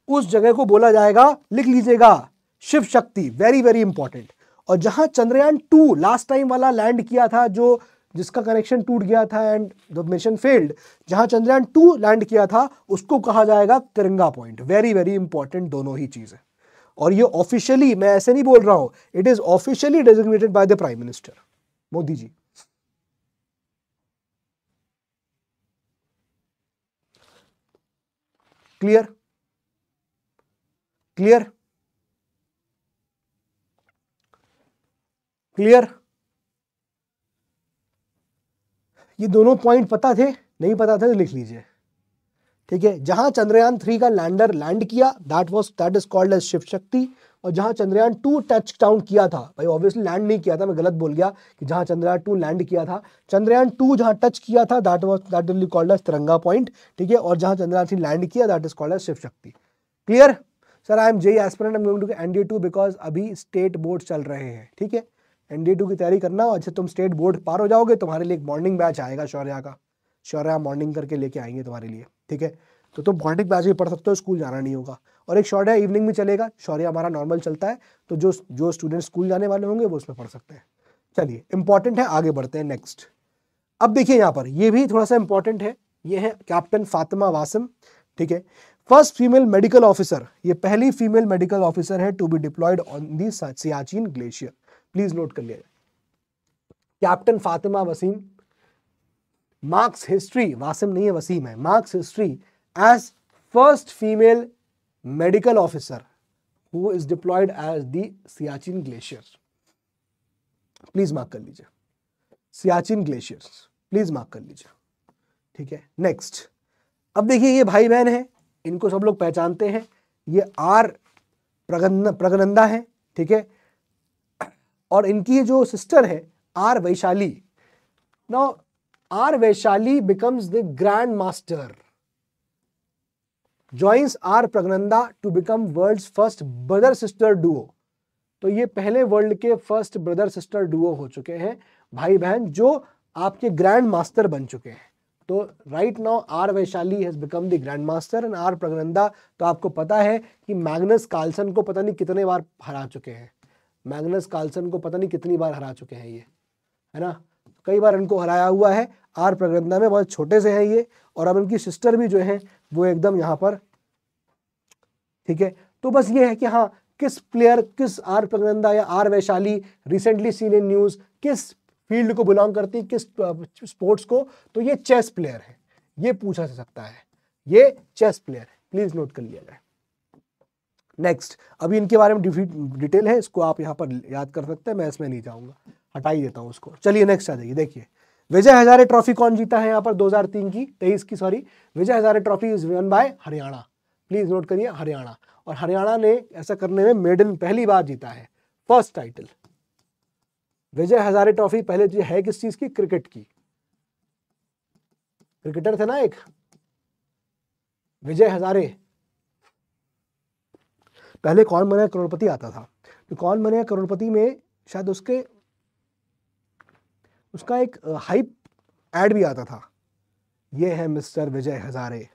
उस जगह को बोला जाएगा लिख लीजिएगा शिव शक्ति वेरी वेरी इंपॉर्टेंट और जहां चंद्रयान टू लास्ट टाइम वाला लैंड किया था जो जिसका कनेक्शन टूट गया था एंड द मिशन फेल्ड जहां चंद्रयान टू लैंड किया था उसको कहा जाएगा तिरंगा पॉइंट वेरी वेरी इंपॉर्टेंट दोनों ही चीज़ें और ये ऑफिशियली मैं ऐसे नहीं बोल रहा हूं it is officially designated by the prime minister Modi ji clear clear clear ये दोनों पॉइंट पता थे नहीं पता था तो लिख लीजिए ठीक है जहां चंद्रयान थ्री का लैंडर लैंड किया that was that is called as Shiv Shakti और जहां चंद्रयान टू टच डाउन किया था भाई ऑब्वियसली लैंड नहीं किया था मैं गलत बोल गया कि जहां चंद्रयान टू लैंड किया था चंद्रयान टू जहां टच किया था that was that will called as Tiranga point ठीक है और जहां चंद्रयान थ्री लैंड किया that is called as Shiv Shakti clear sir I am J aspirant I am two N D two because अभी स्टेट बोर्ड चल रहे हैं ठीक है एन डी टू की तैयारी करना और अच्छा तुम स्टेट बोर्ड पार हो जाओगे तुम्हारे लिए एक मॉर्निंग बैच आएगा शौर्या का शौर्या मॉर्निंग करके लेके आएंगे तुम्हारे लिए ठीक है तो तुम मॉर्निंग बैच भी पढ़ सकते हो स्कूल जाना नहीं होगा और एक शॉर्ट है इवनिंग में चलेगा शौर्य हमारा नॉर्मल चलता है तो जो जो स्टूडेंट स्कूल जाने वाले होंगे वो उसमें पढ़ सकते हैं चलिए इंपॉर्टेंट है आगे बढ़ते हैं नेक्स्ट अब देखिए यहाँ पर ये भी थोड़ा सा इंपॉर्टेंट है ये है कैप्टन फातिमा वासिम ठीक है फर्स्ट फीमेल मेडिकल ऑफिसर ये पहली फीमेल मेडिकल ऑफिसर है to be deployed on the Siachen Glacier please note कर लिया captain Fatima Wasim marks history Wasim नहीं है वसीम है marks history as first female medical officer who is deployed as the Siachen Glacier. Please mark कर लीजिए सियाचिन ग्लेशियर्स प्लीज मार्क कर लीजिए ठीक है नेक्स्ट अब देखिए ये भाई बहन है इनको सब लोग पहचानते हैं ये आर प्रगन प्रगनंदा है ठीक है और इनकी जो सिस्टर है R Vaishali now R Vaishali becomes the grand master joins R Praggnanandhaa to become world first brother sister duo तो ये पहले वर्ल्ड के फर्स्ट ब्रदर सिस्टर डुओ हो चुके हैं भाई बहन जो आपके ग्रैंड मास्टर बन चुके हैं तो right now R Vaishali has become the grand master and R Praggnanandhaa तो आपको पता है कि मैग्नस कार्लसन को पता नहीं कितने बार हरा चुके हैं मैग्नस कार्लसन को पता नहीं कितनी बार हरा चुके हैं ये है ना कई बार इनको हराया हुआ है आर प्रगनंदा में बहुत छोटे से हैं ये और अब इनकी सिस्टर भी जो है वो एकदम यहाँ पर ठीक है तो बस ये है कि हाँ किस प्लेयर किस आर प्रगनंदा या R Vaishali recently seen in news किस फील्ड को बिलोंग करती है किस स्पोर्ट्स को तो ये चेस प्लेयर है ये पूछा जा सकता है ये चेस प्लेयर है प्लीज़ नोट कर लिया जाए नेक्स्ट अभी इनके बारे में डिटेल है इसको आप यहाँ पर याद कर सकते हैं मैं इसमें नहीं जाऊँगा हटा ही देता हूँ उसको चलिए नेक्स्ट आ जाइए देखिए विजय हजारे ट्रॉफी कौन जीता है यहाँ पर 2003 की 23 की sorry Vijay Hazare Trophy is won by Haryana please note करिए हरियाणा और हरियाणा ने ऐसा करने में मेडल पहली बार जीता है first title Vijay Hazare Trophy पहले है किस चीज की क्रिकेट की क्रिकेटर थे ना एक विजय हजारे पहले कौन बने करोड़पति आता था तो कौन बने करोड़पति में शायद उसके उसका एक हाइप एड भी आता था ये है मिस्टर विजय हज़ारे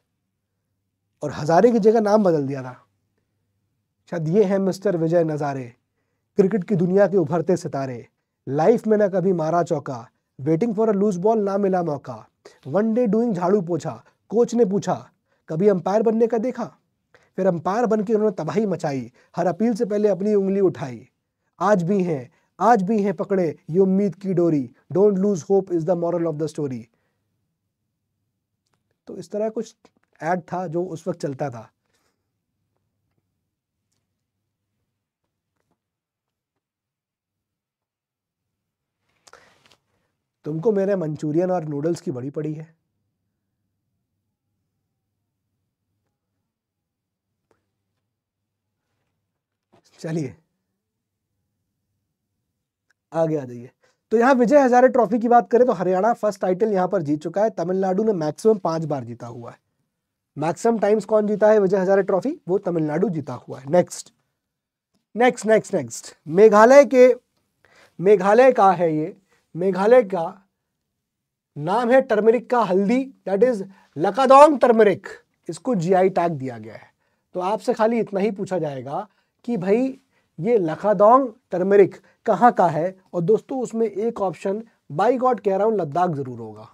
और हज़ारे की जगह नाम बदल दिया था शायद ये है मिस्टर विजय नज़ारे क्रिकेट की दुनिया के उभरते सितारे लाइफ में ना कभी मारा चौका waiting for a loose ball ना मिला मौका वन डे डूइंग झाड़ू पोछा कोच ने पूछा कभी अंपायर बनने का देखा फिर अंपायर बनके उन्होंने तबाही मचाई हर अपील से पहले अपनी उंगली उठाई आज भी हैं आज भी हैं पकड़े ये उम्मीद की डोरी don't lose hope is the moral of the story तो इस तरह कुछ ऐड था जो उस वक्त चलता था तुमको मेरे मंचूरियन और नूडल्स की बड़ी पड़ी है चलिए आगे आ जाइए तो यहाँ विजय हजारे ट्रॉफी की बात करें तो हरियाणा फर्स्ट टाइटल यहाँ पर जीत चुका है तमिलनाडु ने मैक्सिमम पांच बार जीता हुआ है मैक्सिमम टाइम्स कौन जीता है विजय हजारे ट्रॉफी वो तमिलनाडु जीता हुआ है next next next next Meghalaya के मेघालय का है ये मेघालय का नाम है टर्मरिक का हल्दी दैट इज लकादोंग टर्मरिक इसको जीआई टैग दिया गया है तो आपसे खाली इतना ही पूछा जाएगा कि भाई ये लखादोंग टर्मेरिक कहाँ का है और दोस्तों उसमें एक ऑप्शन बाई गॉड कह रहा हूँ लद्दाख ज़रूर होगा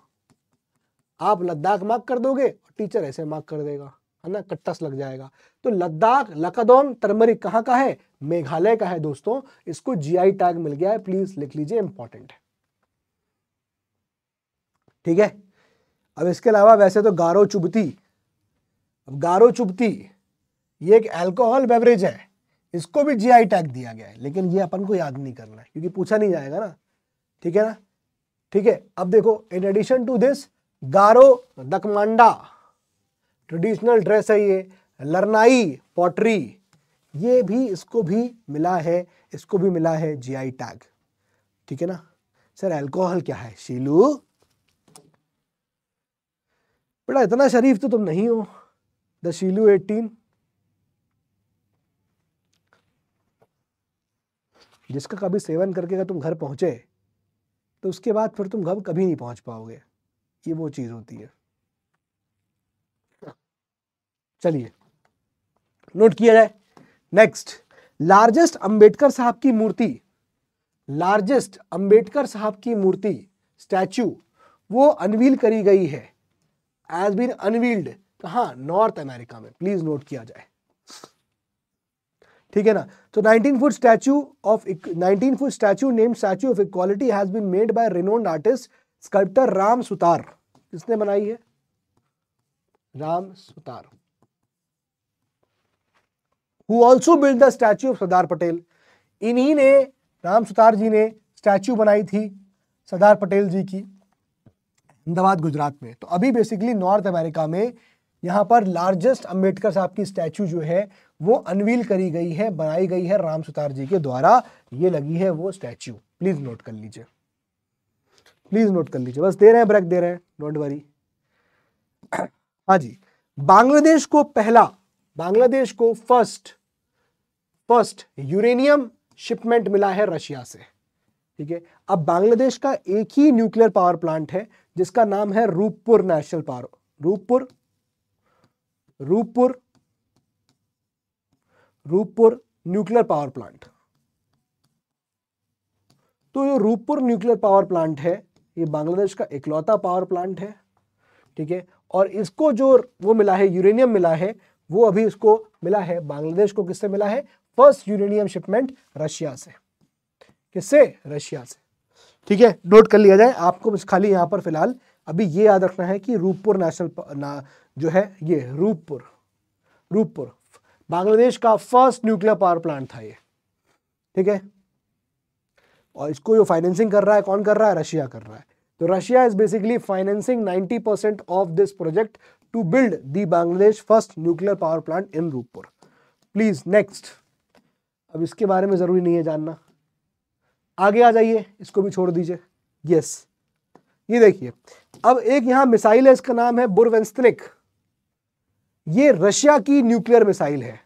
आप लद्दाख मार्क कर दोगे और टीचर ऐसे मार्क कर देगा है ना कट्टस लग जाएगा तो लद्दाख लकादोंग टर्मरिक कहाँ का है मेघालय का है दोस्तों इसको जीआई टैग मिल गया है प्लीज लिख लीजिए इंपॉर्टेंट है ठीक है अब इसके अलावा वैसे तो गारो चुबती अब गारो चुबती ये एक अल्कोहल बेवरेज है इसको भी जी आई टैग दिया गया है लेकिन ये अपन को याद नहीं करना है क्योंकि पूछा नहीं जाएगा ना ठीक है ना ठीक है अब देखो in addition to this Garo Dakmanda traditional dress है ये लरनाई पॉटरी ये भी इसको भी मिला है इसको भी मिला है जीआई टैग ठीक है ना सर अल्कोहल क्या है शीलू बेटा इतना शरीफ तो तुम नहीं हो द शीलू एटीन जिसका कभी सेवन करके अगर तुम घर पहुँचे तो उसके बाद फिर तुम घर कभी नहीं पहुँच पाओगे ये वो चीज़ होती है चलिए नोट किया जाए नेक्स्ट लार्जेस्ट अंबेडकर साहब की मूर्ति लार्जेस्ट अंबेडकर साहब की मूर्ति स्टैचू वो अनवील करी गई है एज बीन अनवील्ड कहा नॉर्थ अमेरिका में प्लीज नोट किया जाए ठीक है ना तो 19 foot statue of 19 foot statue name Statue of Equality has been made by renowned artist sculptor Ram Sutar किसने बनाई है Ram Sutar who also build the Statue of Sardar Patel इन्हीं ने राम सुतार जी ने स्टैचू बनाई थी सरदार पटेल जी की अहमदाबाद गुजरात में तो अभी बेसिकली नॉर्थ अमेरिका में यहाँ पर लार्जेस्ट अम्बेडकर साहब की स्टैचू जो है वो अनवील करी गई है बनाई गई है राम सुतार जी के द्वारा ये लगी है वो स्टैचू प्लीज नोट कर लीजिए प्लीज नोट कर लीजिए बस दे रहे हैं ब्रेक दे रहे हैं डोंट वरी हाँ जी बांग्लादेश को पहला बांग्लादेश को फर्स्ट फर्स्ट यूरेनियम शिपमेंट मिला है रशिया से ठीक है अब बांग्लादेश का एक ही न्यूक्लियर पावर प्लांट है जिसका नाम है Rooppur national power Rooppur Rooppur Rooppur nuclear power plant तो ये रूपपुर न्यूक्लियर पावर प्लांट है ये बांग्लादेश का इकलौता पावर प्लांट है ठीक है और इसको जो वो मिला है यूरेनियम मिला है वो अभी इसको मिला है बांग्लादेश को किससे मिला है फर्स्ट यूरेनियम शिपमेंट रशिया से किससे रशिया से ठीक है नोट कर लिया जाए आपको बस खाली यहां पर फिलहाल अभी ये याद रखना है कि रूपपुर नेशनल जो है ये रूपपुर रूपपुर बांग्लादेश का फर्स्ट न्यूक्लियर पावर प्लांट था ये ठीक है और इसको जो फाइनेंसिंग कर रहा है कौन कर रहा है रशिया कर रहा है तो Russia is basically financing 90 percent of this project to build the Bangladesh first nuclear power plant in Rooppur please next अब इसके बारे में ज़रूरी नहीं है जानना आगे आ जाइए इसको भी छोड़ दीजिए यस ये देखिए अब एक यहां मिसाइल है इसका नाम है बुरवेंस्तनिक ये रशिया की न्यूक्लियर मिसाइल है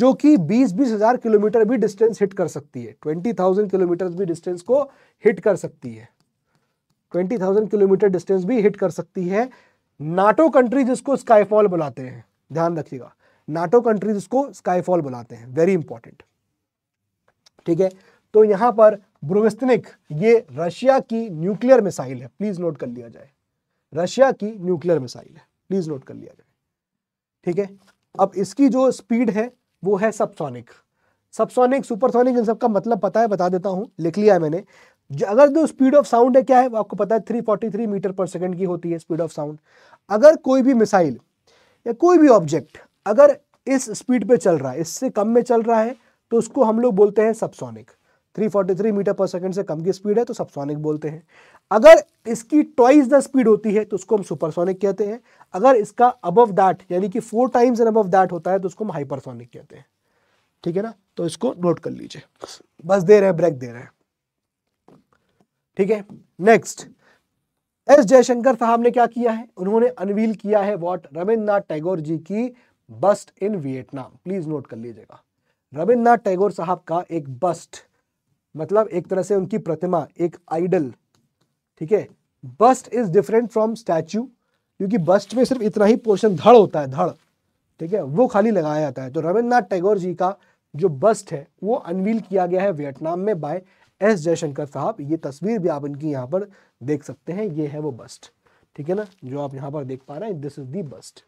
जो कि 20 बीस हजार किलोमीटर भी डिस्टेंस हिट कर सकती है 20,000 किलोमीटर भी डिस्टेंस को हिट कर सकती है 20,000 किलोमीटर डिस्टेंस भी हिट कर सकती है नाटो कंट्री जिसको स्काईफॉल बुलाते हैं ध्यान रखिएगा नाटो कंट्रीज जिसको स्काईफॉल बुलाते हैं वेरी इंपॉर्टेंट ठीक है तो यहां पर ब्रोविस्टनिक ये रशिया की न्यूक्लियर मिसाइल है प्लीज नोट कर लिया जाए रशिया की न्यूक्लियर मिसाइल है प्लीज नोट कर लिया जाए ठीक है अब इसकी जो स्पीड है वो है सबसोनिक सबसोनिक सुपरसोनिक इन सबका मतलब पता है बता देता हूं लिख लिया है मैंने अगर जो स्पीड ऑफ साउंड है क्या है आपको पता है 343 मीटर पर सेकंड की होती है स्पीड ऑफ साउंड अगर कोई भी मिसाइल या कोई भी ऑब्जेक्ट अगर इस स्पीड पे चल रहा है इससे कम में चल रहा है तो उसको हम लोग बोलते हैं सबसोनिक 343 मीटर पर सेकंड से कम की स्पीड है तो सबसोनिक बोलते हैं अगर इसकी ट्वाइस द स्पीड होती है तो उसको हम सुपरसोनिक कहते हैं अगर इसका अबव दैट यानी कि four times and above that होता है तो उसको हम हाइपरसोनिक कहते हैं ठीक है ना तो इसको नोट कर लीजिए बस दे रहे हैं ब्रेक दे रहे हैं ठीक है नेक्स्ट एस जयशंकर साहब ने क्या किया है उन्होंने अनवील किया है वॉट रविन्द्रनाथ टैगोर जी की bust in Vietnam please note कर लीजिएगा रविन्द्रनाथ टैगोर साहब का एक बस्ट मतलब एक तरह से उनकी प्रतिमा एक आइडल ठीक है bust is different from statue क्योंकि बस्ट में सिर्फ इतना ही पोर्शन धड़ होता है धड़ ठीक है वो खाली लगाया जाता है तो रविन्द्रनाथ टैगोर जी का जो बस्ट है वो अनवील किया गया है वियतनाम में बाय एस जयशंकर साहब ये तस्वीर भी आप इनकी यहाँ पर देख सकते हैं ये है वो बस्ट ठीक है ना जो आप यहाँ पर देख पा रहे हैं दिस इज दी बस्ट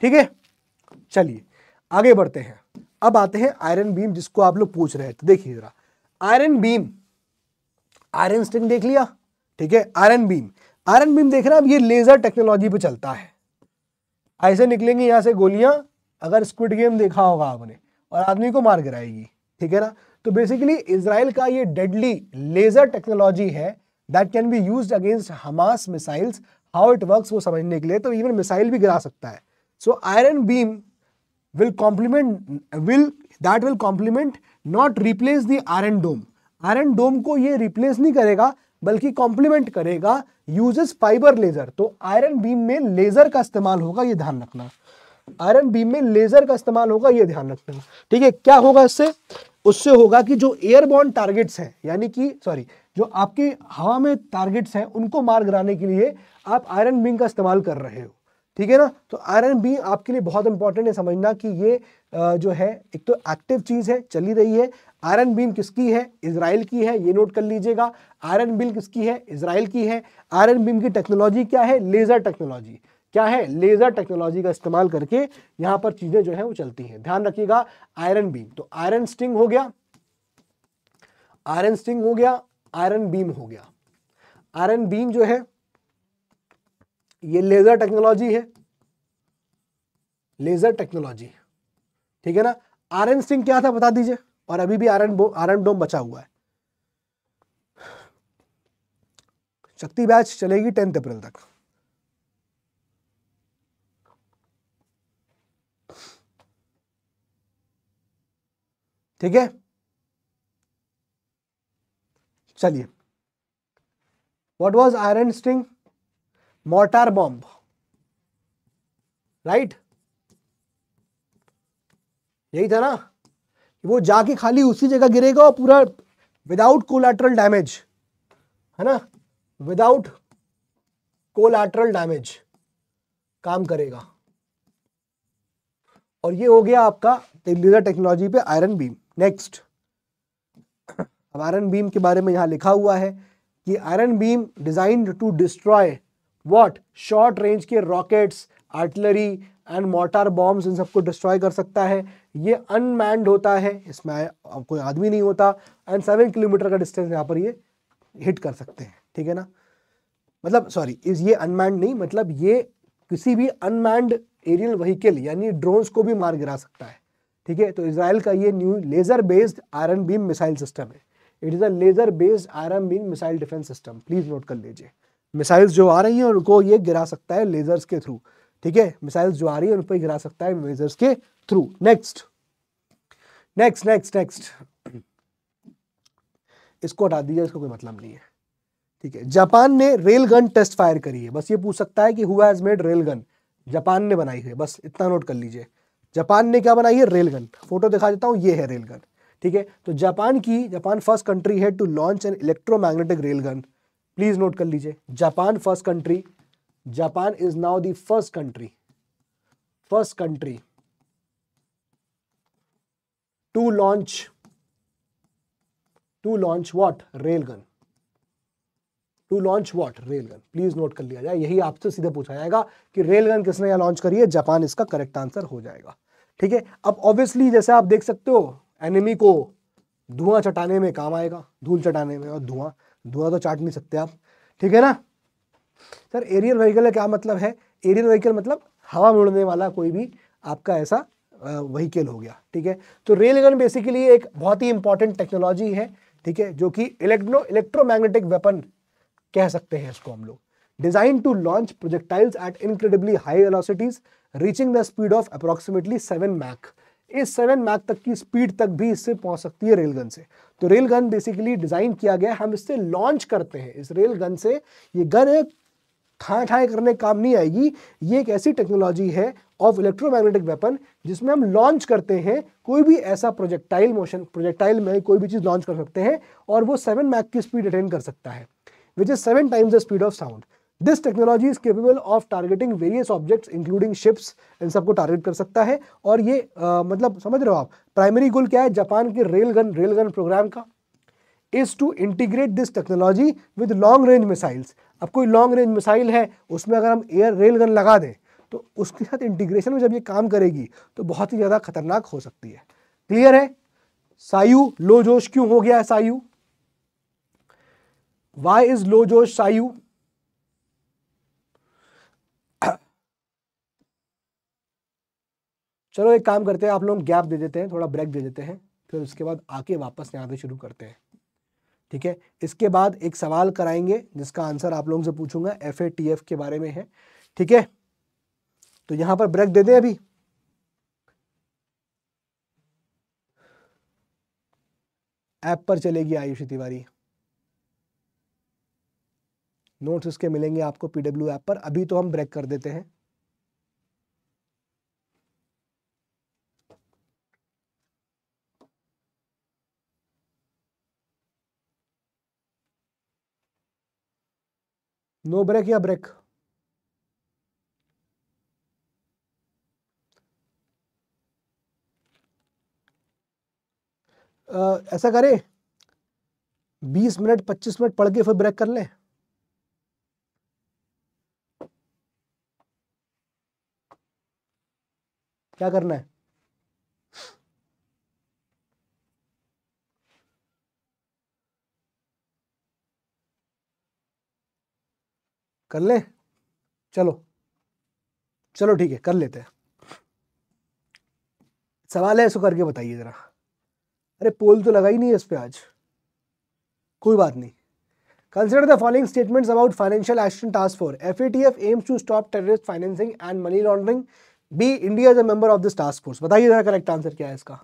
ठीक है चलिए आगे बढ़ते हैं अब आते हैं आयरन बीम जिसको आप लोग पूछ रहे थे तो देखिए जरा आयरन बीम आयरन स्टिंग देख लिया ठीक है आयरन बीम आयरन बीम देख रहे हैं अब ये लेजर टेक्नोलॉजी पे चलता है ऐसे निकलेंगे यहां से गोलियां अगर स्क्विड गेम देखा होगा आपने और आदमी को मार गिराएगी ठीक है ना तो बेसिकली इसराइल का ये डेडली लेजर टेक्नोलॉजी है that can be use against Hamas missiles how it works वो समझने के लिए तो इवन मिसाइल भी गिरा सकता है so iron beam will complement will that will complement not replace the iron dome iron dome को ये रिप्लेस नहीं करेगा बल्कि कॉम्प्लीमेंट करेगा यूजेस फाइबर लेजर तो आयरन बीम में लेजर का इस्तेमाल होगा ये ध्यान रखना आयरन बीम में लेजर का इस्तेमाल होगा ये ध्यान रखना ठीक है क्या होगा इससे उससे होगा कि जो एयरबॉन टारगेट्स हैं यानी कि सॉरी जो आपके हवा में टारगेट्स हैं उनको मार गिराने के लिए आप आयरन बीम का इस्तेमाल कर रहे हो ठीक है ना तो आयरन बी आपके लिए बहुत इंपॉर्टेंट है समझना कि ये जो है एक तो एक्टिव चीज़ है चली रही है आयरन बीम किसकी है इसराइल की है ये नोट कर लीजिएगा आयरन बिल किसकी है इसराइल की है आयरन बीम की टेक्नोलॉजी क्या है लेज़र टेक्नोलॉजी क्या है लेज़र टेक्नोलॉजी का इस्तेमाल करके यहां पर चीज़ें जो है वो चलती हैं ध्यान रखिएगा आयरन बीम तो आयरन स्टिंग हो गया आयरन स्टिंग हो गया आयरन बीम हो गया आयरन बीम जो है ये लेज़र टेक्नोलॉजी है लेज़र टेक्नोलॉजी ठीक है ना आर एन सिंह क्या था बता दीजिए और अभी भी आर आरएन आर डोम बचा हुआ है शक्ति बैच चलेगी टेंथ अप्रैल तक ठीक है चलिए what was iron string mortar bomb right यही था ना वो जाके खाली उसी जगह गिरेगा और पूरा विदाउट कोलैटरल डैमेज है ना विदाउट कोलैटरल डैमेज काम करेगा और ये हो गया आपका लेजर टेक्नोलॉजी पे आयरन बीम नेक्स्ट अब आयरन बीम के बारे में यहां लिखा हुआ है कि iron beam designed to destroy what short range के rockets artillery and mortar bombs इन सबको डिस्ट्रॉय कर सकता है ये अनमैंड होता है इसमें कोई आदमी नहीं होता एंड सेवन किलोमीटर का डिस्टेंस यहाँ पर ये हिट कर सकते हैं ठीक है ना मतलब सॉरी इस ये अनमैंड नहीं मतलब ये किसी भी अनमैंड एरियल व्हीकल यानी ड्रोन्स को भी मार गिरा सकता है ठीक है तो इसराइल का ये new laser based iron beam missile system है it is a laser based iron beam missile defence system please note कर लीजिए मिसाइल्स जो आ रही हैं उनको ये गिरा सकता है लेजर्स के थ्रू ठीक है मिसाइल्स जो आ रही है उनको गिरा सकता है लेजर्स के through next next next next इसको हटा दीजिए इसको कोई मतलब नहीं है ठीक है जापान ने रेल गन टेस्ट फायर करी है बस ये पूछ सकता है कि who made rail gun Japan ने बनाई है बस इतना नोट कर लीजिए जापान ने क्या बनाई है रेल गन फोटो दिखा देता हूँ ये है रेल गन ठीक है तो जापान की जापान फर्स्ट कंट्री है to launch an electromagnetic rail gun please note कर लीजिए Japan first country Japan is now the first country first country to launch to launch what railgun to launch what railgun please note कर लिया जाए यही आपसे सीधा पूछा जाएगा कि रेलगन किसने यहां लॉन्च करी है जापान इसका करेक्ट आंसर हो जाएगा ठीक है अब ऑब्वियसली जैसे आप देख सकते हो एनिमी को धुआं चटाने में काम आएगा धूल चटाने में और धुआं दूरा तो चाट नहीं सकते आप ठीक है ना सर एरियल व्हीकल का क्या मतलब है एरियल व्हीकल मतलब हवा में उड़ने वाला कोई भी आपका ऐसा व्हीकल हो गया ठीक है तो रेल गन बेसिकली एक बहुत ही इंपॉर्टेंट टेक्नोलॉजी है ठीक है जो कि इलेक्ट्रो इलेक्ट्रोमैग्नेटिक वेपन कह सकते हैं इसको हम लोग design to launch projectiles at incredibly high velocities reaching the speed of approximately seven Mach a seven Mach तक की स्पीड तक भी इससे पहुंच सकती है रेलगन से तो रेलगन बेसिकली डिज़ाइन किया गया हम इससे लॉन्च करते हैं इस रेलगन से ये गन एक ठाए ठाए करने काम नहीं आएगी ये एक ऐसी टेक्नोलॉजी है ऑफ इलेक्ट्रोमैग्नेटिक वेपन जिसमें हम लॉन्च करते हैं कोई भी ऐसा प्रोजेक्टाइल मोशन प्रोजेक्टाइल में कोई भी चीज़ लॉन्च कर सकते हैं और वो सेवन मैक की स्पीड अटेन कर सकता है which is seven times the speed of sound this technology is capable of targeting various objects including ships इन सबको टारगेट कर सकता है और ये आ, मतलब समझ रहे हो आप प्राइमरी गोल क्या है जापान के rail gun rail gun programme का is to integrate this technology with long range missiles अब कोई लॉन्ग रेंज मिसाइल है उसमें अगर हम एयर रेल गन लगा दें तो उसके साथ इंटीग्रेशन में जब ये काम करेगी तो बहुत ही ज़्यादा खतरनाक हो सकती है क्लियर है सायु लो जोश क्यों हो गया है सायु वाई इज लो जोश सायु चलो एक काम करते हैं आप लोग गैप दे देते हैं थोड़ा ब्रेक दे देते हैं फिर उसके बाद आके वापस यहाँ पे शुरू करते हैं ठीक है इसके बाद एक सवाल कराएंगे जिसका आंसर आप लोगों से पूछूंगा एफ के बारे में है ठीक है तो यहां पर ब्रेक दे दें अभी ऐप पर चलेगी आयुषी तिवारी नोट्स उसके मिलेंगे आपको पीडब्ल्यू ऐप पर अभी तो हम ब्रेक कर देते हैं नो ब्रेक या ब्रेक आ, ऐसा करें बीस मिनट पच्चीस मिनट पढ़ के फिर ब्रेक कर लें क्या करना है कर लें चलो चलो ठीक है कर लेते हैं सवाल है ऐसा करके बताइए जरा अरे पोल तो लगा ही नहीं है इस पर आज कोई बात नहीं consider the following statements about financial action task force F aims to stop terrorist financing and money laundering B India is a member of this task force बताइए जरा करेक्ट आंसर क्या है इसका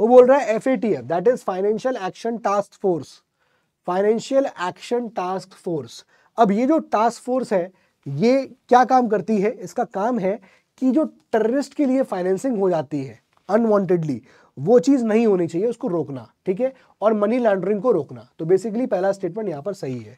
वो बोल रहा है F A T F that is financial action task force financial action task force अब ये जो टास्क फोर्स है ये क्या काम करती है इसका काम है कि जो टेररिस्ट के लिए फाइनेंसिंग हो जाती है अनवांटेडली वो चीज़ नहीं होनी चाहिए उसको रोकना ठीक है और मनी लॉन्ड्रिंग को रोकना तो बेसिकली पहला स्टेटमेंट यहां पर सही है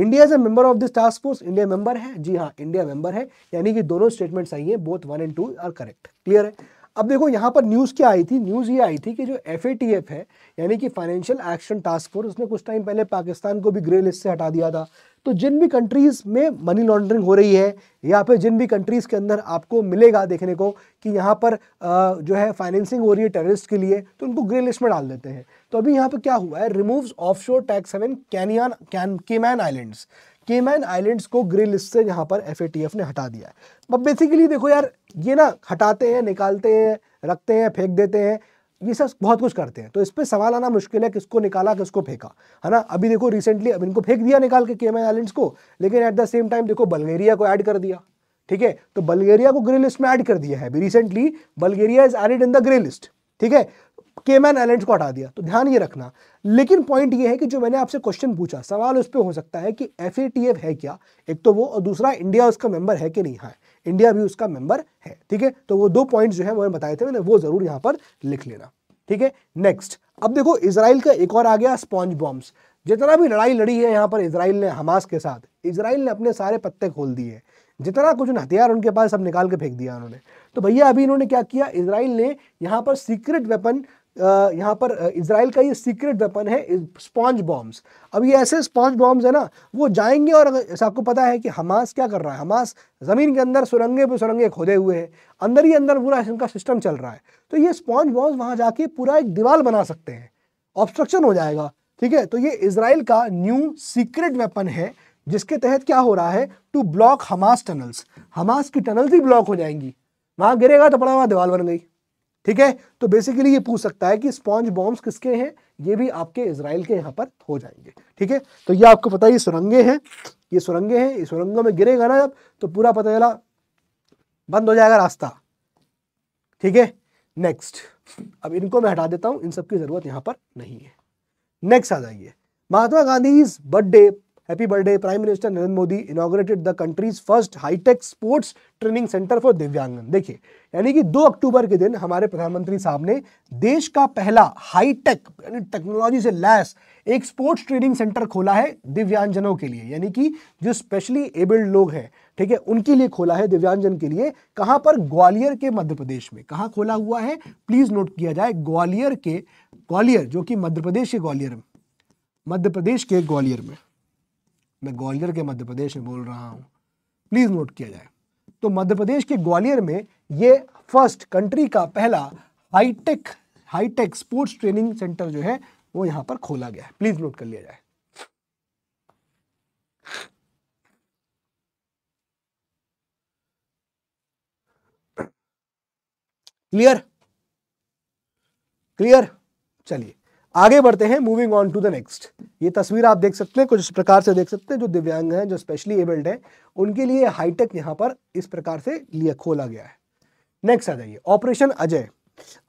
India is a member of this task force India member है जी हाँ इंडिया मेंबर है यानी कि दोनों स्टेटमेंट सही है both one and two are correct clear है अब देखो यहाँ पर न्यूज़ क्या आई थी न्यूज़ ये आई थी कि जो एफ है यानी कि फाइनेंशियल एक्शन टास्क फोर्स उसने कुछ टाइम पहले पाकिस्तान को भी ग्रे लिस्ट से हटा दिया था तो जिन भी कंट्रीज़ में मनी लॉन्ड्रिंग हो रही है या फिर जिन भी कंट्रीज़ के अंदर आपको मिलेगा देखने को कि यहाँ पर जो है फाइनेंसिंग हो रही है टेररिस्ट के लिए तो उनको ग्रे लिस्ट में डाल देते हैं तो अभी यहाँ पर क्या हुआ है removes of tax haven canyon can Cayman Islands Cayman Islands को ग्रे लिस्ट से यहाँ पर एफ ने हटा दिया है अब बेसिकली देखो यार ये ना हटाते हैं निकालते हैं रखते हैं फेंक देते हैं ये सब बहुत कुछ करते हैं तो इस पर सवाल आना मुश्किल है किसको निकाला किसको फेंका है ना अभी देखो रिसेंटली अब इनको फेंक दिया निकाल के केमैन आइलैंड्स को लेकिन एट द सेम टाइम देखो बल्गेरिया को ऐड कर दिया ठीक है तो बल्गेरिया को ग्रे लिस्ट में ऐड कर दिया है अभी recently Bulgaria is added in the grey list ठीक है केमैन एलेंट को हटा दिया तो ध्यान ये रखना लेकिन पॉइंट ये है कि जो मैंने आपसे क्वेश्चन पूछा सवाल उस पर हो सकता है कि एफ है क्या एक तो वो और दूसरा इंडिया उसका मेंबर है कि नहीं हाँ इंडिया भी उसका मेंबर है ठीक है तो वो दो पॉइंट जो है मैंने बताए थे मैंने वो जरूर यहाँ पर लिख लेना ठीक है नेक्स्ट अब देखो इसराइल का एक और आ गया स्पॉन्ज बॉम्ब्स जितना भी लड़ाई लड़ी है यहाँ पर इसराइल ने हमास के साथ इसराइल ने अपने सारे पत्ते खोल दिए जितना कुछ हथियार उनके पास सब निकाल के फेंक दिया उन्होंने तो भैया अभी इन्होंने क्या किया इसराइल ने यहाँ पर सीक्रेट वेपन यहाँ पर इसराइल का ये सीक्रेट वेपन है स्पॉन्ज बॉम्ब्स अब ये ऐसे स्पॉन्ज बॉम्ब्स है ना वो जाएंगे और आपको पता है कि हमास क्या कर रहा है हमास ज़मीन के अंदर सुरंगे पे सुरंगे खोदे हुए हैं अंदर ही अंदर पूरा इनका सिस्टम चल रहा है तो ये स्पॉन्ज बॉम्ब्स वहाँ जाके पूरा एक दीवार बना सकते हैं ऑब्स्ट्रक्शन हो जाएगा ठीक है तो ये इसराइल का न्यू सीक्रेट वेपन है जिसके तहत क्या हो रहा है to block Hamas tunnels Hamas की टनल्स ही ब्लॉक हो जाएंगी वहाँ गिरेगा तो बड़ा वहाँ दीवार बन गई ठीक है तो बेसिकली ये पूछ सकता है कि स्पॉन्ज बॉम्ब किसके हैं ये भी आपके इसराइल के यहाँ पर हो जाएंगे ठीक है तो ये आपको पता है ये सुरंगे हैं ये सुरंगे हैं ये सुरंगों में गिरेगा ना जब तो पूरा पता चला बंद हो जाएगा रास्ता ठीक है नेक्स्ट अब इनको मैं हटा देता हूं इन सब की ज़रूरत यहां पर नहीं है नेक्स्ट आ जाइए Mahatma Gandhi birthday happy birthday prime minister Narendra Modi inaugurated the country's first hitech sports training centre for divyangjan देखिए यानी कि 2 अक्टूबर के दिन हमारे प्रधानमंत्री साहब ने देश का पहला हाईटेक यानी टेक्नोलॉजी से लैस एक स्पोर्ट्स ट्रेनिंग सेंटर खोला है दिव्यांगजनों के लिए यानी कि जो स्पेशली एबल्ड लोग हैं ठीक है उनके लिए खोला है दिव्यांगजन के लिए कहाँ पर ग्वालियर के मध्य प्रदेश में कहाँ खोला हुआ है प्लीज नोट किया जाए ग्वालियर के ग्वालियर जो कि मध्य प्रदेश के ग्वालियर में मध्य प्रदेश के ग्वालियर में मैं ग्वालियर के मध्य प्रदेश में बोल रहा हूँ प्लीज़ नोट किया जाए तो मध्य प्रदेश के ग्वालियर में ये फर्स्ट कंट्री का पहला hitech hitech sports training centre जो है वो यहां पर खोला गया है प्लीज़ नोट कर लिया जाए क्लियर क्लियर चलिए आगे बढ़ते हैं moving on to the next ये तस्वीर आप देख सकते हैं कुछ इस प्रकार से देख सकते हैं जो दिव्यांग हैं जो स्पेशली एबल्ड हैं उनके लिए हाईटेक यहाँ पर इस प्रकार से लिया खोला गया है नेक्स्ट आ जाइए ऑपरेशन अजय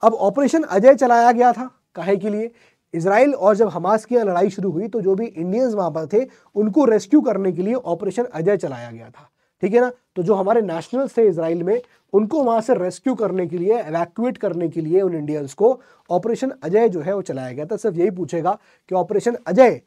अब ऑपरेशन अजय चलाया गया था काहे के लिए इसराइल और जब हमास की लड़ाई शुरू हुई तो जो भी इंडियंस वहाँ पर थे उनको रेस्क्यू करने के लिए ऑपरेशन अजय चलाया गया था ठीक है ना तो जो हमारे नेशनल्स थे इसराइल में उनको वहां से रेस्क्यू करने के लिए एवैक्यूएट करने के लिए उन इंडियंस को ऑपरेशन अजय जो है वो चलाया गया था सिर्फ यही पूछेगा कि ऑपरेशन अजय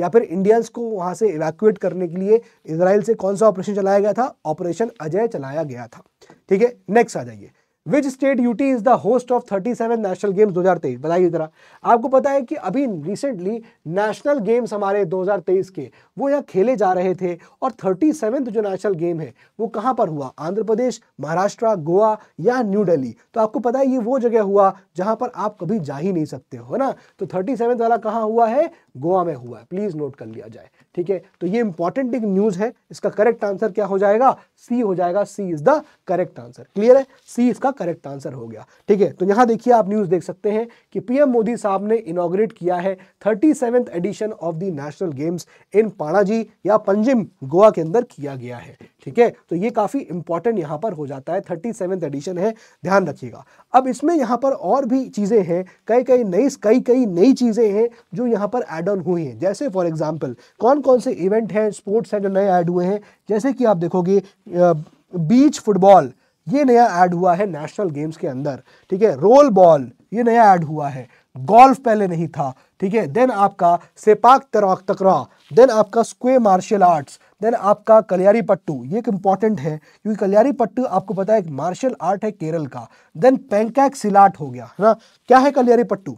या फिर इंडियंस को वहां से इवैक्यूएट करने के लिए इसराइल से कौन सा ऑपरेशन चलाया गया था ऑपरेशन अजय चलाया गया था ठीक है नेक्स्ट आ जाइए which state UT is the host of 37 national games 2023 बताइए जरा आपको पता है कि अभी रिसेंटली नेशनल गेम्स हमारे 2023 के वो यहाँ खेले जा रहे थे और थर्टी सेवेंथ जो नेशनल गेम है वो कहाँ पर हुआ आंध्र प्रदेश महाराष्ट्र गोवा या न्यू दिल्ली तो आपको पता है ये वो जगह हुआ जहाँ पर आप कभी जा ही नहीं सकते हो ना तो थर्टी वाला कहाँ हुआ है गोवा में हुआ है प्लीज नोट कर लिया जाए ठीक है तो ये इंपॉर्टेंट एक न्यूज है इसका करेक्ट आंसर क्या हो जाएगा सी हो जाएगा C is the correct answer clear है सी इसका करेक्ट आंसर हो गया ठीक है तो यहां देखिए आप न्यूज देख सकते हैं कि पीएम मोदी साहब ने इनोग्रेट किया है thirty edition of the national games in Panaji या पंजिम गोवा के अंदर किया गया है ठीक है तो ये काफ़ी इंपॉर्टेंट यहाँ पर हो जाता है थर्टी सेवेंथ एडिशन है ध्यान रखिएगा अब इसमें यहाँ पर और भी चीज़ें हैं कई कई नई कई कई नई चीज़ें हैं जो यहाँ पर एड ऑन हुई हैं जैसे फॉर एग्जाम्पल कौन कौन से इवेंट हैं स्पोर्ट्स हैं जो नए ऐड हुए हैं जैसे कि आप देखोगे बीच फुटबॉल ये नया ऐड हुआ है नेशनल गेम्स के अंदर ठीक है रोल बॉल ये नया ऐड हुआ है गोल्फ पहले नहीं था ठीक है देन आपका सेपाक तराक तकरा देन आपका स्क्वे मार्शल आर्ट्स देन आपका कलियारी पट्टू ये एक इंपॉर्टेंट है क्योंकि कलियारी पट्टू आपको पता है एक मार्शल आर्ट है केरल का देन पेंकैक सिलाट हो गया है ना क्या है कलियारी पट्टू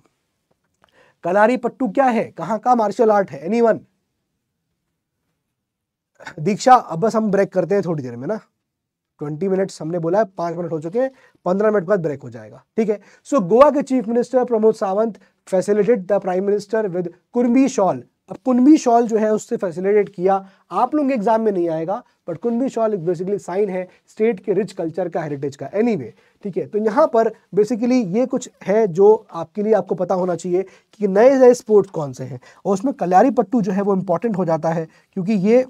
कलारी पट्टू क्या है कहां का मार्शल आर्ट है एनी दीक्षा अब बस हम ब्रेक करते हैं थोड़ी देर में ना ट्वेंटी मिनट्स हमने बोला है पांच मिनट हो चुके हैं पंद्रह मिनट बाद ब्रेक हो जाएगा ठीक है सो गोवा के chief minister Pramod Sawant felicitated the prime minister with Kurmi shawl अब कुनबी शॉल जो है उससे फैसिलिटेट किया आप लोग एग्जाम में नहीं आएगा बट कुनबी शॉल एक बेसिकली साइन है स्टेट के रिच कल्चर का हेरिटेज का एनी anyway, ठीक है तो यहाँ पर बेसिकली ये कुछ है जो आपके लिए आपको पता होना चाहिए कि नए नए स्पोर्ट्स कौन से हैं और उसमें कल्यारी पट्टू जो है वो इम्पॉर्टेंट हो जाता है क्योंकि ये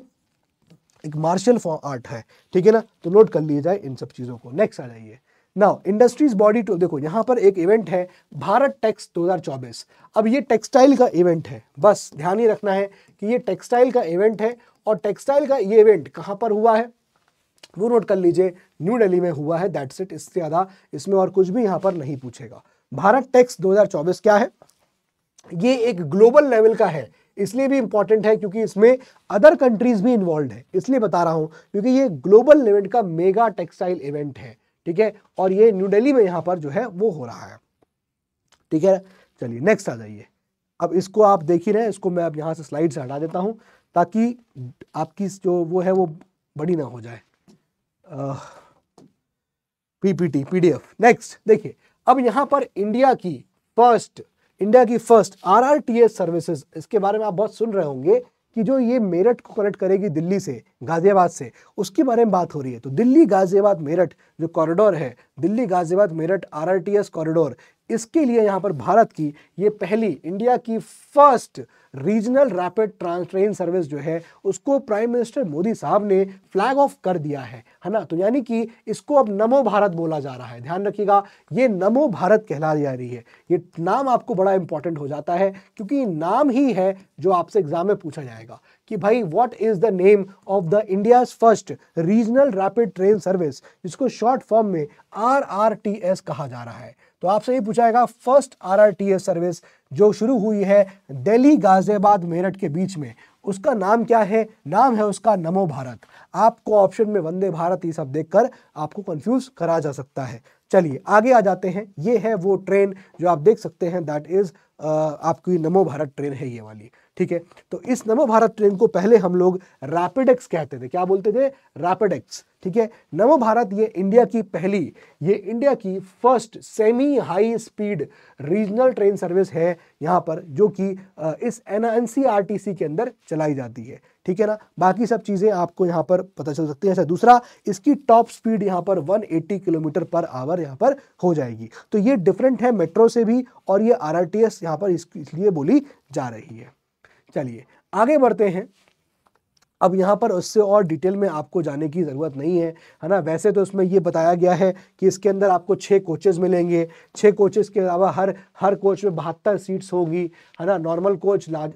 एक मार्शल आर्ट है ठीक है ना तो नोट कर लिया जाए इन सब चीज़ों को नेक्स्ट आ जाइए नाउ इंडस्ट्रीज बॉडी टू देखो यहां पर एक इवेंट है भारत टेक्स 2024 अब ये टेक्सटाइल का इवेंट है बस ध्यान ही रखना है कि ये टेक्सटाइल का इवेंट है और टेक्सटाइल का ये इवेंट कहां पर हुआ है वो नोट कर लीजिए न्यू दिल्ली में हुआ है दैट्स इट इससे ज़्यादा इसमें और कुछ भी यहां पर नहीं पूछेगा भारत टेक्स 2024 क्या है ये एक ग्लोबल लेवल का है इसलिए भी इंपॉर्टेंट है क्योंकि इसमें अदर कंट्रीज भी इन्वॉल्व है इसलिए बता रहा हूं क्योंकि ये ग्लोबल इवेंट का मेगा टेक्सटाइल इवेंट है ठीक है और ये न्यू दिल्ली में यहां पर जो है वो हो रहा है ठीक है चलिए नेक्स्ट आ जाइए अब इसको आप देख ही रहे इसको मैं अब यहां से स्लाइड से हटा देता हूं ताकि आपकी जो वो है वो बड़ी ना हो जाए पीपीटी पीडीएफ नेक्स्ट देखिए अब यहां पर इंडिया की फर्स्ट इंडिया की फर्स्ट आर सर्विसेज इसके बारे में आप बहुत सुन रहे होंगे कि जो ये मेरठ को कनेक्ट करेगी दिल्ली से गाजियाबाद से उसके बारे में बात हो रही है तो दिल्ली गाजियाबाद मेरठ जो कॉरिडोर है दिल्ली गाजियाबाद मेरठ आरआरटीएस कॉरिडोर इसके लिए यहाँ पर भारत की ये पहली इंडिया की first regional rapid trans train service जो है उसको प्राइम मिनिस्टर मोदी साहब ने फ्लैग ऑफ कर दिया है है ना तो यानी कि इसको अब नमो भारत बोला जा रहा है ध्यान रखिएगा ये नमो भारत कहला जा रही है ये नाम आपको बड़ा इंपॉर्टेंट हो जाता है क्योंकि नाम ही है जो आपसे एग्जाम में पूछा जाएगा कि भाई what is the name of the India's first regional rapid train service जिसको शॉर्ट फॉर्म में आर कहा जा रहा है तो आपसे ये पूछा जाएगा फर्स्ट आरआरटीएस सर्विस जो शुरू हुई है दिल्ली गाजियाबाद मेरठ के बीच में उसका नाम क्या है नाम है उसका नमो भारत आपको ऑप्शन में वंदे भारत ये सब देखकर आपको कंफ्यूज करा जा सकता है चलिए आगे आ जाते हैं ये है वो ट्रेन जो आप देख सकते हैं दैट इज़ आपकी नमो भारत ट्रेन है ये वाली ठीक है तो इस नमो भारत ट्रेन को पहले हम लोग रैपिड एक्स कहते थे क्या बोलते थे रैपिड एक्स ठीक है नमो भारत ये इंडिया की पहली ये इंडिया की first semi high speed regional train service है यहाँ पर जो कि इस एन के अंदर चलाई जाती है ठीक है ना बाकी सब चीज़ें आपको यहाँ पर पता चल सकती है अच्छा दूसरा इसकी टॉप स्पीड यहाँ पर 180 किलोमीटर पर आवर यहाँ पर हो जाएगी तो ये डिफरेंट है मेट्रो से भी और ये आर आर यहाँ पर इसलिए बोली जा रही है चलिए आगे बढ़ते हैं अब यहाँ पर उससे और डिटेल में आपको जाने की ज़रूरत नहीं है है ना वैसे तो उसमें ये बताया गया है कि इसके अंदर आपको छः कोचेज़ मिलेंगे छः कोचेज़ के अलावा हर हर कोच में बहत्तर सीट्स होगी है ना normal coach large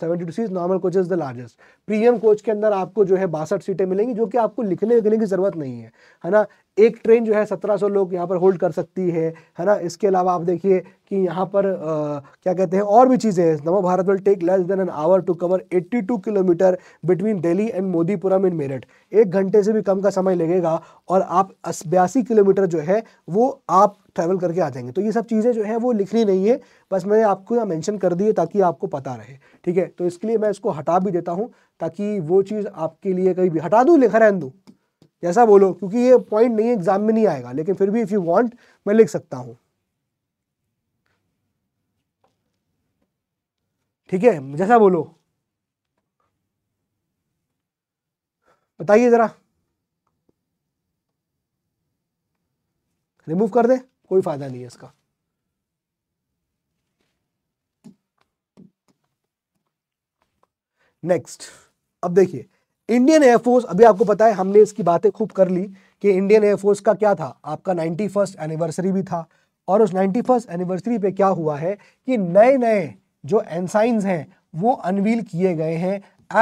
seventy two seat normal coach is the largest premium coach के अंदर आपको जो है बासठ सीटें मिलेंगी जो कि आपको लिखने लिखने की ज़रूरत नहीं है है ना एक ट्रेन जो है सत्रह सौ लोग यहाँ पर होल्ड कर सकती है है ना इसके अलावा आप देखिए कि यहाँ पर आ, uh, क्या कहते हैं और भी चीज़ें हैं Namo Bharat will take less than an hour to cover 82 kilometre between Delhi and Modipuram in Meerut एक घंटे से भी कम का समय लगेगा और आप बयासी किलोमीटर जो है वो आप ट्रैवल करके आ जाएंगे तो ये सब चीज़ें जो है वो लिखनी नहीं है बस मैंने आपको मैंशन कर दिए ताकि आपको पता रहे ठीक है तो इसके लिए मैं इसको हटा भी देता हूँ ताकि वो चीज़ आपके लिए कहीं भी हटा दूँ लिखा रहन दूँ जैसा बोलो क्योंकि ये पॉइंट नहीं है एग्जाम में नहीं आएगा लेकिन फिर भी इफ़ यू वॉन्ट मैं लिख सकता हूँ ठीक है जैसा बोलो बताइए ज़रा रिमूव कर दे कोई फायदा नहीं है इसका नेक्स्ट अब देखिए इंडियन एयरफोर्स अभी आपको पता है हमने इसकी बातें खूब कर ली कि इंडियन एयरफोर्स का क्या था आपका नाइन्टी फर्स्ट एनिवर्सरी भी था और उस नाइन्टी फर्स्ट एनिवर्सरी पे क्या हुआ है कि नए नए जो एनसाइंस हैं वो अनवील किए गए हैं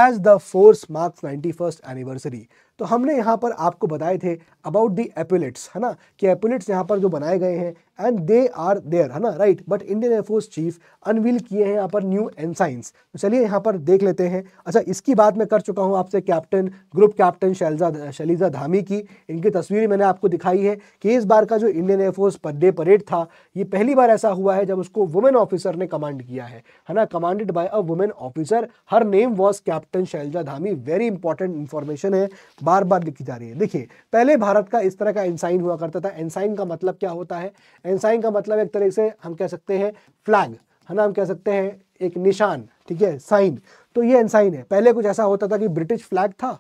as the force marks ninety first anniversary तो हमने यहाँ पर आपको बताए थे अबाउट दी एपुलेट्स है ना कि एपुलेट्स यहाँ पर जो बनाए गए हैं एंड दे आर देयर है ना right but Indian air force chief unveil किए हैं यहाँ पर न्यू एनसाइंस तो चलिए यहाँ पर देख लेते हैं अच्छा इसकी बात मैं कर चुका हूँ आपसे captain group captain Shaliza Shaliza Dhami की इनकी तस्वीरें मैंने आपको दिखाई है कि इस बार का जो इंडियन एयरफोर्स पर डे परेड था ये पहली बार ऐसा हुआ है जब उसको वुमेन ऑफिसर ने कमांड किया है है ना commanded by a women officer her name was captain Shaliza Dhami very important information है बार बार लिखी जा रही है देखिए पहले भारत का इस तरह का एनसाइन हुआ करता था एनसाइन का मतलब क्या होता है एनसाइन का मतलब एक तरह से हम कह सकते हैं फ्लैग है ना हम कह सकते हैं एक निशान ठीक है साइन तो ये एनसाइन है पहले कुछ ऐसा होता था कि ब्रिटिश फ्लैग था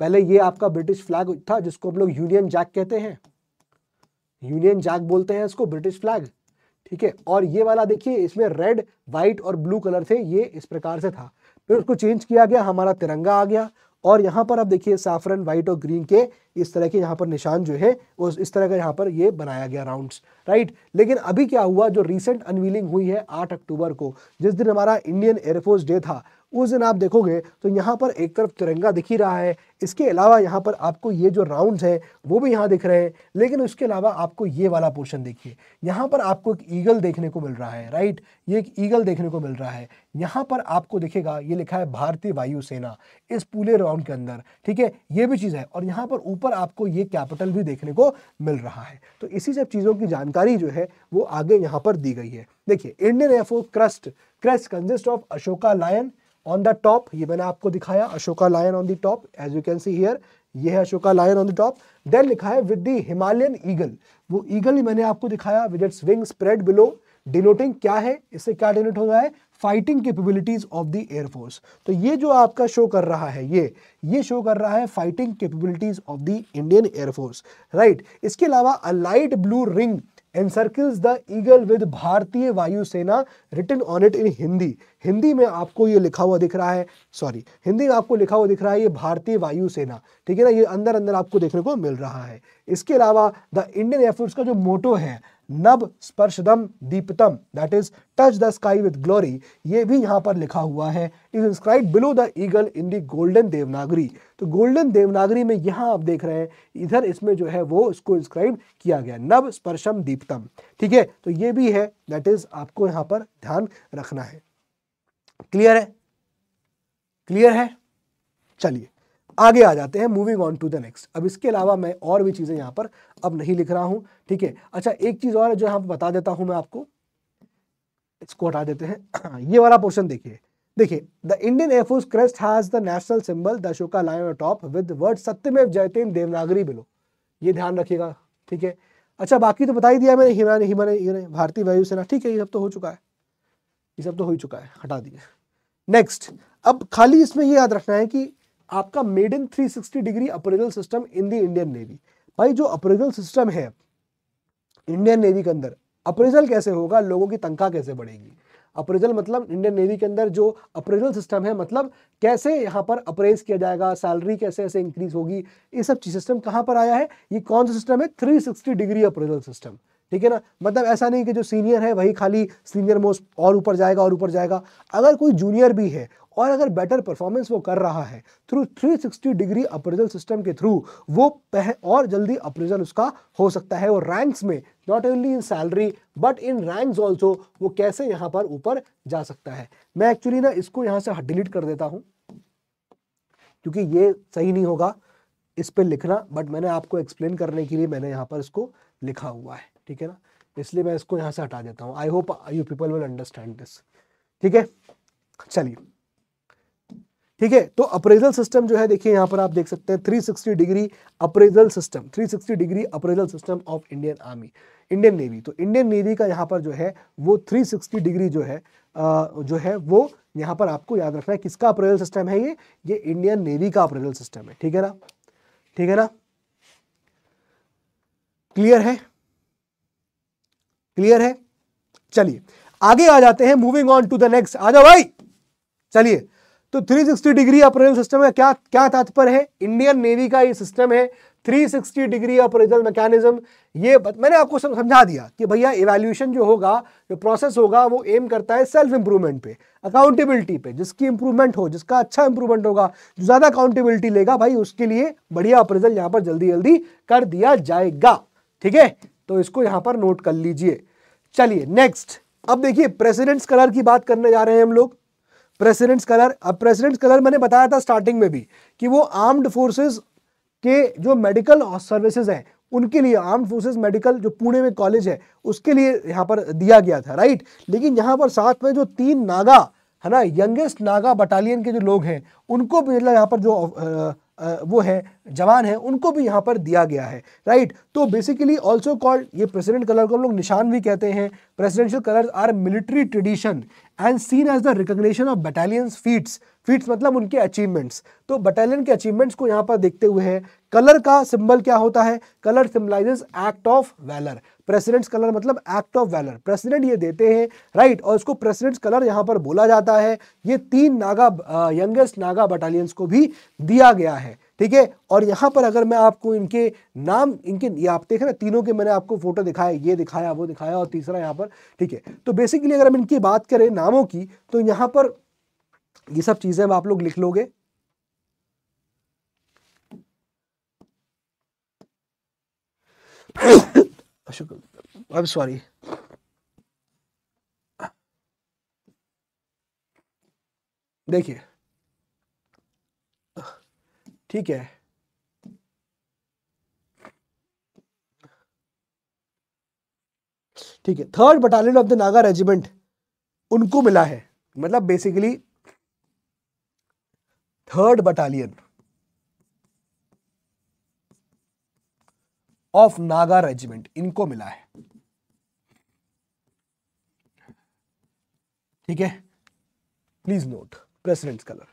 पहले ये आपका ब्रिटिश फ्लैग था जिसको हम लोग यूनियन जैक कहते हैं यूनियन जैक बोलते हैं इसको ब्रिटिश फ्लैग ठीक है और ये वाला देखिए इसमें रेड व्हाइट और ब्लू कलर थे ये इस प्रकार से था फिर उसको चेंज किया गया हमारा तिरंगा आ गया और यहाँ पर आप देखिए साफरन व्हाइट और ग्रीन के इस तरह के यहाँ पर निशान जो है वो इस तरह का यहाँ पर ये बनाया गया राउंड्स राइट लेकिन अभी क्या हुआ जो रिसेंट अनवीलिंग हुई है आठ अक्टूबर को जिस दिन हमारा इंडियन एयरफोर्स डे था उस दिन आप देखोगे तो यहाँ पर एक तरफ तिरंगा दिख ही रहा है इसके अलावा यहाँ पर आपको ये जो राउंड्स हैं वो भी यहाँ दिख रहे हैं लेकिन उसके अलावा आपको ये वाला पोर्शन देखिए यहाँ पर आपको एक ईगल देखने को मिल रहा है राइट ये एक ईगल देखने को मिल रहा है यहाँ पर आपको दिखेगा ये लिखा है भारतीय वायुसेना इस पूरे राउंड के अंदर ठीक है ये भी चीज़ है और यहाँ पर ऊपर आपको ये कैपिटल भी देखने को मिल रहा है तो इसी सब चीज़ों की जानकारी जो है वो आगे यहाँ पर दी गई है देखिए Indian air force crest crest consist of Ashoka lion on the top ये मैंने आपको दिखाया Ashoka lion on the top as you can see here ये है Ashoka lion on the top then लिखा है विद द हिमालयन ईगल वो ईगल ही मैंने आपको दिखाया with its wing spread below denoting क्या है इससे क्या डिनोट हो रहा है fighting capabilities of the air force तो ये जो आपका शो कर रहा है ये ये शो कर रहा है fighting capabilities of the Indian air force right इसके अलावा a light blue ring encircles the eagle with Bharatiya Vayusena written on it in Hindi Hindi में आपको ये लिखा हुआ दिख रहा है सॉरी हिंदी में आपको लिखा हुआ दिख रहा है ये भारतीय वायुसेना ठीक है ना ये अंदर अंदर आपको देखने को मिल रहा है इसके अलावा द इंडियन एयरफोर्स का जो मोटो है Nabh Sparsham Deeptam that is touch the sky with glory ये भी यहाँ पर लिखा हुआ है is inscribe below the eagle in the golden Devanagari तो गोल्डन देवनागरी में यहाँ आप देख रहे हैं इधर इसमें जो है वो इसको इंस्क्राइब किया गया नब स्पर्शम दीपतम ठीक है तो ये भी है दैट इज आपको यहाँ पर ध्यान रखना है क्लियर है क्लियर है चलिए आगे आ जाते हैं moving on to the next अब इसके अलावा मैं और भी चीज़ें यहां पर अब नहीं लिख रहा हूं ठीक है अच्छा एक चीज़ और जो यहां पर बता देता हूं मैं आपको इसको हटा देते हैं ये वाला पोर्शन देखिए देखिए the Indian air force crest has the national symbol the Ashoka lion top with word Satyameva Jayate Devanagari below ये ध्यान रखिएगा ठीक है अच्छा बाकी तो बता ही दिया मैंने हिमानी हिमानी भारतीय वायुसेना ठीक है ये सब तो हो चुका है ये सब तो हो ही चुका है हटा दिए नेक्स्ट अब खाली इसमें ये याद रखना है कि आपका made in 360 degree appraisal system in the Indian navy भाई जो अप्रेजल सिस्टम है इंडियन नेवी के अंदर अप्रेजल कैसे होगा लोगों की तनख्वाह कैसे बढ़ेगी अप्रेजल मतलब इंडियन नेवी के अंदर जो अप्रेजल सिस्टम है मतलब कैसे यहाँ पर अप्रेज किया जाएगा सैलरी कैसे ऐसे इंक्रीज होगी ये सब सिस्टम कहाँ पर आया है ये कौन सा सिस्टम है 360 डिग्री अप्रेजल सिस्टम ठीक है ना मतलब ऐसा नहीं कि जो सीनियर है वही खाली सीनियर मोस्ट और ऊपर जाएगा और ऊपर जाएगा अगर कोई जूनियर भी है और अगर बेटर परफॉर्मेंस वो कर रहा है थ्रू 360 डिग्री अप्रेजल सिस्टम के थ्रू वो पह और जल्दी अप्रेजल उसका हो सकता है और रैंक्स में not only in salary but in ranks also वो कैसे यहाँ पर ऊपर जा सकता है मैं एक्चुअली ना इसको यहाँ से डिलीट कर देता हूँ क्योंकि ये सही नहीं होगा इस पर लिखना बट मैंने आपको एक्सप्लेन करने के लिए मैंने यहाँ पर इसको लिखा हुआ है ठीक है ना इसलिए मैं इसको यहाँ से हटा देता हूँ I hope you people will understand this ठीक है चलिए ठीक है तो अप्रेजल सिस्टम जो है देखिए यहाँ पर आप देख सकते हैं 360 degree appraisal system 360 degree appraisal system of Indian army Indian navy तो इंडियन नेवी का यहाँ पर जो है वो 360 डिग्री जो है आ, जो है वो यहाँ पर आपको याद रखना है किसका अप्रेजल सिस्टम है ये ये इंडियन नेवी का अप्रेजल सिस्टम है ठीक है ना ठीक है ना क्लियर है क्लियर है चलिए आगे आ जाते हैं moving on to the next आ जाओ भाई चलिए तो 360 डिग्री अप्रेजल सिस्टम है क्या क्या तात्पर्य है इंडियन नेवी का ये सिस्टम है 360 डिग्री अप्रेजल मैकेनिज्म ये बत, मैंने आपको समझा दिया कि भैया इवेल्यूशन जो होगा जो प्रोसेस होगा वो एम करता है सेल्फ इंप्रूवमेंट पे अकाउंटेबिलिटी पे जिसकी इंप्रूवमेंट हो जिसका अच्छा इंप्रूवमेंट होगा जो ज़्यादा अकाउंटेबिलिटी लेगा भाई उसके लिए बढ़िया अप्रेजल यहाँ पर जल्दी जल्दी कर दिया जाएगा ठीक है तो इसको यहां पर नोट कर लीजिए चलिए नेक्स्ट अब देखिए प्रेसिडेंट्स कलर की बात करने जा रहे हैं हम लोग प्रेसिडेंट्स कलर अब प्रेसिडेंट्स कलर मैंने बताया था स्टार्टिंग में भी कि वो आर्म्ड फोर्सेस के जो मेडिकल सर्विसेज हैं उनके लिए आर्म्ड फोर्सेस मेडिकल जो पुणे में कॉलेज है उसके लिए यहाँ पर दिया गया था राइट लेकिन यहाँ पर साथ में जो तीन नागा है ना यंगेस्ट नागा बटालियन के जो लोग हैं उनको मतलब यहाँ पर जो वो है जवान है उनको भी यहाँ पर दिया गया है राइट तो बेसिकली ऑल्सो कॉल्ड ये प्रेसिडेंट कलर को हम लोग निशान भी कहते हैं presidential colours are military tradition and seen as the recognition of battalions feats feats मतलब उनके अचीवमेंट्स तो बटालियन के अचीवमेंट्स को यहाँ पर देखते हुए है कलर का सिंबल क्या होता है colour symbolise act of valour presidents colour मतलब एक्ट ऑफ वैलर प्रेसिडेंट ये देते हैं राइट और इसको प्रेसिडेंट्स कलर यहाँ पर बोला जाता है ये तीन नागा यंगेस्ट नागा बटालियंस को भी दिया गया है ठीक है और यहाँ पर अगर मैं आपको इनके नाम इनके ये आप देख रहे तीनों के मैंने आपको फोटो दिखाया ये दिखाया वो दिखाया और तीसरा यहाँ पर ठीक है तो बेसिकली अगर हम इनकी बात करें नामों की तो यहाँ पर ये सब चीज़ें आप लोग लिख लोगे Oh Ashok, I'm sorry. देखिए ठीक है ठीक है third battalion of the Naga regiment उनको मिला है मतलब basically third battalion of Naga regiment इनको मिला है ठीक है प्लीज नोट प्रेसिडेंट कलर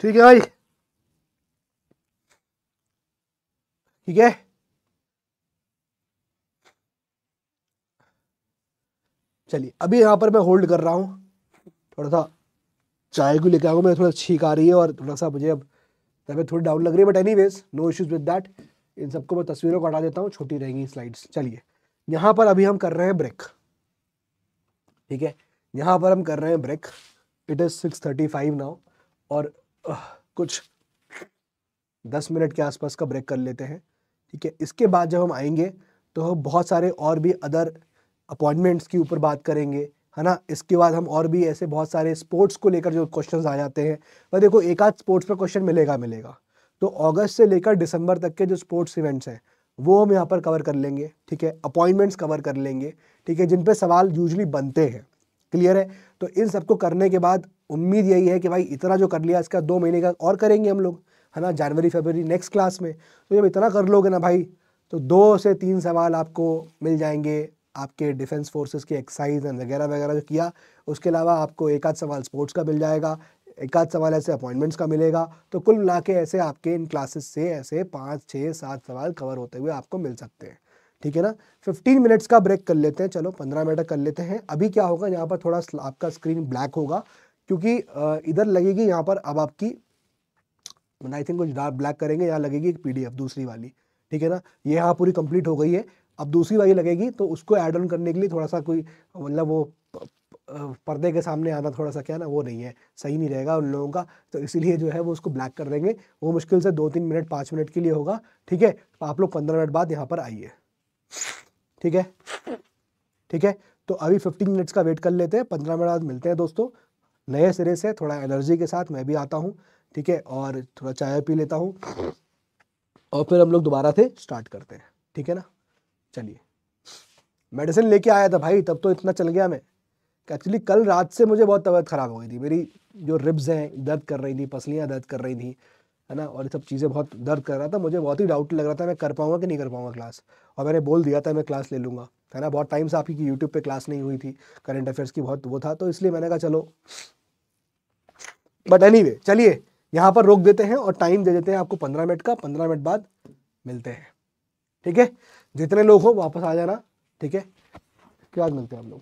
ठीक है भाई ठीक है चलिए अभी यहां पर मैं होल्ड कर रहा हूं थोड़ा सा चाय को लेकर आऊंगा मैं थोड़ा छीक आ रही है और थोड़ा सा मुझे अब तभी तो थोड़ी डाउन लग रही है but any no issues with that इन सबको मैं तस्वीरों को हटा देता हूँ छोटी रहेंगी स्लाइड्स चलिए यहाँ पर अभी हम कर रहे हैं ब्रेक ठीक है यहाँ पर हम कर रहे हैं break it is six thirty five now और कुछ दस मिनट के आसपास का ब्रेक कर लेते हैं ठीक है इसके बाद जब हम आएंगे तो हम बहुत सारे और भी अदर अपॉइंटमेंट्स के ऊपर बात करेंगे है ना इसके बाद हम और भी ऐसे बहुत सारे स्पोर्ट्स को लेकर जो क्वेश्चन आ जाते हैं वह देखो एक आध स्पोर्ट्स पर क्वेश्चन मिलेगा मिलेगा तो अगस्त से लेकर दिसंबर तक के जो स्पोर्ट्स इवेंट्स हैं वो हम यहाँ पर कवर कर लेंगे ठीक है अपॉइंटमेंट्स कवर कर लेंगे ठीक है जिन पर सवाल यूजली बनते हैं क्लियर है तो इन सबको करने के बाद उम्मीद यही है कि भाई इतना जो कर लिया इसका दो महीने का और करेंगे हम लोग है ना जनवरी फरवरी नेक्स्ट क्लास में तो जब इतना कर लोगे ना भाई तो दो से तीन सवाल आपको मिल जाएंगे आपके डिफेंस फोर्सेस के एक्साइज एंड वगैरह वगैरह जो किया उसके अलावा आपको एक आध सवाल स्पोर्ट्स का मिल जाएगा एक आध सवाल ऐसे अपॉइंटमेंट्स का मिलेगा तो कुल मिला के ऐसे आपके इन क्लासेस से ऐसे पाँच छः सात सवाल कवर होते हुए आपको मिल सकते हैं ठीक है ना 15 मिनट्स का ब्रेक कर लेते हैं चलो 15 मिनट कर लेते हैं अभी क्या होगा यहाँ पर थोड़ा आपका स्क्रीन ब्लैक होगा क्योंकि इधर लगेगी यहाँ पर अब आपकी आई थिंक कुछ डार्क ब्लैक करेंगे यहाँ लगेगी एक पीडीएफ दूसरी वाली ठीक है ना ये यहाँ पूरी कंप्लीट हो गई है अब दूसरी वाही लगेगी तो उसको ऐड ऑन करने के लिए थोड़ा सा कोई मतलब वो पर्दे के सामने आना थोड़ा सा क्या ना वो नहीं है सही नहीं रहेगा उन लोगों का तो इसीलिए जो है वो उसको ब्लैक कर देंगे वो मुश्किल से दो तीन मिनट पाँच मिनट के लिए होगा ठीक है तो आप लोग पंद्रह मिनट बाद यहाँ पर आइए ठीक है ठीक है तो अभी फिफ्टीन मिनट्स का वेट कर लेते हैं पंद्रह मिनट बाद मिलते हैं दोस्तों नए सिरे से थोड़ा एनर्जी के साथ मैं भी आता हूँ ठीक है और थोड़ा चाय पी लेता हूँ और फिर हम लोग दोबारा से स्टार्ट करते हैं ठीक है ना चलिए मेडिसिन लेके आया था भाई तब तो इतना चल गया मैं एक्चुअली कल रात से मुझे बहुत तबीयत ख़राब हो गई थी मेरी जो रिब्स हैं दर्द कर रही थी पसलियाँ दर्द कर रही थी है ना और ये सब चीज़ें बहुत दर्द कर रहा था मुझे बहुत ही डाउट लग रहा था मैं कर पाऊँगा कि नहीं कर पाऊँगा क्लास और मैंने बोल दिया था मैं क्लास ले लूँगा है ना बहुत टाइम से आपकी यूट्यूब पर क्लास नहीं हुई थी करेंट अफेयर्स की बहुत वो था तो इसलिए मैंने कहा चलो बट एनी चलिए यहाँ पर रोक देते हैं और टाइम दे देते हैं आपको पंद्रह मिनट का पंद्रह मिनट बाद मिलते हैं ठीक है जितने लोग हो वापस आ जाना ठीक है क्या मिलते हैं हम लोग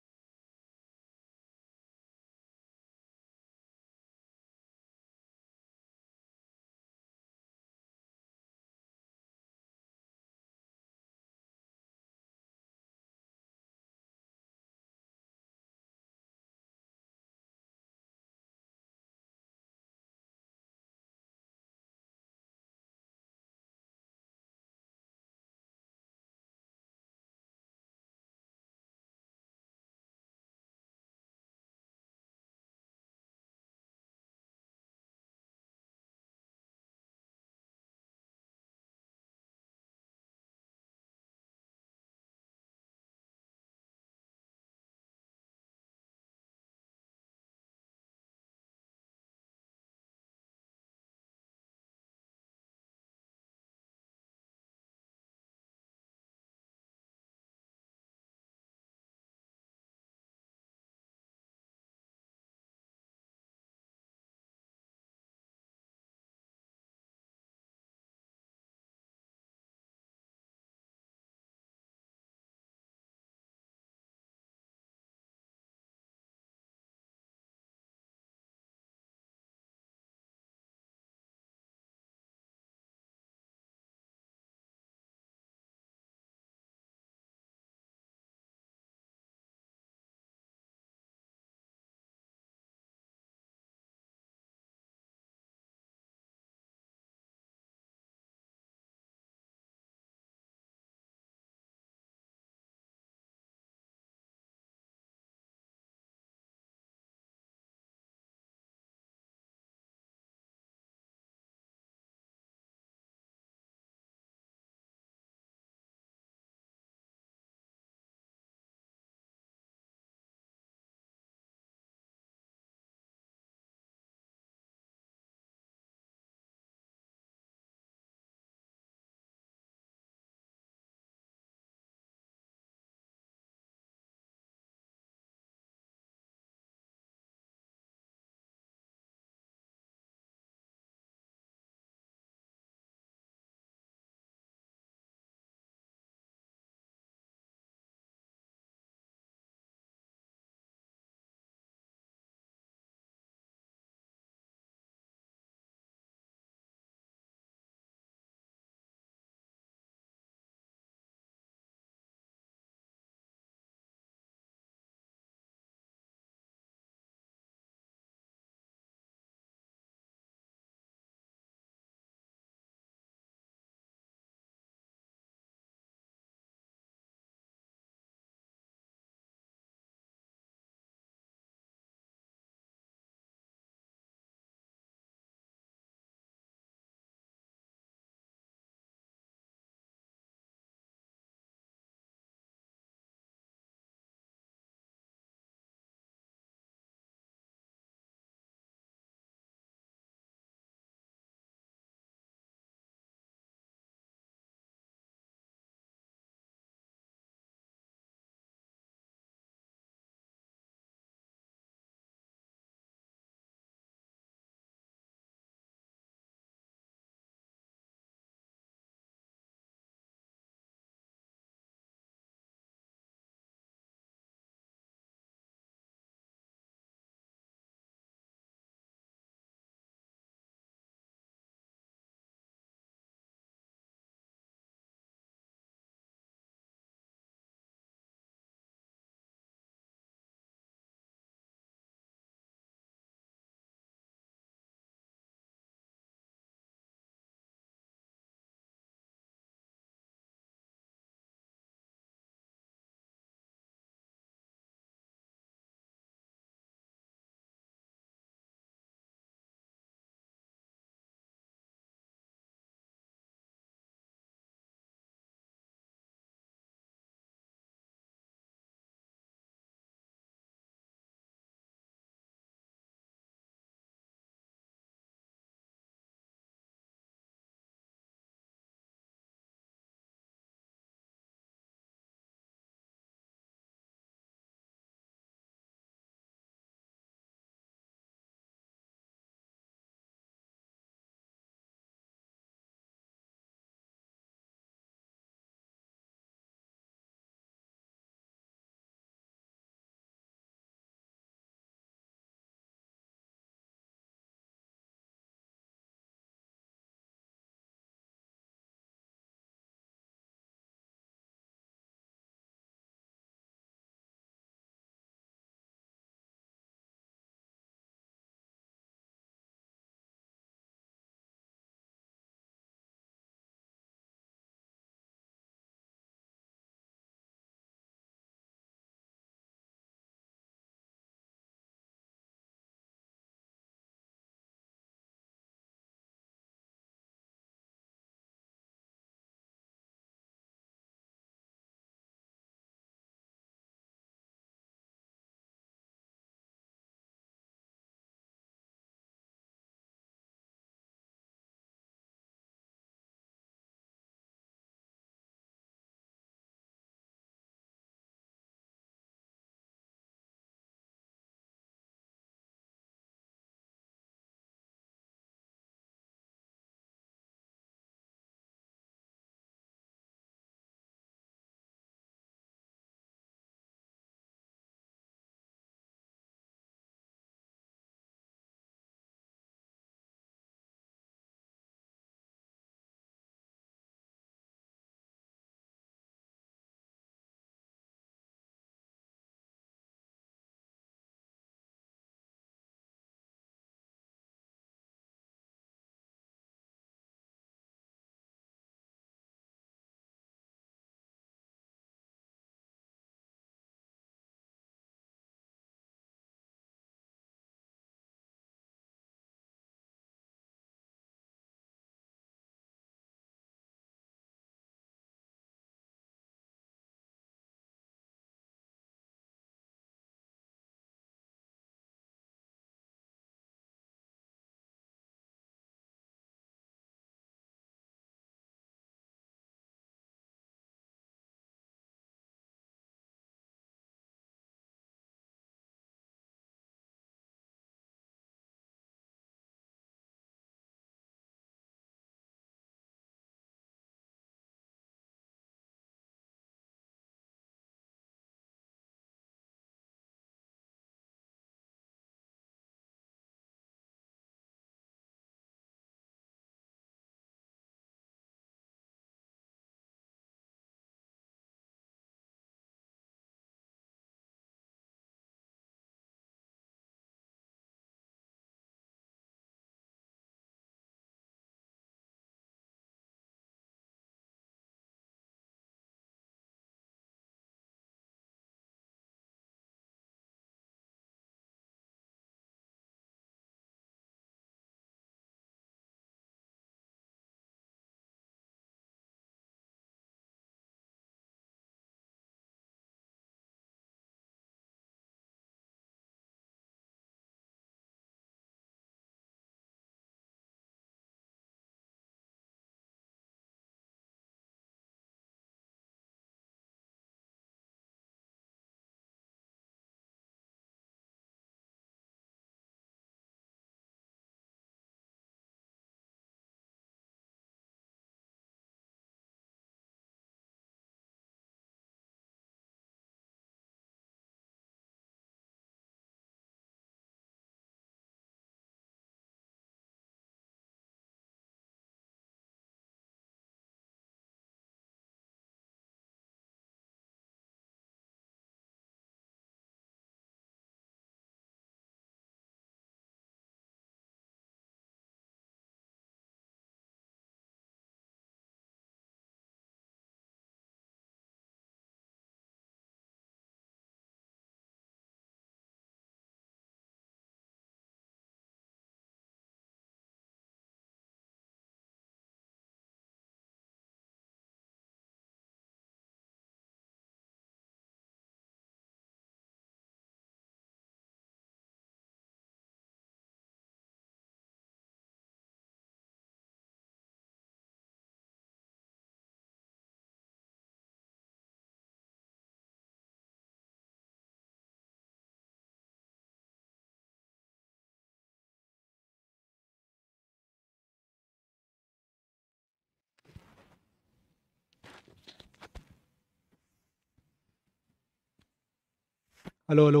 हेलो हेलो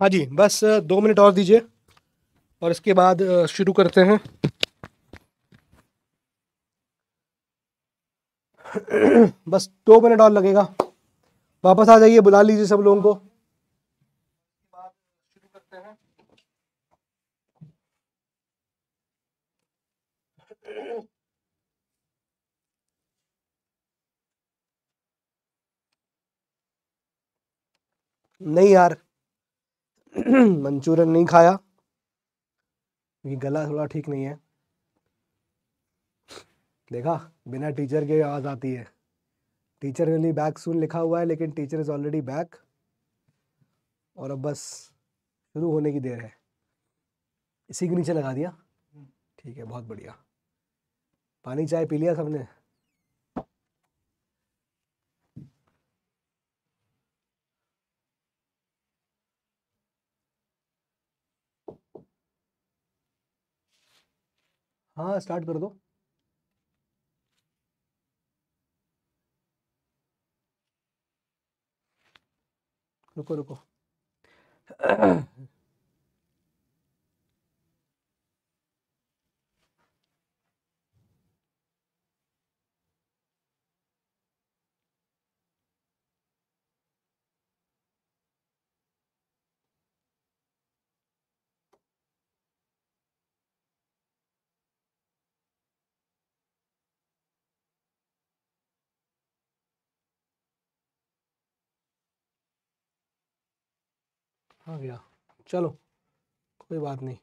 हाँ जी बस दो मिनट और दीजिए और इसके बाद शुरू करते हैं बस दो मिनट और लगेगा वापस आ जाइए बुला लीजिए सब लोगों को नहीं यार मंचूरियन नहीं खाया क्योंकि गला थोड़ा ठीक नहीं है देखा बिना टीचर के आवाज़ आती है टीचर लिए बैक सुन लिखा हुआ है लेकिन टीचर इज़ ऑलरेडी बैक और अब बस शुरू होने की देर है इसी के नीचे लगा दिया हम्म। ठीक है बहुत बढ़िया पानी चाय पी लिया सबने हाँ स्टार्ट कर दो रुको रुको आ गया चलो कोई बात नहीं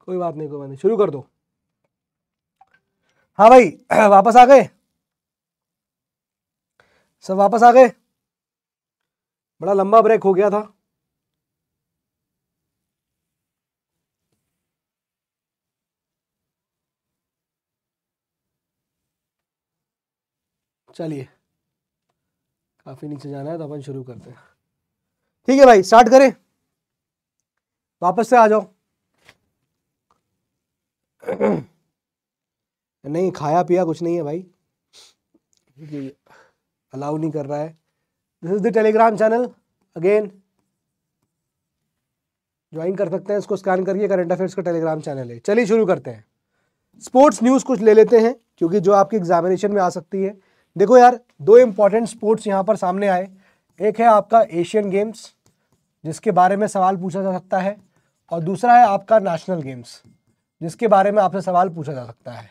कोई बात नहीं कोई बात नहीं शुरू कर दो हाँ भाई वापस आ गए सब वापस आ गए बड़ा लंबा ब्रेक हो गया था चलिए काफ़ी नीचे जाना है तो अपन शुरू करते हैं ठीक है भाई स्टार्ट करें वापस से आ जाओ नहीं खाया पिया कुछ नहीं है भाई अलाउ नहीं कर रहा है this is the Telegram channel again join कर सकते हैं इसको स्कैन करके करंट अफेयर्स का टेलीग्राम चैनल है चलिए शुरू करते हैं स्पोर्ट्स न्यूज़ कुछ ले लेते हैं क्योंकि जो आपकी एग्जामिनेशन में आ सकती है देखो यार दो इम्पॉर्टेंट स्पोर्ट्स यहाँ पर सामने आए एक है आपका एशियन गेम्स जिसके बारे में सवाल पूछा जा सकता है और दूसरा है आपका नेशनल गेम्स जिसके बारे में आपसे सवाल पूछा जा सकता है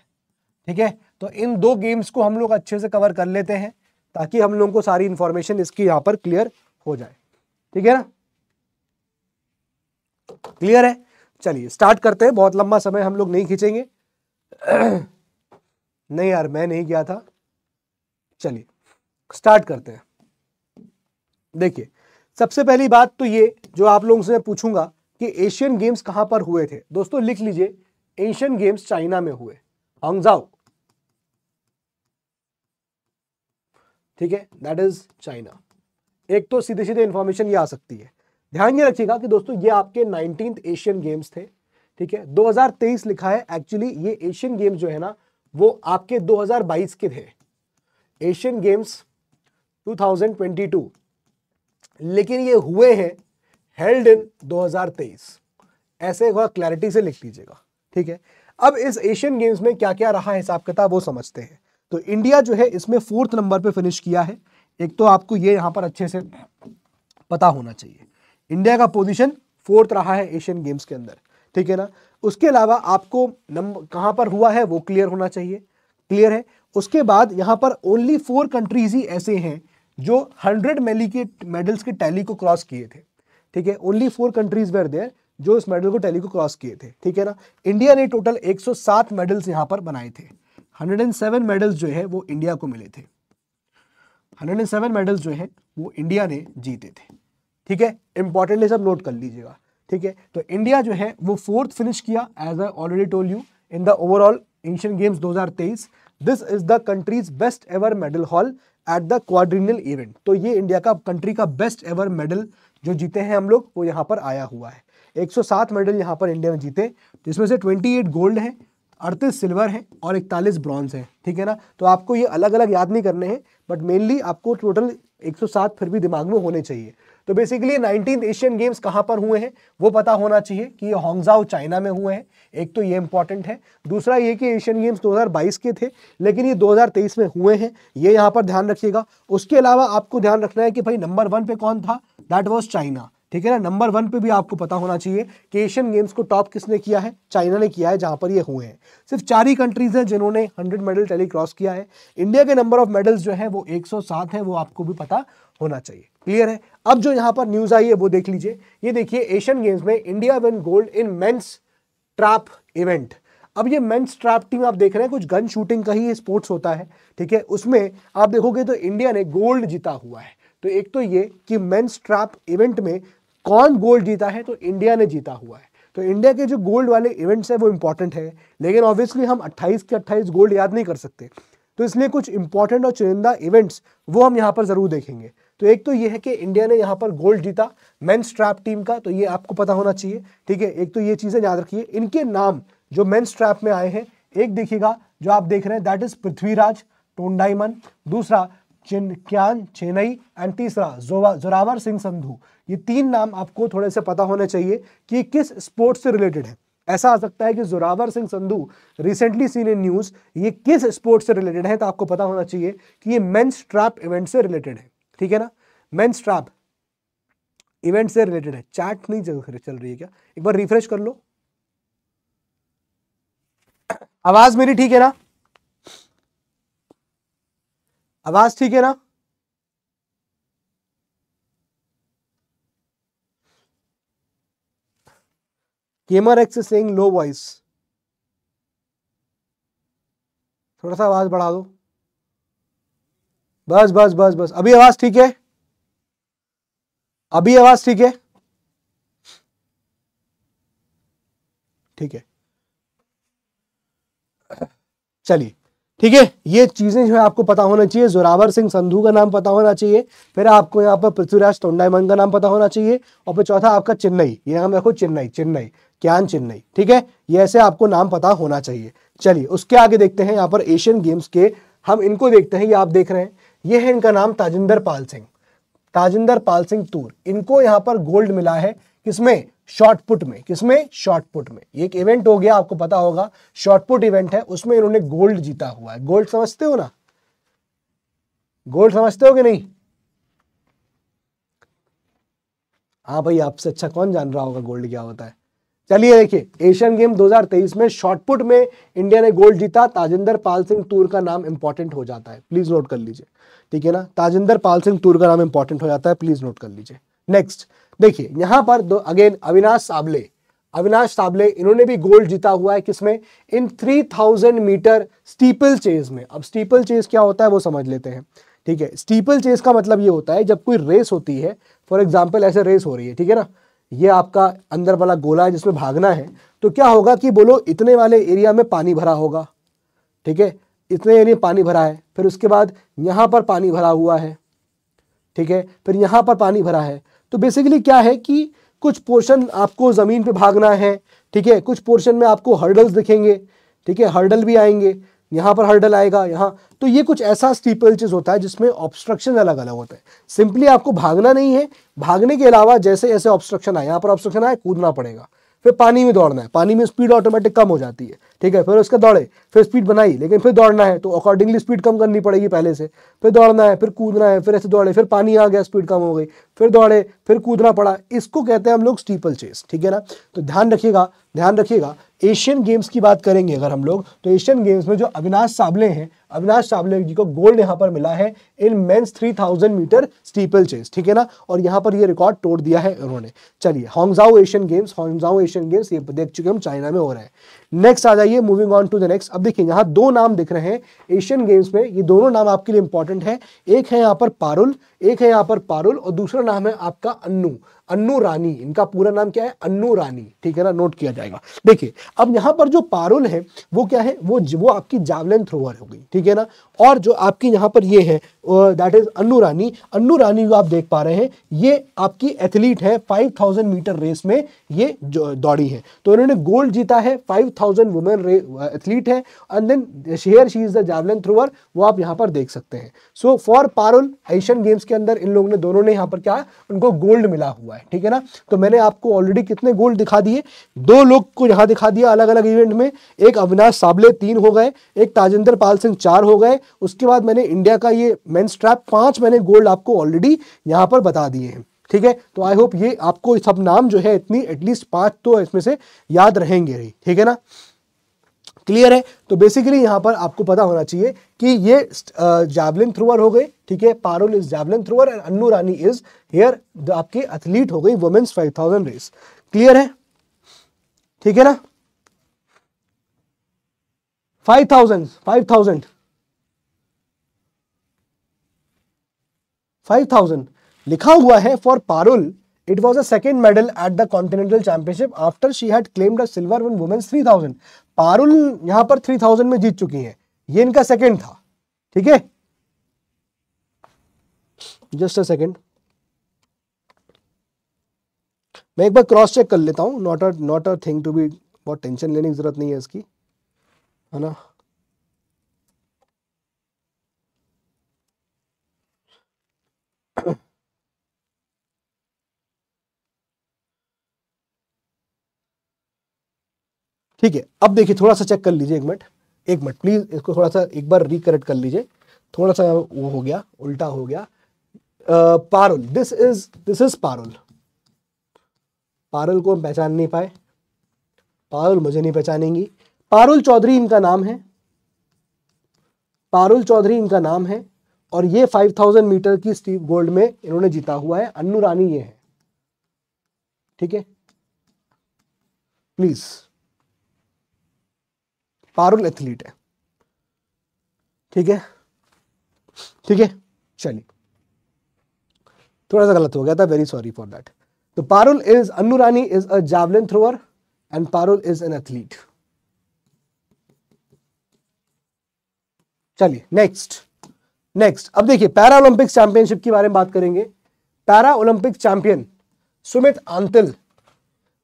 ठीक है तो इन दो गेम्स को हम लोग अच्छे से कवर कर लेते हैं ताकि हम लोगों को सारी इंफॉर्मेशन इसकी यहाँ पर क्लियर हो जाए ठीक है ना क्लियर है चलिए स्टार्ट करते हैं बहुत लंबा समय हम लोग नहीं खींचेंगे नहीं यार मैं नहीं गया था चलिए स्टार्ट करते हैं देखिए सबसे पहली बात तो ये जो आप लोगों से मैं पूछूंगा कि एशियन गेम्स कहां पर हुए थे दोस्तों लिख लीजिए एशियन गेम्स चाइना में हुए हंगजाओ ठीक है दैट इज चाइना एक तो सीधे सीधे इंफॉर्मेशन ये आ सकती है ध्यान ये रखिएगा कि दोस्तों ये आपके नाइनटीन एशियन गेम्स थे ठीक है 2023 लिखा है एक्चुअली ये एशियन गेम्स जो है ना वो आपके 2022 के थे एशियन गेम्स 2022 लेकिन ये हुए हैं हेल्ड इन 2023 ऐसे थोड़ा क्लैरिटी से लिख लीजिएगा ठीक है अब इस एशियन गेम्स में क्या क्या रहा हिसाब किताब वो समझते हैं तो इंडिया जो है इसमें फोर्थ नंबर पे फिनिश किया है एक तो आपको ये यहाँ पर अच्छे से पता होना चाहिए इंडिया का पोजीशन फोर्थ रहा है एशियन गेम्स के अंदर ठीक है ना उसके अलावा आपको नंबर कहां पर हुआ है वो क्लियर होना चाहिए क्लियर है उसके बाद यहाँ पर ओनली फोर कंट्रीज ही ऐसे हैं जो हंड्रेड मेली के मेडल्स के टैली को क्रॉस किए थे ठीक है only four countries were there जो इस मेडल को टैली को क्रॉस किए थे ठीक है ना इंडिया ने टोटल 107 मेडल्स यहाँ पर बनाए थे 107 मेडल्स जो है वो इंडिया को मिले थे 107 मेडल्स जो है वो इंडिया ने जीते थे ठीक है इंपॉर्टेंटली सब नोट कर लीजिएगा ठीक है तो इंडिया जो है वो फोर्थ फिनिश किया as I already told you in the overall Asian Games 2023 this is the country's best ever medal haul at the quadrennial event तो ये इंडिया का कंट्री का बेस्ट एवर मेडल जो जीते हैं हम लोग वो यहाँ पर आया हुआ है 107 मेडल यहाँ पर इंडिया में जीते जिसमें से 28 गोल्ड हैं अड़तीस सिल्वर हैं और इकतालीस ब्रॉन्ज हैं ठीक है ना तो आपको ये अलग अलग याद नहीं करने हैं बट मेनली आपको टोटल 107 फिर भी दिमाग में होने चाहिए तो बेसिकली नाइनटीन एशियन गेम्स कहाँ पर हुए हैं वो पता होना चाहिए कि ये होंगजाओ चाइना में हुए हैं एक तो ये इंपॉर्टेंट है दूसरा ये कि एशियन गेम्स 2022 के थे लेकिन ये 2023 में हुए हैं ये यहाँ पर ध्यान रखिएगा उसके अलावा आपको ध्यान रखना है कि भाई नंबर वन पे कौन था दैट वॉज चाइना ठीक है ना नंबर वन पे भी आपको पता होना चाहिए कि एशियन गेम्स को टॉप किसने किया है चाइना ने किया है जहां पर ये हुए हैं सिर्फ चार ही कंट्रीज हैं जिन्होंने 100 मेडल टेलीक्रॉस क्रॉस किया है इंडिया के नंबर ऑफ मेडल्स जो है वो 107 है वो आपको भी पता होना चाहिए क्लियर है अब जो यहाँ पर न्यूज़ आई है वो देख लीजिए ये देखिए एशियन गेम्स में India win gold in men's trap event अब ये मेंस ट्रैप टीम आप देख रहे हैं कुछ गन शूटिंग का ही स्पोर्ट्स होता है ठीक है उसमें आप देखोगे तो इंडिया ने गोल्ड जीता हुआ है तो एक तो ये कि मेन्स ट्रैप इवेंट में कौन गोल्ड जीता है तो इंडिया ने जीता हुआ है तो इंडिया के जो गोल्ड वाले इवेंट्स हैं वो इंपॉर्टेंट है लेकिन ऑब्वियसली हम 28 के 28 गोल्ड याद नहीं कर सकते तो इसलिए कुछ इंपॉर्टेंट और चुनिंदा इवेंट्स वो हम यहाँ पर ज़रूर देखेंगे तो एक तो ये है कि इंडिया ने यहाँ पर गोल्ड जीता मेन्स ट्रैप टीम का तो ये आपको पता होना चाहिए ठीक है एक तो ये चीज़ें याद रखिए इनके नाम जो मेन्स ट्रैप में आए हैं एक देखिएगा जो आप देख रहे हैं दैट इज़ पृथ्वीराज टोंडाइमन दूसरा चिन क्यान चेन्नई एंड तीसरा जोवा जोरावर सिंह संधू ये तीन नाम आपको थोड़े से पता होने चाहिए कि किस स्पोर्ट्स से रिलेटेड है ऐसा आ सकता है कि Zoravar Singh Sandhu recently seen in news ये किस स्पोर्ट्स से रिलेटेड है तो आपको पता होना चाहिए कि ये मेन्स ट्रैप इवेंट से रिलेटेड है ठीक है ना मैन स्ट्रैप इवेंट से रिलेटेड है चैट नहीं चल रही है क्या एक बार रिफ्रेश कर लो आवाज मेरी ठीक है ना आवाज ठीक है ना केमर एक्स सेइंग लो वॉइस थोड़ा सा आवाज बढ़ा दो बस बस बस बस अभी आवाज ठीक है अभी आवाज ठीक है ठीक है चलिए ठीक है ये चीजें जो है आपको पता होना चाहिए जोरावर सिंह संधू का नाम पता होना चाहिए फिर आपको यहाँ पर पृथ्वीराज टोंडाइमन का नाम पता होना चाहिए और फिर चौथा आपका चेन्नई ये नाम रखो चेन्नई चेन्नई क्यान चेन्नई ठीक है ये ऐसे आपको नाम पता होना चाहिए चलिए उसके आगे देखते हैं यहाँ पर एशियन गेम्स के हम इनको देखते हैं ये आप देख रहे हैं ये है इनका नाम ताजिंदर पाल सिंह ताजिंदर पाल सिंह तूर इनको यहां पर गोल्ड मिला है किसमें शॉर्टपुट में किसमें शॉर्टपुट में ये एक इवेंट हो गया आपको पता होगा शॉर्टपुट इवेंट है उसमें इन्होंने गोल्ड जीता हुआ है गोल्ड समझते हो ना गोल्ड समझते हो कि नहीं हाँ भाई आपसे अच्छा कौन जान रहा होगा गोल्ड क्या होता है चलिए देखिए एशियन गेम 2023 में शॉर्टपुट में इंडिया ने गोल्ड जीता ताजिंदर पाल सिंह तूर का नाम इंपॉर्टेंट हो जाता है प्लीज नोट कर लीजिए ठीक है ना ताजिंदर पाल सिंह टूर का नाम इंपॉर्टेंट हो जाता है प्लीज नोट कर लीजिए नेक्स्ट देखिए यहां पर दो अगेन अविनाश साबले अविनाश साबले इन्होंने भी गोल्ड जीता हुआ है किसमें इन 3000 मीटर स्टीपल चेज में अब स्टीपल चेज क्या होता है वो समझ लेते हैं ठीक है स्टीपल चेज का मतलब ये होता है जब कोई रेस होती है फॉर एग्जाम्पल ऐसे रेस हो रही है ठीक है ना ये आपका अंदर वाला गोला है जिसमें भागना है तो क्या होगा कि बोलो इतने वाले एरिया में पानी भरा होगा ठीक है इतने यानी पानी भरा है फिर उसके बाद यहाँ पर पानी भरा हुआ है ठीक है फिर यहाँ पर पानी भरा है तो बेसिकली क्या है कि कुछ पोर्शन आपको ज़मीन पे भागना है ठीक है कुछ पोर्शन में आपको हर्डल्स दिखेंगे ठीक है हर्डल भी आएंगे यहाँ पर हर्डल आएगा यहाँ तो ये कुछ ऐसा स्टीपलचेज होता है जिसमें ऑब्स्ट्रक्शन अलग अलग होता है सिंपली आपको भागना नहीं है भागने के अलावा जैसे ऐसे ऑब्स्ट्रक्शन आए यहाँ पर ऑब्स्ट्रक्शन आए कूदना पड़ेगा फिर पानी में दौड़ना है पानी में स्पीड ऑटोमेटिक कम हो जाती है ठीक है फिर उसका दौड़े फिर स्पीड बनाई लेकिन फिर दौड़ना है तो अकॉर्डिंगली स्पीड कम करनी पड़ेगी पहले से फिर दौड़ना है फिर कूदना है फिर ऐसे दौड़े फिर पानी आ गया स्पीड कम हो गई फिर दौड़े फिर कूदना पड़ा इसको कहते हैं हम लोग स्टीपल चेस ठीक है ना तो ध्यान रखिएगा ध्यान रखिएगा एशियन गेम्स की बात करेंगे अगर हम लोग तो एशियन गेम्स में जो अविनाश साबले हैं अविनाश साबले जी को गोल्ड यहां पर मिला है in men's 3000 metre steeplechase ठीक है ना और यहाँ पर ये रिकॉर्ड तोड़ दिया है उन्होंने चलिए Hangzhou Asian Games Hangzhou Asian Games ये देख चुके हम चाइना में हो रहे हैं नेक्स्ट आ जाइए moving on to the next अब देखिए यहाँ दो नाम दिख रहे हैं एशियन गेम्स में ये दोनों नाम आपके लिए इंपॉर्टेंट है एक है यहाँ पर पारुल एक है यहाँ पर पारुल और दूसरा नाम है आपका अन्नू अन्नू रानी इनका पूरा नाम क्या है अन्नू रानी ठीक है ना नोट किया जाएगा देखिए अब यहाँ पर जो पारुल है वो क्या है वो वो आपकी जावलिन थ्रोअर हो गई ठीक है ना और जो आपकी यहाँ पर ये है दैट इज अन्नू रानी अन्नू रानी जो आप देख पा रहे हैं ये आपकी एथलीट है 5000 मीटर रेस में ये दौड़ी है तो इन्होंने गोल्ड जीता है फाइव थाउजेंड वुमेन एथलीट है and then share she is the javelin thrower वो आप यहाँ पर देख सकते हैं so for Parul Asian Games के अंदर इन लोगों ने दोनों ने यहाँ पर क्या उनको गोल्ड मिला हुआ हुआ है ठीक है ना तो मैंने आपको ऑलरेडी कितने गोल्ड दिखा दिए दो लोग को यहाँ दिखा दिया अलग अलग इवेंट में एक अविनाश साबले तीन हो गए एक ताजेंद्र पाल सिंह चार हो गए उसके बाद मैंने इंडिया का ये मेन स्ट्रैप पांच मैंने गोल्ड आपको ऑलरेडी यहाँ पर बता दिए हैं ठीक है तो आई होप ये आपको सब नाम जो है इतनी एटलीस्ट पांच तो इसमें से याद रहेंगे ठीक है ना क्लियर है तो बेसिकली यहां पर आपको पता होना चाहिए कि ये जैवलिन थ्रोअर हो गए ठीक है Parul is javelin thrower and Annu Rani is here आपकी एथलीट हो गई women's five thousand race clear है ठीक है ना five thousand five thousand five thousand लिखा हुआ है for Parul was a second medal at the continental championship after she had claimed a silver in women's three thousand Parul यहां पर थ्री थाउजेंड में जीत चुकी हैं ये इनका सेकंड था ठीक है जस्ट अ सेकंड मैं एक बार क्रॉस चेक कर लेता हूँ not a not a thing to be बहुत टेंशन लेने की जरूरत नहीं है इसकी है ना ठीक है अब देखिए थोड़ा सा चेक कर लीजिए एक मिनट एक मिनट प्लीज़ इसको थोड़ा सा एक बार रिकरेक्ट कर लीजिए थोड़ा सा वो हो गया उल्टा हो गया Parul this is this is Parul Parul को हम पहचान नहीं पाए पारुल मुझे नहीं पहचानेंगी पारुल चौधरी इनका नाम है पारुल चौधरी इनका नाम है और ये 5000 मीटर की स्टीव गोल्ड में इन्होंने जीता हुआ है अन्नू रानी ये है ठीक है प्लीज़ पारुल एथलीट है ठीक है ठीक है चलिए थोड़ा सा गलत हो गया था वेरी सॉरी फॉर दैट तो Parul is Annu Rani is a javelin thrower and Parul is an athlete चलिए नेक्स्ट नेक्स्ट अब देखिए पैरा ओलंपिक चैंपियनशिप के बारे में बात करेंगे para Olympic champion Sumit Antil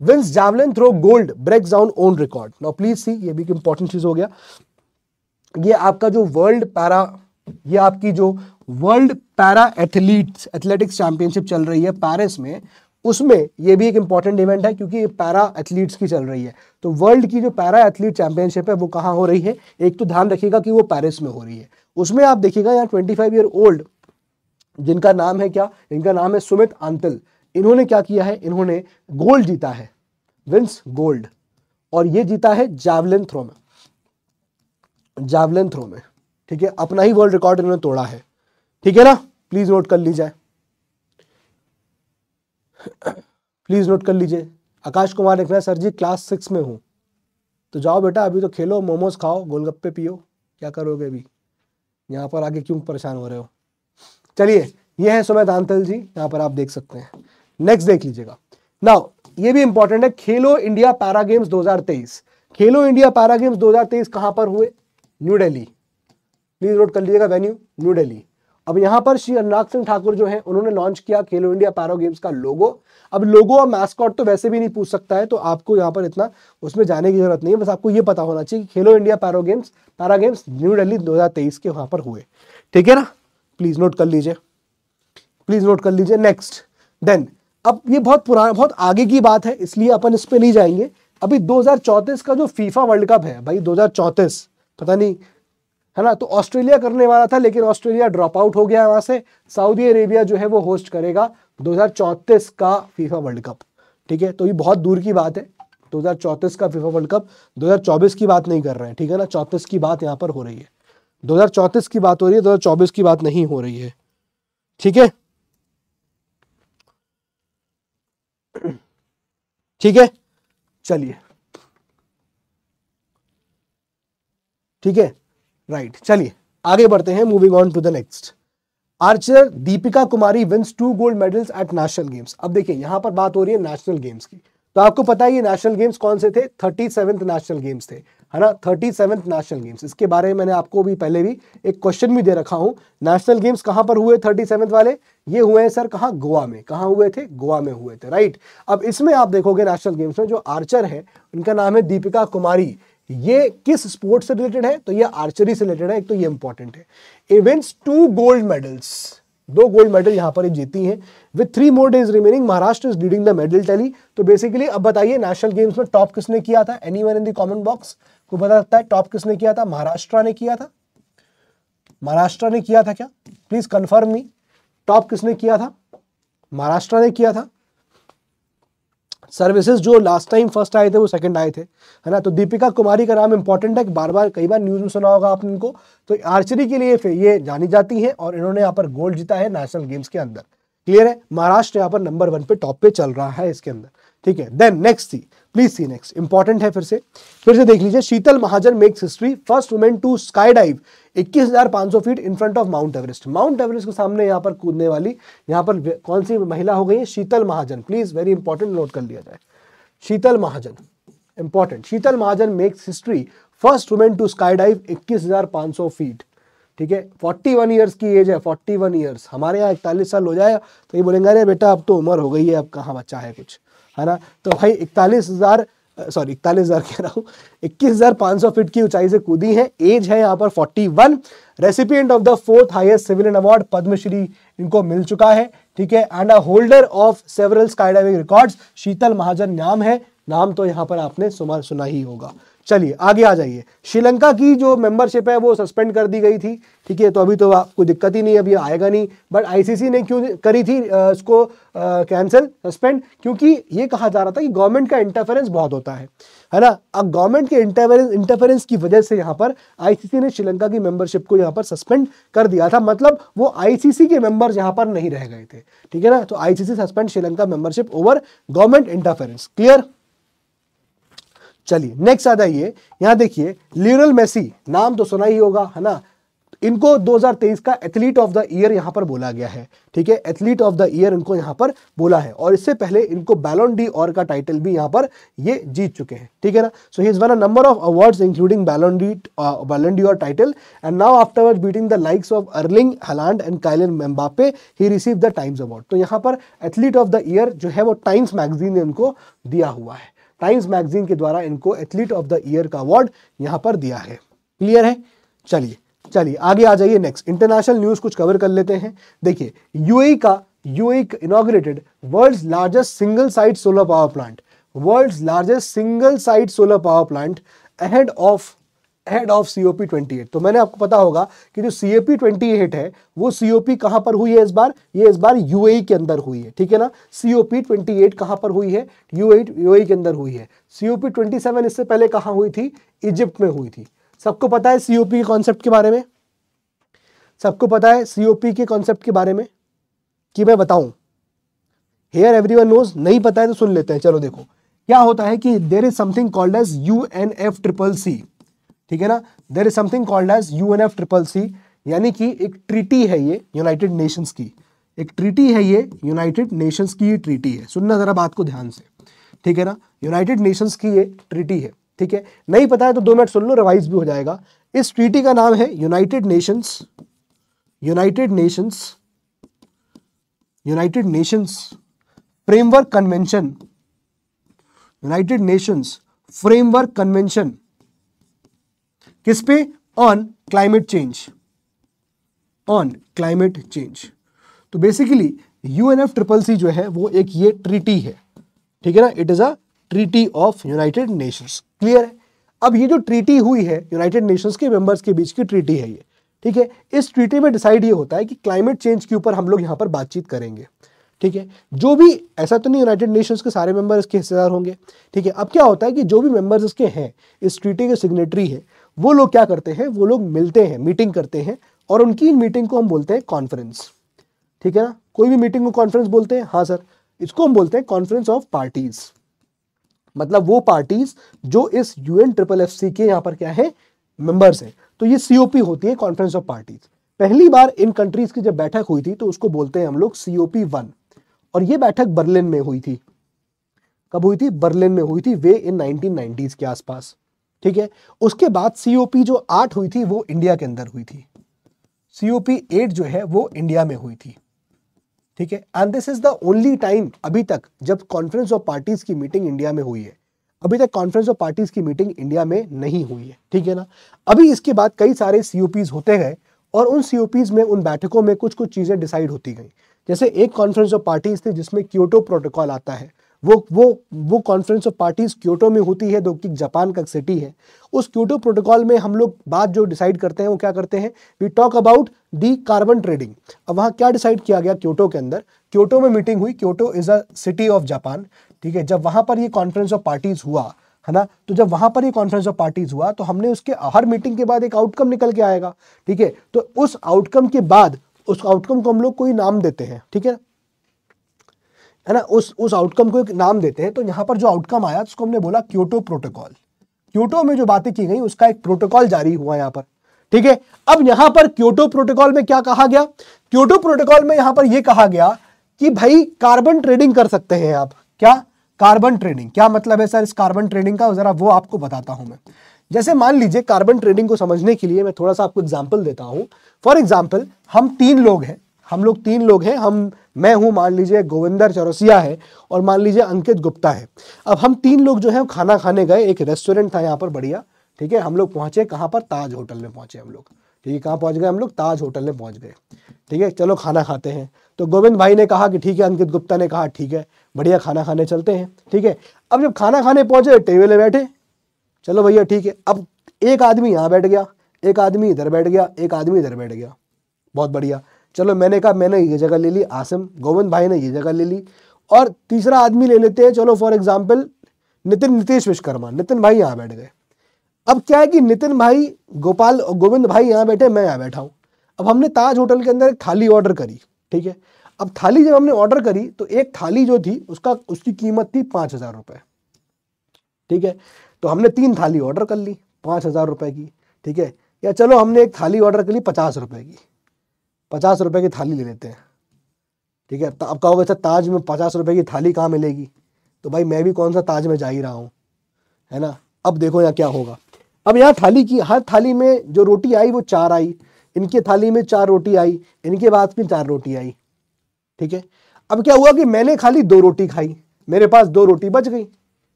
wins javelin throw gold break down own record now please see ये भी एक इंपॉर्टेंट चीज हो गया ये आपका जो वर्ल्ड पैरा ये आपकी जो world para athlete athletics championship चल रही है पेरिस में उसमें ये भी एक इंपॉर्टेंट इवेंट है क्योंकि ये पैरा एथलीट्स की चल रही है तो वर्ल्ड की जो पैरा एथलीट चैंपियनशिप है वो कहाँ हो रही है एक तो ध्यान रखिएगा कि वो पेरिस में हो रही है उसमें आप देखिएगा यहाँ 25 ईयर ओल्ड जिनका नाम है क्या इनका नाम है सुमित आंतल इन्होंने क्या किया है इन्होंने गोल्ड जीता है विंस गोल्ड और ये जीता है जावलिन थ्रो में जावलिन थ्रो में ठीक है अपना ही वर्ल्ड रिकॉर्ड इन्होंने तोड़ा है ठीक है ना प्लीज नोट कर लीजिए प्लीज नोट कर लीजिए आकाश कुमार लिख रहे सर जी क्लास सिक्स में हूं तो जाओ बेटा अभी तो खेलो मोमोज खाओ गोलगप्पे पियो क्या करोगे अभी यहां पर आगे क्यों परेशान हो रहे हो चलिए ये है सुमेध आंतल जी यहां पर आप देख सकते हैं नेक्स्ट देख लीजिएगा नाउ ये भी इंपॉर्टेंट है खेलो इंडिया पैरा गेम्स 2023 खेलो इंडिया पैरा गेम्स 2023 कहां पर हुए न्यू दिल्ली प्लीज नोट कर लीजिएगा वेन्यू न्यू दिल्ली अब यहां पर श्री अनुराग सिंह ठाकुर जो है उन्होंने लॉन्च किया खेलो इंडिया पैरो गेम्स का लोगो अब लोगो और मैस्कॉट तो वैसे भी नहीं पूछ सकता है तो आपको यहां पर इतना उसमें जाने की जरूरत नहीं है बस आपको यह पता होना चाहिए कि Khelo India para games para games New Delhi 2023 के वहां पर हुए ठीक है ना प्लीज नोट कर लीजिए प्लीज नोट कर लीजिए नेक्स्ट देन अब ये बहुत पुराना बहुत आगे की बात है इसलिए अपन इस पर नहीं जाएंगे अभी 2034 का जो फीफा वर्ल्ड कप है भाई 2034 पता नहीं है ना तो ऑस्ट्रेलिया करने वाला था लेकिन ऑस्ट्रेलिया ड्रॉप आउट हो गया वहां से सऊदी अरेबिया जो है वो होस्ट करेगा 2034 का फीफा वर्ल्ड कप ठीक है तो ये बहुत दूर की बात है 2034 का फीफा वर्ल्ड कप 2024 की बात नहीं कर रहे हैं ठीक है ना चौंतीस की बात यहाँ पर हो रही है 2034 की बात हो रही है 2024 की बात नहीं हो रही है ठीक है ठीक है चलिए ठीक है राइट चलिए आगे बढ़ते हैं moving on to the next archer Deepika Kumari wins two gold medals at National Games अब देखिए यहां पर बात हो रही है नेशनल गेम्स की तो आपको पता है ये नेशनल गेम्स कौन से थे थर्टी सेवेंथ नेशनल गेम्स थे है ना थर्टी सेवन नेशनल गेम्स इसके बारे में मैंने आपको भी पहले भी एक क्वेश्चन भी दे रखा हूं नेशनल गेम्स कहाँ पर हुए थर्टी सेवन वाले ये हुए हैं सर कहा गोवा में कहा हुए थे गोवा में हुए थे राइट अब इसमें आप देखोगे नेशनल गेम्स में जो आर्चर है उनका नाम है दीपिका कुमारी ये किस स्पोर्ट से रिलेटेड है तो ये आर्चरी से रिलेटेड है एक तो ये इंपॉर्टेंट है इवेंट्स टू गोल्ड मेडल्स दो गोल्ड मेडल यहां पर जीती हैं with three more days remaining Maharashtra is leading the medal tally तो बेसिकली अब बताइए नेशनल गेम्स में टॉप किसने किया था any one in the comment box को पता लगता है टॉप किसने किया था महाराष्ट्र ने किया था महाराष्ट्र ने किया था क्या प्लीज कंफर्म मी टॉप किसने किया था महाराष्ट्र ने किया था सर्विसेज जो लास्ट टाइम फर्स्ट आए थे वो सेकंड आए थे है ना तो दीपिका कुमारी का नाम इंपॉर्टेंट है बार बार कई बार न्यूज में सुना होगा आपने इनको तो आर्चरी के लिए ये जानी जाती है और इन्होंने यहाँ पर गोल्ड जीता है नेशनल गेम्स के अंदर क्लियर है महाराष्ट्र यहाँ पर नंबर वन पे टॉप पे चल रहा है इसके अंदर ठीक है देन नेक्स्ट थी प्लीज सी नेक्स्ट इंपॉर्टेंट है फिर से फिर से देख लीजिए Sheetal Mahajan makes history first women to skydive 21,500 feet in front of Mount Everest Mount Everest के सामने यहाँ पर कूदने वाली यहां पर कौन सी महिला हो गई है Sheetal Mahajan please very important note कर लिया जाए Sheetal Mahajan important Sheetal Mahajan makes history first women to skydive सौ फीट ठीक है 41 ईयर्स की एज है 41 ईयर्स हमारे यहाँ इकतालीस साल हो जाए तो ये बोलेंगे अरे बेटा अब तो उम्र हो गई है अब कहाँ बच्चा है कुछ है ना तो भाई इकतालीस हज़ार सॉरी इकतालीस हज़ार कह रहा हूँ इक्कीस हज़ार पांच सौ फीट की ऊंचाई से कूदी है एज है यहाँ पर forty one recipient of the fourth highest civilian award Padma Shri इनको मिल चुका है ठीक है and a holder of several skydiving record Sheetal Mahajan नाम है नाम तो यहाँ पर आपने सुना ही होगा चलिए आगे आ जाइए श्रीलंका की जो मेंबरशिप है वो सस्पेंड कर दी गई थी ठीक है तो अभी तो आपको दिक्कत ही नहीं अभी आएगा नहीं बट आईसीसी ने क्यों करी थी इसको कैंसिल सस्पेंड क्योंकि ये कहा जा रहा था कि गवर्नमेंट का इंटरफेरेंस बहुत होता है है ना अब गवर्नमेंट के इंटरफेरेंस इंटरफेरेंस की वजह से यहाँ पर आईसीसी ने श्रीलंका की मेंबरशिप को यहाँ पर सस्पेंड कर दिया था मतलब वो आईसीसी के मेंबर्स यहाँ पर नहीं रह गए थे ठीक है ना तो ICC suspend Sri Lanka membership over government interference clear चलिए नेक्स्ट आ जाइए यहां देखिए लियोनल मेसी नाम तो सुना ही होगा है ना इनको 2023 का एथलीट ऑफ द ईयर यहां पर बोला गया है ठीक है एथलीट ऑफ द ईयर इनको यहां पर बोला है और इससे पहले इनको बैलोन डी और का टाइटल भी यहां पर ये जीत चुके हैं ठीक है ना so he is won a number of awards including Ballon de Ballon d'Or title and now afterward beating the likes of Erling Haaland and Kylian Mbappe he receive the Times award तो यहां पर athlete of the year जो है वो times magazine ने उनको दिया हुआ है टाइम्स मैगजीन के द्वारा इनको एथलीट ऑफ द ईयर का अवार्ड यहां पर दिया है क्लियर है चलिए चलिए आगे आ जाइए नेक्स्ट इंटरनेशनल न्यूज कुछ कवर कर लेते हैं देखिए यूएई e का UAE inaugurated world's largest single site solar power plant world's largest single site solar power plant ahead of head of C O P twenty eight तो मैंने आपको पता होगा कि जो C A P twenty eight है वो सी ओ पी कहाँ पर हुई है इस बार ये इस बार यू ए e के अंदर हुई है ठीक है ना C O P twenty eight कहाँ पर हुई है यू ए यू ए के अंदर हुई है C O P twenty seven इससे पहले कहां हुई थी इजिप्ट में हुई थी सबको पता है सी ओ पी के कॉन्सेप्ट के बारे में सबको पता है सी ओ पी के कॉन्सेप्ट के बारे में कि मैं बताऊं हेयर एवरी वन नोज नहीं पता है तो सुन लेते हैं चलो देखो क्या होता है कि there is something called as U N F triple C ठीक है ना there is something called as U N F triple C यानी कि एक ट्रीटी है ये यूनाइटेड नेशंस की एक ट्रीटी है ये यूनाइटेड नेशंस की ट्रीटी है सुनना ज़रा बात को ध्यान से ठीक है ना यूनाइटेड नेशंस की ये ट्रीटी है ठीक है नहीं पता है तो दो मिनट सुन लो रिवाइज भी हो जाएगा इस ट्रीटी का नाम है United Nations United Nations United Nations framework convention United Nations framework convention किस पे on climate change on climate change तो basically U N F triple C जो है वो एक ये ट्रीटी है ठीक है ना it is a treaty of United Nations clear है अब ये जो ट्रीटी हुई है यूनाइटेड नेशंस के मेंबर्स के बीच की ट्रीटी है ये ठीक है इस ट्रीटी में डिसाइड ये होता है कि क्लाइमेट चेंज के ऊपर हम लोग यहां पर बातचीत करेंगे ठीक है जो भी ऐसा तो नहीं यूनाइटेड नेशंस के सारे मेंबर इसके हिस्सेदार होंगे ठीक है अब क्या होता है कि जो भी मेंबर्स इसके हैं इस ट्रीटी के सिग्नेटरी है वो लोग क्या करते हैं वो लोग मिलते हैं मीटिंग करते हैं और उनकी मीटिंग को हम बोलते हैं कॉन्फ्रेंस ठीक है ना कोई भी मीटिंग को कॉन्फ्रेंस बोलते हैं हाँ सर इसको हम बोलते हैं कॉन्फ्रेंस ऑफ पार्टीज मतलब वो पार्टीज जो इस यूएन ट्रिपल एफ सी के यहाँ पर क्या है मेंबर्स हैं तो ये सीओपी होती है कॉन्फ्रेंस ऑफ पार्टीज पहली बार इन कंट्रीज की जब बैठक हुई थी तो उसको बोलते हैं हम लोग सीओपी वन और ये बैठक बर्लिन में हुई थी कब हुई थी बर्लिन में हुई थी वे इन 1990s के आसपास ठीक है उसके बाद सीओपी जो आठ हुई थी वो इंडिया के अंदर हुई थी सीओपी एट जो है वो इंडिया में हुई थी ठीक है and this is the only time अभी तक जब कॉन्फ्रेंस ऑफ पार्टीज की मीटिंग इंडिया में हुई है अभी तक कॉन्फ्रेंस ऑफ पार्टीज की मीटिंग इंडिया में नहीं हुई है ठीक है ना अभी इसके बाद कई सारे सीओपीज होते गए और उन सीओपीज में उन बैठकों में कुछ कुछ चीज़ें डिसाइड होती गई जैसे एक कॉन्फ्रेंस ऑफ पार्टीज थी जिसमें क्योटो प्रोटोकॉल आता है वो वो वो कॉन्फ्रेंस ऑफ पार्टीज क्योटो में होती है जो कि जापान का सिटी है उस क्योटो प्रोटोकॉल में हम लोग बात जो डिसाइड करते हैं वो क्या करते हैं we talk about the carbon trading अब वहाँ क्या डिसाइड किया गया क्योटो के अंदर क्योटो में मीटिंग हुई Kyoto is a city of Japan ठीक है जब वहाँ पर ये कॉन्फ्रेंस ऑफ पार्टीज़ हुआ है ना तो जब वहां पर ये कॉन्फ्रेंस ऑफ पार्टीज हुआ तो हमने उसके हर मीटिंग के बाद एक आउटकम निकल के आएगा ठीक है तो उस आउटकम के बाद उस आउटकम को हम लोग कोई नाम देते हैं ठीक है है ना उस उस आउटकम को एक नाम देते हैं तो यहाँ पर जो आउटकम आया उसको हमने बोला क्योटो प्रोटोकॉल क्योटो में जो बातें की गई उसका एक प्रोटोकॉल जारी हुआ यहाँ पर ठीक है अब यहां पर क्योटो प्रोटोकॉल में क्या कहा गया क्योटो प्रोटोकॉल में यहां पर यह कहा गया कि भाई कार्बन ट्रेडिंग कर सकते हैं आप क्या कार्बन ट्रेडिंग क्या मतलब है सर इस कार्बन ट्रेडिंग का जरा वो आपको बताता हूं मैं जैसे मान लीजिए कार्बन ट्रेडिंग को समझने के लिए मैं थोड़ा सा आपको एग्जाम्पल देता हूं फॉर एग्जाम्पल हम तीन लोग हैं हम लोग तीन लोग हैं हम मैं हूँ मान लीजिए गोविंदर चौरसिया है और मान लीजिए अंकित गुप्ता है अब हम तीन लोग जो है खाना खाने गए एक रेस्टोरेंट था यहाँ पर बढ़िया ठीक है हम लोग पहुँचे कहाँ पर ताज होटल में पहुँचे हम लोग ठीक है कहाँ पहुँच गए हम लोग ताज होटल में पहुँच गए ठीक है चलो खाना खाते हैं तो गोविंद भाई ने कहा कि ठीक है अंकित गुप्ता ने कहा ठीक है बढ़िया खाना खाने चलते हैं ठीक है अब जब खाना खाने पहुँचे टेबल में बैठे चलो भैया ठीक है अब एक आदमी यहाँ बैठ गया एक आदमी इधर बैठ गया एक आदमी इधर बैठ गया बहुत बढ़िया चलो मैंने कहा मैंने ये जगह ले ली आसम गोविंद भाई ने ये जगह ले ली और तीसरा आदमी ले लेते हैं चलो फॉर एग्जाम्पल नितिन नितेश विश्वकर्मा नितिन भाई यहाँ बैठ गए अब क्या है कि नितिन भाई गोपाल गोविंद भाई यहाँ बैठे मैं यहाँ बैठा हूँ अब हमने ताज होटल के अंदर एक थाली ऑर्डर करी ठीक है अब थाली जब हमने ऑर्डर करी तो एक थाली जो थी उसका उसकी कीमत थी पाँच हज़ार रुपये ठीक है तो हमने तीन थाली ऑर्डर कर ली पाँच हज़ार रुपये की ठीक है या चलो हमने एक थाली ऑर्डर कर ली पचास रुपये की पचास रुपये की थाली ले लेते हैं ठीक है अब कहोगे सर ताज में पचास रुपये की थाली कहाँ मिलेगी तो भाई मैं भी कौन सा ताज में जा ही रहा हूँ है ना अब देखो यहाँ क्या होगा अब यहाँ थाली की हर थाली में जो रोटी आई वो चार आई इनके थाली में चार रोटी आई इनके बाद में चार रोटी आई ठीक है अब क्या हुआ कि मैंने खाली दो रोटी खाई मेरे पास दो रोटी बच गई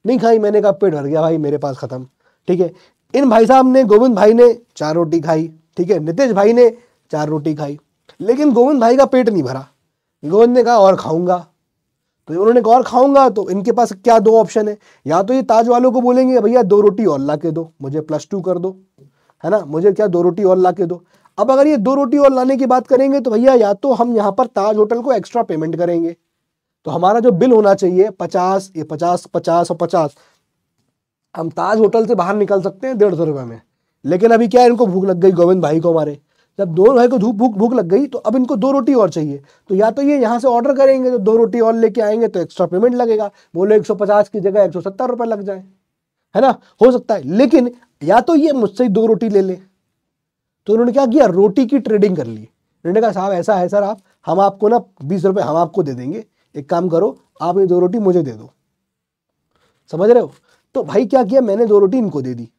नहीं खाई मैंने कहा पेट भर गया भाई मेरे पास ख़त्म ठीक है इन भाई साहब ने गोविंद भाई ने चार रोटी खाई ठीक है नितेश भाई ने चार रोटी खाई लेकिन गोविंद भाई का पेट नहीं भरा गोविंद ने कहा और खाऊंगा तो उन्होंने कहा और खाऊंगा तो इनके पास क्या दो ऑप्शन है या तो ये ताज वालों को बोलेंगे भैया दो रोटी और ला के दो मुझे प्लस टू कर दो है ना मुझे क्या दो रोटी और ला के दो अब अगर ये दो रोटी और लाने की बात करेंगे तो भैया या तो हम यहाँ पर ताज होटल को एक्स्ट्रा पेमेंट करेंगे तो हमारा जो बिल होना चाहिए पचास ये पचास पचास और पचास हम ताज होटल से बाहर निकल सकते हैं डेढ़ सौ रुपये में लेकिन अभी क्या इनको भूख लग गई गोविंद भाई को हमारे जब दो भाई को धूप भूख भूख लग गई तो अब इनको दो रोटी और चाहिए तो या तो ये यहाँ से ऑर्डर करेंगे तो दो रोटी और लेके आएंगे तो एक्स्ट्रा पेमेंट लगेगा बोलो एक की जगह एक सौ लग जाए है ना हो सकता है लेकिन या तो ये मुझसे दो रोटी ले ले तो उन्होंने क्या किया रोटी की ट्रेडिंग कर ली उन्होंने कहा साहब ऐसा है सर आप हम आपको ना बीस रुपये हम आपको दे देंगे एक काम करो आप ये दो रोटी मुझे दे दो समझ रहे हो तो भाई क्या किया मैंने दो रोटी इनको दे दी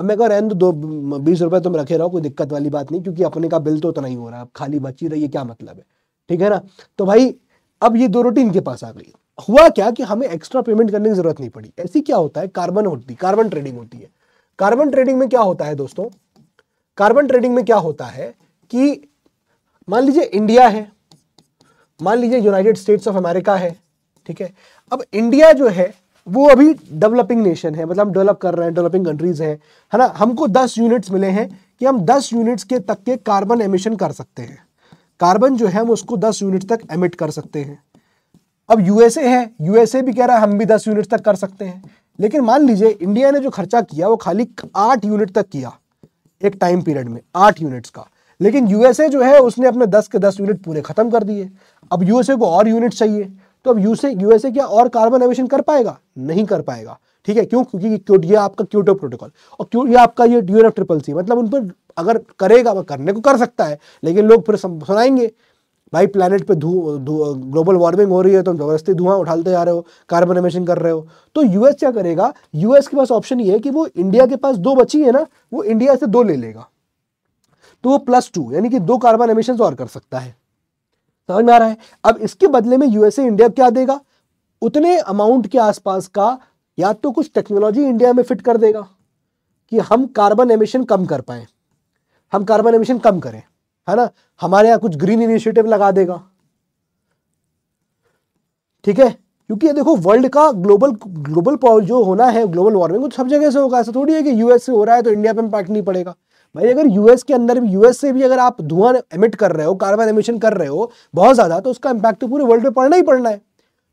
अब मैं कहा तो दो बीस रुपये तुम रखे रहो कोई दिक्कत वाली बात नहीं क्योंकि अपने का बिल तो उतना ही हो रहा है खाली बची रही है क्या मतलब है ठीक है ना तो भाई अब ये दो रोटी इनके पास आ गई हुआ क्या कि हमें एक्स्ट्रा पेमेंट करने की जरूरत नहीं पड़ी ऐसी क्या होता है कार्बन होती कार्बन ट्रेडिंग होती है कार्बन ट्रेडिंग में क्या होता है दोस्तों कार्बन ट्रेडिंग में क्या होता है कि मान लीजिए इंडिया है मान लीजिए यूनाइटेड स्टेट्स ऑफ अमेरिका है ठीक है अब इंडिया जो है वो अभी डेवलपिंग नेशन है मतलब हम डेवलप कर रहे हैं डेवलपिंग कंट्रीज हैं है ना हमको 10 यूनिट्स मिले हैं कि हम 10 यूनिट्स के तक के कार्बन एमिशन कर सकते हैं कार्बन जो है हम उसको 10 यूनिट तक एमिट कर सकते हैं अब यूएसए है यूएसए भी कह रहा है हम भी 10 यूनिट तक कर सकते हैं लेकिन मान लीजिए इंडिया ने जो खर्चा किया वो खाली आठ यूनिट तक किया एक टाइम पीरियड में आठ यूनिट्स का लेकिन यूएसए जो है उसने अपने दस के दस यूनिट पूरे खत्म कर दिए अब यूएसए को और यूनिट चाहिए तो अब यूसे यूएसए क्या और कार्बन एमिशन कर पाएगा नहीं कर पाएगा ठीक है क्यों क्योंकि ये आपका क्यूटो प्रोटोकॉल और क्यों ये आपका ये ड्यूएफ ट्रिपल सी मतलब उन पर अगर करेगा वह करने को कर सकता है लेकिन लोग फिर सुनाएंगे भाई प्लानट पे धू ग्लोबल वार्मिंग हो रही है तो जबरदस्ती धुआं उठाते जा रहे हो कार्बन एमिशन कर रहे हो तो यूएस क्या करेगा यूएस के पास ऑप्शन ये है कि वो इंडिया के पास दो बची है ना वो इंडिया से दो ले लेगा तो वो प्लस टू यानी कि दो कार्बन एमिशन और कर सकता है समझ में आ रहा है अब इसके बदले में यूएसए इंडिया क्या देगा उतने अमाउंट के आसपास का या तो कुछ टेक्नोलॉजी इंडिया में फिट कर देगा कि हम कार्बन एमिशन कम कर पाए हम कार्बन एमिशन कम करें है ना हमारे यहाँ कुछ ग्रीन इनिशिएटिव लगा देगा ठीक है क्योंकि देखो वर्ल्ड का ग्लोबल ग्लोबल जो होना है ग्लोबल वार्मिंग वो सब जगह से होगा ऐसा थोड़ी है कि यूएस से हो रहा है तो इंडिया पे इम्पैक्ट नहीं पड़ेगा भाई अगर यूएस के अंदर भी यूएस से भी अगर आप धुआं एमिट कर रहे हो कार्बन एमिशन कर रहे हो बहुत ज़्यादा तो उसका इंपैक्ट तो पूरे वर्ल्ड में पड़ना ही पड़ना है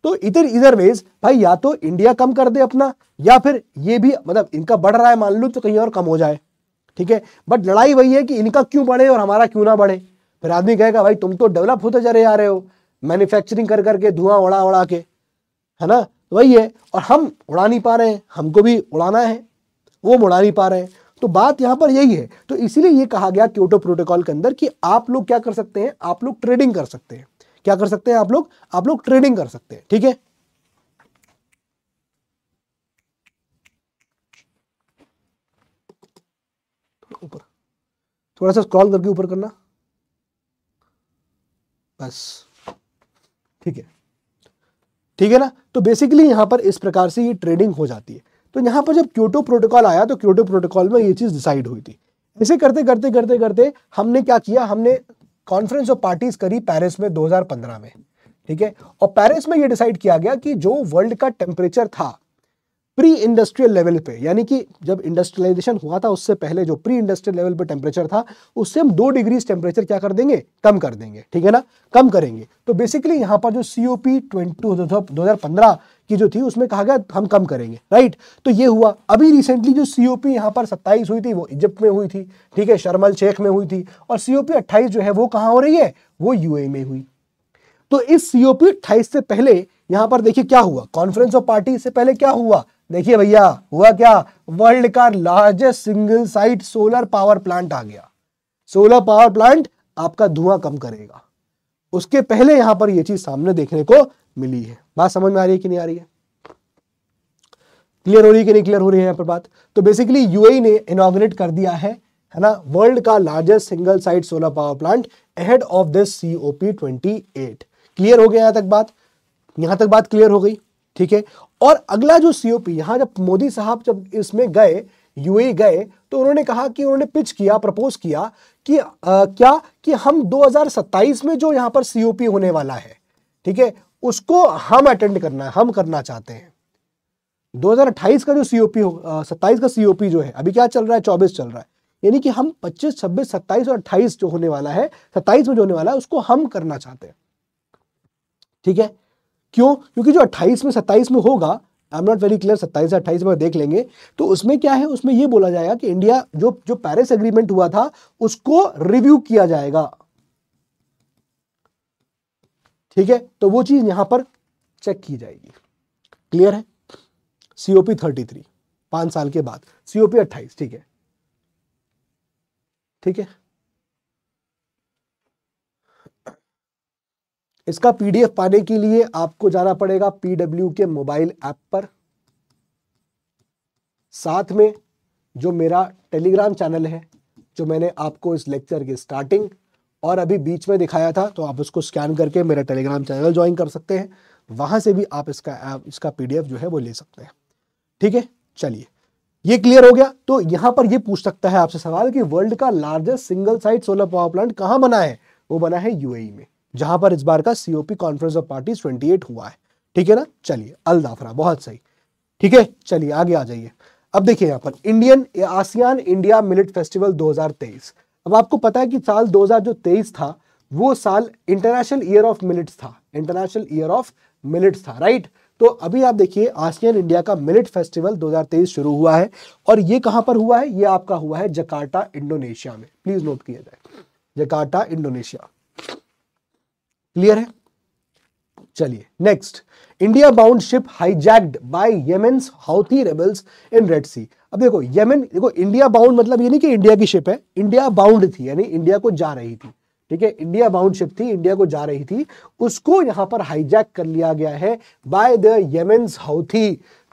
तो इधर इधर वेज भाई या तो इंडिया कम कर दे अपना या फिर ये भी मतलब इनका बढ़ रहा है मान लो तो कहीं और कम हो जाए ठीक है बट लड़ाई वही है कि इनका क्यों बढ़े और हमारा क्यों ना बढ़े फिर आदमी कहेगा भाई तुम तो डेवलप होते जा रहे हो मैन्युफैक्चरिंग कर करके धुआं उड़ा उड़ा के है ना तो वही है और हम उड़ा नहीं पा रहे हैं हमको भी उड़ाना है वो उड़ा नहीं पा रहे हैं तो बात यहां पर यही है तो इसीलिए यह कहा गया क्योटो प्रोटोकॉल के अंदर कि आप लोग क्या कर सकते हैं आप लोग ट्रेडिंग कर सकते हैं क्या कर सकते हैं आप लोग आप लोग ट्रेडिंग कर सकते हैं ठीक है ऊपर थोड़ा सा स्क्रॉल करके ऊपर करना बस ठीक है ठीक है ना तो बेसिकली यहां पर इस प्रकार से ये ट्रेडिंग हो जाती है तो यहाँ पर जब क्योटो प्रोटोकॉल आया तो क्योटो प्रोटोकॉल में ये चीज़ डिसाइड हुई थी ऐसे करते करते करते करते हमने क्या किया हमने कॉन्फ्रेंस ऑफ पार्टीज करी पेरिस में 2015 में ठीक है और पेरिस में ये डिसाइड किया गया कि जो वर्ल्ड का टेम्परेचर था प्री इंडस्ट्रियल लेवल पे यानी कि जब इंडस्ट्रियलाइजेशन हुआ था उससे पहले जो प्री इंडस्ट्रियल लेवल पे टेम्परेचर था उससे हम दो डिग्रीज टेम्परेचर क्या कर देंगे कम कर देंगे ठीक है ना कम करेंगे तो बेसिकली यहाँ पर जो सी ओ पी ट्वेंटी दो हज़ार पंद्रह की जो थी उसमें कहा गया हम कम करेंगे राइट तो ये हुआ अभी रिसेंटली जो सी ओ पी यहाँ पर सत्ताईस हुई थी वो इजिप्ट में हुई थी ठीक है शर्मल शेख में हुई थी और सी ओ पी अट्ठाईस जो है वो कहाँ हो रही है वो यू ए में हुई तो इस सी ओ पी अट्ठाईस से पहले यहाँ पर देखिए क्या हुआ कॉन्फ्रेंस ऑफ पार्टी से पहले क्या हुआ देखिए भैया हुआ क्या वर्ल्ड का largest single site solar power plant आ गया सोलर पावर प्लांट आपका धुआं कम करेगा उसके पहले यहां पर यह चीज सामने देखने को मिली है बात समझ में आ रही है कि नहीं आ रही है क्लियर हो रही है कि नहीं क्लियर हो रही है यहाँ पर बात तो बेसिकली यूएई e ने इनोग्रेट कर दिया है है ना वर्ल्ड का largest single site solar power plant ahead of this COP twenty clear हो गया यहां तक बात यहां तक बात क्लियर हो गई ठीक है और अगला जो सीओपी यहाँ जब मोदी साहब जब इसमें गए यूएई e गए तो उन्होंने कहा कि उन्होंने पिच किया प्रपोज किया कि आ, क्या कि हम 2027 में जो यहाँ पर सीओपी होने वाला है ठीक है उसको हम अटेंड करना हम करना चाहते हैं 2028 का जो सीओपी हो सत्ताईस का सीओपी जो है अभी क्या चल रहा है चौबीस चल रहा है यानी कि हम 25 26 27 और 28 जो होने वाला है 27 में जो होने वाला है उसको हम करना चाहते हैं ठीक है क्यों क्योंकि जो 28 में 27 में होगा I am not very clear 27 से 28 में देख लेंगे तो उसमें क्या है उसमें ये बोला जाएगा कि इंडिया जो जो पेरिस एग्रीमेंट हुआ था उसको रिव्यू किया जाएगा ठीक है तो वो चीज यहां पर चेक की जाएगी क्लियर है सीओपी थर्टी थ्री पांच साल के बाद सीओपी अट्ठाईस ठीक है ठीक है इसका पीडीएफ पाने के लिए आपको जाना पड़ेगा पीडब्ल्यू के मोबाइल ऐप पर साथ में जो मेरा टेलीग्राम चैनल है जो मैंने आपको इस लेक्चर की स्टार्टिंग और अभी बीच में दिखाया था तो आप उसको स्कैन करके मेरा टेलीग्राम चैनल ज्वाइन कर सकते हैं वहां से भी आप इसका आप इसका पीडीएफ जो है वो ले सकते हैं ठीक है चलिए ये क्लियर हो गया तो यहां पर ये पूछ सकता है आपसे सवाल कि वर्ल्ड का largest single side solar power plant कहाँ बना है वो बना है यूएई में जहां पर इस बार का COP conference of party twenty हुआ है ठीक है ना चलिए अलदाफरा बहुत सही ठीक है चलिए आगे आ जाइए अब देखिए यहाँ पर Indian ASEAN India millet festival 2023 अब आपको पता है कि साल 2023 था वो साल इंटरनेशनल ईयर ऑफ मिलिट्स था इंटरनेशनल ईयर ऑफ मिलिट्स था राइट तो अभी आप देखिए आसियान इंडिया का मिलिट फेस्टिवल 2023 शुरू हुआ है और ये कहाँ पर हुआ है ये आपका हुआ है जकार्टा इंडोनेशिया में प्लीज नोट किया जाए जकार्टा इंडोनेशिया क्लियर है चलिए next India bound ship hijacked by Yemen Houthi rebels in Red Sea अब देखो येमेन देखो इंडिया बाउंड मतलब ये नहीं कि इंडिया की शिप है इंडिया बाउंड थी यानी इंडिया को जा रही थी ठीक है इंडिया बाउंड शिप थी इंडिया को जा रही थी उसको यहां पर हाईजैक कर लिया गया है by the Yemen Houthi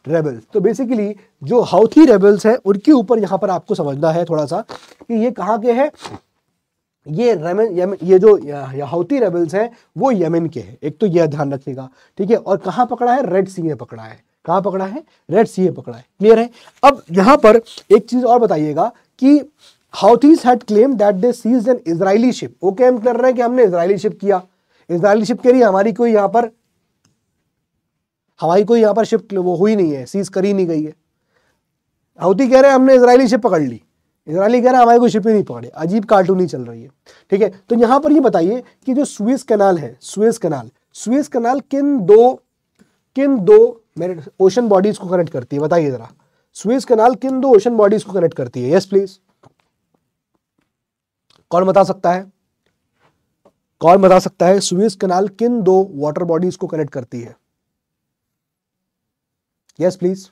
rebels तो बेसिकली जो हाउथी रेबल्स है उनके ऊपर यहां पर आपको समझना है थोड़ा सा कि ये कहाँ के हैं ये रेमन ये जो यहूती रेबल्स हैं वो यमन के हैं एक तो यह ध्यान रखिएगा ठीक है और कहाँ पकड़ा है रेड सी में पकड़ा है कहाँ पकड़ा है रेड सी में पकड़ा है क्लियर है अब यहाँ पर एक चीज़ और बताइएगा कि Houthis had claim that they seize an Israeli ship वो हम कर रहे हैं कि हमने इसराइली शिप किया इसराइली शिप के लिए हमारी कोई यहाँ पर हमारी कोई यहाँ पर शिप वो हुई नहीं है सीज करी नहीं गई है हाउती कह रहे हैं हमने इसराइली शिप पकड़ ली इसराइली कह रहा है हमारे कोई ही नहीं पकड़े अजीब कार्टून ही चल रही है ठीक है तो यहां पर ये बताइए कि जो स्वेज कनाल है स्वेज कनाल स्वेज कनाल किन दो किन दो मेरे ओशन बॉडीज को कनेक्ट करती है बताइए जरा स्वेज कनाल किन दो ओशन बॉडीज को कनेक्ट करती है यस प्लीज कौन बता सकता है कौन बता सकता है स्वेज कनाल किन दो वाटर बॉडीज को कनेक्ट करती है यस प्लीज़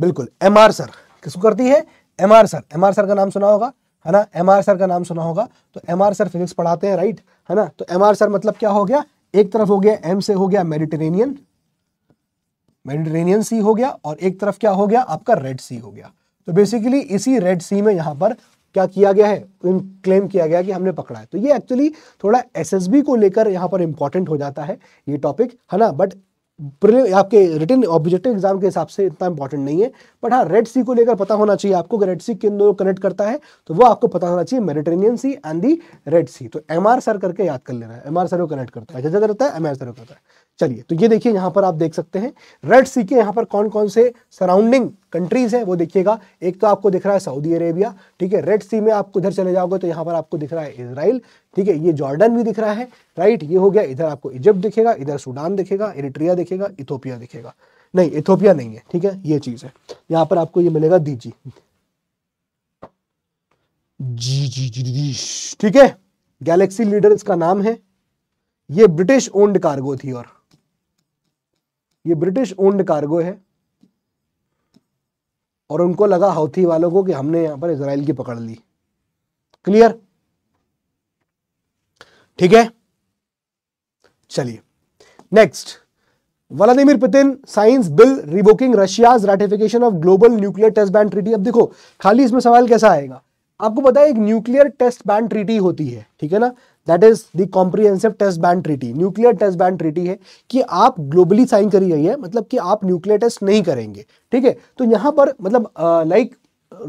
बिल्कुल एम आर सर किसको करती है M R sir M R sir का नाम सुना होगा है ना एम आर सर का नाम सुना होगा तो एम आर सर फिजिक्स पढ़ाते हैं राइट है ना तो एम आर सर मतलब क्या हो गया एक तरफ हो गया एम से हो गया मेडिटेरेनियन मेडिटेरेनियन सी हो गया और एक तरफ क्या हो गया आपका रेड सी हो गया तो बेसिकली इसी रेड सी में यहां पर क्या किया गया है क्लेम किया गया कि हमने पकड़ा है तो ये एक्चुअली थोड़ा एसएसबी को लेकर यहाँ पर इंपॉर्टेंट हो जाता है ये टॉपिक है ना बट आपके रिटर्न ऑब्जेक्टिव एग्जाम के हिसाब से इतना इंपॉर्टेंट नहीं है बट हाँ रेड सी को लेकर पता होना चाहिए आपको रेड सी किन दोनों कनेक्ट करता है तो वो आपको पता होना चाहिए मेडिटेनियन सी एंड दी रेड सी तो एम आर सर करके याद कर लेना है एम आर सर को कनेक्ट करता है जगह अच्छा, अच्छा, अच्छा, करता है एमआर सर करता है चलिए तो ये देखिए यहां पर आप देख सकते हैं रेड सी के यहाँ पर कौन कौन से सराउंडिंग कंट्रीज हैं वो देखिएगा एक तो आपको दिख रहा है सऊदी अरेबिया ठीक है रेड सी में आप उधर चले जाओगे तो यहां पर आपको दिख रहा है इसराइल ठीक है ये जॉर्डन भी दिख रहा है राइट ये हो गया इधर आपको इजिप्ट दिखेगा इधर सूडान दिखेगा इरिट्रिया दिखेगा इथोपिया दिखेगा नहीं इथोपिया नहीं है ठीक है ये चीज़ है यहाँ पर आपको ये मिलेगा दीजी जी जी जी जी ठीक है गैलेक्सी लीडर इसका नाम है ये ब्रिटिश ओन्ड कार्गो थी और ये ब्रिटिश ओन्ड कार्गो है और उनको लगा हाउथी वालों को कि हमने यहां पर इसराइल की पकड़ ली क्लियर ठीक है चलिए next Vladimir Putin signs bill revoking Russia's ratification of global nuclear test ban treaty अब देखो खाली इसमें सवाल कैसा आएगा आपको पता है एक न्यूक्लियर टेस्ट बैंड ट्रीटी होती है ठीक है ना that is the comprehensive test ban treaty nuclear test ban treaty है कि आप ग्लोबली साइन करी गई है मतलब कि आप न्यूक्लियर टेस्ट नहीं करेंगे ठीक है तो यहां पर मतलब लाइक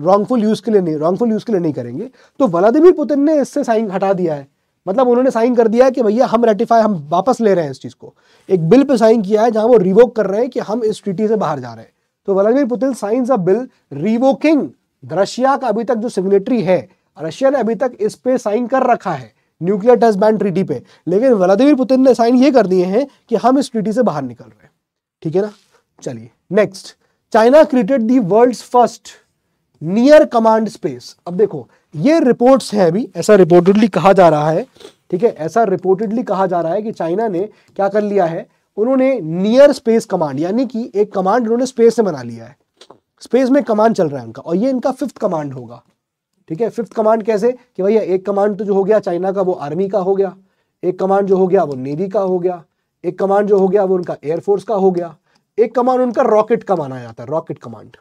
रॉन्गफुल यूज के लिए नहीं रॉन्गफुल यूज के लिए नहीं करेंगे तो व्लादिमिर पुतिन ने इससे साइन हटा दिया है मतलब उन्होंने साइन कर दिया है कि भैया हम रेटिफाई हम वापस ले रहे हैं इस चीज़ को एक बिल पे साइन किया है जहां वो रिवोक कर रहे हैं कि हम इस ट्रीटी से बाहर जा रहे हैं तो Vladimir Putin signs a bill revoking Russia का अभी तक जो सिग्नेटरी है रशिया ने अभी तक इस पे साइन कर रखा है न्यूक्लियर टेस्ट बैन ट्रीटी पे लेकिन व्लादिमिर पुतिन ने साइन ये कर दिए हैं कि हम इस ट्रीटी से बाहर निकल रहे हैं ठीक है ना चलिए next China created the world first near command space अब देखो ये रिपोर्ट्स हैं अभी ऐसा रिपोर्टेडली कहा जा रहा है ठीक है ऐसा रिपोर्टेडली कहा जा रहा है कि चाइना ने क्या कर लिया है उन्होंने नियर स्पेस कमांड यानी कि एक कमांड उन्होंने स्पेस से बना लिया है स्पेस में कमांड चल रहा है उनका और ये इनका फिफ्थ कमांड होगा ठीक है फिफ्थ कमांड कैसे कि भैया एक कमांड तो जो हो गया चाइना का वो आर्मी का हो गया एक कमांड जो हो गया वो नेवी का हो गया एक कमांड जो हो गया वो उनका एयरफोर्स का हो गया एक कमांड उनका रॉकेट का माना जाता है रॉकेट कमांड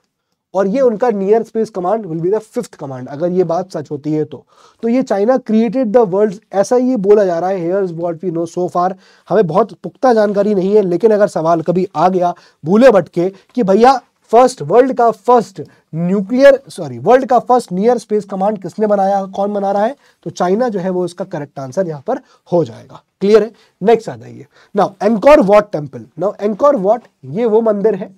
और ये उनका near space command will be the fifth command अगर ये बात सच होती है तो तो ये चाइना क्रिएटेड द वर्ल्ड ऐसा ही बोला जा रहा है here's what we know so far हमें बहुत पुख्ता जानकारी नहीं है लेकिन अगर सवाल कभी आ गया भूले भटके कि भैया फर्स्ट वर्ल्ड का फर्स्ट न्यूक्लियर सॉरी वर्ल्ड का फर्स्ट नियर स्पेस कमांड किसने बनाया कौन बना रहा है तो चाइना जो है वो इसका करेक्ट आंसर यहां पर हो जाएगा क्लियर है नेक्स्ट आ जाइए now Angkor Wat temple now Angkor Wat ये वो मंदिर है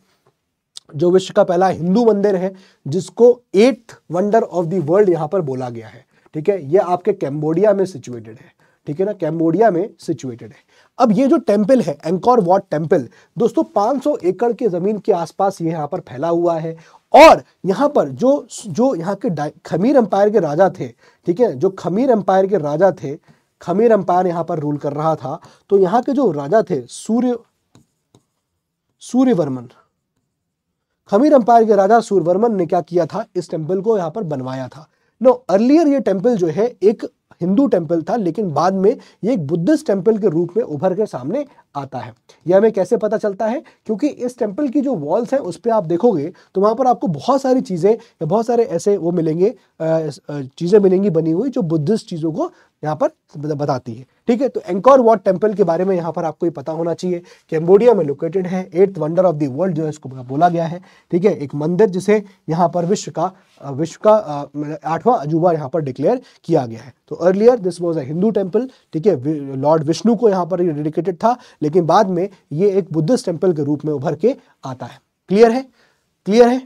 जो विश्व का पहला हिंदू मंदिर है जिसको eight wonder of the world यहां पर बोला गया है ठीक है ये आपके कैम्बोडिया में सिचुएटेड है ठीक है ना कैम्बोडिया में सिचुएटेड है अब ये जो टेम्पल है एंकोर वॉट टेम्पल दोस्तों 500 एकड़ के ज़मीन के आसपास ये यहाँ पर फैला हुआ है और यहाँ पर जो जो यहाँ के खमीर अंपायर के राजा थे ठीक है जो खमीर अंपायर के राजा थे खमीर अंपायर यहाँ पर रूल कर रहा था तो यहाँ के जो राजा थे सूर्य सूर्यवर्मन खमीर अंपायर के राजा सूर्यवर्मन ने क्या किया था इस टेम्पल को यहाँ पर बनवाया था नो अर्लियर ये टेम्पल जो है एक हिंदू टेम्पल था लेकिन बाद में ये एक बुद्धिस्ट टेम्पल के रूप में उभर के सामने आता है यह हमें कैसे पता चलता है क्योंकि इस टेम्पल की जो वॉल्स हैं उस पर आप देखोगे तो वहाँ पर आपको बहुत सारी चीज़ें या बहुत सारे ऐसे वो मिलेंगे चीज़ें मिलेंगी बनी हुई जो बुद्धिस्ट चीज़ों को यहाँ पर बताती है ठीक है तो एंकोर वॉट टेम्पल के बारे में यहाँ पर आपको ये पता होना चाहिए कैम्बोडिया में लोकेटेड है eighth wonder of the world जो है इसको बोला गया है ठीक है एक मंदिर जिसे यहाँ पर विश्व का विश्व का आठवां अजूबा यहाँ पर डिक्लेयर किया गया है तो earlier this was a Hindu temple ठीक है लॉर्ड विष्णु को यहाँ पर डेडिकेटेड था लेकिन बाद में ये एक बुद्धिस्ट टेम्पल के रूप में उभर के आता है क्लियर है क्लियर है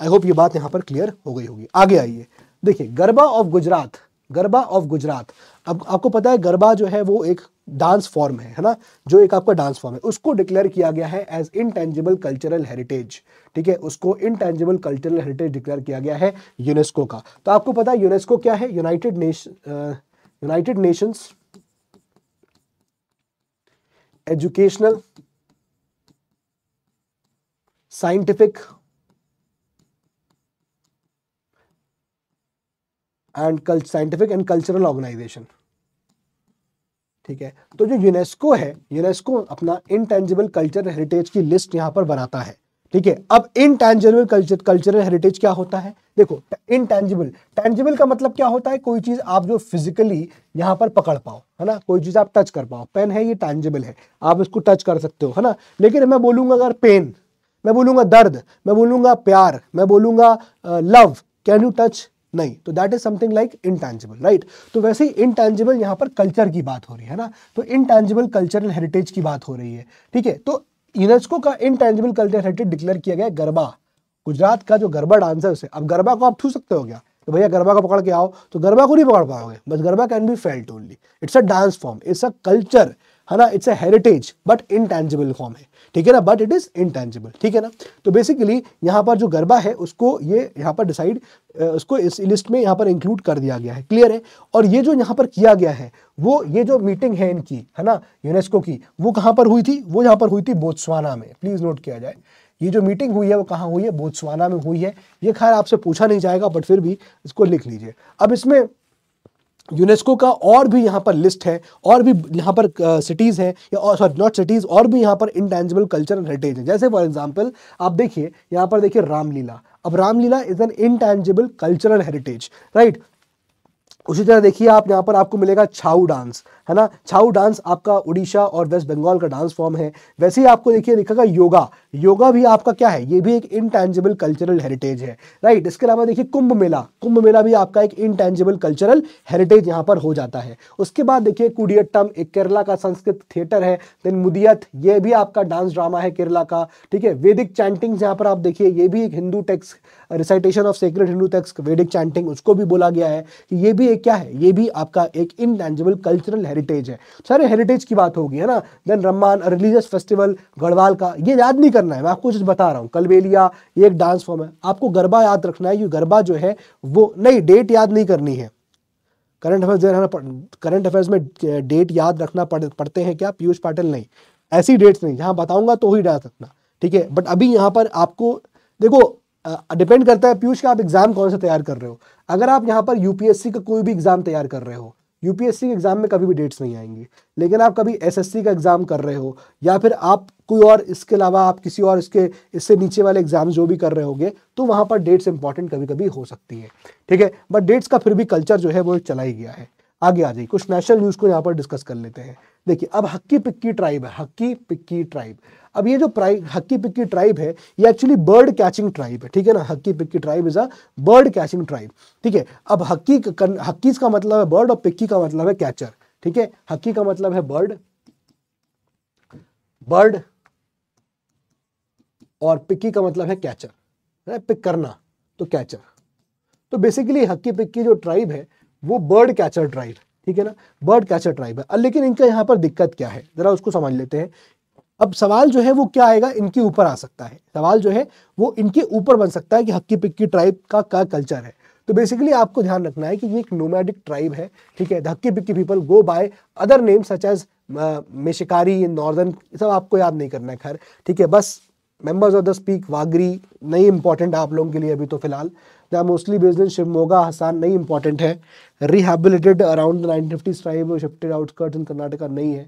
आई होप ये बात यहां पर क्लियर हो गई होगी आगे आइए देखिए गरबा ऑफ गुजरात गरबा ऑफ गुजरात अब आपको पता है गरबा जो है वो एक डांस फॉर्म है है ना जो एक आपका डांस फॉर्म है उसको डिक्लेयर किया गया है एज इनटेंजिबल कल्चरल हेरिटेज ठीक है उसको इनटेंजिबल कल्चरल हेरिटेज डिक्लेयर किया गया है यूनेस्को का तो आपको पता है यूनेस्को क्या है United Nation United Nations educational scientific and scientific and cultural organisation ठीक है तो जो यूनेस्को है यूनेस्को अपना इनटेंजिबल कल्चर हेरिटेज की लिस्ट यहां पर बनाता है ठीक है अब इनटेंजिबल कल्चर कल्चरल हेरिटेज क्या होता है देखो इनटेंजिबल टेंजिबल का मतलब क्या होता है कोई चीज आप जो फिजिकली यहां पर पकड़ पाओ है ना कोई चीज आप टच कर पाओ पेन है ये टैंजेबल है आप इसको टच कर सकते हो है ना लेकिन मैं बोलूंगा अगर पेन मैं बोलूंगा दर्द मैं बोलूंगा प्यार मैं बोलूंगा लव कैन यू टच नहीं तो that is something like intangible right तो वैसे ही इनटेंजिबल यहां पर कल्चर की बात हो रही है ना तो इनटेंजिबल कल्चरल हेरिटेज की बात हो रही है ठीक है तो यूनेस्को का इनटेंजिबल कल्चर हेरिटेज डिक्लेयर किया गया गरबा गुजरात का जो गरबा डांस है उसे अब गरबा को आप छू सकते हो क्या तो भैया गरबा को पकड़ के आओ तो गरबा को नहीं पकड़ पाओगे बस garba can be felt only it's a dance form it's a culture है ना it's a heritage but intangible form है ठीक है ना बट इट इज इंटेंजिबल ठीक है ना तो बेसिकली यहां पर जो गरबा है उसको ये यहां पर डिसाइड उसको इस लिस्ट में यहां पर इंक्लूड कर दिया गया है क्लियर है और ये जो यहां पर किया गया है वो ये जो मीटिंग है इनकी है ना यूनेस्को की वो कहां पर हुई थी वो यहां पर हुई थी बोत्सवाना में प्लीज़ नोट किया जाए ये जो मीटिंग हुई है वो कहाँ हुई है बोत्सवाना में हुई है ये खैर आपसे पूछा नहीं जाएगा बट फिर भी इसको लिख लीजिए अब इसमें यूनेस्को का और भी यहाँ पर लिस्ट है और भी यहाँ पर सिटीज़ हैं या सॉरी नॉट सिटीज़ और भी यहाँ पर इंटेंजिबल कल्चर एंड हेरिटेज है जैसे फॉर एग्जांपल आप देखिए यहाँ पर देखिए रामलीला अब Ramlila is an intangible cultural heritage right उसी तरह देखिए आप यहाँ पर आपको मिलेगा छाऊ डांस है ना छाऊ डांस आपका उड़ीसा और वेस्ट बंगाल का डांस फॉर्म है वैसे ही आपको देखिए लिखा गया योगा योगा भी आपका क्या है ये भी एक इंटेंजिबल कल्चरल हेरिटेज है राइट इसके अलावा देखिए कुंभ मेला कुंभ मेला भी आपका एक इंटेंजिबल कल्चरल हेरिटेज यहाँ पर हो जाता है उसके बाद देखिए कुडियट्टम एक केरला का संस्कृत थिएटर है देन मुदियत ये भी आपका डांस ड्रामा है केरला का ठीक है वेदिक चैंटिंग्स यहाँ पर आप देखिए ये भी एक Hindu texts recitation of sacred Hindu texts Vedic chanting उसको भी बोला गया है कि ये भी एक क्या है ये भी आपका एक इंटेंजिबल कल्चरल हेरिटेज है तो सारे हेरिटेज की बात होगी है ना then Ramman religious festival Garhwal का ये याद नहीं करना है मैं आपको कुछ बता रहा हूँ कलबेलिया ये एक डांस फॉर्म है आपको गरबा याद रखना है ये गरबा जो है वो नहीं डेट याद नहीं करनी है करंट अफेयर्स जो करंट अफेयर्स में डेट याद रखना पड़, पड़ते हैं क्या पीयूष पाटिल नहीं ऐसी डेट्स नहीं जहाँ बताऊंगा तो ही डाल रखना ठीक है बट अभी यहाँ पर आपको देखो डिपेंड करता है पीयूष का आप एग्ज़ाम कौन सा तैयार कर रहे हो अगर आप यहाँ पर यूपीएससी का कोई भी एग्ज़ाम तैयार कर रहे हो यूपीएससी के एग्ज़ाम में कभी भी डेट्स नहीं आएंगी लेकिन आप कभी एसएससी का एग्ज़ाम कर रहे हो या फिर आप कोई और इसके अलावा आप किसी और इसके इससे नीचे वाले एग्ज़ाम जो भी कर रहे होंगे तो वहां पर डेट्स इंपॉर्टेंट कभी कभी हो सकती है ठीक है बट डेट्स का फिर भी कल्चर जो है वो चला ही गया है आगे आ जाइए कुछ नेशनल न्यूज़ को यहाँ पर डिस्कस कर लेते हैं देखिए अब हक्की पिक्की ट्राइब है हक्की पिक्की ट्राइब अब ये जो प्राइ हक्की पिक्की ट्राइब है ये एक्चुअली बर्ड कैचिंग ट्राइब है ठीक है ना Hakki Pikki tribe is a bird catching tribe ठीक है अब हक्की हक्कीज का मतलब है बर्ड और पिक्की का मतलब है कैचर ठीक है हक्की का मतलब है बर्ड बर्ड और पिक्की का मतलब है कैचर है पिक करना तो कैचर तो बेसिकली हक्की पिक्की जो ट्राइब है वो बर्ड कैचर ट्राइब ठीक है ना बर्ड कैचर ट्राइब है लेकिन इनका यहाँ पर दिक्कत क्या है ज़रा उसको समझ लेते हैं अब सवाल जो है वो क्या आएगा इनके ऊपर आ सकता है सवाल जो है वो इनके ऊपर बन सकता है कि हक्की पिक्की ट्राइब का क्या कल्चर है तो बेसिकली आपको ध्यान रखना है कि ये एक नोमैडिक ट्राइब है ठीक है Hakki Pikki people go by other name such as Meshikari northern सब आपको याद नहीं करना है खैर ठीक है बस members of the speak Vagri नहीं इंपॉर्टेंट आप लोगों के लिए अभी तो फिलहाल the mostly based in Shivamogga Hassan नहीं इंपॉर्टेंट है rehabilitated around the nineteen fifties tribe shifted outskirt in Karnataka नहीं है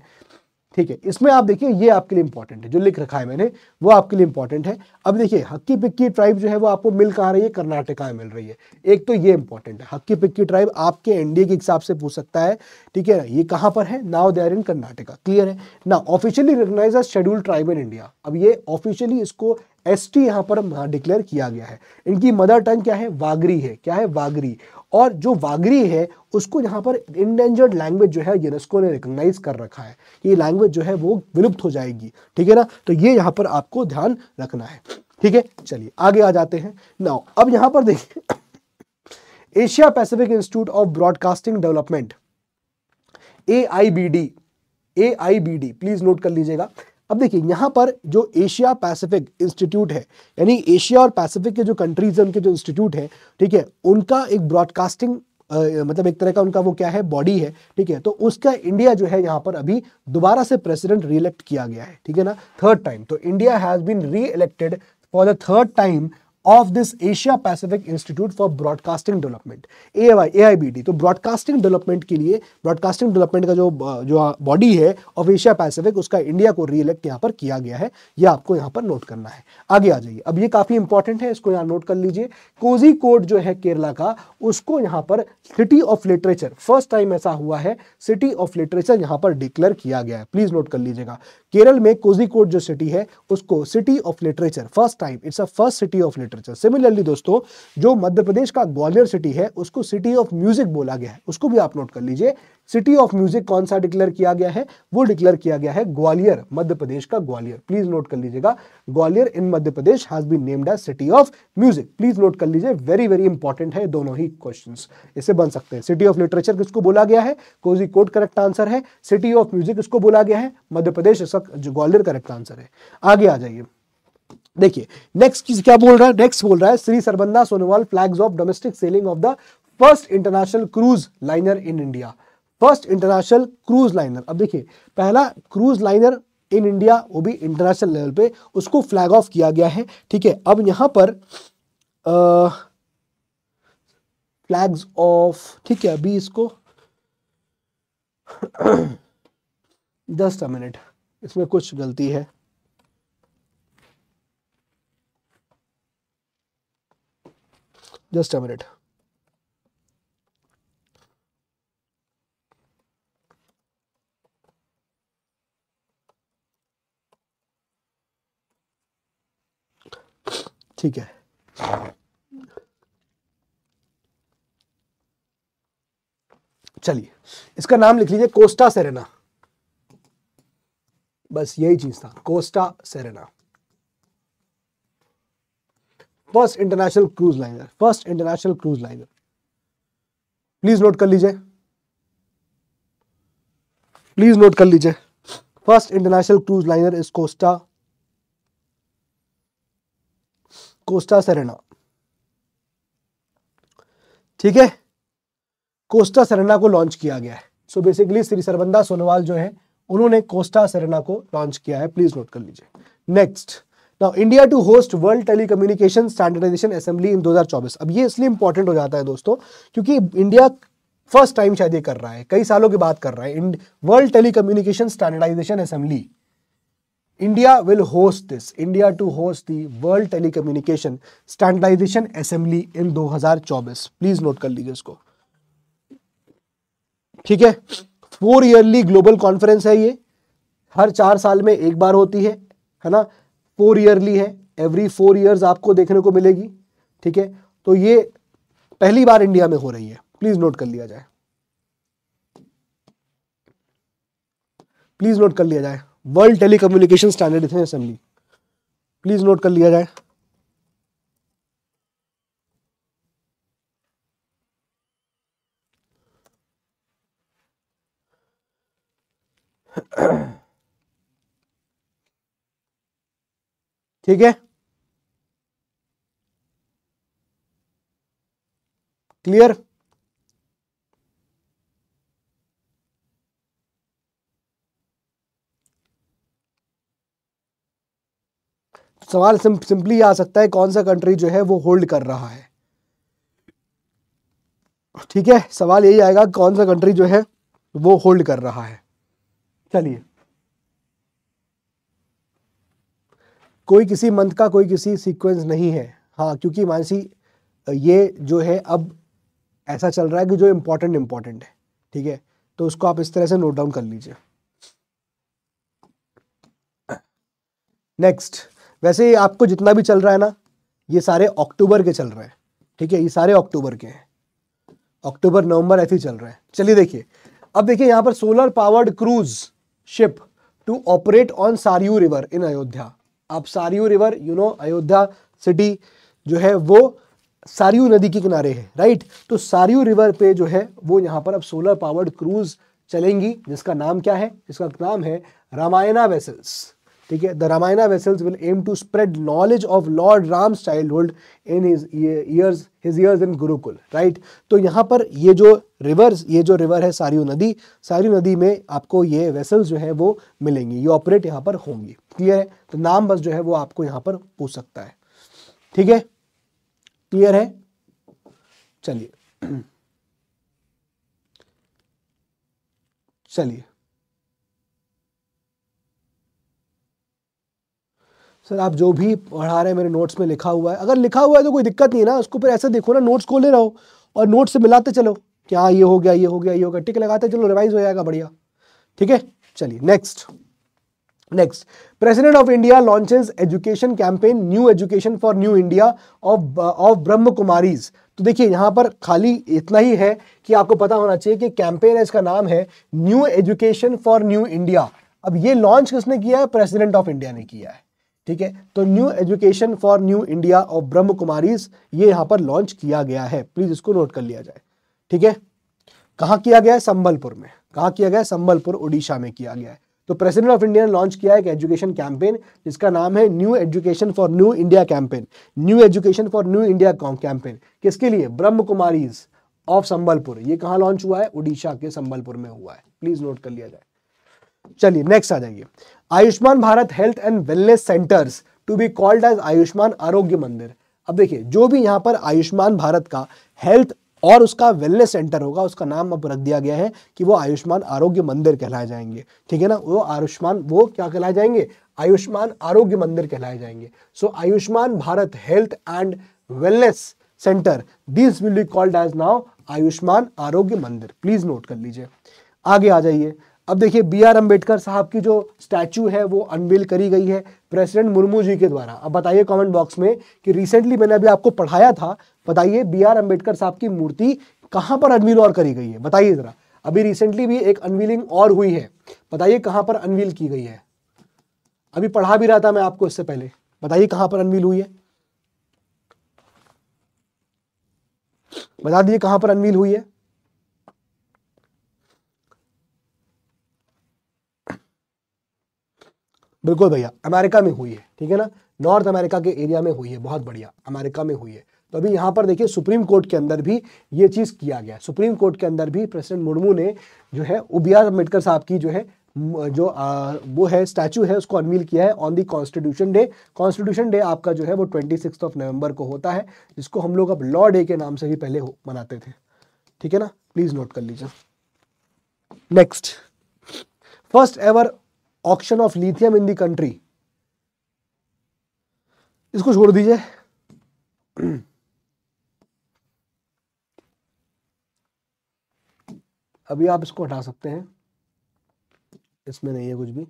ठीक है इसमें आप देखिए ये आपके लिए इंपॉर्टेंट है जो लिख रखा है मैंने वो आपके लिए इंपॉर्टेंट है अब देखिए हक्की पिक्की ट्राइब जो है वो आपको मिल कहाँ रही है कर्नाटका में मिल रही है एक तो ये इंपॉर्टेंट है हक्की पिक्की ट्राइब आपके एनडीए के हिसाब से पूछ सकता है ठीक है ये कहां पर है now there in Karnataka clear है ना officially recognise scheduled tribe in India अब ये ऑफिशियली इसको एस टी यहाँ पर डिक्लेयर हाँ, किया गया है इनकी मदर टंग क्या है वागरी है क्या है वागरी और जो वागरी है उसको यहाँ पर इंडेंजर्ड लैंग्वेज जो है यूनेस्को ने रिकोगनाइज कर रखा है ये लैंग्वेज जो है वो विलुप्त हो जाएगी ठीक है ना तो ये यहाँ पर आपको ध्यान रखना है ठीक है चलिए आगे आ जाते हैं नाउ अब यहाँ पर देखिए Asia Pacific Institute of Broadcasting Development A I B D A I B D please note कर लीजिएगा अब देखिए यहाँ पर जो एशिया पैसिफिक इंस्टीट्यूट है यानी एशिया और पैसिफिक के जो कंट्रीज हैं उनके जो इंस्टीट्यूट हैं ठीक है उनका एक ब्रॉडकास्टिंग मतलब एक तरह का उनका वो क्या है बॉडी है ठीक है तो उसका इंडिया जो है यहाँ पर अभी दोबारा से प्रेसिडेंट रीइलेक्ट किया गया है ठीक है ना थर्ड टाइम तो India has been reelected for the third time of this Asia Pacific Institute for Broadcasting Development A I तो ब्रॉडकास्टिंग डेवलपमेंट के लिए ब्रॉडकास्टिंग डेवलपमेंट का जो जो बॉडी है ऑफ एशिया पैसिफिक उसका इंडिया को रीइलेक्ट यहाँ पर किया गया है यह आपको यहाँ पर नोट करना है आगे आ जाइए अब ये काफ़ी इंपॉर्टेंट है इसको यहाँ नोट कर लीजिए कोजी कोड जो है केरला का उसको यहाँ पर city of literature first time ऐसा हुआ है सिटी ऑफ लिटरेचर यहाँ पर डिक्लेयर किया गया है प्लीज़ नोट कर लीजिएगा केरल में कोजी कोड जो सिटी है उसको city of literature first time it's a first city of literature similarly दोस्तों जो मध्य प्रदेश का ग्वालियर सिटी है उसको सिटी ऑफ म्यूजिक बोला गया है उसको भी आप नोट कर लीजिए सिटी ऑफ म्यूजिक कौन सा डिक्लेयर किया गया है वो डिक्लेयर किया गया है ग्वालियर मध्य प्रदेश का ग्वालियर प्लीज नोट कर लीजिएगा Gwalior in Madhya Pradesh has been named as city of music please note कर लीजिए वेरी वेरी इंपॉर्टेंट है दोनों ही क्वेश्चन इसे बन सकते हैं सिटी ऑफ लिटरेचर किसको बोला गया है कोजी कोट करेक्ट आंसर है सिटी ऑफ म्यूजिक इसको बोला गया है मध्य प्रदेश इसका ग्वालियर करेक्ट आंसर है आगे आ जाइए देखिए नेक्स्ट चीज क्या बोल रहा है नेक्स्ट बोल रहा है Shri Sarbananda Sonowal flags off domestic sailing of the first international cruise liner in India first international cruise liner अब देखिए पहला क्रूज लाइनर इन इंडिया वो भी इंटरनेशनल लेवल पे उसको फ्लैग ऑफ किया गया है ठीक है अब यहां पर फ्लैग्स ऑफ ठीक है अभी इसको जस्ट अ मिनट इसमें कुछ गलती है just a minute. ठीक है चलिए इसका नाम लिख लीजिए कोस्टा सेरेना बस यही चीज था Costa Serena first international cruise liner first international cruise liner please note कर लीजिए प्लीज नोट कर लीजिए first international cruise liner is Costa Costa Serena ठीक है कोस्टा सेरेना को लॉन्च किया गया है सो बेसिकली श्री सरबंदा सोनोवाल जो है उन्होंने कोस्टा सेरेना को लॉन्च किया है प्लीज नोट कर लीजिए next now India to host world telecommunication standardisation assembly in 2024 अब ये इसलिए इंपॉर्टेंट हो जाता है दोस्तों क्योंकि इंडिया फर्स्ट टाइम शायद ये कर रहा है कई सालों की बात कर रहा है world telecommunication standardisation assembly India will host this India to host the world telecommunication standardisation assembly in 2024 please note कर लीजिए इसको ठीक है फोर ईयरली ग्लोबल कॉन्फ्रेंस है ये हर चार साल में एक बार होती है है ना फोर ईयरली है एवरी फोर ईयर्स आपको देखने को मिलेगी ठीक है तो ये पहली बार इंडिया में हो रही है प्लीज़ नोट कर लिया जाए प्लीज़ नोट कर लिया जाए world telecommunication standardisation assembly please note कर लिया जाए Ahem. ठीक है क्लियर सवाल सिंपली आ सकता है कौन सा कंट्री जो है वो होल्ड कर रहा है ठीक है सवाल यही आएगा कौन सा कंट्री जो है वो होल्ड कर रहा है चलिए कोई किसी मंथ का कोई किसी सीक्वेंस नहीं है हाँ क्योंकि मानसी ये जो है अब ऐसा चल रहा है कि जो इम्पोर्टेंट इम्पोर्टेंट है ठीक है तो उसको आप इस तरह से नोट डाउन कर लीजिए नेक्स्ट वैसे आपको जितना भी चल रहा है ना ये सारे अक्टूबर के चल रहे हैं ठीक है ये सारे अक्टूबर के हैं अक्टूबर नवंबर ऐसे ही चल रहे हैं चलिए देखिए अब देखिए यहां पर solar powered cruise ship to operate on Sarayu river in Ayodhya आप Sarayu river you know Ayodhya city जो है वो सारियू नदी के किनारे है राइट तो सारियू रिवर पे जो है वो यहाँ पर अब सोलर पावर्ड क्रूज चलेंगी जिसका नाम क्या है इसका नाम है रामायणा वेसल्स ठीक है the Ramayana vessels will aim to spread knowledge of lord Ram's hold in years his years in gurukul right तो यहाँ पर ये जो रिवर ये जो रिवर है सारियो नदी सारियो नदी में आपको ये वेसल्स जो है वो मिलेंगी ये ऑपरेट यहाँ पर होंगी क्लियर है तो नाम बस जो है वो आपको यहां पर पूछ सकता है ठीक है क्लियर है चलिए चलिए सर आप जो भी पढ़ा रहे हैं मेरे नोट्स में लिखा हुआ है अगर लिखा हुआ है तो कोई दिक्कत नहीं है ना उसको फिर ऐसे देखो ना नोट्स खोले रहो और नोट्स से मिलाते चलो कि हाँ ये हो गया ये हो गया ये हो गया टिक लगाते चलो रिवाइज हो जाएगा बढ़िया ठीक है चलिए next next President of India launches education campaign New Education for New India of of Brahma Kumari तो देखिए यहां पर खाली इतना ही है कि आपको पता होना चाहिए कि कैंपेन है इसका नाम है New Education for New India अब ये लॉन्च किसने किया है प्रेसिडेंट ऑफ इंडिया ने किया है ठीक है तो New Education for New India of Brahma Kumaris ये यहाँ पर लॉन्च किया गया है प्लीज इसको नोट कर लिया जाए ठीक है कहा किया गया है संबलपुर में कहा किया गया है संबलपुर उड़ीसा में किया गया है तो प्रेसिडेंट ऑफ इंडिया ने लॉन्च किया एक एजुकेशन कैंपेन जिसका नाम है New Education for New India campaign New Education for New India campaign किसके लिए ब्रह्म कुमारीज ऑफ संबलपुर ये कहाँ लॉन्च हुआ है उड़ीसा के संबलपुर में हुआ है प्लीज नोट कर लिया जाए चलिए नेक्स्ट आ जाइए Ayushman Bharat health and wellness centres to be called as Ayushman Arogya Mandir अब देखिए जो भी यहां पर आयुष्मान भारत का हेल्थ और उसका वेलनेस सेंटर होगा उसका नाम अब रख दिया गया है कि वो आयुष्मान आरोग्य मंदिर कहलाए जाएंगे ठीक है ना वो आयुष्मान वो क्या कहलाए जाएंगे आयुष्मान आरोग्य मंदिर कहलाए जाएंगे so so, Ayushman Bharat health and wellness centre this will be called as now Ayushman Arogya Mandir please note कर लीजिए आगे आ जाइए अब देखिए बी आर अम्बेडकर साहब की जो स्टैचू है वो अनवील करी गई है प्रेसिडेंट मुर्मू जी के द्वारा अब बताइए कमेंट बॉक्स में कि रिसेंटली मैंने अभी आपको पढ़ाया था बताइए बी आर अम्बेडकर साहब की मूर्ति कहाँ पर अनवील और करी गई है बताइए ज़रा अभी रिसेंटली भी एक अनवीलिंग और हुई है बताइए कहाँ पर अनवील की गई है अभी पढ़ा भी रहा था मैं आपको इससे पहले बताइए कहाँ पर अनवील हुई है बता दीजिए कहाँ पर अनवील हुई है बिल्कुल भैया अमेरिका में हुई है ठीक है ना नॉर्थ अमेरिका के एरिया में हुई है बहुत बढ़िया अमेरिका में हुई है तो अभी यहाँ पर देखिए सुप्रीम कोर्ट के अंदर भी ये चीज़ किया गया सुप्रीम कोर्ट के अंदर भी प्रेसिडेंट मुर्मू ने जो है उबिया अम्बेडकर साहब की जो है जो आ, वो है स्टैचू है उसको अनवील किया है on the Constitution Day Constitution Day आपका जो है वो ट्वेंटी सिक्स ऑफ नवंबर को होता है जिसको हम लोग अब लॉ डे के नाम से भी पहले मनाते थे ठीक है ना प्लीज़ नोट कर लीजिए next first ever auction of lithium in the country इसको छोड़ दीजिए अभी आप इसको हटा सकते हैं इसमें नहीं है कुछ भी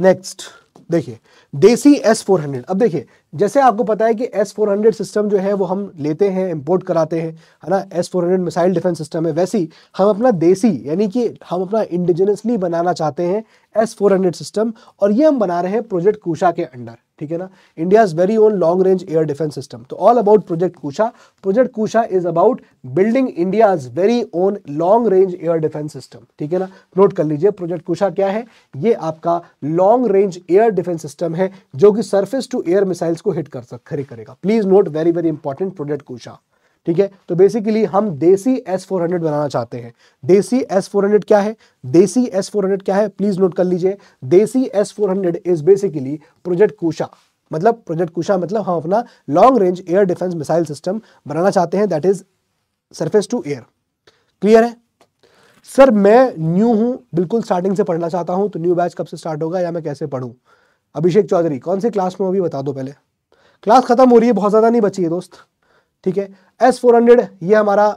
नेक्स्ट देखिए देसी S400 अब देखिए जैसे आपको पता है कि S400 सिस्टम जो है वो हम लेते हैं इंपोर्ट कराते हैं है ना S400 मिसाइल डिफेंस सिस्टम है वैसी हम अपना देसी यानी कि हम अपना इंडिजिनसली बनाना चाहते हैं S400 सिस्टम और ये हम बना रहे हैं प्रोजेक्ट कूशा के अंडर ठीक है ना India is very own long range air defence system तो all about project Kusha project Kusha is about building India is very own long range air defence system ठीक है ना नोट कर लीजिए प्रोजेक्ट कुशा क्या है ये आपका long range air defence system है जो कि सर्फेस टू एयर मिसाइल्स को हिट कर सक करेगा please note very very important project Kusha ठीक है तो बेसिकली हम देसी S400 बनाना चाहते हैं देसी S400 क्या है देसी S400 क्या है प्लीज नोट कर लीजिए देसी S400 इज बेसिकली प्रोजेक्ट कुशा मतलब प्रोजेक्ट कुशा मतलब हम अपना long range air defence missile system बनाना चाहते हैं that is surface to air clear है सर मैं न्यू हूं बिल्कुल स्टार्टिंग से पढ़ना चाहता हूं तो न्यू बैच कब से स्टार्ट होगा या मैं कैसे पढ़ू अभिषेक चौधरी कौन सी क्लास में अभी बता दो पहले क्लास खत्म हो रही है बहुत ज़्यादा नहीं बची है दोस्त ठीक है एस फोर हंड्रेड ये हमारा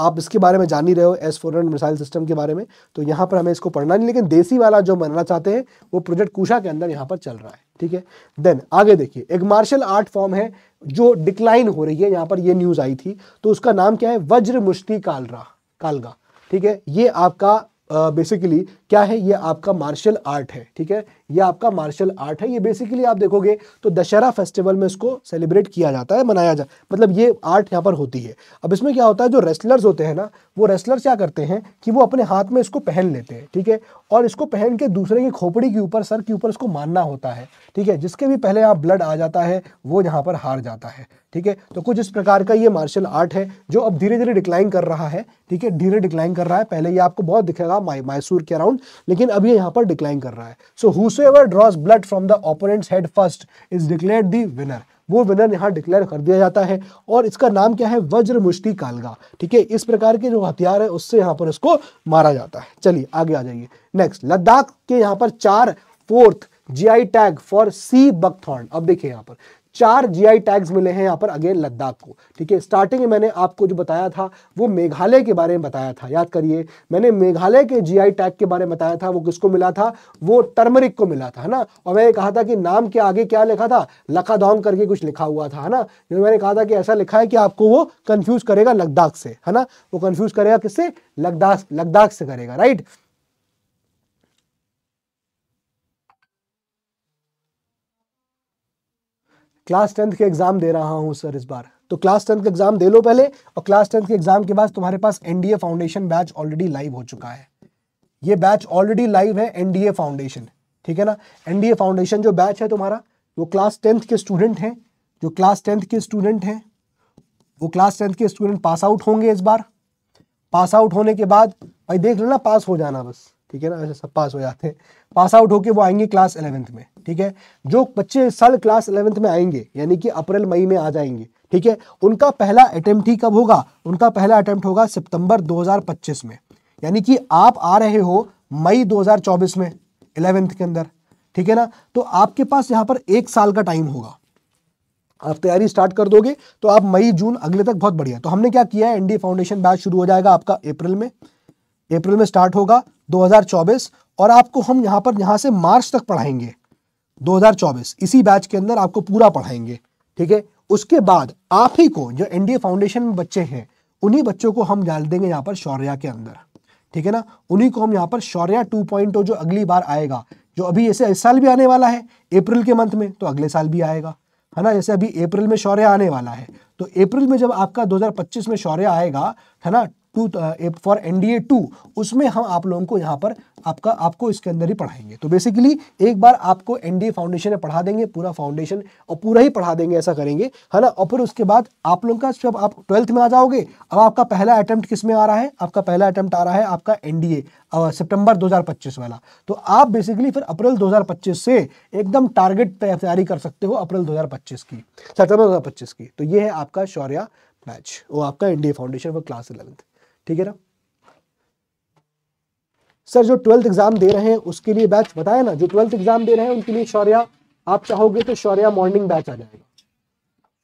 आप इसके बारे में जान ही रहे हो S four hundred missile system के बारे में तो यहाँ पर हमें इसको पढ़ना नहीं लेकिन देसी वाला जो बनना चाहते हैं वो प्रोजेक्ट कुशा के अंदर यहाँ पर चल रहा है ठीक है देन आगे देखिए एक मार्शल आर्ट फॉर्म है जो डिक्लाइन हो रही है यहाँ पर ये न्यूज़ आई थी तो उसका नाम क्या है वज्र मुश्ती कालरा कालगा ठीक है ये आपका बेसिकली uh, क्या है ये आपका मार्शल आर्ट है ठीक है ये आपका मार्शल आर्ट है ये बेसिकली आप देखोगे तो दशहरा फेस्टिवल में इसको सेलिब्रेट किया जाता है मनाया जा मतलब ये आर्ट यहाँ पर होती है अब इसमें क्या होता है जो रेस्लर्स होते हैं ना वो रेस्लर क्या करते हैं कि वो अपने हाथ में इसको पहन लेते हैं ठीक है और इसको पहन के दूसरे की खोपड़ी के ऊपर सर के ऊपर इसको मारना होता है ठीक है जिसके भी पहले यहाँ ब्लड आ जाता है वो यहाँ पर हार जाता है ठीक है तो कुछ इस प्रकार का ये मार्शल आर्ट है जो अब धीरे धीरे डिक्लाइन कर रहा है ठीक है धीरे डिक्लाइन कर रहा है पहले ये आपको बहुत दिखेगा मैसूर के अराउंड लेकिन अभी यहाँ पर डिक्लाइन कर रहा है so whoever draws blood from the opponent's head first is declare the winner वो विनर यहाँ डिक्लेयर कर दिया जाता है और इसका नाम क्या है वज्र मुष्टि कालगा ठीक है इस प्रकार के जो हथियार है उससे यहाँ पर इसको मारा जाता है चलिए आगे आ जाइए नेक्स्ट लद्दाख के यहाँ पर चार fourth GI tag for sea buckthorn अब देखिए यहाँ पर चार जीआई टैग्स मिले हैं यहाँ पर अगेन लद्दाख को ठीक है स्टार्टिंग में मैंने आपको जो बताया था वो मेघालय के बारे में बताया था याद करिए मैंने मेघालय के जीआई टैग के बारे में बताया था वो किसको मिला था वो टर्मरिक को मिला था है ना और मैंने कहा था कि नाम के आगे क्या लिखा था लखादोंग करके कुछ लिखा हुआ था है ना जो मैंने कहा था कि ऐसा लिखा है कि आपको वो कन्फ्यूज करेगा लद्दाख से है ना वो कन्फ्यूज करेगा किससे लद्दाख लद्दाख से करेगा राइट क्लास टेंथ के एग्ज़ाम दे रहा हूँ सर इस बार तो क्लास टेंथ का एग्ज़ाम दे लो पहले और क्लास टेंथ के एग्ज़ाम के बाद तुम्हारे पास NDA foundation batch already live हो चुका है ये बैच ऑलरेडी लाइव है एनडीए फाउंडेशन ठीक है ना एनडीए फाउंडेशन जो बैच है तुम्हारा वो क्लास टेंथ के स्टूडेंट हैं जो क्लास टेंथ के स्टूडेंट हैं वो क्लास टेंथ के स्टूडेंट पास आउट होंगे इस बार पास आउट होने के बाद भाई देख लेना पास हो जाना बस ठीक है ना ऐसे सब पास हो जाते हैं पास आउट होके वो आएंगे क्लास इलेवंथ में ठीक है जो बच्चे साल क्लास इलेवेंथ में आएंगे यानी कि अप्रैल मई में आ जाएंगे ठीक है उनका पहला अटेम्प्ट ही कब होगा उनका पहला अटेम्प्ट होगा सितंबर 2025 में यानी कि आप आ रहे हो मई 2024 में इलेवेंथ के अंदर ठीक है ना तो आपके पास यहां पर एक साल का टाइम होगा आप तैयारी स्टार्ट कर दोगे तो आप मई जून अगले तक बहुत बढ़िया तो हमने क्या किया है एनडी फाउंडेशन बैच शुरू हो जाएगा आपका अप्रैल में अप्रैल में स्टार्ट होगा 2024 और आपको हम यहाँ पर यहाँ से मार्च तक पढ़ाएंगे 2024 इसी बैच के अंदर आपको पूरा पढ़ाएंगे ठीक है उसके बाद आप ही को जो एनडीए फाउंडेशन में बच्चे हैं उन्हीं बच्चों को हम डाल देंगे यहाँ पर शौर्या के अंदर ठीक है ना उन्हीं को हम यहाँ पर शौर्या टू जो अगली बार आएगा जो अभी ऐसे इस साल भी आने वाला है अप्रैल के मंथ में तो अगले साल भी आएगा है ना जैसे अभी अप्रैल में शौर्य आने वाला है तो अप्रैल में जब आपका 2025 में शौर्य आएगा है ना टू फॉर एनडीए टू उसमें हम आप लोगों को यहाँ पर आपका आपको इसके अंदर ही पढ़ाएंगे तो बेसिकली एक बार आपको एनडीए फाउंडेशन में पढ़ा देंगे पूरा फाउंडेशन और पूरा ही पढ़ा देंगे ऐसा करेंगे है ना और फिर उसके बाद आप लोगों का जब आप ट्वेल्थ में आ जाओगे अब आपका पहला अटैम्प्ट किस में आ रहा है आपका पहला अटैम्प्ट आ रहा है आपका एनडीए सितंबर 2025 वाला तो आप बेसिकली फिर अप्रैल 2025 से एकदम टारगेट तैयारी कर सकते हो अप्रैल 2025 की सितंबर 2025 की तो ये है आपका शौर्या मैच वो आपका NDA foundation for class eleventh ठीक है ना सर जो ट्वेल्थ एग्जाम दे रहे हैं उसके लिए बैच बताया ना जो ट्वेल्थ एग्जाम दे रहे हैं उनके लिए शौर्या आप चाहोगे तो शौर्या मॉर्निंग बैच आ जाएगा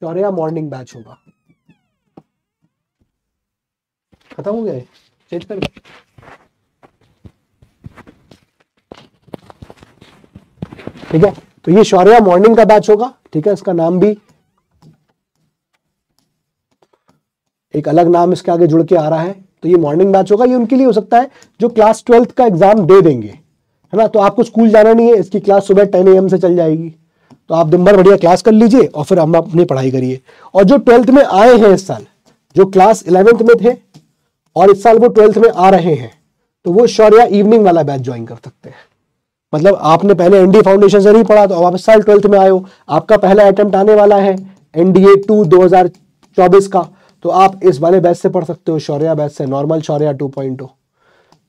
शौर्या मॉर्निंग बैच होगा खत्म हो गया चेंज कर ठीक है तो ये शौर्या मॉर्निंग का बैच होगा ठीक है इसका नाम भी एक अलग नाम इसके आगे जुड़ के आ रहा है तो ये मॉर्निंग मैच होगा ये उनके लिए हो सकता है जो क्लास ट्वेल्थ का एग्जाम दे देंगे है ना तो आपको स्कूल जाना नहीं है इसकी क्लास सुबह टेन ए से चल जाएगी तो आप दिन भर बढ़िया क्लास कर लीजिए और फिर हम अपनी पढ़ाई करिए और जो ट्वेल्थ में आए हैं इस साल जो क्लास इलेवेंथ में थे और इस साल वो ट्वेल्थ में आ रहे हैं तो वो श्योर या इवनिंग वाला बैच ज्वाइन कर सकते हैं मतलब आपने पहले एनडीए फाउंडेशन से नहीं पढ़ा तो आप इस साल ट्वेल्थ में आए हो आपका पहला अटेम्प्ट आने वाला है एनडीए टू दो का तो आप इस वाले बैच से पढ़ सकते हो शौर्या बैच से नॉर्मल शौर्या टू पॉइंट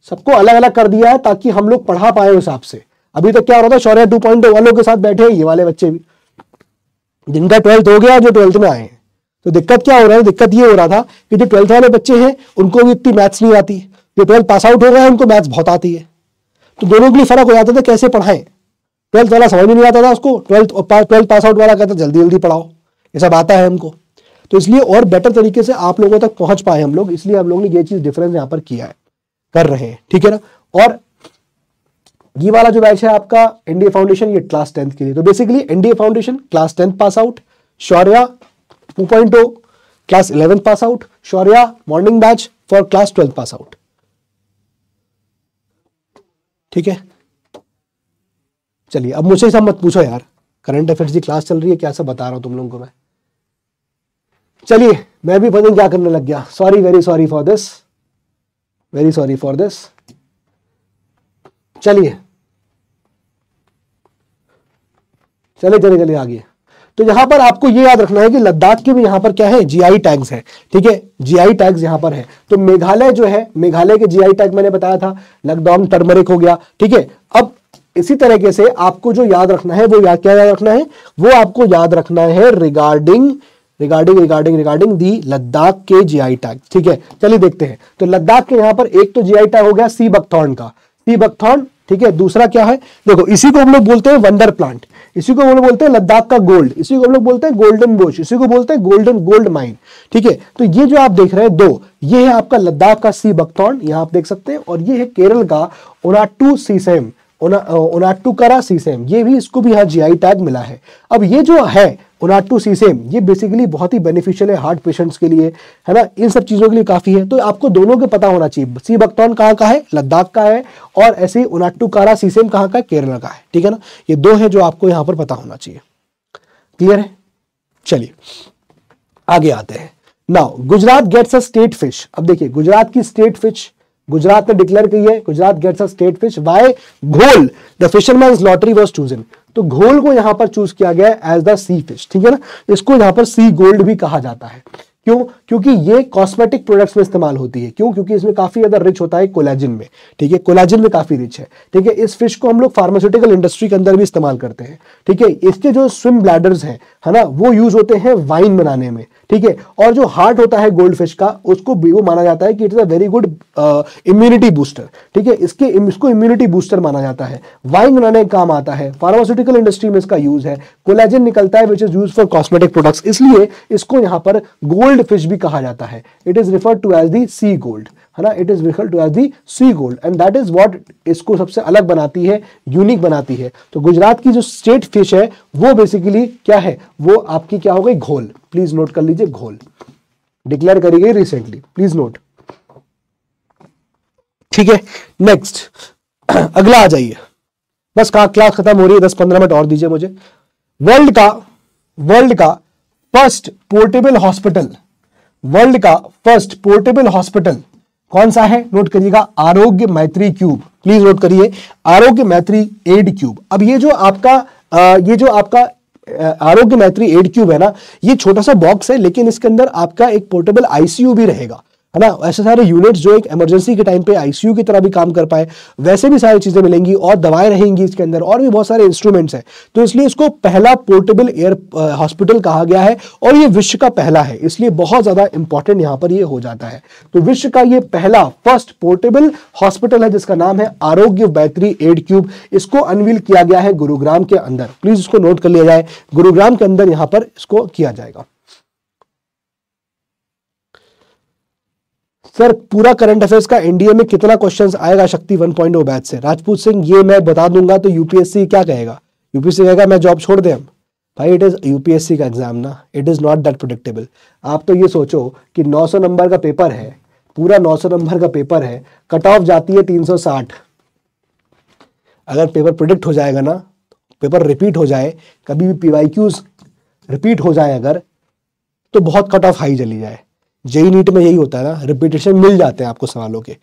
सबको अलग अलग कर दिया है ताकि हम लोग पढ़ा पाए हिसाब से अभी तक क्या हो रहा था शौर्या टू पॉइंट वालों के साथ बैठे ये वाले बच्चे भी जिनका ट्वेल्थ हो गया जो ट्वेल्थ में आए तो दिक्कत क्या हो रहा है दिक्कत ये हो रहा था कि जो ट्वेल्थ वाले बच्चे हैं उनको भी इतनी मैथ्स नहीं आती जो ट्वेल्थ पास आउट हो रहा है उनको मैथ्स बहुत आती है तो दोनों के लिए फर्क हो जाता था कैसे पढ़ाएं ट्वेल्थ वाला समझ में नहीं आता था उसको ट्वेल्थ ट्वेल्थ पास आउट वाला कहता जल्दी जल्दी पढ़ाओ ये सब आता है हमको तो इसलिए और बेटर तरीके से आप लोगों तक पहुंच पाए हम लोग इसलिए हम लोग ने ये चीज डिफरेंस यहां पर किया है कर रहे हैं ठीक है ना और ये वाला जो बैच है आपका एनडीए फाउंडेशन ये क्लास टेंथ के लिए तो basically NDA foundation class tenth pass out Shaurya two point class eleventh pass out Shaurya morning batch for class twelfth pass out ठीक है चलिए अब मुझे सब मत पूछो यार करंट अफेयर्स की क्लास चल रही है क्या सब बता रहा हूं तुम लोगों को मैं चलिए मैं भी पता क्या करने लग गया sorry very sorry for this very sorry for this चलिए चले चले चले आगे तो यहां पर आपको यह याद रखना है कि लद्दाख के भी यहां पर क्या है जीआई टैग्स है ठीक है जीआई टैग्स यहां पर है तो मेघालय जो है मेघालय के जीआई टैग मैंने बताया था लकडाउन टर्मरिक हो गया ठीक है अब इसी तरीके से आपको जो याद रखना है वो याद क्या याद रखना है वो आपको याद रखना है regarding regarding regarding regarding the Ladakh के जीआई टैग ठीक है चलिए देखते हैं तो लद्दाख के यहां पर एक तो जीआई टैग हो गया सी बकथॉर्न का सी बकथॉर्न ठीक है दूसरा क्या है देखो इसी को हम लोग बोलते हैं वंडर प्लांट इसी को हम लोग बोलते हैं लद्दाख का गोल्ड इसी को हम लोग बोलते हैं गोल्डन बोश इसी को बोलते हैं गोल्डन गोल्ड माइन ठीक है तो ये जो आप देख रहे हैं दो ये है आपका लद्दाख का सी बकथॉर्न यहां आप देख सकते हैं और ये है केरल का ओनाटू सीसेम सीसेम ये भी इसको भी यहाँ जीआई टैग मिला है अब ये जो है सीसेम ये बेसिकली बहुत ही बेनिफिशियल है हार्ट पेशेंट्स के लिए है ना इन सब चीज़ों के लिए काफ़ी है तो आपको दोनों के पता होना चाहिए सी बक्तौन कहाँ का है लद्दाख का है और ऐसे ही ओनाटू सीसेम कहाँ का है केरला का है ठीक है ना ये दो है जो आपको यहाँ पर पता होना चाहिए क्लियर है चलिए आगे आते हैं now Gujarat gets a state fish अब देखिए गुजरात की स्टेट फिश गुजरात ने डिक्लेयर की है Gujarat gets a state fish by ghol the fisherman lottery was chosen तो घोल को यहां पर चूज किया गया है एज द सी फिश ठीक है ना इसको यहां पर सी गोल्ड भी कहा जाता है क्यों क्योंकि ये कॉस्मेटिक प्रोडक्ट्स में इस्तेमाल होती है क्यों क्योंकि इसमें काफी ज्यादा रिच होता है कोलेजिन में ठीक है कोलेजिन में काफी रिच है ठीक है इस फिश को हम लोग फार्मास्यूटिकल इंडस्ट्री के अंदर भी इस्तेमाल करते हैं ठीक है इसके जो स्विम ब्लैडर्स हैं है ना वो यूज होते हैं वाइन बनाने में ठीक है और जो हार्ट होता है गोल्ड फिश का उसको वो माना जाता है कि it is a very good immunity booster ठीक है इसके इसको इम्यूनिटी बूस्टर माना जाता है वाइन बनाने काम आता है फार्मास्यूटिकल इंडस्ट्री में इसका यूज है कोलेजन निकलता है which is use for cosmetic products इसलिए इसको यहां पर गोल्ड फिश भी कहा जाता है it is refer to as the sea gold है ना it is refer to as the sea gold and that is what इसको सबसे अलग बनाती है यूनिक बनाती है तो गुजरात की जो स्टेट फिश है वो बेसिकली क्या है वो आपकी क्या हो गई घोल प्लीज नोट कर लीजिए घोल डिक्लेयर करी गई रिसेंटली प्लीज नोट ठीक है नेक्स्ट अगला आ जाइए बस का क्लास खत्म हो रही है दस पंद्रह मिनट और दीजिए मुझे वर्ल्ड का वर्ल्ड का फर्स्ट पोर्टेबल हॉस्पिटल वर्ल्ड का फर्स्ट पोर्टेबल हॉस्पिटल कौन सा है नोट करिएगा आरोग्य मैत्री क्यूब प्लीज नोट करिए आरोग्य मैत्री एड क्यूब अब ये जो आपका ये जो आपका आरोग्य मैत्री एड क्यूब है ना ये छोटा सा बॉक्स है लेकिन इसके अंदर आपका एक पोर्टेबल आईसीयू भी रहेगा है ना ऐसे सारे यूनिट्स जो एक इमरजेंसी के टाइम पे आईसीयू की तरह भी काम कर पाए वैसे भी सारी चीज़ें मिलेंगी और दवाएं रहेंगी इसके अंदर और भी बहुत सारे इंस्ट्रूमेंट्स हैं तो इसलिए इसको पहला पोर्टेबल एयर हॉस्पिटल कहा गया है और ये विश्व का पहला है इसलिए बहुत ज़्यादा इंपॉर्टेंट यहाँ पर ये हो जाता है तो विश्व का ये पहला फर्स्ट पोर्टेबल हॉस्पिटल है जिसका नाम है आरोग्य बैतरी एड क्यूब इसको अनवील किया गया है गुरुग्राम के अंदर प्लीज़ इसको नोट कर लिया जाए गुरुग्राम के अंदर यहाँ पर इसको किया जाएगा सर पूरा करंट अफेयर्स का एनडीए में कितना क्वेश्चन आएगा शक्ति वन पॉइंट ओ बैच से राजपूत सिंह ये मैं बता दूंगा तो यूपीएससी क्या कहेगा यूपीएससी कहेगा मैं जॉब छोड़ दे हम भाई इट इज़ यूपीएससी का एग्जाम ना it is not that predictable आप तो ये सोचो कि नौ नंबर का पेपर है पूरा नौ नंबर का पेपर है कट ऑफ जाती है तीन अगर पेपर प्रोडिक्ट हो जाएगा ना पेपर रिपीट हो जाए कभी भी पी रिपीट हो जाए अगर तो बहुत कट ऑफ हाई चली जाए जेई नीट में यही होता है ना रिपीटेशन मिल जाते हैं आपको सवालों के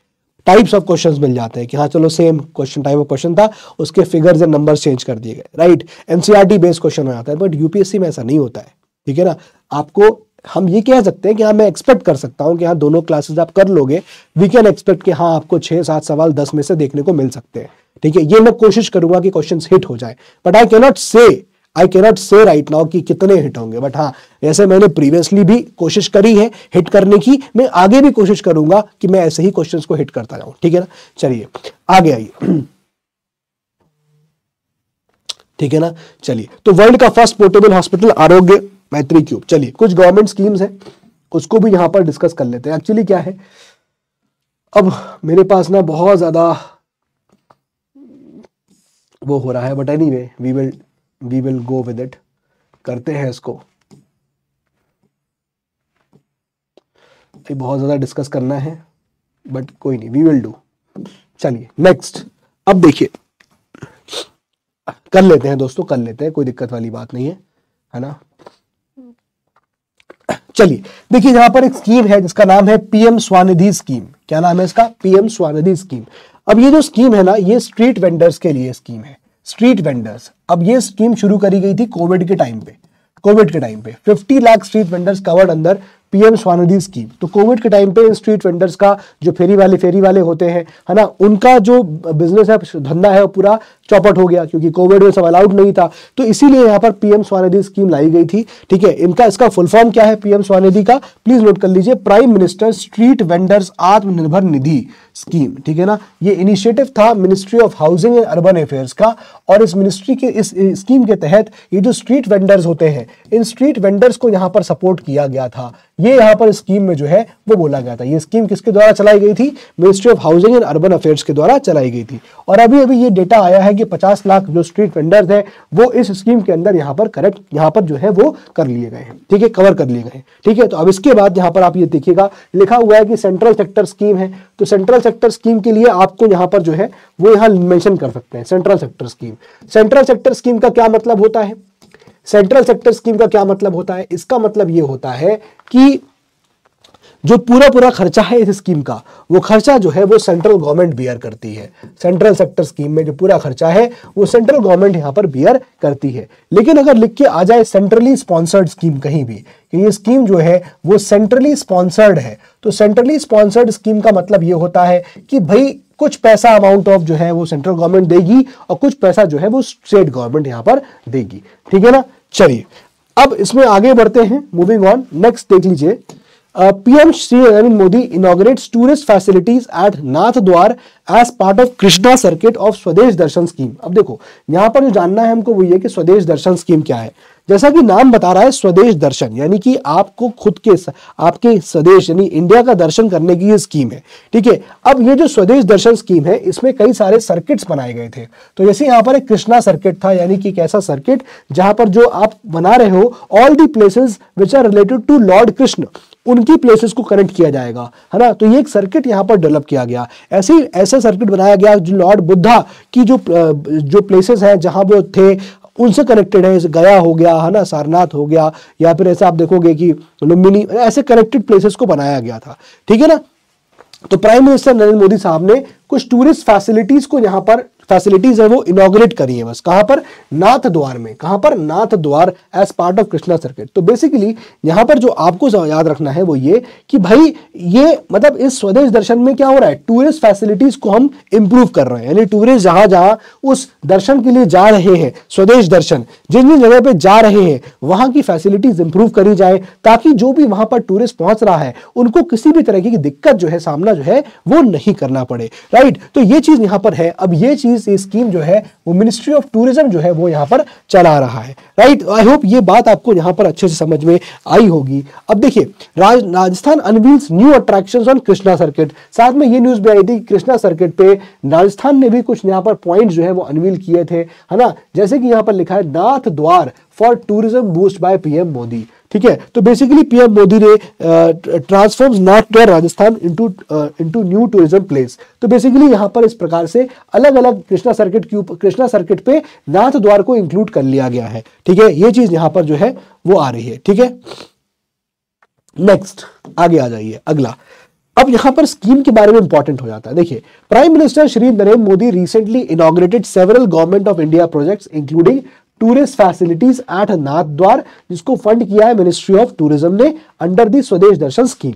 टाइप्स ऑफ क्वेश्चन मिल जाते हैं कि हाँ चलो same question type of question था उसके फिगर्स एंड नंबर चेंज कर दिए गए राइट एनसीआर बेस्ड क्वेश्चन हो जाता है बट यूपीएससी में ऐसा नहीं होता है ठीक है ना आपको हम ये कह सकते हैं कि हाँ मैं एक्सपेक्ट कर सकता हूँ कि हाँ दोनों क्लासेज आप कर लोगे वी कैन एक्सपेक्ट कि हाँ आपको छह सात सवाल दस में से देखने को मिल सकते हैं ठीक है ये मैं कोशिश करूंगा कि क्वेश्चन हिट हो जाए but I cannot say I not say right now कि कितने हिट होंगे बट हाँ जैसे मैंने प्रीवियसली भी कोशिश करी है हिट करने की मैं आगे भी कोशिश करूंगा कि मैं ऐसे ही क्वेश्चन को हिट करता जाऊं ठीक है ना चलिए आगे आइए ठीक है ना चलिए तो वर्ल्ड का फर्स्ट पोर्टेबल हॉस्पिटल आरोग्य मैत्री क्यूब चलिए कुछ गवर्नमेंट स्कीम्स है उसको भी यहां पर डिस्कस कर लेते हैं एक्चुअली क्या है अब मेरे पास ना बहुत ज़्यादा वो हो रहा है but anyway we will we will go with it करते हैं इसको फिर बहुत ज़्यादा डिस्कस करना है बट कोई नहीं वी विल डू चलिए नेक्स्ट अब देखिए कर लेते हैं दोस्तों कर लेते हैं कोई दिक्कत वाली बात नहीं है है ना चलिए देखिए यहां पर एक स्कीम है जिसका नाम है पीएम स्वानिधि स्कीम क्या नाम है इसका पीएम स्वानिधि स्कीम अब ये जो स्कीम है ना ये स्ट्रीट वेंडर्स के लिए स्कीम है स्ट्रीट वेंडर्स अब ये स्कीम शुरू करी गई थी कोविड के टाइम पे कोविड के टाइम पे 50 लाख स्ट्रीट वेंडर्स कवर्ड अंदर पीएम स्वानिधि स्कीम तो कोविड के टाइम पे इन स्ट्रीट वेंडर्स का जो फेरी वाले फेरी वाले होते हैं है ना उनका जो बिजनेस है धंधा है वो पूरा चौपट हो गया क्योंकि कोविड में सब अलाउड नहीं था तो इसीलिए यहाँ पर पीएम स्वानिधि स्कीम लाई गई थी ठीक है इनका इसका फुल फॉर्म क्या है पीएम स्वानिधि का प्लीज नोट कर लीजिए प्राइम मिनिस्टर स्ट्रीट वेंडर्स आत्मनिर्भर निधि स्कीम ठीक है ना ये इनिशिएटिव था ministry of housing and urban affairs का और इस मिनिस्ट्री के इस स्कीम के तहत ये जो स्ट्रीट वेंडर्स होते हैं इन स्ट्रीट वेंडर्स को यहाँ पर सपोर्ट किया गया था ये यहाँ पर स्कीम में जो है वो बोला गया था ये स्कीम किसके द्वारा चलाई गई थी ministry of housing and urban affairs के द्वारा चलाई गई थी और अभी अभी ये डेटा आया है कि पचास लाख जो स्ट्रीट वेंडर्स हैं वो इस स्कीम के अंदर यहाँ पर करेक्ट यहाँ पर जो है वो कर लिए गए हैं ठीक है कवर कर लिए गए ठीक है तो अब इसके बाद यहाँ पर आप ये देखिएगा लिखा हुआ है कि सेंट्रल सेक्टर स्कीम है तो सेंट्रल सेक्टर स्कीम के लिए आपको यहां पर जो है वो यहां मेंशन कर सकते हैं central sector scheme central sector scheme का क्या मतलब होता है सेंट्रल सेक्टर स्कीम का क्या मतलब होता है इसका मतलब ये होता है कि जो पूरा पूरा खर्चा है इस स्कीम का वो खर्चा जो है वो सेंट्रल गवर्नमेंट बियर करती है सेंट्रल सेक्टर स्कीम में जो पूरा खर्चा है वो सेंट्रल गवर्नमेंट यहाँ पर बियर करती है लेकिन अगर लिख के आ जाए सेंट्रली स्पॉन्सर्ड स्कीम कहीं भी कि ये स्कीम जो है वो सेंट्रली स्पॉन्सर्ड है तो सेंट्रली स्पॉन्सर्ड स्कीम का मतलब ये होता है कि भाई कुछ पैसा अमाउंट ऑफ जो है वो सेंट्रल गवर्नमेंट देगी और कुछ पैसा जो है वो स्टेट गवर्नमेंट यहाँ पर देगी ठीक है ना चलिए अब इसमें आगे बढ़ते हैं मूविंग ऑन नेक्स्ट देख लीजिए PM Shri Narendra Modi inaugurate tourist facilities at Nathdwara as part of Krishna circuit of Swadesh Darshan scheme अब देखो यहां पर जो जानना है हमको वो ये कि स्वदेश दर्शन स्कीम क्या है जैसा कि नाम बता रहा है स्वदेश दर्शन यानी कि आपको खुद के आपके स्वदेश यानी इंडिया का दर्शन करने की ये स्कीम है ठीक है अब ये जो स्वदेश दर्शन स्कीम है इसमें कई सारे सर्किट्स बनाए गए थे तो जैसे यहाँ पर एक कृष्णा सर्किट था यानी कि एक ऐसा सर्किट जहां पर जो आप बना रहे हो all the places which are related to lord Krishna उनकी प्लेसेस को कनेक्ट किया जाएगा है ना तो ये एक सर्किट यहाँ पर डेवलप किया गया ऐसे ऐसा सर्किट बनाया गया जो लॉर्ड बुद्धा की जो जो प्लेसेस हैं जहाँ वो थे उनसे कनेक्टेड है जैसे गया हो गया है ना सारनाथ हो गया या फिर ऐसे आप देखोगे कि लुम्बिनी ऐसे कनेक्टेड प्लेसेस को बनाया गया था ठीक है ना तो प्राइम मिनिस्टर नरेंद्र मोदी साहब ने कुछ टूरिस्ट फैसिलिटीज को यहां पर फैसिलिटीज है वो इनोग्रेट करी है बस कहां पर नाथ द्वार में कहां पर Nathdwara as part of Krishna circuit तो बेसिकली यहां पर जो आपको याद रखना है वो ये कि भाई ये मतलब इस स्वदेश दर्शन में क्या हो रहा है टूरिस्ट फैसिलिटीज को हम इंप्रूव कर रहे हैं यानी टूरिस्ट जहां जहां उस दर्शन के लिए जा रहे हैं स्वदेश दर्शन जिन जिन जगह पे जा रहे हैं वहां की फैसिलिटीज इंप्रूव करी जाए ताकि जो भी वहां पर टूरिस्ट पहुंच रहा है उनको किसी भी तरह की दिक्कत जो है सामना जो है वो नहीं करना पड़े राइट तो ये चीज यहां पर है अब ये चीज से स्कीम जो है वो मिनिस्ट्री ऑफ टूरिज्म जो है वो यहाँ पर चला रहा है राइट आई होप ये बात आपको यहाँ पर अच्छे से समझ में आई होगी अब देखिए Raj, Rajasthan unveils new attraction on Krishna circuit साथ में ये न्यूज भी आई थी कृष्णा सर्किट पे राजस्थान ने भी कुछ यहाँ पर पॉइंट जो है वो अनवील किए थे है ना जैसे कि यहाँ पर लिखा है Nathdwara for tourism boost by PM Modi ठीक है तो बेसिकली पीएम मोदी ने transforms Nathdwara Rajasthan into into new tourism place तो बेसिकली यहां पर इस प्रकार से अलग अलग कृष्णा सर्किट के ऊपर कृष्णा सर्किट पे नाथ द्वार को इंक्लूड कर लिया गया है ठीक है ये चीज यहाँ पर जो है वो आ रही है ठीक है नेक्स्ट आगे आ जाइए अगला अब यहाँ पर स्कीम के बारे में इंपॉर्टेंट हो जाता है देखिए prime minister Shri Narendra Modi recently inaugurated several government of India projects including tourist facilities at Nathdwara जिसको फंड किया है मिनिस्ट्री ऑफ टूरिज्म ने under the Swadesh Darshan scheme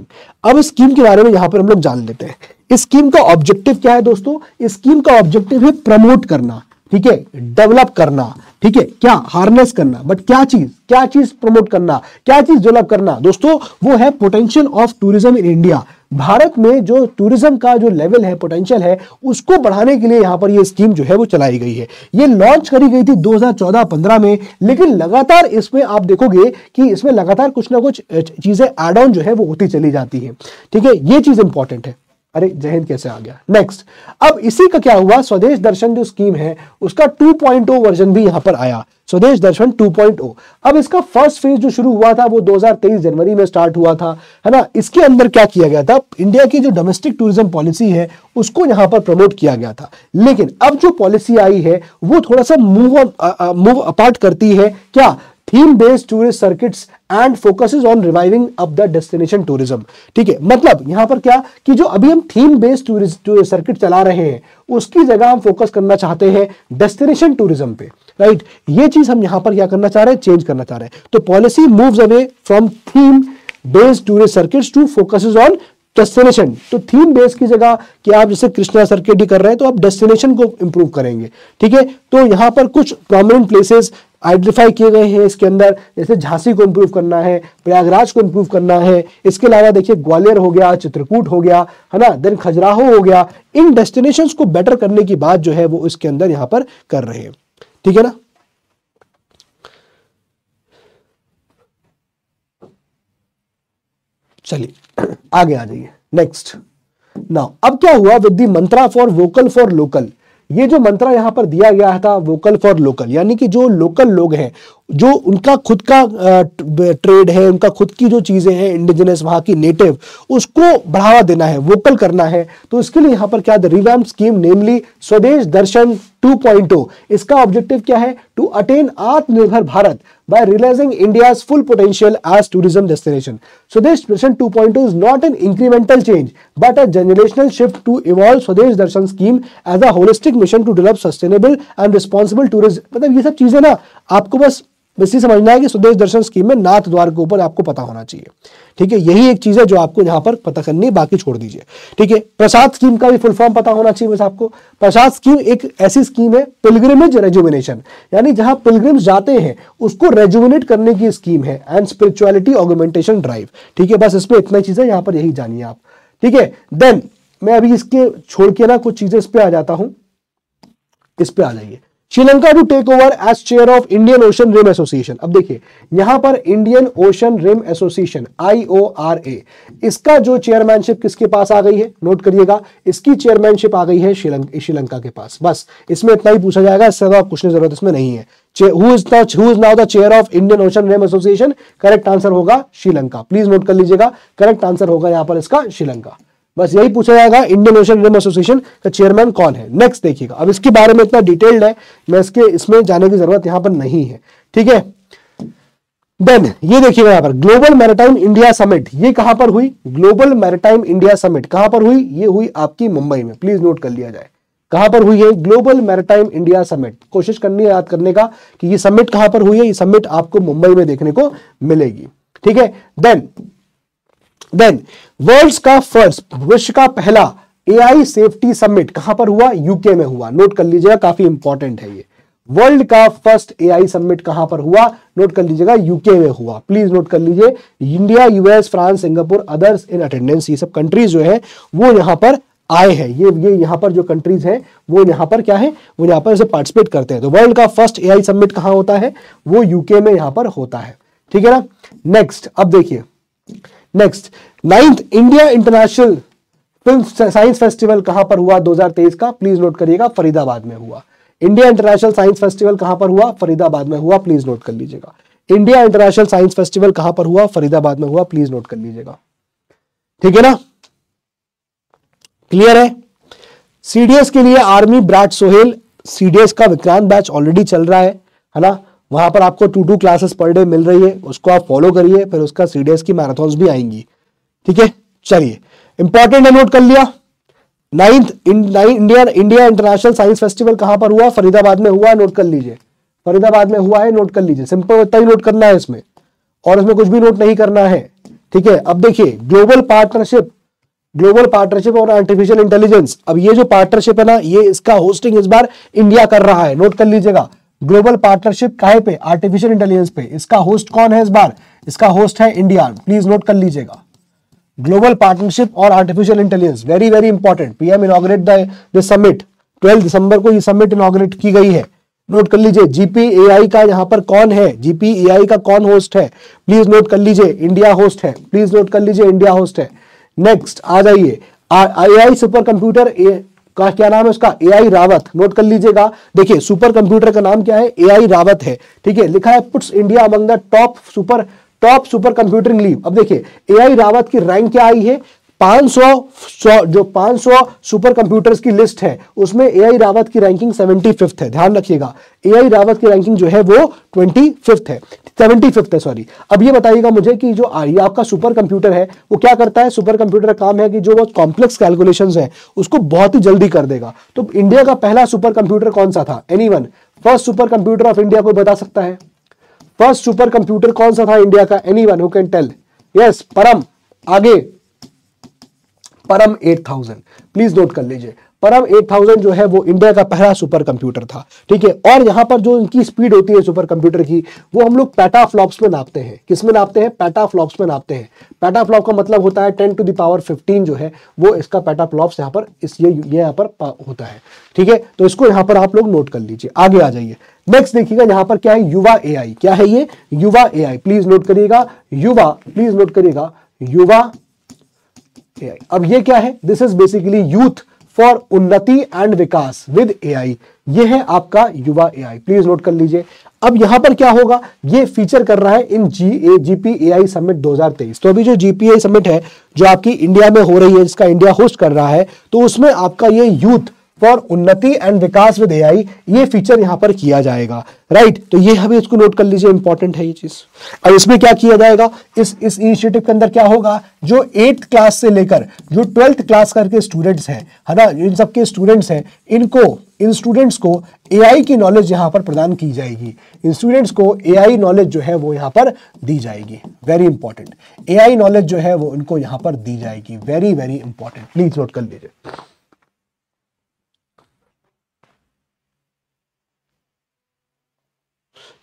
अब स्कीम के बारे में यहां पर हम लोग जान लेते हैं इस स्कीम का ऑब्जेक्टिव क्या है दोस्तों इस स्कीम का ऑब्जेक्टिव है प्रमोट करना ठीक है डेवलप करना ठीक है क्या हार्नेस करना बट क्या चीज क्या चीज प्रमोट करना क्या चीज डेवलप करना दोस्तों वो है potential of tourism in India Bharat में जो टूरिज्म का जो लेवल है पोटेंशियल है उसको बढ़ाने के लिए यहाँ पर ये स्कीम जो है वो चलाई गई है ये लॉन्च करी गई थी 2014-15 में लेकिन लगातार इसमें आप देखोगे कि इसमें लगातार कुछ ना कुछ चीजें एड ऑन जो है वो होती चली जाती है ठीक है ये चीज इंपॉर्टेंट है अरे जयंत कैसे आ गया नेक्स्ट अब इसी का क्या हुआ स्वदेश दर्शन जो स्कीम है उसका 2.0 वर्जन भी यहां पर आया स्वदेश दर्शन 2.0 अब इसका फर्स्ट फेज जो शुरू हुआ था वो 2023 जनवरी में स्टार्ट हुआ था है ना इसके अंदर क्या किया गया था इंडिया की जो डोमेस्टिक टूरिज्म पॉलिसी है उसको यहां पर प्रमोट किया गया था लेकिन अब जो पॉलिसी आई है वो थोड़ा सा मूव मूव अपार्ट करती है क्या theme based tourist circuits and focus on reviving up the destination tourism ठीक है मतलब यहां पर क्या कि जो अभी हम थीम बेस्ड टूरिस्ट सर्किट चला रहे हैं उसकी जगह हम फोकस करना चाहते हैं डेस्टिनेशन टूरिज्म पे राइट ये चीज हम यहां पर क्या करना चाह रहे हैं चेंज करना चाह रहे हैं तो policy move away from theme based tourist circuit to focus on destination तो थीम बेस की जगह कि आप जैसे कृष्णा सर्किट ही कर रहे हैं तो आप डेस्टिनेशन को इंप्रूव करेंगे ठीक है तो यहाँ पर कुछ प्रोमिनेंट प्लेसेस आइडेंटिफाई किए गए हैं इसके अंदर जैसे झांसी को इम्प्रूव करना है प्रयागराज को इम्प्रूव करना है इसके अलावा देखिए ग्वालियर हो गया चित्रकूट हो गया है ना देन खजुराहो हो गया इन डेस्टिनेशन को बेटर करने की बात जो है वो इसके अंदर यहां पर कर रहे हैं ठीक है ना चलिए आगे आ जाइए नेक्स्ट नाउ अब क्या हुआ with the mantra for vocal for local ये जो मंत्रा यहाँ पर दिया गया था वोकल फॉर लोकल यानी कि जो लोकल लोग हैं जो उनका खुद का ट्रेड है उनका खुद की जो चीज़ें हैं इंडिजिनस वहां की नेटिव उसको बढ़ावा देना है वोकल करना है तो इसके लिए यहाँ पर क्या द रिवैम्प स्कीम नेमली स्वदेश दर्शन 2.0 इसका ऑब्जेक्टिव क्या है to attain Atmanirbhar Bharat by realising India full potential as tourism destination so two point two is not an incremental change but a generational shift to evolve Swadesh Darshan scheme as a holistic mission to develop sustainable and responsible tourism मतलब ये सब चीजें ना आपको बस बस ये समझना है कि स्वदेश दर्शन स्कीम में नाथ द्वार के ऊपर आपको पता होना चाहिए ठीक है यही एक चीज है जो आपको यहां पर पता करनी है बाकी छोड़ दीजिए ठीक है प्रसाद स्कीम का भी फुल फॉर्म पता होना चाहिए बस आपको प्रसाद स्कीम एक ऐसी स्कीम है पिलग्रिमेज रेजुमिनेशन यानी जहां पिलग्रिम्स जाते हैं उसको रेजुमिनेट करने की स्कीम है एंड स्पिरिचुअलिटी ऑगुमेंटेशन ड्राइव ठीक है बस इसमें इतना चीज है यहां पर यही जानिए आप ठीक है देन मैं अभी इसके छोड़ के ना कुछ चीजें इस पर आ जाता हूं इस पर आ जाइए Sri Lanka to take over as chair of Indian Ocean Rim Association अब देखिए यहां पर Indian Ocean Rim Association I O R A इसका जो चेयरमैनशिप किसके पास आ गई है नोट करिएगा इसकी चेयरमैनशिप आ गई है श्रीलंका के पास बस इसमें इतना ही पूछा जाएगा इससे ज्यादा कुछ जरूरत इसमें नहीं है chair of Indian Ocean Rim Association correct answer होगा श्रीलंका प्लीज नोट कर लीजिएगा करेक्ट आंसर होगा यहां पर इसका श्रीलंका बस यही पूछा जाएगा इंडियन ओशन रिम एसोसिएशन का चेयरमैन कौन है नेक्स्ट देखिएगा अब इसके बारे में इतना डिटेल्ड है मैं इसके इसमें जाने की जरूरत यहां पर नहीं है ठीक है देन ये देखिएगा यहां पर ग्लोबल मैरिटाइम इंडिया समिट ये कहां पर हुई ग्लोबल मैरिटाइम इंडिया समिट कहां पर हुई ये हुई आपकी मुंबई में प्लीज नोट कर लिया जाए कहां पर हुई है ग्लोबल मैरिटाइम इंडिया समिट कोशिश करनी है याद करने का कि ये समिट कहां पर हुई है ये समिट आपको मुंबई में देखने को मिलेगी ठीक है देन देन वर्ल्ड का फर्स्ट विश्व का पहला एआई सेफ्टी समिट कहां पर हुआ यूके में हुआ नोट कर लीजिएगा काफी इंपॉर्टेंट है ये वर्ल्ड का फर्स्ट एआई समिट कहां पर हुआ नोट कर लीजिएगा यूके में हुआ प्लीज नोट कर लीजिए India US France Singapore others in attendance ये सब कंट्रीज जो है वो यहां पर आए हैं ये ये यहां पर जो कंट्रीज हैं वो यहां पर क्या है वो यहां पर इसे पार्टिसिपेट करते हैं तो वर्ल्ड का फर्स्ट एआई समिट कहां होता है वो यूके में यहां पर होता है ठीक है ना नेक्स्ट अब देखिए next ninth India International Film Science Festival कहां पर हुआ 2023 का प्लीज नोट करिएगा फरीदाबाद में हुआ इंडिया इंटरनेशनल साइंस फेस्टिवल कहां पर हुआ फरीदाबाद में हुआ प्लीज नोट कर लीजिएगा इंडिया इंटरनेशनल साइंस फेस्टिवल कहां पर हुआ फरीदाबाद में हुआ प्लीज नोट कर लीजिएगा ठीक है ना क्लियर है सीडीएस के लिए आर्मी ब्राट सोहेल सीडीएस का विक्रांत बैच ऑलरेडी चल रहा है है ना वहां पर आपको two two classes per day मिल रही है उसको आप फॉलो करिए फिर उसका सी की मैराथॉन्स भी आएंगी ठीक है चलिए इंपॉर्टेंट नोट कर लिया ninth India India International Science Festival कहां पर हुआ फरीदाबाद में हुआ नोट कर लीजिए फरीदाबाद में हुआ है नोट कर लीजिए सिंपल इतना ही नोट करना है इसमें और इसमें कुछ भी नोट नहीं करना है ठीक है अब देखिए ग्लोबल पार्टनरशिप ग्लोबल पार्टनरशिप और आर्टिफिशियल इंटेलिजेंस अब ये जो पार्टनरशिप है ना ये इसका होस्टिंग इस बार इंडिया कर रहा है नोट कर लीजिएगा ग्लोबल पार्टनरशिप काहे पे आर्टिफिशियल इंटेलिजेंस पे इसका होस्ट कौन है इस बार इसका होस्ट है इंडिया प्लीज नोट कर लीजिएगा ग्लोबल पार्टनरशिप और artificial intelligence very very important PM inaugurate the summit 12 दिसंबर को ये समिट इनोग्रेट की गई है नोट कर लीजिए जीपीएआई का यहां पर कौन है जीपीएआई का कौन होस्ट है प्लीज नोट कर लीजिए इंडिया होस्ट है प्लीज नोट कर लीजिए इंडिया होस्ट है नेक्स्ट आ जाइए आई सुपर कंप्यूटर का क्या नाम है उसका एआई रावत नोट कर लीजिएगा देखिए सुपर कंप्यूटर का नाम क्या है एआई रावत है ठीक है लिखा है puts India among the top super top supercomputing league अब देखिए एआई रावत की रैंक क्या आई है 500 जो 500 सुपर कंप्यूटर्स की लिस्ट है उसमें ए आई रावत की रैंकिंग सेवेंटी फिफ्थ है ध्यान रखिएगा ए आई रावत की रैंकिंग जो है वो ट्वेंटी फिफ्थ है सेवेंटी फिफ्थ है सॉरी अब ये बताइएगा मुझे कि जो आई आपका सुपर कंप्यूटर है वो क्या करता है सुपर कंप्यूटर का काम है कि जो बहुत कॉम्प्लेक्स कैलकुलेशन है उसको बहुत ही जल्दी कर देगा तो इंडिया का पहला सुपर कंप्यूटर कौन सा था any first supercomputer of India को बता सकता है फर्स्ट सुपर कंप्यूटर कौन सा था इंडिया का any one who can tell yes Param आगे परम 8000 प्लीज नोट कर लीजिए परम 8000 जो है वो इंडिया का पहला सुपर कंप्यूटर था ठीक है और यहां पर जो इनकी स्पीड होती है सुपर कंप्यूटर की वो हम लोग पैटा फ्लॉप्स में नापते हैं किस में नापते हैं पैटा फ्लॉप्स में नापते हैं पैटा फ्लॉप का मतलब होता है 10 टू दावर 15 जो है वो इसका पैटा फ्लॉप्स यहाँ पर इस ये ये यहाँ पर होता है ठीक है तो इसको यहाँ पर आप लोग नोट कर लीजिए आगे आ जाइए नेक्स्ट देखिएगा यहाँ पर क्या है युवा ए क्या है ये युवा ए प्लीज नोट करिएगा युवा प्लीज नोट करिएगा युवा ए आई अब ये क्या है this is basically youth for Unnati and Vikas with A I ये है आपका युवा ए आई प्लीज नोट कर लीजिए अब यहां पर क्या होगा ये फीचर कर रहा है इन जी ए जीपी ए आई समिट 2023 तो अभी जो जीपीए समिट है जो आपकी इंडिया में हो रही है जिसका इंडिया होस्ट कर रहा है तो उसमें आपका ये youth for Unnati and Vikas with AI ये फीचर यहां पर किया जाएगा राइट right? तो ये हमें इसको नोट कर लीजिए इंपॉर्टेंट है ये चीज अब इसमें क्या किया जाएगा इस इस इनिशिएटिव के अंदर क्या होगा जो एट्थ क्लास से लेकर जो ट्वेल्थ क्लास करके स्टूडेंट्स हैं है ना इन सबके स्टूडेंट्स हैं इनको इन स्टूडेंट्स को एआई की नॉलेज यहां पर प्रदान की जाएगी इन स्टूडेंट्स को एआई नॉलेज जो है वो यहां पर दी जाएगी वेरी इंपॉर्टेंट एआई नॉलेज जो है वो इनको यहां पर दी जाएगी very very important please note कर लीजिए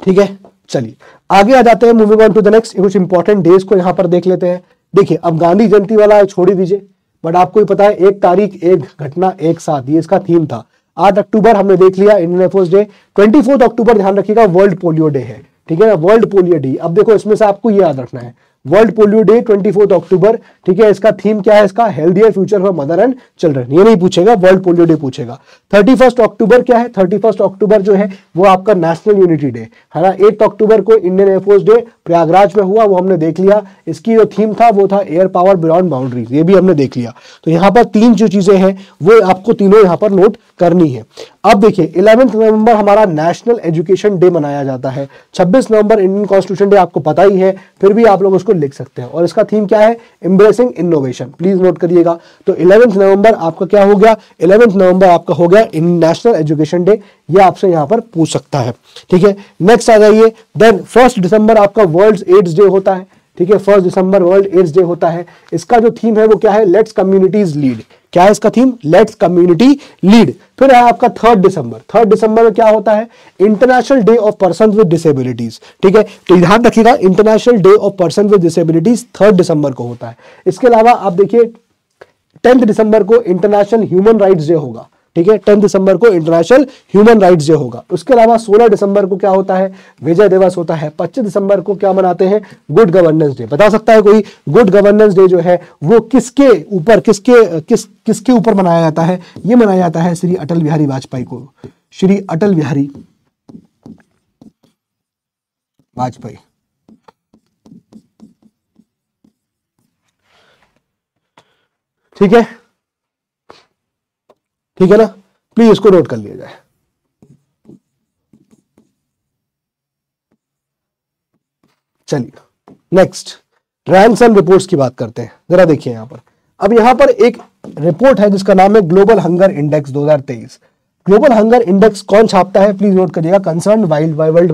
ठीक है चलिए आगे आ जाते हैं moving on to the next कुछ इंपॉर्टेंट डेज को यहां पर देख लेते हैं देखिए अब गांधी जयंती वाला छोड़ ही दीजिए बट आपको ही पता है एक तारीख एक घटना एक साथ ये इसका थीम था आठ अक्टूबर हमने देख लिया Indian air force day twenty October ध्यान रखिएगा वर्ल्ड पोलियो डे है ठीक है ना वर्ल्ड पोलियो डे अब देखो इसमें से आपको ये याद रखना है world polio day twenty October ठीक है इसका थीम क्या है इसका healthier future for mother and children ये नहीं पूछेगा वर्ल्ड पोलियो डे पूछेगा थर्टी अक्टूबर क्या है थर्टी अक्टूबर जो है वो आपका नेशनल यूनिटी डे है ना एट अक्टूबर को इंडियन एयरफोर्स डे प्रयागराज में हुआ वो हमने देख लिया इसकी जो थीम था वो था एयर पावर बियॉन्ड बाउंड्रीज ये भी हमने देख लिया तो यहाँ पर तीन जो चीजें हैं वो आपको तीनों यहाँ पर नोट करनी है अब देखिए इलेवेंथ नवंबर हमारा नेशनल एजुकेशन डे मनाया जाता है छब्बीस नवंबर इंडियन कॉन्स्टिट्यूशन डे आपको पता ही है फिर भी आप लोग उसको इसको लिख सकते हैं और इसका थीम क्या है एम्ब्रेसिंग इनोवेशन प्लीज नोट करिएगा तो इलेवेंथ नवंबर आपका क्या हो गया इलेवेंथ नवंबर आपका हो गया इन नेशनल एजुकेशन डे ये आपसे यहां पर पूछ सकता है ठीक है नेक्स्ट आ जाइए देन फर्स्ट दिसंबर आपका वर्ल्ड एड्स डे होता है ठीक है first December world AIDS day होता है इसका जो थीम है वो क्या है लेट्स कम्युनिटीज लीड क्या है इसका थीम लेट्स कम्युनिटी लीड फिर है आपका थर्ड दिसंबर थर्ड दिसंबर में क्या होता है international day of person with disabilities ठीक है तो ध्यान रखिएगा international day of person with disabilities third December को होता है इसके अलावा आप देखिए टेंथ दिसंबर को इंटरनेशनल ह्यूमन राइट्स डे होगा ठीक है टेन दिसंबर को इंटरनेशनल ह्यूमन राइट्स डे होगा उसके अलावा सोलह दिसंबर को क्या होता है विजय दिवस होता है पच्चीस दिसंबर को क्या मनाते हैं गुड गवर्नेंस डे बता सकता है कोई गुड गवर्नेंस डे जो है वो किसके ऊपर किसके किस किसके ऊपर मनाया जाता है ये मनाया जाता है श्री अटल बिहारी वाजपेयी को श्री अटल बिहारी वाजपेयी ठीक है ठीक है ना प्लीज इसको नोट कर लिया जाए चलिए नेक्स्ट रैंक्स एंड रिपोर्ट्स की बात करते हैं जरा देखिए यहां पर अब यहां पर एक रिपोर्ट है जिसका नाम है global hunger index 2023 global hunger index कौन छापता है प्लीज नोट करिएगा concern wild world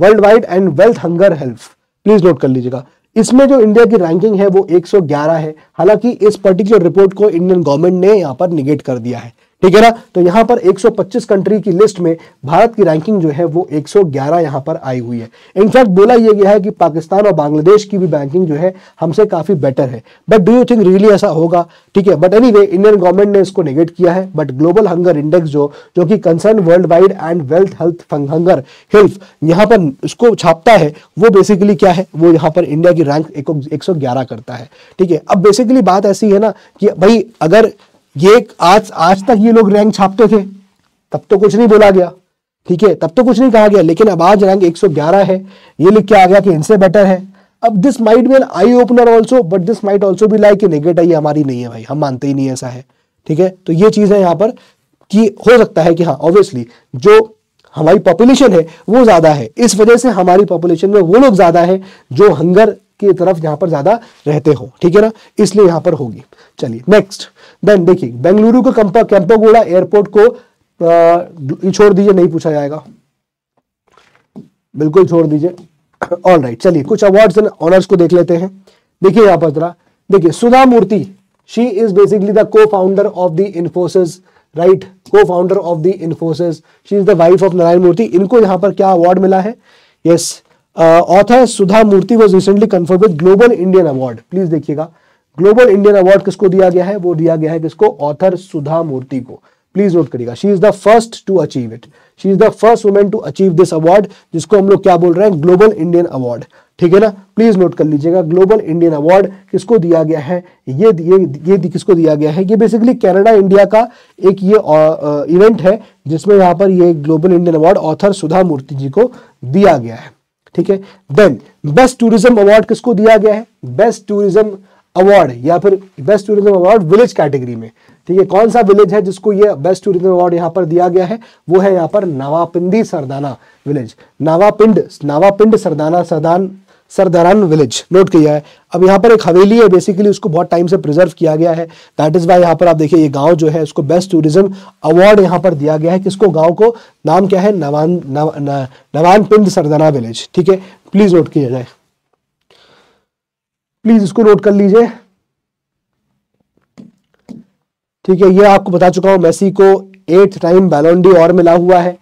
world wide and wealth hunger health please note कर लीजिएगा इसमें जो इंडिया की रैंकिंग है वो 111 है हालांकि इस पर्टिकुलर रिपोर्ट को इंडियन गवर्नमेंट ने यहां पर निगेट कर दिया है ठीक है ना तो यहां पर 125 कंट्री की लिस्ट में भारत की रैंकिंग जो है वो 111 यहां पर आई हुई है इनफैक्ट बोला यह गया है कि पाकिस्तान और बांग्लादेश की भी बैंकिंग जो है हमसे काफ़ी बेटर है but do you think really ऐसा होगा ठीक है बट एनी इंडियन गवर्नमेंट ने इसको निगेट किया है बट ग्लोबल हंगर इंडेक्स जो जो कि concern world wide and wealth health hunger health यहां पर इसको छापता है वो बेसिकली क्या है वो यहाँ पर इंडिया की रैंक एक करता है ठीक है अब बेसिकली बात ऐसी है ना कि भाई अगर ये आज आज तक ये लोग रैंक छापते थे तब तो कुछ नहीं बोला गया ठीक है तब तो कुछ नहीं कहा गया लेकिन अब आज रैंक 111 है ये लिख के आ गया कि इनसे बेटर है अब this might be an eye opener also but this might also भी लाइक नेगेटिव ये हमारी नहीं है भाई हम मानते ही नहीं ऐसा है ठीक है तो ये चीज़ है यहाँ पर कि हो सकता है कि हाँ ऑब्वियसली जो हमारी पॉपुलेशन है वो ज़्यादा है इस वजह से हमारी पॉपुलेशन में वो लोग ज़्यादा है जो हंगर की तरफ यहाँ पर ज़्यादा रहते हो ठीक है ना इसलिए यहाँ पर होगी चलिए नेक्स्ट देन देखिए बेंगलुरु को कैंपोगोड़ा एयरपोर्ट को छोड़ दीजिए नहीं पूछा जाएगा बिल्कुल छोड़ दीजिए ऑल राइट चलिए कुछ अवार्ड ऑनर्स को देख लेते हैं देखिए यहां पर जरा देखिए Sudha Murthy she is basically the co founder of the Infosys right co founder of the Infosys she is the wife of Narayan Murthy इनको यहां पर क्या अवार्ड मिला है yes author Sudha Murthy was recently confirm with global Indian award please देखिएगा ग्लोबल इंडियन अवार्ड किसको दिया गया है वो दिया गया है किसको ऑथर सुधा मूर्ति को प्लीज नोट करिएगा she is the first to achieve it she is the first women to achieve this award जिसको हम लोग क्या बोल रहे हैं ग्लोबल इंडियन अवार्ड ठीक है ना प्लीज नोट कर लीजिएगा ग्लोबल इंडियन अवार्ड किसको दिया गया है ये ये ये किसको दिया गया है ये बेसिकली कनाडा इंडिया का एक ये इवेंट है जिसमें यहां पर ये global Indian award author Sudha Murthy ji को दिया गया है ठीक है देन बेस्ट टूरिज्म अवार्ड किसको दिया गया है बेस्ट टूरिज्म अवार्ड या फिर best tourism award village category में ठीक है कौन सा विलेज है जिसको ये बेस्ट टूरिज्म अवार्ड यहाँ पर दिया गया है वो है यहाँ पर Nawapindi Sardana village Nawapind Nawapind Sardana Sardan Sardaran village note किया है अब यहाँ पर एक हवेली है बेसिकली उसको बहुत टाइम से प्रिजर्व किया गया है दैट इज वाई यहाँ पर आप देखिए ये गांव जो है उसको बेस्ट टूरिज्म अवार्ड यहाँ पर दिया गया है किसको गांव को नाम क्या है नवान नव, नवान पिंड सरदाना विलेज ठीक है प्लीज नोट किया जाए प्लीज इसको नोट कर लीजिए ठीक है ये आपको बता चुका हूं मेसी को एट टाइम बैलोंडी और मिला हुआ है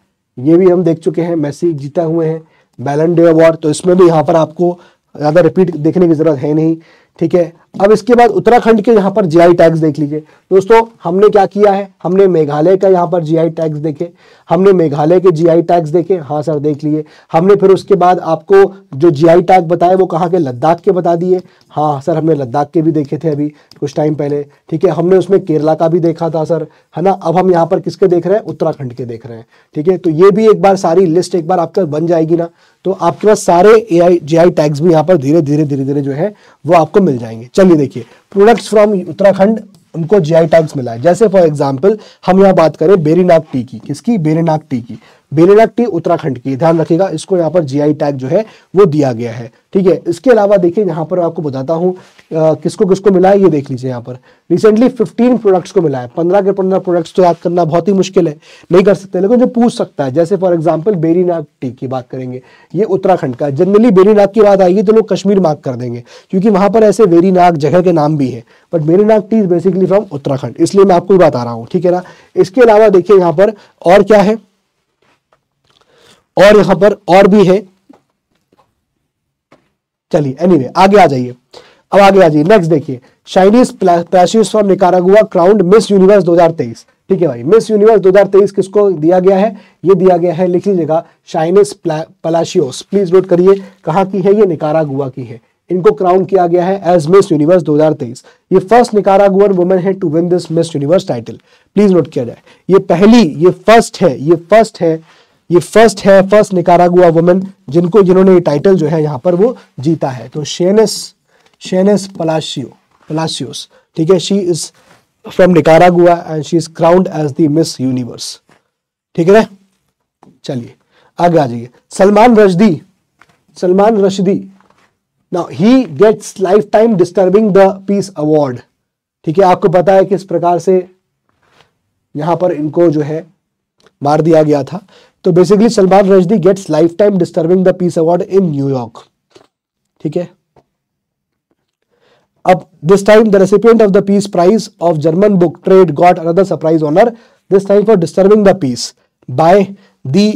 ये भी हम देख चुके हैं मेसी जीता हुए हैं बैलन अवार्ड तो इसमें भी यहां पर आपको ज़्यादा रिपीट देखने की ज़रूरत है नहीं ठीक है अब इसके बाद उत्तराखंड के यहाँ पर जीआई टैक्स देख लीजिए दोस्तों हमने क्या किया है हमने मेघालय का यहाँ पर जीआई टैक्स देखे हमने मेघालय के जीआई टैक्स देखे हाँ सर देख लिए हमने फिर उसके बाद आपको जो जीआई टैक्स बताए वो कहाँ के लद्दाख के बता दिए हाँ सर हमने लद्दाख के भी देखे थे अभी कुछ टाइम पहले ठीक है हमने उसमें केरला का भी देखा था सर है ना अब हम यहाँ पर किसके देख रहे हैं उत्तराखंड के देख रहे हैं ठीक है तो ये भी एक बार सारी लिस्ट एक बार आपका बन जाएगी ना तो आपके पास सारे ए आई जे आई टैग्स भी यहाँ पर धीरे धीरे धीरे धीरे जो है वो आपको मिल जाएंगे चलिए देखिए प्रोडक्ट्स फ्रॉम उत्तराखंड उनको जी आई टैग्स मिला है जैसे फॉर एग्जाम्पल हम यहाँ बात करें बेरीनाग टी की किसकी बेरीनाग टी की टी उत्तराखंड की ध्यान रखिएगा इसको यहाँ पर जीआई टैग जो है वो दिया गया है ठीक है इसके अलावा देखिए यहाँ पर आपको बताता हूँ किसको किसको मिला है ये देख लीजिए यहाँ पर रिसेंटली 15 प्रोडक्ट्स को मिला है 15 के 15 प्रोडक्ट्स तो याद करना बहुत ही मुश्किल है नहीं कर सकते लेकिन जो पूछ सकता है जैसे फॉर एग्जाम्पल बेरीनाग टी की बात करेंगे ये उत्तराखंड का जनरली बेरीनाग की बात आएगी तो लोग कश्मीर मार्क कर देंगे क्योंकि वहाँ पर ऐसे वेरीनाग जगह के नाम भी है but Berinag tea is basically from Uttarakhand इसलिए मैं आपको बता रहा हूँ ठीक है ना इसके अलावा देखिए यहाँ पर और क्या है और यहां पर और भी है चलिए एनीवे आगे आ जाइए अब आगे आ जाइए नेक्स्ट देखिए Sheynnis Palacios from Nicaragua crowned Miss Universe 2023 ठीक है भाई मिस यूनिवर्स 2023 किसको दिया गया है ये दिया गया है लिख लीजिएगा चाइनीज पलाशियोस प्लीज नोट करिए कहाँ की है ये निकारागुआ की है इनको क्राउन किया गया है एज मिस यूनिवर्स 2023 ये फर्स्ट निकारागुअन वुमेन है to win this Miss Universe title please note किया जाए ये पहली ये फर्स्ट है ये फर्स्ट है ये फर्स्ट है फर्स्ट निकारागुआ वुमेन जिनको जिन्होंने ये टाइटल जो है यहाँ पर वो जीता है तो शेनेस शेनेस पलाशियो पलाशियोस ठीक है she is from Nicaragua and she is crowned as the Miss Universe ठीक है चलिए आगे आ जाइए Salman Rushdie Salman Rushdie now he gets lifetime disturbing the peace award ठीक है आपको पता है किस प्रकार से यहां पर इनको जो है मार दिया गया था तो basically Salman Rushdie gets lifetime disturbing the peace award in New York ठीक है अब this time the recipient of the peace prize of German book trade got another surprise honour this time for disturbing the peace by the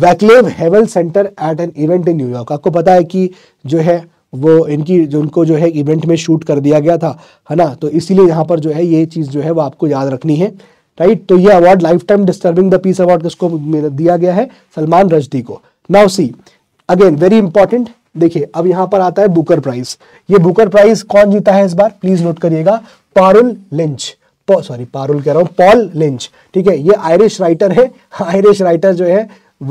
Vaclav Havel centre at an event in New York आपको पता है कि जो है वो इनकी जो उनको जो है इवेंट में शूट कर दिया गया था है ना तो इसीलिए यहाँ पर जो है ये चीज़ जो है वो आपको याद रखनी है राइट तो ये award lifetime disturbing the peace award किसको दिया गया है सलमान रजदी को now see again very important देखिए अब यहां पर आता है बुकर प्राइज ये बुकर प्राइज कौन जीता है इस बार प्लीज नोट करिएगा पारुल लिंच सॉरी पारुल कह रहा हूं पॉल लिंच ठीक है ये आयरिश राइटर है आयरिश राइटर जो है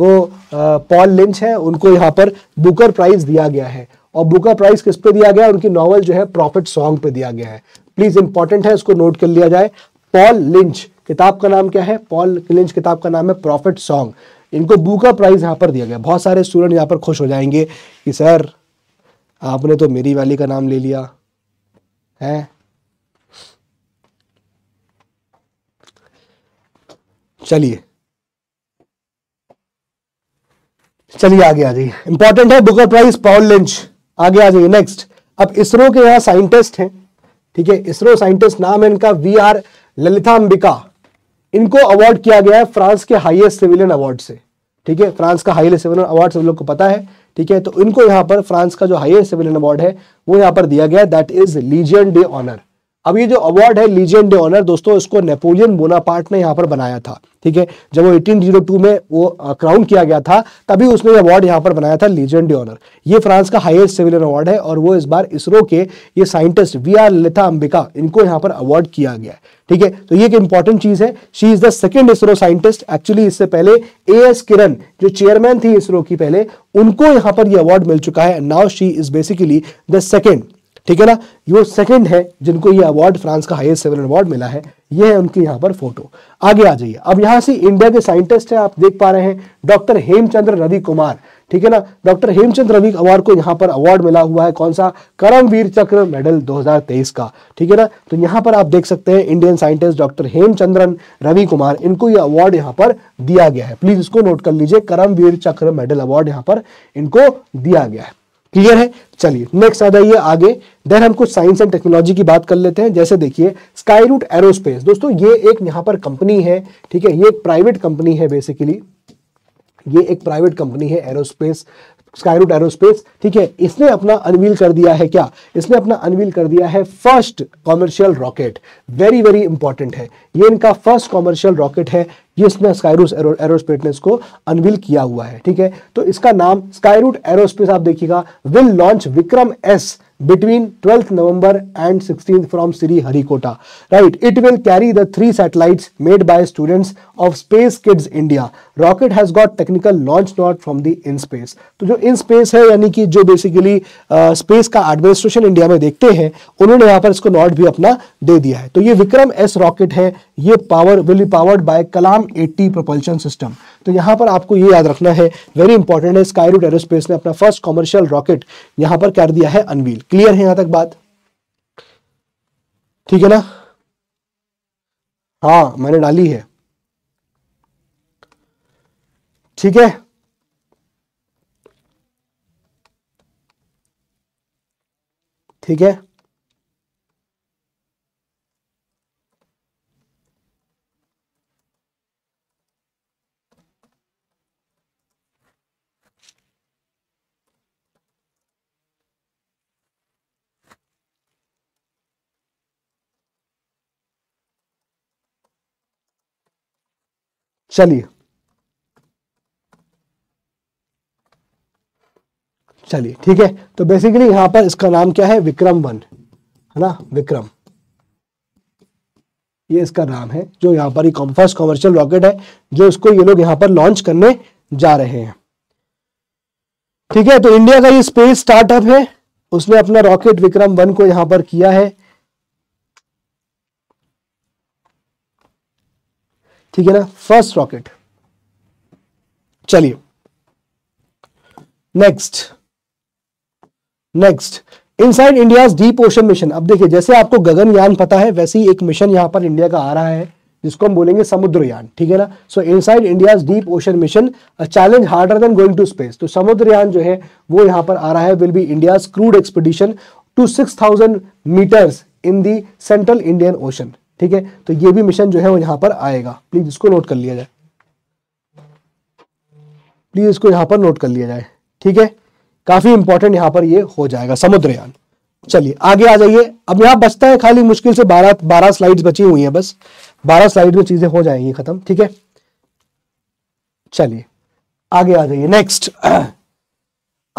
वो पॉल लिंच है उनको यहाँ पर बुकर प्राइज दिया गया है और बुकर प्राइज किस पे दिया गया है उनकी नॉवल जो है प्रॉफिट सॉन्ग पे दिया गया है प्लीज इंपॉर्टेंट है इसको नोट कर लिया जाए पॉल लिंच किताब का नाम क्या है पॉल क्लिंच किताब का नाम है प्रॉफिट सॉन्ग इनको बूका प्राइज़ यहाँ पर दिया गया बहुत सारे स्टूडेंट यहाँ पर खुश हो जाएंगे कि सर आपने तो मेरी वाली का नाम ले लिया है चलिए चलिए आगे आ जाइए इंपॉर्टेंट है बुकर प्राइज पॉल लिंच आगे आ जाइए नेक्स्ट अब इसरो के यहां साइंटिस्ट हैं ठीक है इसरो साइंटिस्ट नाम है इनका वी आर ललिता अंबिका इनको अवार्ड किया गया है फ्रांस के हाईएस्ट सिविलियन अवार्ड से ठीक है फ्रांस का हाईएस्ट सिविलियन अवार्ड सब लोग को पता है ठीक है तो इनको यहां पर फ्रांस का जो हाईएस्ट सिविलियन अवार्ड है वो यहाँ पर दिया गया that is Legion d'honneur अब ये जो अवार्ड है लीजेंड ऑनर दोस्तों इसको नेपोलियन बोनापार्ट ने यहाँ पर बनाया था ठीक है जब वो 1802 में वो क्राउन किया गया था तभी उसने अवार्ड यहाँ पर बनाया था लीजेंड ऑनर ये फ्रांस का हाईएस्ट सिविलियन अवार्ड है और वो इस बार इसरो के ये scientist V R Lalitha Ambika इनको यहाँ पर अवार्ड किया गया है ठीक है तो ये एक इंपॉर्टेंट चीज है she is the second ISRO scientist actually इससे पहले ए एस किरण जो चेयरमैन थी इसरो की पहले उनको यहाँ पर यह अवार्ड मिल चुका है now she is basically the second ठीक है ना ये सेकंड है जिनको ये अवार्ड फ्रांस का हाईएस्ट सिविल अवार्ड मिला है ये है उनकी यहाँ पर फोटो आगे आ जाइए अब यहां से इंडिया के साइंटिस्ट है आप देख पा रहे हैं डॉक्टर हेमचंद्र रवि कुमार ठीक है ना डॉक्टर हेमचंद रवि अवार्ड को यहाँ पर अवार्ड मिला हुआ है कौन सा करमवीर चक्र मेडल 2023 का ठीक है ना तो यहाँ पर आप देख सकते हैं Indian scientist doctor Hemachandran Ravi Kumar इनको ये यह अवार्ड यहाँ पर दिया गया है प्लीज इसको नोट कर लीजिए करमवीर चक्र मेडल अवार्ड यहाँ पर इनको दिया गया है क्लियर है चलिए नेक्स्ट आ जाइए आगे देन हम कुछ साइंस एंड टेक्नोलॉजी की बात कर लेते हैं जैसे देखिए स्काई रूट एरोस्पेस दोस्तों ये एक यहां पर कंपनी है ठीक है ये एक प्राइवेट कंपनी है बेसिकली ये एक प्राइवेट कंपनी है एरोस्पेस स्काई रूट एरोस्पेस ठीक है इसने अपना अनवील कर दिया है क्या इसने अपना अनवील कर दिया है first commercial rocket very very important है ये इनका फर्स्ट कॉमर्शियल रॉकेट है ये इसमें स्काईरूट एरोस्पेस ने अनविल किया हुआ है ठीक है तो इसका नाम स्काईरूट एरोस्पेस आप देखिएगा will launch Vikram S between 12th November and 16th from Sri Harikota. Right, it will carry the three satellites made by students of Space Kids India. Rocket has got technical launch nod from the in space. तो जो in space है यानी कि जो basically uh, space का administration India में देखते हैं उन्होंने यहाँ पर इसको नॉट भी अपना दे दिया है तो ये विक्रम एस रॉकेट है ये power will be powered by Kalam 80 propulsion system तो यहाँ पर आपको ये याद रखना है वेरी इंपॉर्टेंट है स्काई रूट एरोस्पेस ने अपना फर्स्ट कॉमर्शियल रॉकेट यहाँ पर कर दिया है अनवील क्लियर है यहां तक बात ठीक है ना हाँ मैंने डाली है ठीक है ठीक है चलिए चलिए ठीक है तो बेसिकली यहां पर इसका नाम क्या है विक्रम वन है ना विक्रम ये इसका नाम है जो यहां पर फर्स्ट कॉमर्शियल रॉकेट है जो इसको ये लोग यहां पर लॉन्च करने जा रहे हैं ठीक है तो इंडिया का ये स्पेस स्टार्टअप है उसने अपना रॉकेट विक्रम वन को यहां पर किया है ठीक है ना फर्स्ट रॉकेट चलिए next next inside India deep ocean mission अब देखिए जैसे आपको गगनयान पता है वैसे ही एक मिशन यहां पर इंडिया का आ रहा है जिसको हम बोलेंगे समुद्रयान ठीक है ना so inside India deep ocean mission challenge harder than going to space तो समुद्रयान जो है वो यहां पर आ रहा है will be India crewed expedition to six thousand metres in the central Indian ocean ठीक है तो ये भी मिशन जो है वो यहां पर आएगा प्लीज इसको नोट कर लिया जाए प्लीज इसको यहां पर नोट कर लिया जाए ठीक है काफी इंपॉर्टेंट यहां पर ये हो जाएगा समुद्रयान चलिए आगे आ जाइए अब यहां बचता है खाली मुश्किल से बारह बारह स्लाइड बची हुई है बस बारह स्लाइड में चीजें हो जाएंगी खत्म ठीक है चलिए आगे आ जाइए नेक्स्ट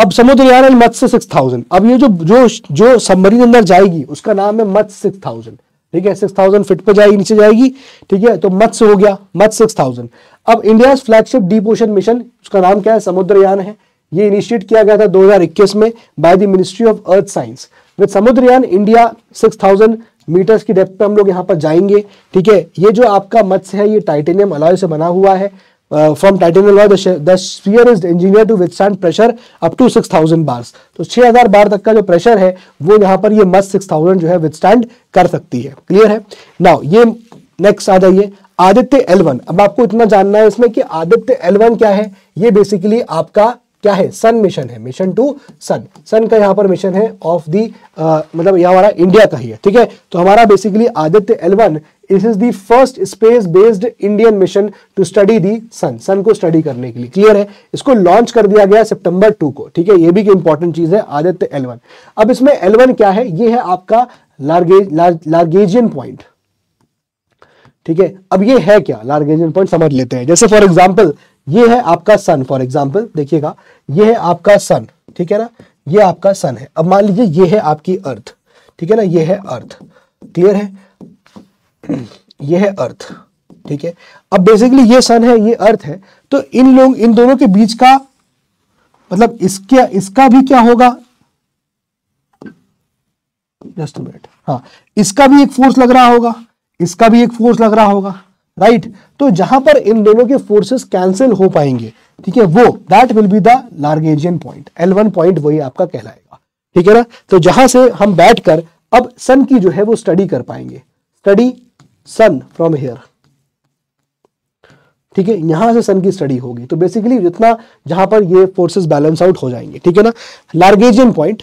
अब Samudrayaan and Matsya six thousand अब ये जो जो जो सबमरीन अंदर जाएगी उसका नाम है मत्स्य सिक्स थाउजेंड ठीक है सिक्स थाउजेंड फिट पे जाएगी नीचे जाएगी ठीक है तो मत्स्य हो गया मत सिक्स थाउजेंड अब India flagship deep ocean mission उसका नाम क्या है समुद्रयान है ये इनिशिएट किया गया था 2021 में by the ministry of earth science with Samudrayaan India 6000 metres की डेप्थ पे हम लोग यहाँ पर जाएंगे ठीक है ये जो आपका मत्स्य है ये टाइटेनियम अलॉय से बना हुआ है Uh, from titanium alloy, the, the sphere is engineered to withstand pressure up to 6000 bars. so, 6000 bar तक का जो pressure है वो यहाँ पर ये मस्त 6000 जो है withstand कर सकती है clear है now ये next आ जाइए आदित्य l1 अब आपको इतना जानना है इसमें कि आदित्य l1 क्या है ये basically आपका क्या है सन मिशन है मिशन टू सन सन का यहाँ पर मिशन है ऑफ दी uh, मतलब ये हमारा इंडिया का ही है ठीक है तो हमारा basically Aditya L one this is the first space based Indian mission to study the sun sun को स्टडी करने के लिए क्लियर है इसको लॉन्च कर दिया गया सितंबर टू को ठीक है ये भी इंपॉर्टेंट चीज है आदित्य L1 अब इसमें L1 क्या है ये है आपका लार्गेजियन पॉइंट ठीक है अब ये है क्या लार्गेजियन पॉइंट समझ लेते हैं जैसे फॉर एग्जाम्पल ये है आपका सन फॉर एग्जाम्पल देखिएगा ये है आपका सन ठीक है ना ये आपका सन है अब मान लीजिए ये है आपकी अर्थ ठीक है ना ये है अर्थ क्लियर है ये है अर्थ ठीक है अब बेसिकली ये सन है ये अर्थ है तो इन लोग इन दोनों के बीच का मतलब इसके इसका भी क्या होगा जस्ट मिनट हाँ इसका भी एक फोर्स लग रहा होगा इसका भी एक फोर्स लग रहा होगा राइट right? तो जहां पर इन दोनों के फोर्सेस कैंसिल हो पाएंगे ठीक है वो that will be the Lagrangian point L one point वही आपका कहलाएगा ठीक है ना तो जहां से हम बैठकर अब सन की जो है वो स्टडी कर पाएंगे स्टडी सन फ्रॉम हेयर ठीक है यहां से सन की स्टडी होगी तो बेसिकली जितना जहां पर ये फोर्सेस बैलेंस आउट हो जाएंगे ठीक है ना लार्गेजियन पॉइंट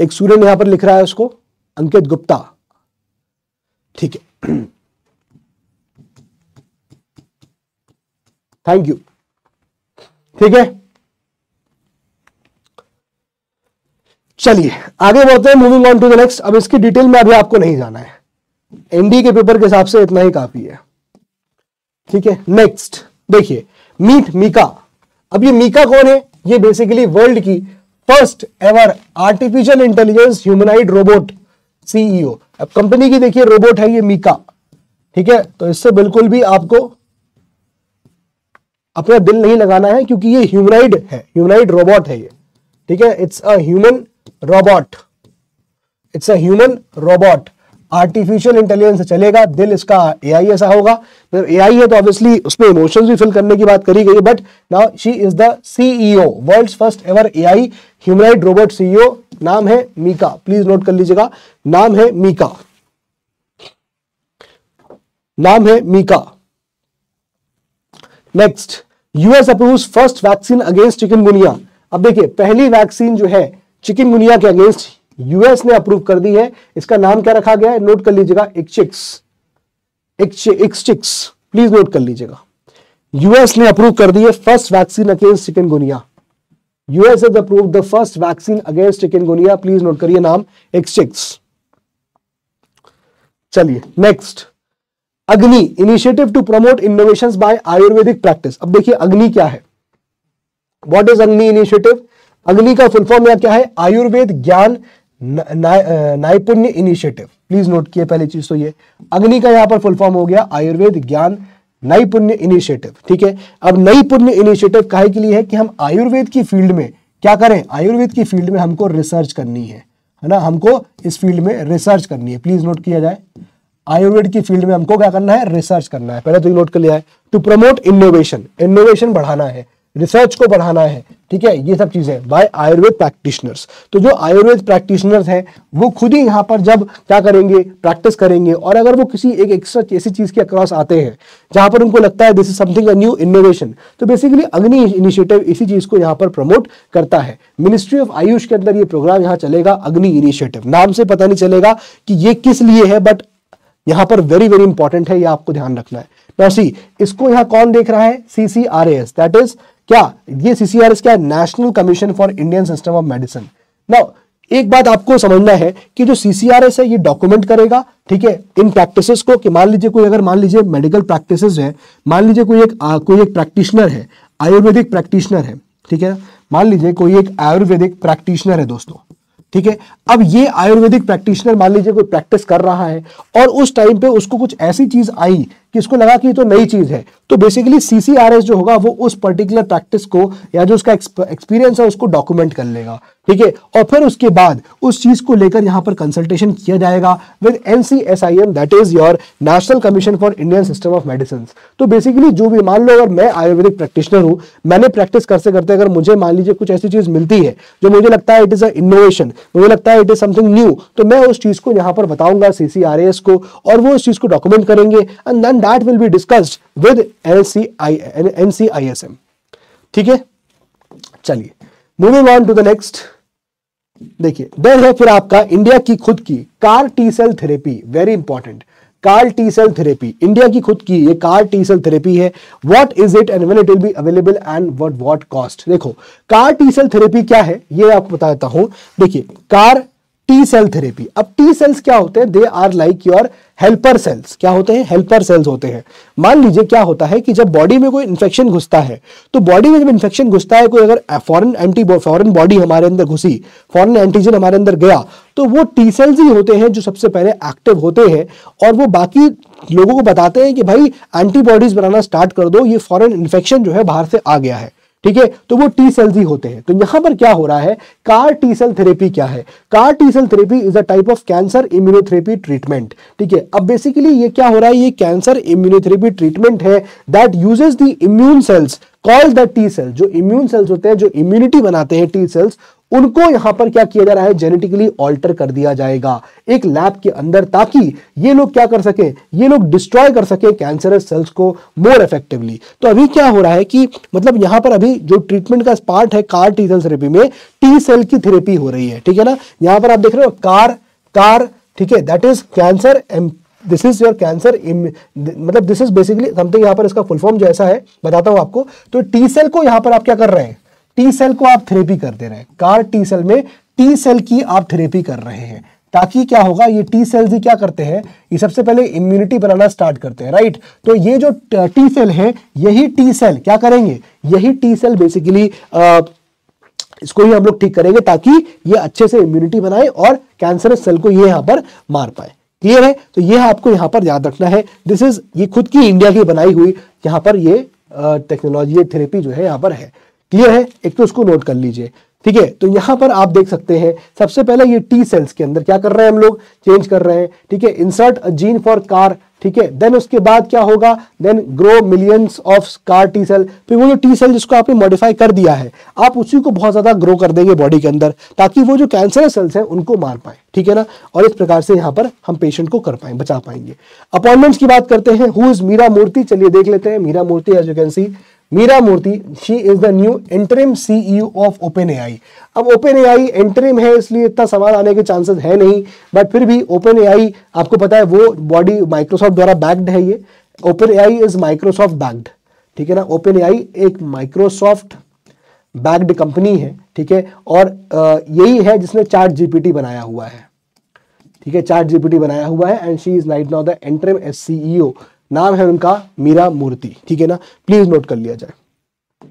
एक सूर्य यहां पर लिख रहा है उसको अंकित गुप्ता ठीक है थैंक यू ठीक है चलिए आगे बढ़ते हैं moving on to the next अब इसकी डिटेल में अभी आपको नहीं जाना है एनडी के पेपर के हिसाब से इतना ही काफी है ठीक है नेक्स्ट देखिए मीट मीका अब ये मीका कौन है ये बेसिकली वर्ल्ड की first ever artificial intelligence humanoid robot CEO अब कंपनी की देखिए रोबोट है ये मीका ठीक है तो इससे बिल्कुल भी आपको अपना दिल नहीं लगाना है क्योंकि ये ह्यूमनाइड है ह्यूमनाइड रोबोट है ये ठीक है it's a human robot it's a human robot artificial intelligence से चलेगा दिल इसका एआई ऐसा होगा मतलब एआई है तो ऑब्वियसली उसमें इमोशंस भी फिल करने की बात करी गई but now she is the CEO world first ever AI humanoid robot CEO नाम है मीका प्लीज नोट कर लीजिएगा नाम है मीका नाम है Mika next US approve first vaccine against chikungunya अब देखिए पहली वैक्सीन जो है चिकनगुनिया के अगेंस्ट यूएस ने अप्रूव कर दी है इसका नाम क्या रखा गया है नोट कर लीजिएगा इक्चिक्स एक्चिक्स प्लीज नोट कर लीजिएगा यूएस ने अप्रूव कर दी है first vaccine against chikungunya US has approve the first vaccine against chikungunya please note करिए नाम एक्सचेक्स चलिए next Agni initiative to promote innovation by Ayurvedic practice अब देखिए अग्नि क्या है वॉट इज अग्नि इनिशिएटिव अग्नि का फुल फॉर्म क्या है आयुर्वेद ज्ञान नैपुण्य इनिशिएटिव प्लीज नोट किए पहली चीज तो ये अग्नि का यहां पर फुल फॉर्म हो गया आयुर्वेद ज्ञान नैपुण्य इनिशिएटिव ठीक है अब नई पुण्य इनिशिएटिव काहे के लिए है कि हम आयुर्वेद की फील्ड में क्या करें आयुर्वेद की फील्ड में हमको रिसर्च करनी है है ना हमको इस फील्ड में रिसर्च करनी है प्लीज नोट किया जाए आयुर्वेद की फील्ड में हमको क्या करना है रिसर्च करना है पहले तो नोट कर लिया है टू प्रमोट इनोवेशन इनोवेशन बढ़ाना है रिसर्च को बढ़ाना है ठीक है ये सब चीजें बाय आयुर्वेद प्रैक्टिशनर्स तो जो आयुर्वेद प्रैक्टिशनर्स हैं वो खुद ही यहाँ पर जब क्या करेंगे प्रैक्टिस करेंगे और अगर वो किसी एक एक्स्ट्रा ऐसी चीज के अक्रॉस आते हैं जहां पर उनको लगता है this is something a new innovation तो बेसिकली अग्नि इनिशिएटिव इसी चीज को यहाँ पर प्रमोट करता है मिनिस्ट्री ऑफ आयुष के अंदर ये प्रोग्राम यहाँ चलेगा अग्नि इनिशिएटिव नाम से पता नहीं चलेगा कि ये किस लिए है बट यहां पर वेरी वेरी इंपॉर्टेंट है ये आपको ध्यान रखना है नाउ सी इसको यहां कौन देख रहा है सीसीआरएस दैट इज क्या ये सीसीआरएस क्या है national commission for Indian system of medicine now एक बात आपको समझना है कि जो सीसीआरएस है ये डॉक्यूमेंट करेगा ठीक है इन प्रैक्टिसेस को कि मान लीजिए कोई अगर मान लीजिए मेडिकल प्रैक्टिसेस है मान लीजिए कोई एक आ, कोई एक प्रैक्टिशनर है आयुर्वेदिक प्रैक्टिशनर है ठीक है मान लीजिए कोई एक आयुर्वेदिक प्रैक्टिशनर है दोस्तों ठीक है अब ये आयुर्वेदिक प्रैक्टिशनर मान लीजिए कोई प्रैक्टिस कर रहा है और उस टाइम पे उसको कुछ ऐसी चीज आई किसको लगा कि ये तो नई चीज है तो बेसिकली सीसीआरएस जो होगा वो उस पर्टिकुलर प्रैक्टिस को या जो उसका एक्सपीरियंस है उसको डॉक्यूमेंट कर लेगा ठीक है और फिर उसके बाद उस चीज को लेकर यहां पर कंसल्टेशन किया जाएगा with NCISM that is your national commission for Indian system of medicine तो बेसिकली जो भी मान लो अगर मैं आयुर्वेदिक प्रैक्टिशनर हूं मैंने प्रैक्टिस करते करते अगर मुझे मान लीजिए कुछ ऐसी चीज मिलती है जो मुझे लगता है इट इज अ इनोवेशन मुझे लगता है इट इज समथिंग न्यू तो मैं उस चीज को यहां पर बताऊंगा सीसीआरएस को और वो उस चीज को डॉक्यूमेंट करेंगे and then that will be discussed with NCISM ठीक है चलिए moving on to the next देखिए देर है फिर आपका इंडिया की खुद की CAR T cell therapy very important CAR T cell therapy India की खुद की ये कार टी सेल थेरेपी है what is it and when it will be available and what what cost देखो कार टी सेल थेरेपी क्या है ये आपको बता देता हूं देखिए कार टी सेल थेरेपी अब टी सेल्स क्या होते हैं they are like your helper cells क्या होते हैं हेल्पर सेल्स होते हैं मान लीजिए क्या होता है कि जब बॉडी में कोई इन्फेक्शन घुसता है तो बॉडी में जब इन्फेक्शन घुसता है कोई अगर फॉरन एंटी फॉरन बॉडी हमारे अंदर घुसी फॉरन एंटीजन हमारे अंदर गया तो वो टी सेल्स ही होते हैं जो सबसे पहले एक्टिव होते हैं और वो बाकी लोगों को बताते हैं कि भाई एंटीबॉडीज बनाना स्टार्ट कर दो ये फॉरन इन्फेक्शन जो है बाहर से आ गया है ठीक है तो वो टी सेल्स ही होते हैं तो यहां पर क्या हो रहा है कार टी सेल थेरेपी क्या है CAR T cell therapy is a type of cancer immunotherapy treatment ठीक है अब बेसिकली ये क्या हो रहा है ये कैंसर इम्यूनोथेरेपी ट्रीटमेंट है that uses the immune cells called the T cells जो इम्यून सेल्स होते हैं जो इम्यूनिटी बनाते हैं टी सेल्स उनको यहां पर क्या किया जा रहा है जेनेटिकली ऑल्टर कर दिया जाएगा एक लैब के अंदर ताकि ये लोग क्या कर सके ये लोग डिस्ट्रॉय कर सके कैंसरस सेल्स को मोर इफेक्टिवली तो अभी क्या हो रहा है कि मतलब यहां पर अभी जो ट्रीटमेंट का पार्ट है कार टी सेल थेरेपी में टी सेल की थेरेपी हो रही है ठीक है ना यहां पर आप देख रहे हो कार कार ठीक है that is cancer um this is your cancer मतलब दिस इज बेसिकली समथिंग यहां पर इसका फुल फॉर्म जैसा है बताता हूं आपको तो टी सेल को यहां पर आप क्या कर रहे हैं टी सेल को आप थेरेपी कर दे रहे हैं कार टी सेल में टी सेल की आप थेरेपी कर रहे हैं ताकि क्या होगा ये टी सेल्स ही क्या करते हैं ये सबसे पहले इम्यूनिटी बनाना स्टार्ट करते हैं राइट तो ये जो टी सेल है यही टी सेल क्या करेंगे यही टी सेल बेसिकली इसको ही हम लोग ठीक करेंगे ताकि ये अच्छे से इम्यूनिटी बनाए और कैंसर सेल को ये यहां पर मार पाए क्लियर है तो ये आपको यहाँ पर याद रखना है दिस इज ये खुद की इंडिया की बनाई हुई यहाँ पर ये टेक्नोलॉजी थेरेपी जो है यहाँ पर है क्लियर है एक तो उसको नोट कर लीजिए ठीक है तो यहां पर आप देख सकते हैं सबसे पहले ये टी सेल्स के अंदर क्या कर रहे हैं हम लोग चेंज कर रहे हैं ठीक है insert a gene for CAR ठीक है देन उसके बाद क्या होगा then grow millions of CAR T cell फिर वो जो टी सेल जिसको आपने मॉडिफाई कर दिया है आप उसी को बहुत ज़्यादा ग्रो कर देंगे बॉडी के अंदर ताकि वो जो कैंसर सेल्स हैं उनको मार पाए ठीक है ना और इस प्रकार से यहाँ पर हम पेशेंट को कर पाए बचा पाएंगे अपॉइंटमेंट्स की बात करते हैं हु इज़ मीरा मूर्ति चलिए देख लेते हैं Mira Murati as you can see Mira Murati she is the new interim CEO of Open AI अब ओपन एआई इंटरिम है इसलिए इतना सवाल आने के चांसेस है नहीं बट फिर भी ओपन एआई आपको पता है वो बॉडी माइक्रोसॉफ्ट द्वारा बैक्ड है ये Open AI is Microsoft backed ठीक है ना ओपन एआई एक माइक्रोसॉफ्ट बैक्ड कंपनी है ठीक है और यही है जिसने चार्ट जीपीटी बनाया हुआ है ठीक है चार्ट जीपीटी बनाया हुआ है and she is night now the interim CEO नाम है उनका मीरा मूर्ति ठीक है ना प्लीज नोट कर लिया जाए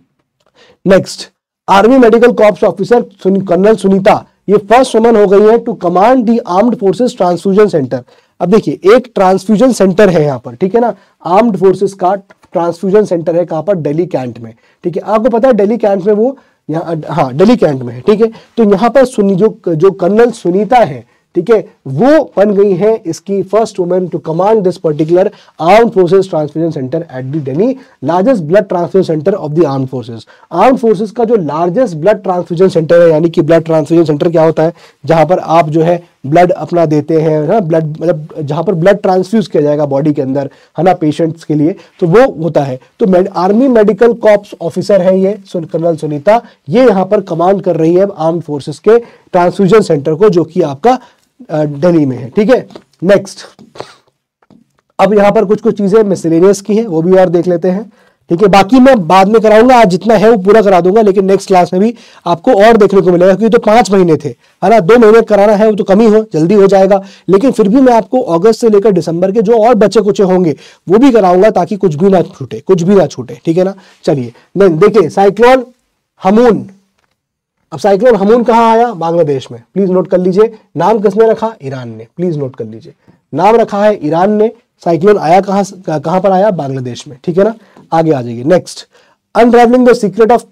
next army medical corps officer colonel Sunita ये फर्स्ट वुमन हो गई है to command the armed forces transfusion centre अब देखिए एक ट्रांसफ्यूजन सेंटर है यहाँ पर ठीक है ना आर्म्ड फोर्सेस का ट्रांसफ्यूजन सेंटर है कहां पर दिल्ली कैंट में ठीक है आपको पता है दिल्ली कैंट में वो यहाँ हाँ दिल्ली कैंट में है ठीक है तो यहां पर सुनी जो जो कर्नल सुनीता है ठीक है वो बन गई हैं इसकी first women to command this particular arm forces transfusion centre at the डेनी largest blood transfusion centre of the arm forces arm forces का जो लार्जेस्ट ब्लड ट्रांसफ्यूजन सेंटर है यानी कि ब्लड ट्रांसफ्यूजन सेंटर क्या होता है जहां पर आप जो है ब्लड अपना देते हैं है ना ब्लड मतलब जहां पर ब्लड ट्रांसफ्यूज किया जाएगा बॉडी के अंदर है ना पेशेंट्स के लिए तो वो होता है तो med, army medical corps officer है ये सुन कर्नल सुनीता ये यहां पर कमांड कर रही है आर्म फोर्सेस के ट्रांसफ्यूजन सेंटर को जो कि आपका डेली में है ठीक है नेक्स्ट अब यहां पर कुछ कुछ चीज़ें मिसलेनियस की हैं वो भी और देख लेते हैं ठीक है बाकी मैं बाद में कराऊंगा आज जितना है वो पूरा करा दूंगा लेकिन नेक्स्ट क्लास में भी आपको और देखने को मिलेगा क्योंकि तो पांच महीने थे है ना दो महीने कराना है वो तो कमी हो जल्दी हो जाएगा लेकिन फिर भी मैं आपको अगस्त से लेकर दिसंबर के जो और बच्चे कुछ होंगे वो भी कराऊंगा ताकि कुछ भी ना छूटे कुछ भी ना छूटे ठीक है ना चलिए देखिए साइक्लोन हमून अब साइक्लोन हमून कहाँ आया बांग्लादेश में प्लीज नोट कर लीजिए नाम किसने रखा ईरान ने प्लीज नोट कर लीजिए नाम रखा है ईरान ने साइक्लोन आया कहाँ कहाँ पर आया बांग्लादेश में ठीक है ना आगे आ जाइए next unravelling the secret of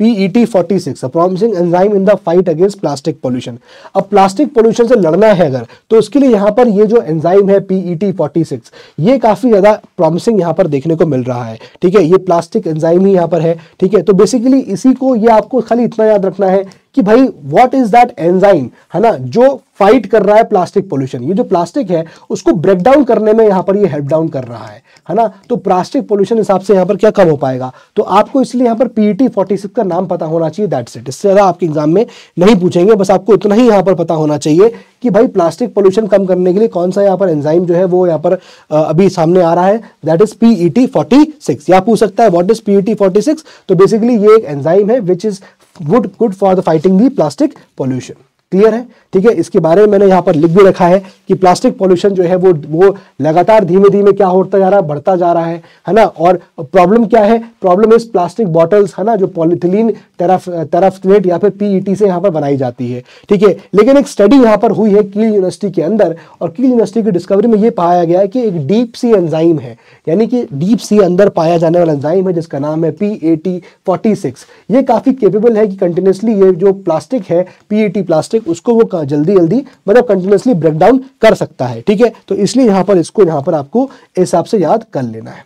PET46 a promising enzyme in the fight against plastic pollution अब प्लास्टिक पोल्यूशन से लड़ना है अगर तो उसके लिए यहाँ पर ये जो एंजाइम है PET46 ये काफ़ी ज़्यादा प्रॉमिसिंग यहाँ पर देखने को मिल रहा है ठीक है ये प्लास्टिक एंजाइम ही यहाँ पर है ठीक है तो बेसिकली इसी को ये आपको खाली इतना याद रखना है कि भाई व्हाट इज दैट एंजाइम है ना जो फाइट कर रहा है प्लास्टिक पोल्यूशन ये जो प्लास्टिक है उसको ब्रेक डाउन करने में यहां पर ये हेल्प डाउन कर रहा है है ना तो प्लास्टिक पोल्यूशन हिसाब से यहां पर क्या कम हो पाएगा तो आपको इसलिए यहां पर पीटी फोर्टी सिक्स का नाम पता होना चाहिए दैट सेट इससे ज़्यादा आपके एग्जाम में नहीं पूछेंगे बस आपको इतना ही यहां पर पता होना चाहिए कि भाई प्लास्टिक पोल्यूशन कम करने के लिए कौन सा यहां पर एंजाइम जो है वो यहां पर अभी सामने आ रहा है that is P T forty six या पूछ सकता है what is P T forty six तो बेसिकली ये एक एंजाइम है which is would good for the fighting the plastic pollution clear है ठीक है इसके बारे में मैंने यहाँ पर लिख भी रखा है कि प्लास्टिक पॉल्यूशन जो है वो वो लगातार धीमे धीमे क्या होता जा रहा है बढ़ता जा रहा है है ना और प्रॉब्लम क्या है प्रॉब्लम इज प्लास्टिक बॉटल्स है ना जो पॉलिथिलीन तरफ तरफवेट या फिर पीईटी e से यहाँ पर बनाई जाती है ठीक है लेकिन एक स्टडी यहाँ पर हुई है कील यूनिवर्सिटी के अंदर और कील यूनिवर्सिटी की डिस्कवरी में ये पाया गया है कि एक डीप सी एंजाइम है यानी कि डीप सी अंदर पाया जाने वाला एंजाइम है जिसका नाम है P A T forty six ये काफ़ी केपेबल है कि कंटिन्यूसली ये जो प्लास्टिक है पी टी प्लास्टिक उसको वो जल्दी जल्दी मतलब कंटिन्यूसली ब्रेक डाउन कर सकता है ठीक है तो इसलिए यहाँ पर इसको यहाँ पर आपको इस हिसाब से याद कर लेना है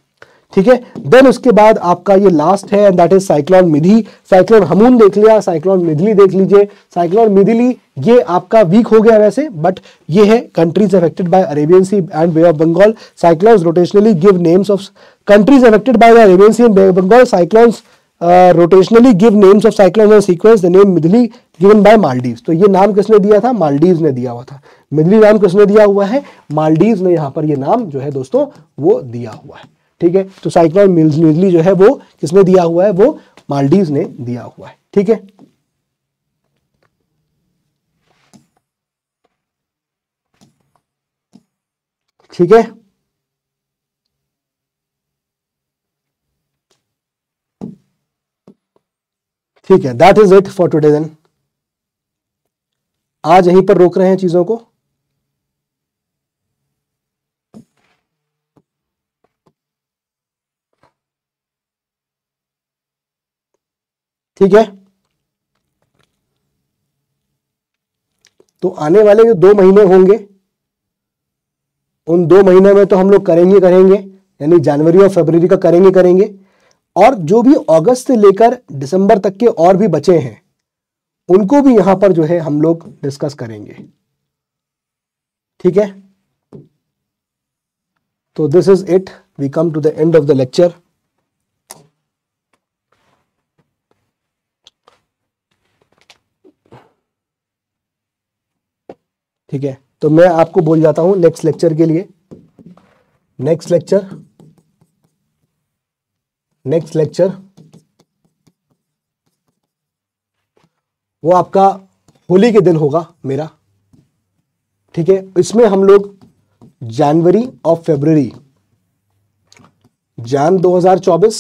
ठीक है देन उसके बाद आपका ये लास्ट है and that is cyclone Midhili cyclone Hamoon देख लिया साइक्लॉन मिधली देख लीजिए साइक्लॉन मिधली ये आपका वीक हो गया वैसे बट ये है countries affected by Arabian Sea and Bay of Bengal cyclones rotationally give names of countries affected by the Arabian Sea and Bay of Bengal cyclones rotationally give names of cyclone sequence the name Midhili given by Maldives तो ये नाम किसने दिया था मालदीव्स ने दिया हुआ था मिदली नाम किसने दिया हुआ है मालदीव्स ने यहाँ पर ये नाम जो है दोस्तों वो दिया हुआ है ठीक है तो साइक्लोन मिजली जो है वो किसने दिया हुआ है वो मालदीव ने दिया हुआ है ठीक है ठीक है ठीक है that is it for today then आज यहीं पर रोक रहे हैं चीजों को ठीक है तो आने वाले जो दो महीने होंगे उन दो महीने में तो हम लोग करेंगे करेंगे यानी जनवरी और फरवरी का करेंगे करेंगे और जो भी अगस्त से लेकर दिसंबर तक के और भी बचे हैं उनको भी यहां पर जो है हम लोग डिस्कस करेंगे ठीक है तो this is it we come to the end of the lecture ठीक है तो मैं आपको बोल जाता हूं नेक्स्ट लेक्चर के लिए नेक्स्ट लेक्चर नेक्स्ट लेक्चर वो आपका होली के दिन होगा मेरा ठीक है इसमें हम लोग जनवरी और फेबररी जान 2024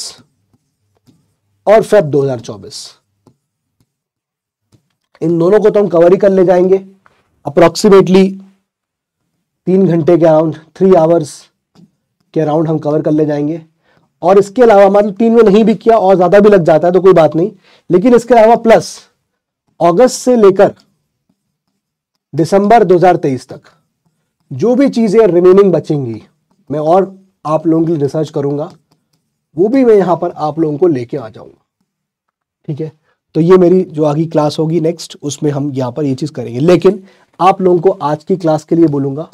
और फेब 2024 इन दोनों को तो हम कवर ही कर ले जाएंगे अप्रॉक्सीमेटली तीन घंटे के अराउंड थ्री आवर्स के अराउंड हम कवर कर ले जाएंगे और इसके अलावा मतलब तीन में नहीं भी किया और ज़्यादा भी लग जाता है तो कोई बात नहीं लेकिन इसके अलावा प्लस अगस्त से लेकर दिसंबर 2023 तक जो भी चीज़ें रिमेनिंग बचेंगी मैं और आप लोगों के लिए रिसर्च करूंगा वो भी मैं यहां पर आप लोगों को लेके आ जाऊंगा ठीक है तो ये मेरी जो आगे क्लास होगी नेक्स्ट उसमें हम यहां पर ये चीज़ करेंगे लेकिन आप लोगों को आज की क्लास के लिए बोलूंगा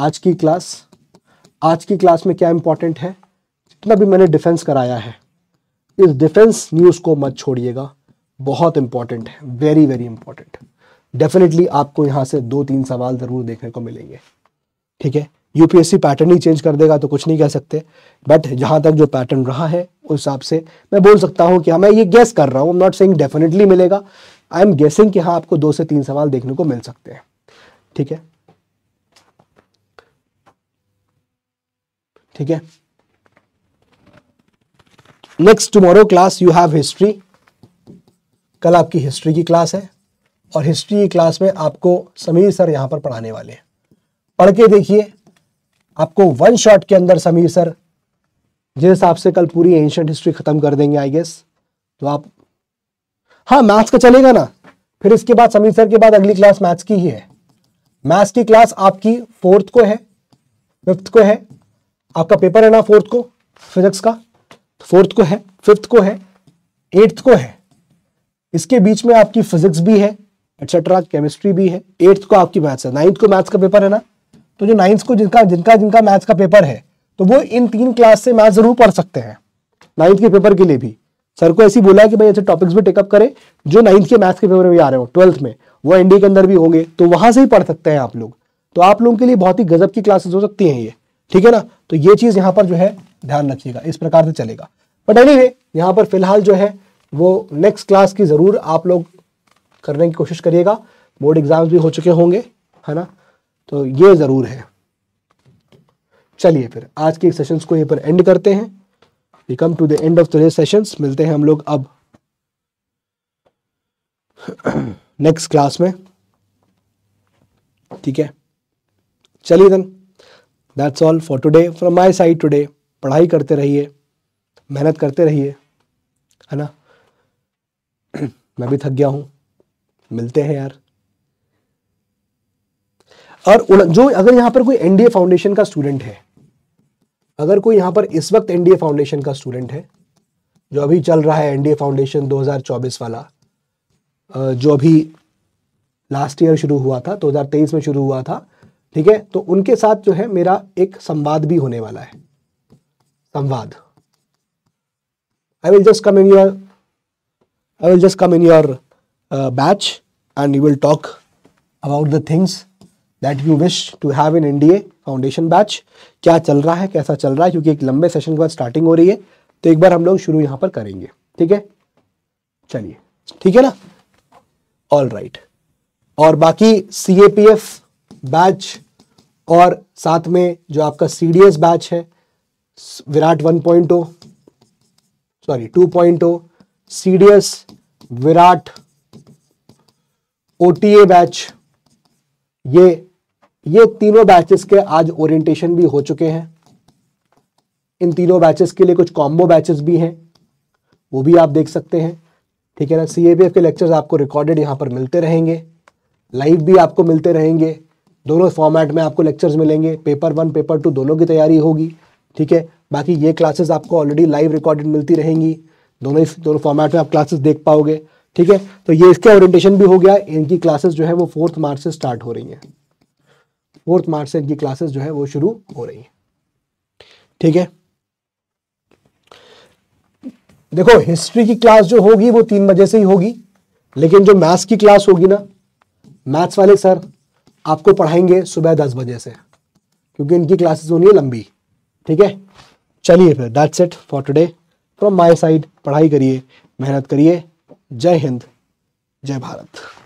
आज की क्लास आज की क्लास में क्या इंपॉर्टेंट है जितना भी मैंने डिफेंस कराया है इस डिफेंस न्यूज़ को मत छोड़िएगा बहुत इंपॉर्टेंट है वेरी वेरी इंपॉर्टेंट डेफिनेटली आपको यहां से दो तीन सवाल ज़रूर देखने को मिलेंगे ठीक है यूपीएससी पैटर्न ही चेंज कर देगा तो कुछ नहीं कह सकते बट जहां तक जो पैटर्न रहा है उस हिसाब से मैं बोल सकता हूं कि हाँ मैं ये गैस कर रहा हूँ नॉट सेइंग डेफिनेटली मिलेगा आई एम गेसिंग कि हाँ आपको दो से तीन सवाल देखने को मिल सकते हैं ठीक है ठीक है next tomorrow class you have history कल आपकी हिस्ट्री की क्लास है और हिस्ट्री की क्लास में आपको समीर सर यहां पर पढ़ाने वाले हैं पढ़ के देखिए आपको वन शॉट के अंदर समीर सर जिस हिसाब से कल पूरी एंशंट हिस्ट्री ख़त्म कर देंगे आई गेस तो आप हाँ मैथ्स का चलेगा ना फिर इसके बाद समीर सर के बाद अगली क्लास मैथ्स की ही है मैथ्स की क्लास आपकी फोर्थ को है फिफ्थ को है आपका पेपर है ना फोर्थ को फिजिक्स का तो फोर्थ को है फिफ्थ को है एट्थ को है इसके बीच में आपकी फिजिक्स भी है एटसेट्रा केमिस्ट्री भी है एट्थ को आपकी मैथ्स है नाइन्थ को मैथ्स का पेपर है ना तो जो नाइन्थ को जिनका जिनका जिनका मैथ्स का पेपर है तो वो इन तीन क्लास से मैथ जरूर पढ़ सकते हैं नाइन्थ के पेपर के लिए भी सर को ऐसी बोला कि भाई ऐसे टॉपिक्स भी टेकअप करें जो नाइन्थ के मैथ्स के पेपर में भी आ रहे हो ट्वेल्थ में वो एनडीए के अंदर भी होंगे तो वहां से ही पढ़ सकते हैं आप लोग तो आप लोगों के लिए बहुत ही गजब की क्लासेस हो सकती हैं ये ठीक है ना तो ये चीज यहाँ पर जो है ध्यान रखिएगा इस प्रकार से चलेगा बट एनी वे यहाँ पर फिलहाल जो है वो नेक्स्ट क्लास की ज़रूर आप लोग करने की कोशिश करिएगा बोर्ड एग्जाम्स भी हो चुके होंगे है ना तो ये ज़रूर है चलिए फिर आज के सेशंस को यहीं पर एंड करते हैं we come to the end of today sessions मिलते हैं हम लोग अब नेक्स्ट क्लास में ठीक है चलिए then that's all for today from my side today पढ़ाई करते रहिए मेहनत करते रहिए है ना मैं भी थक गया हूं मिलते हैं यार और जो अगर यहां पर कोई एनडीए फाउंडेशन का स्टूडेंट है अगर कोई यहां पर इस वक्त एनडीए फाउंडेशन का स्टूडेंट है जो अभी चल रहा है एनडीए फाउंडेशन 2024 वाला जो अभी लास्ट ईयर शुरू हुआ था 2023 में शुरू हुआ था ठीक है तो उनके साथ जो है मेरा एक संवाद भी होने वाला है संवाद I will just come in your I will just come in your batch and you will talk about the things that you wish to have in NDA foundation batch क्या चल रहा है कैसा चल रहा है क्योंकि एक लंबे सेशन के बाद स्टार्टिंग हो रही है तो एक बार हम लोग शुरू यहां पर करेंगे ठीक है चलिए ठीक है ना ऑल राइट right. और बाकी C A P F batch और साथ में जो आपका सी डी एस बैच है Virat one point O sorry two point C D S Virat O T A batch ये ये तीनों बैचेस के आज ओरिएंटेशन भी हो चुके हैं इन तीनों बैचेस के लिए कुछ कॉम्बो बैचेस भी हैं वो भी आप देख सकते हैं ठीक है ना सी के लेक्चर्स आपको रिकॉर्डेड यहाँ पर मिलते रहेंगे लाइव भी आपको मिलते रहेंगे दोनों फॉर्मेट में आपको लेक्चर्स मिलेंगे पेपर वन पेपर टू दोनों की तैयारी होगी ठीक है बाकी ये क्लासेस आपको ऑलरेडी लाइव रिकॉर्डेड मिलती रहेंगी दोनों ही दोनों फॉर्मेट में आप क्लासेस देख पाओगे ठीक है तो ये इसका ओरिएंटेशन भी हो गया इनकी क्लासेस जो है वो फोर्थ मार्च से स्टार्ट हो रही हैं फोर्थ मार्च से इनकी क्लासेस जो है वो शुरू हो रही है ठीक है देखो हिस्ट्री की क्लास जो होगी वो तीन बजे से ही होगी लेकिन जो मैथ्स की क्लास होगी ना मैथ्स वाले सर आपको पढ़ाएंगे सुबह दस बजे से क्योंकि इनकी क्लासेस होनी है लंबी ठीक है चलिए फिर that's it for today from my side पढ़ाई करिए मेहनत करिए जय हिंद जय भारत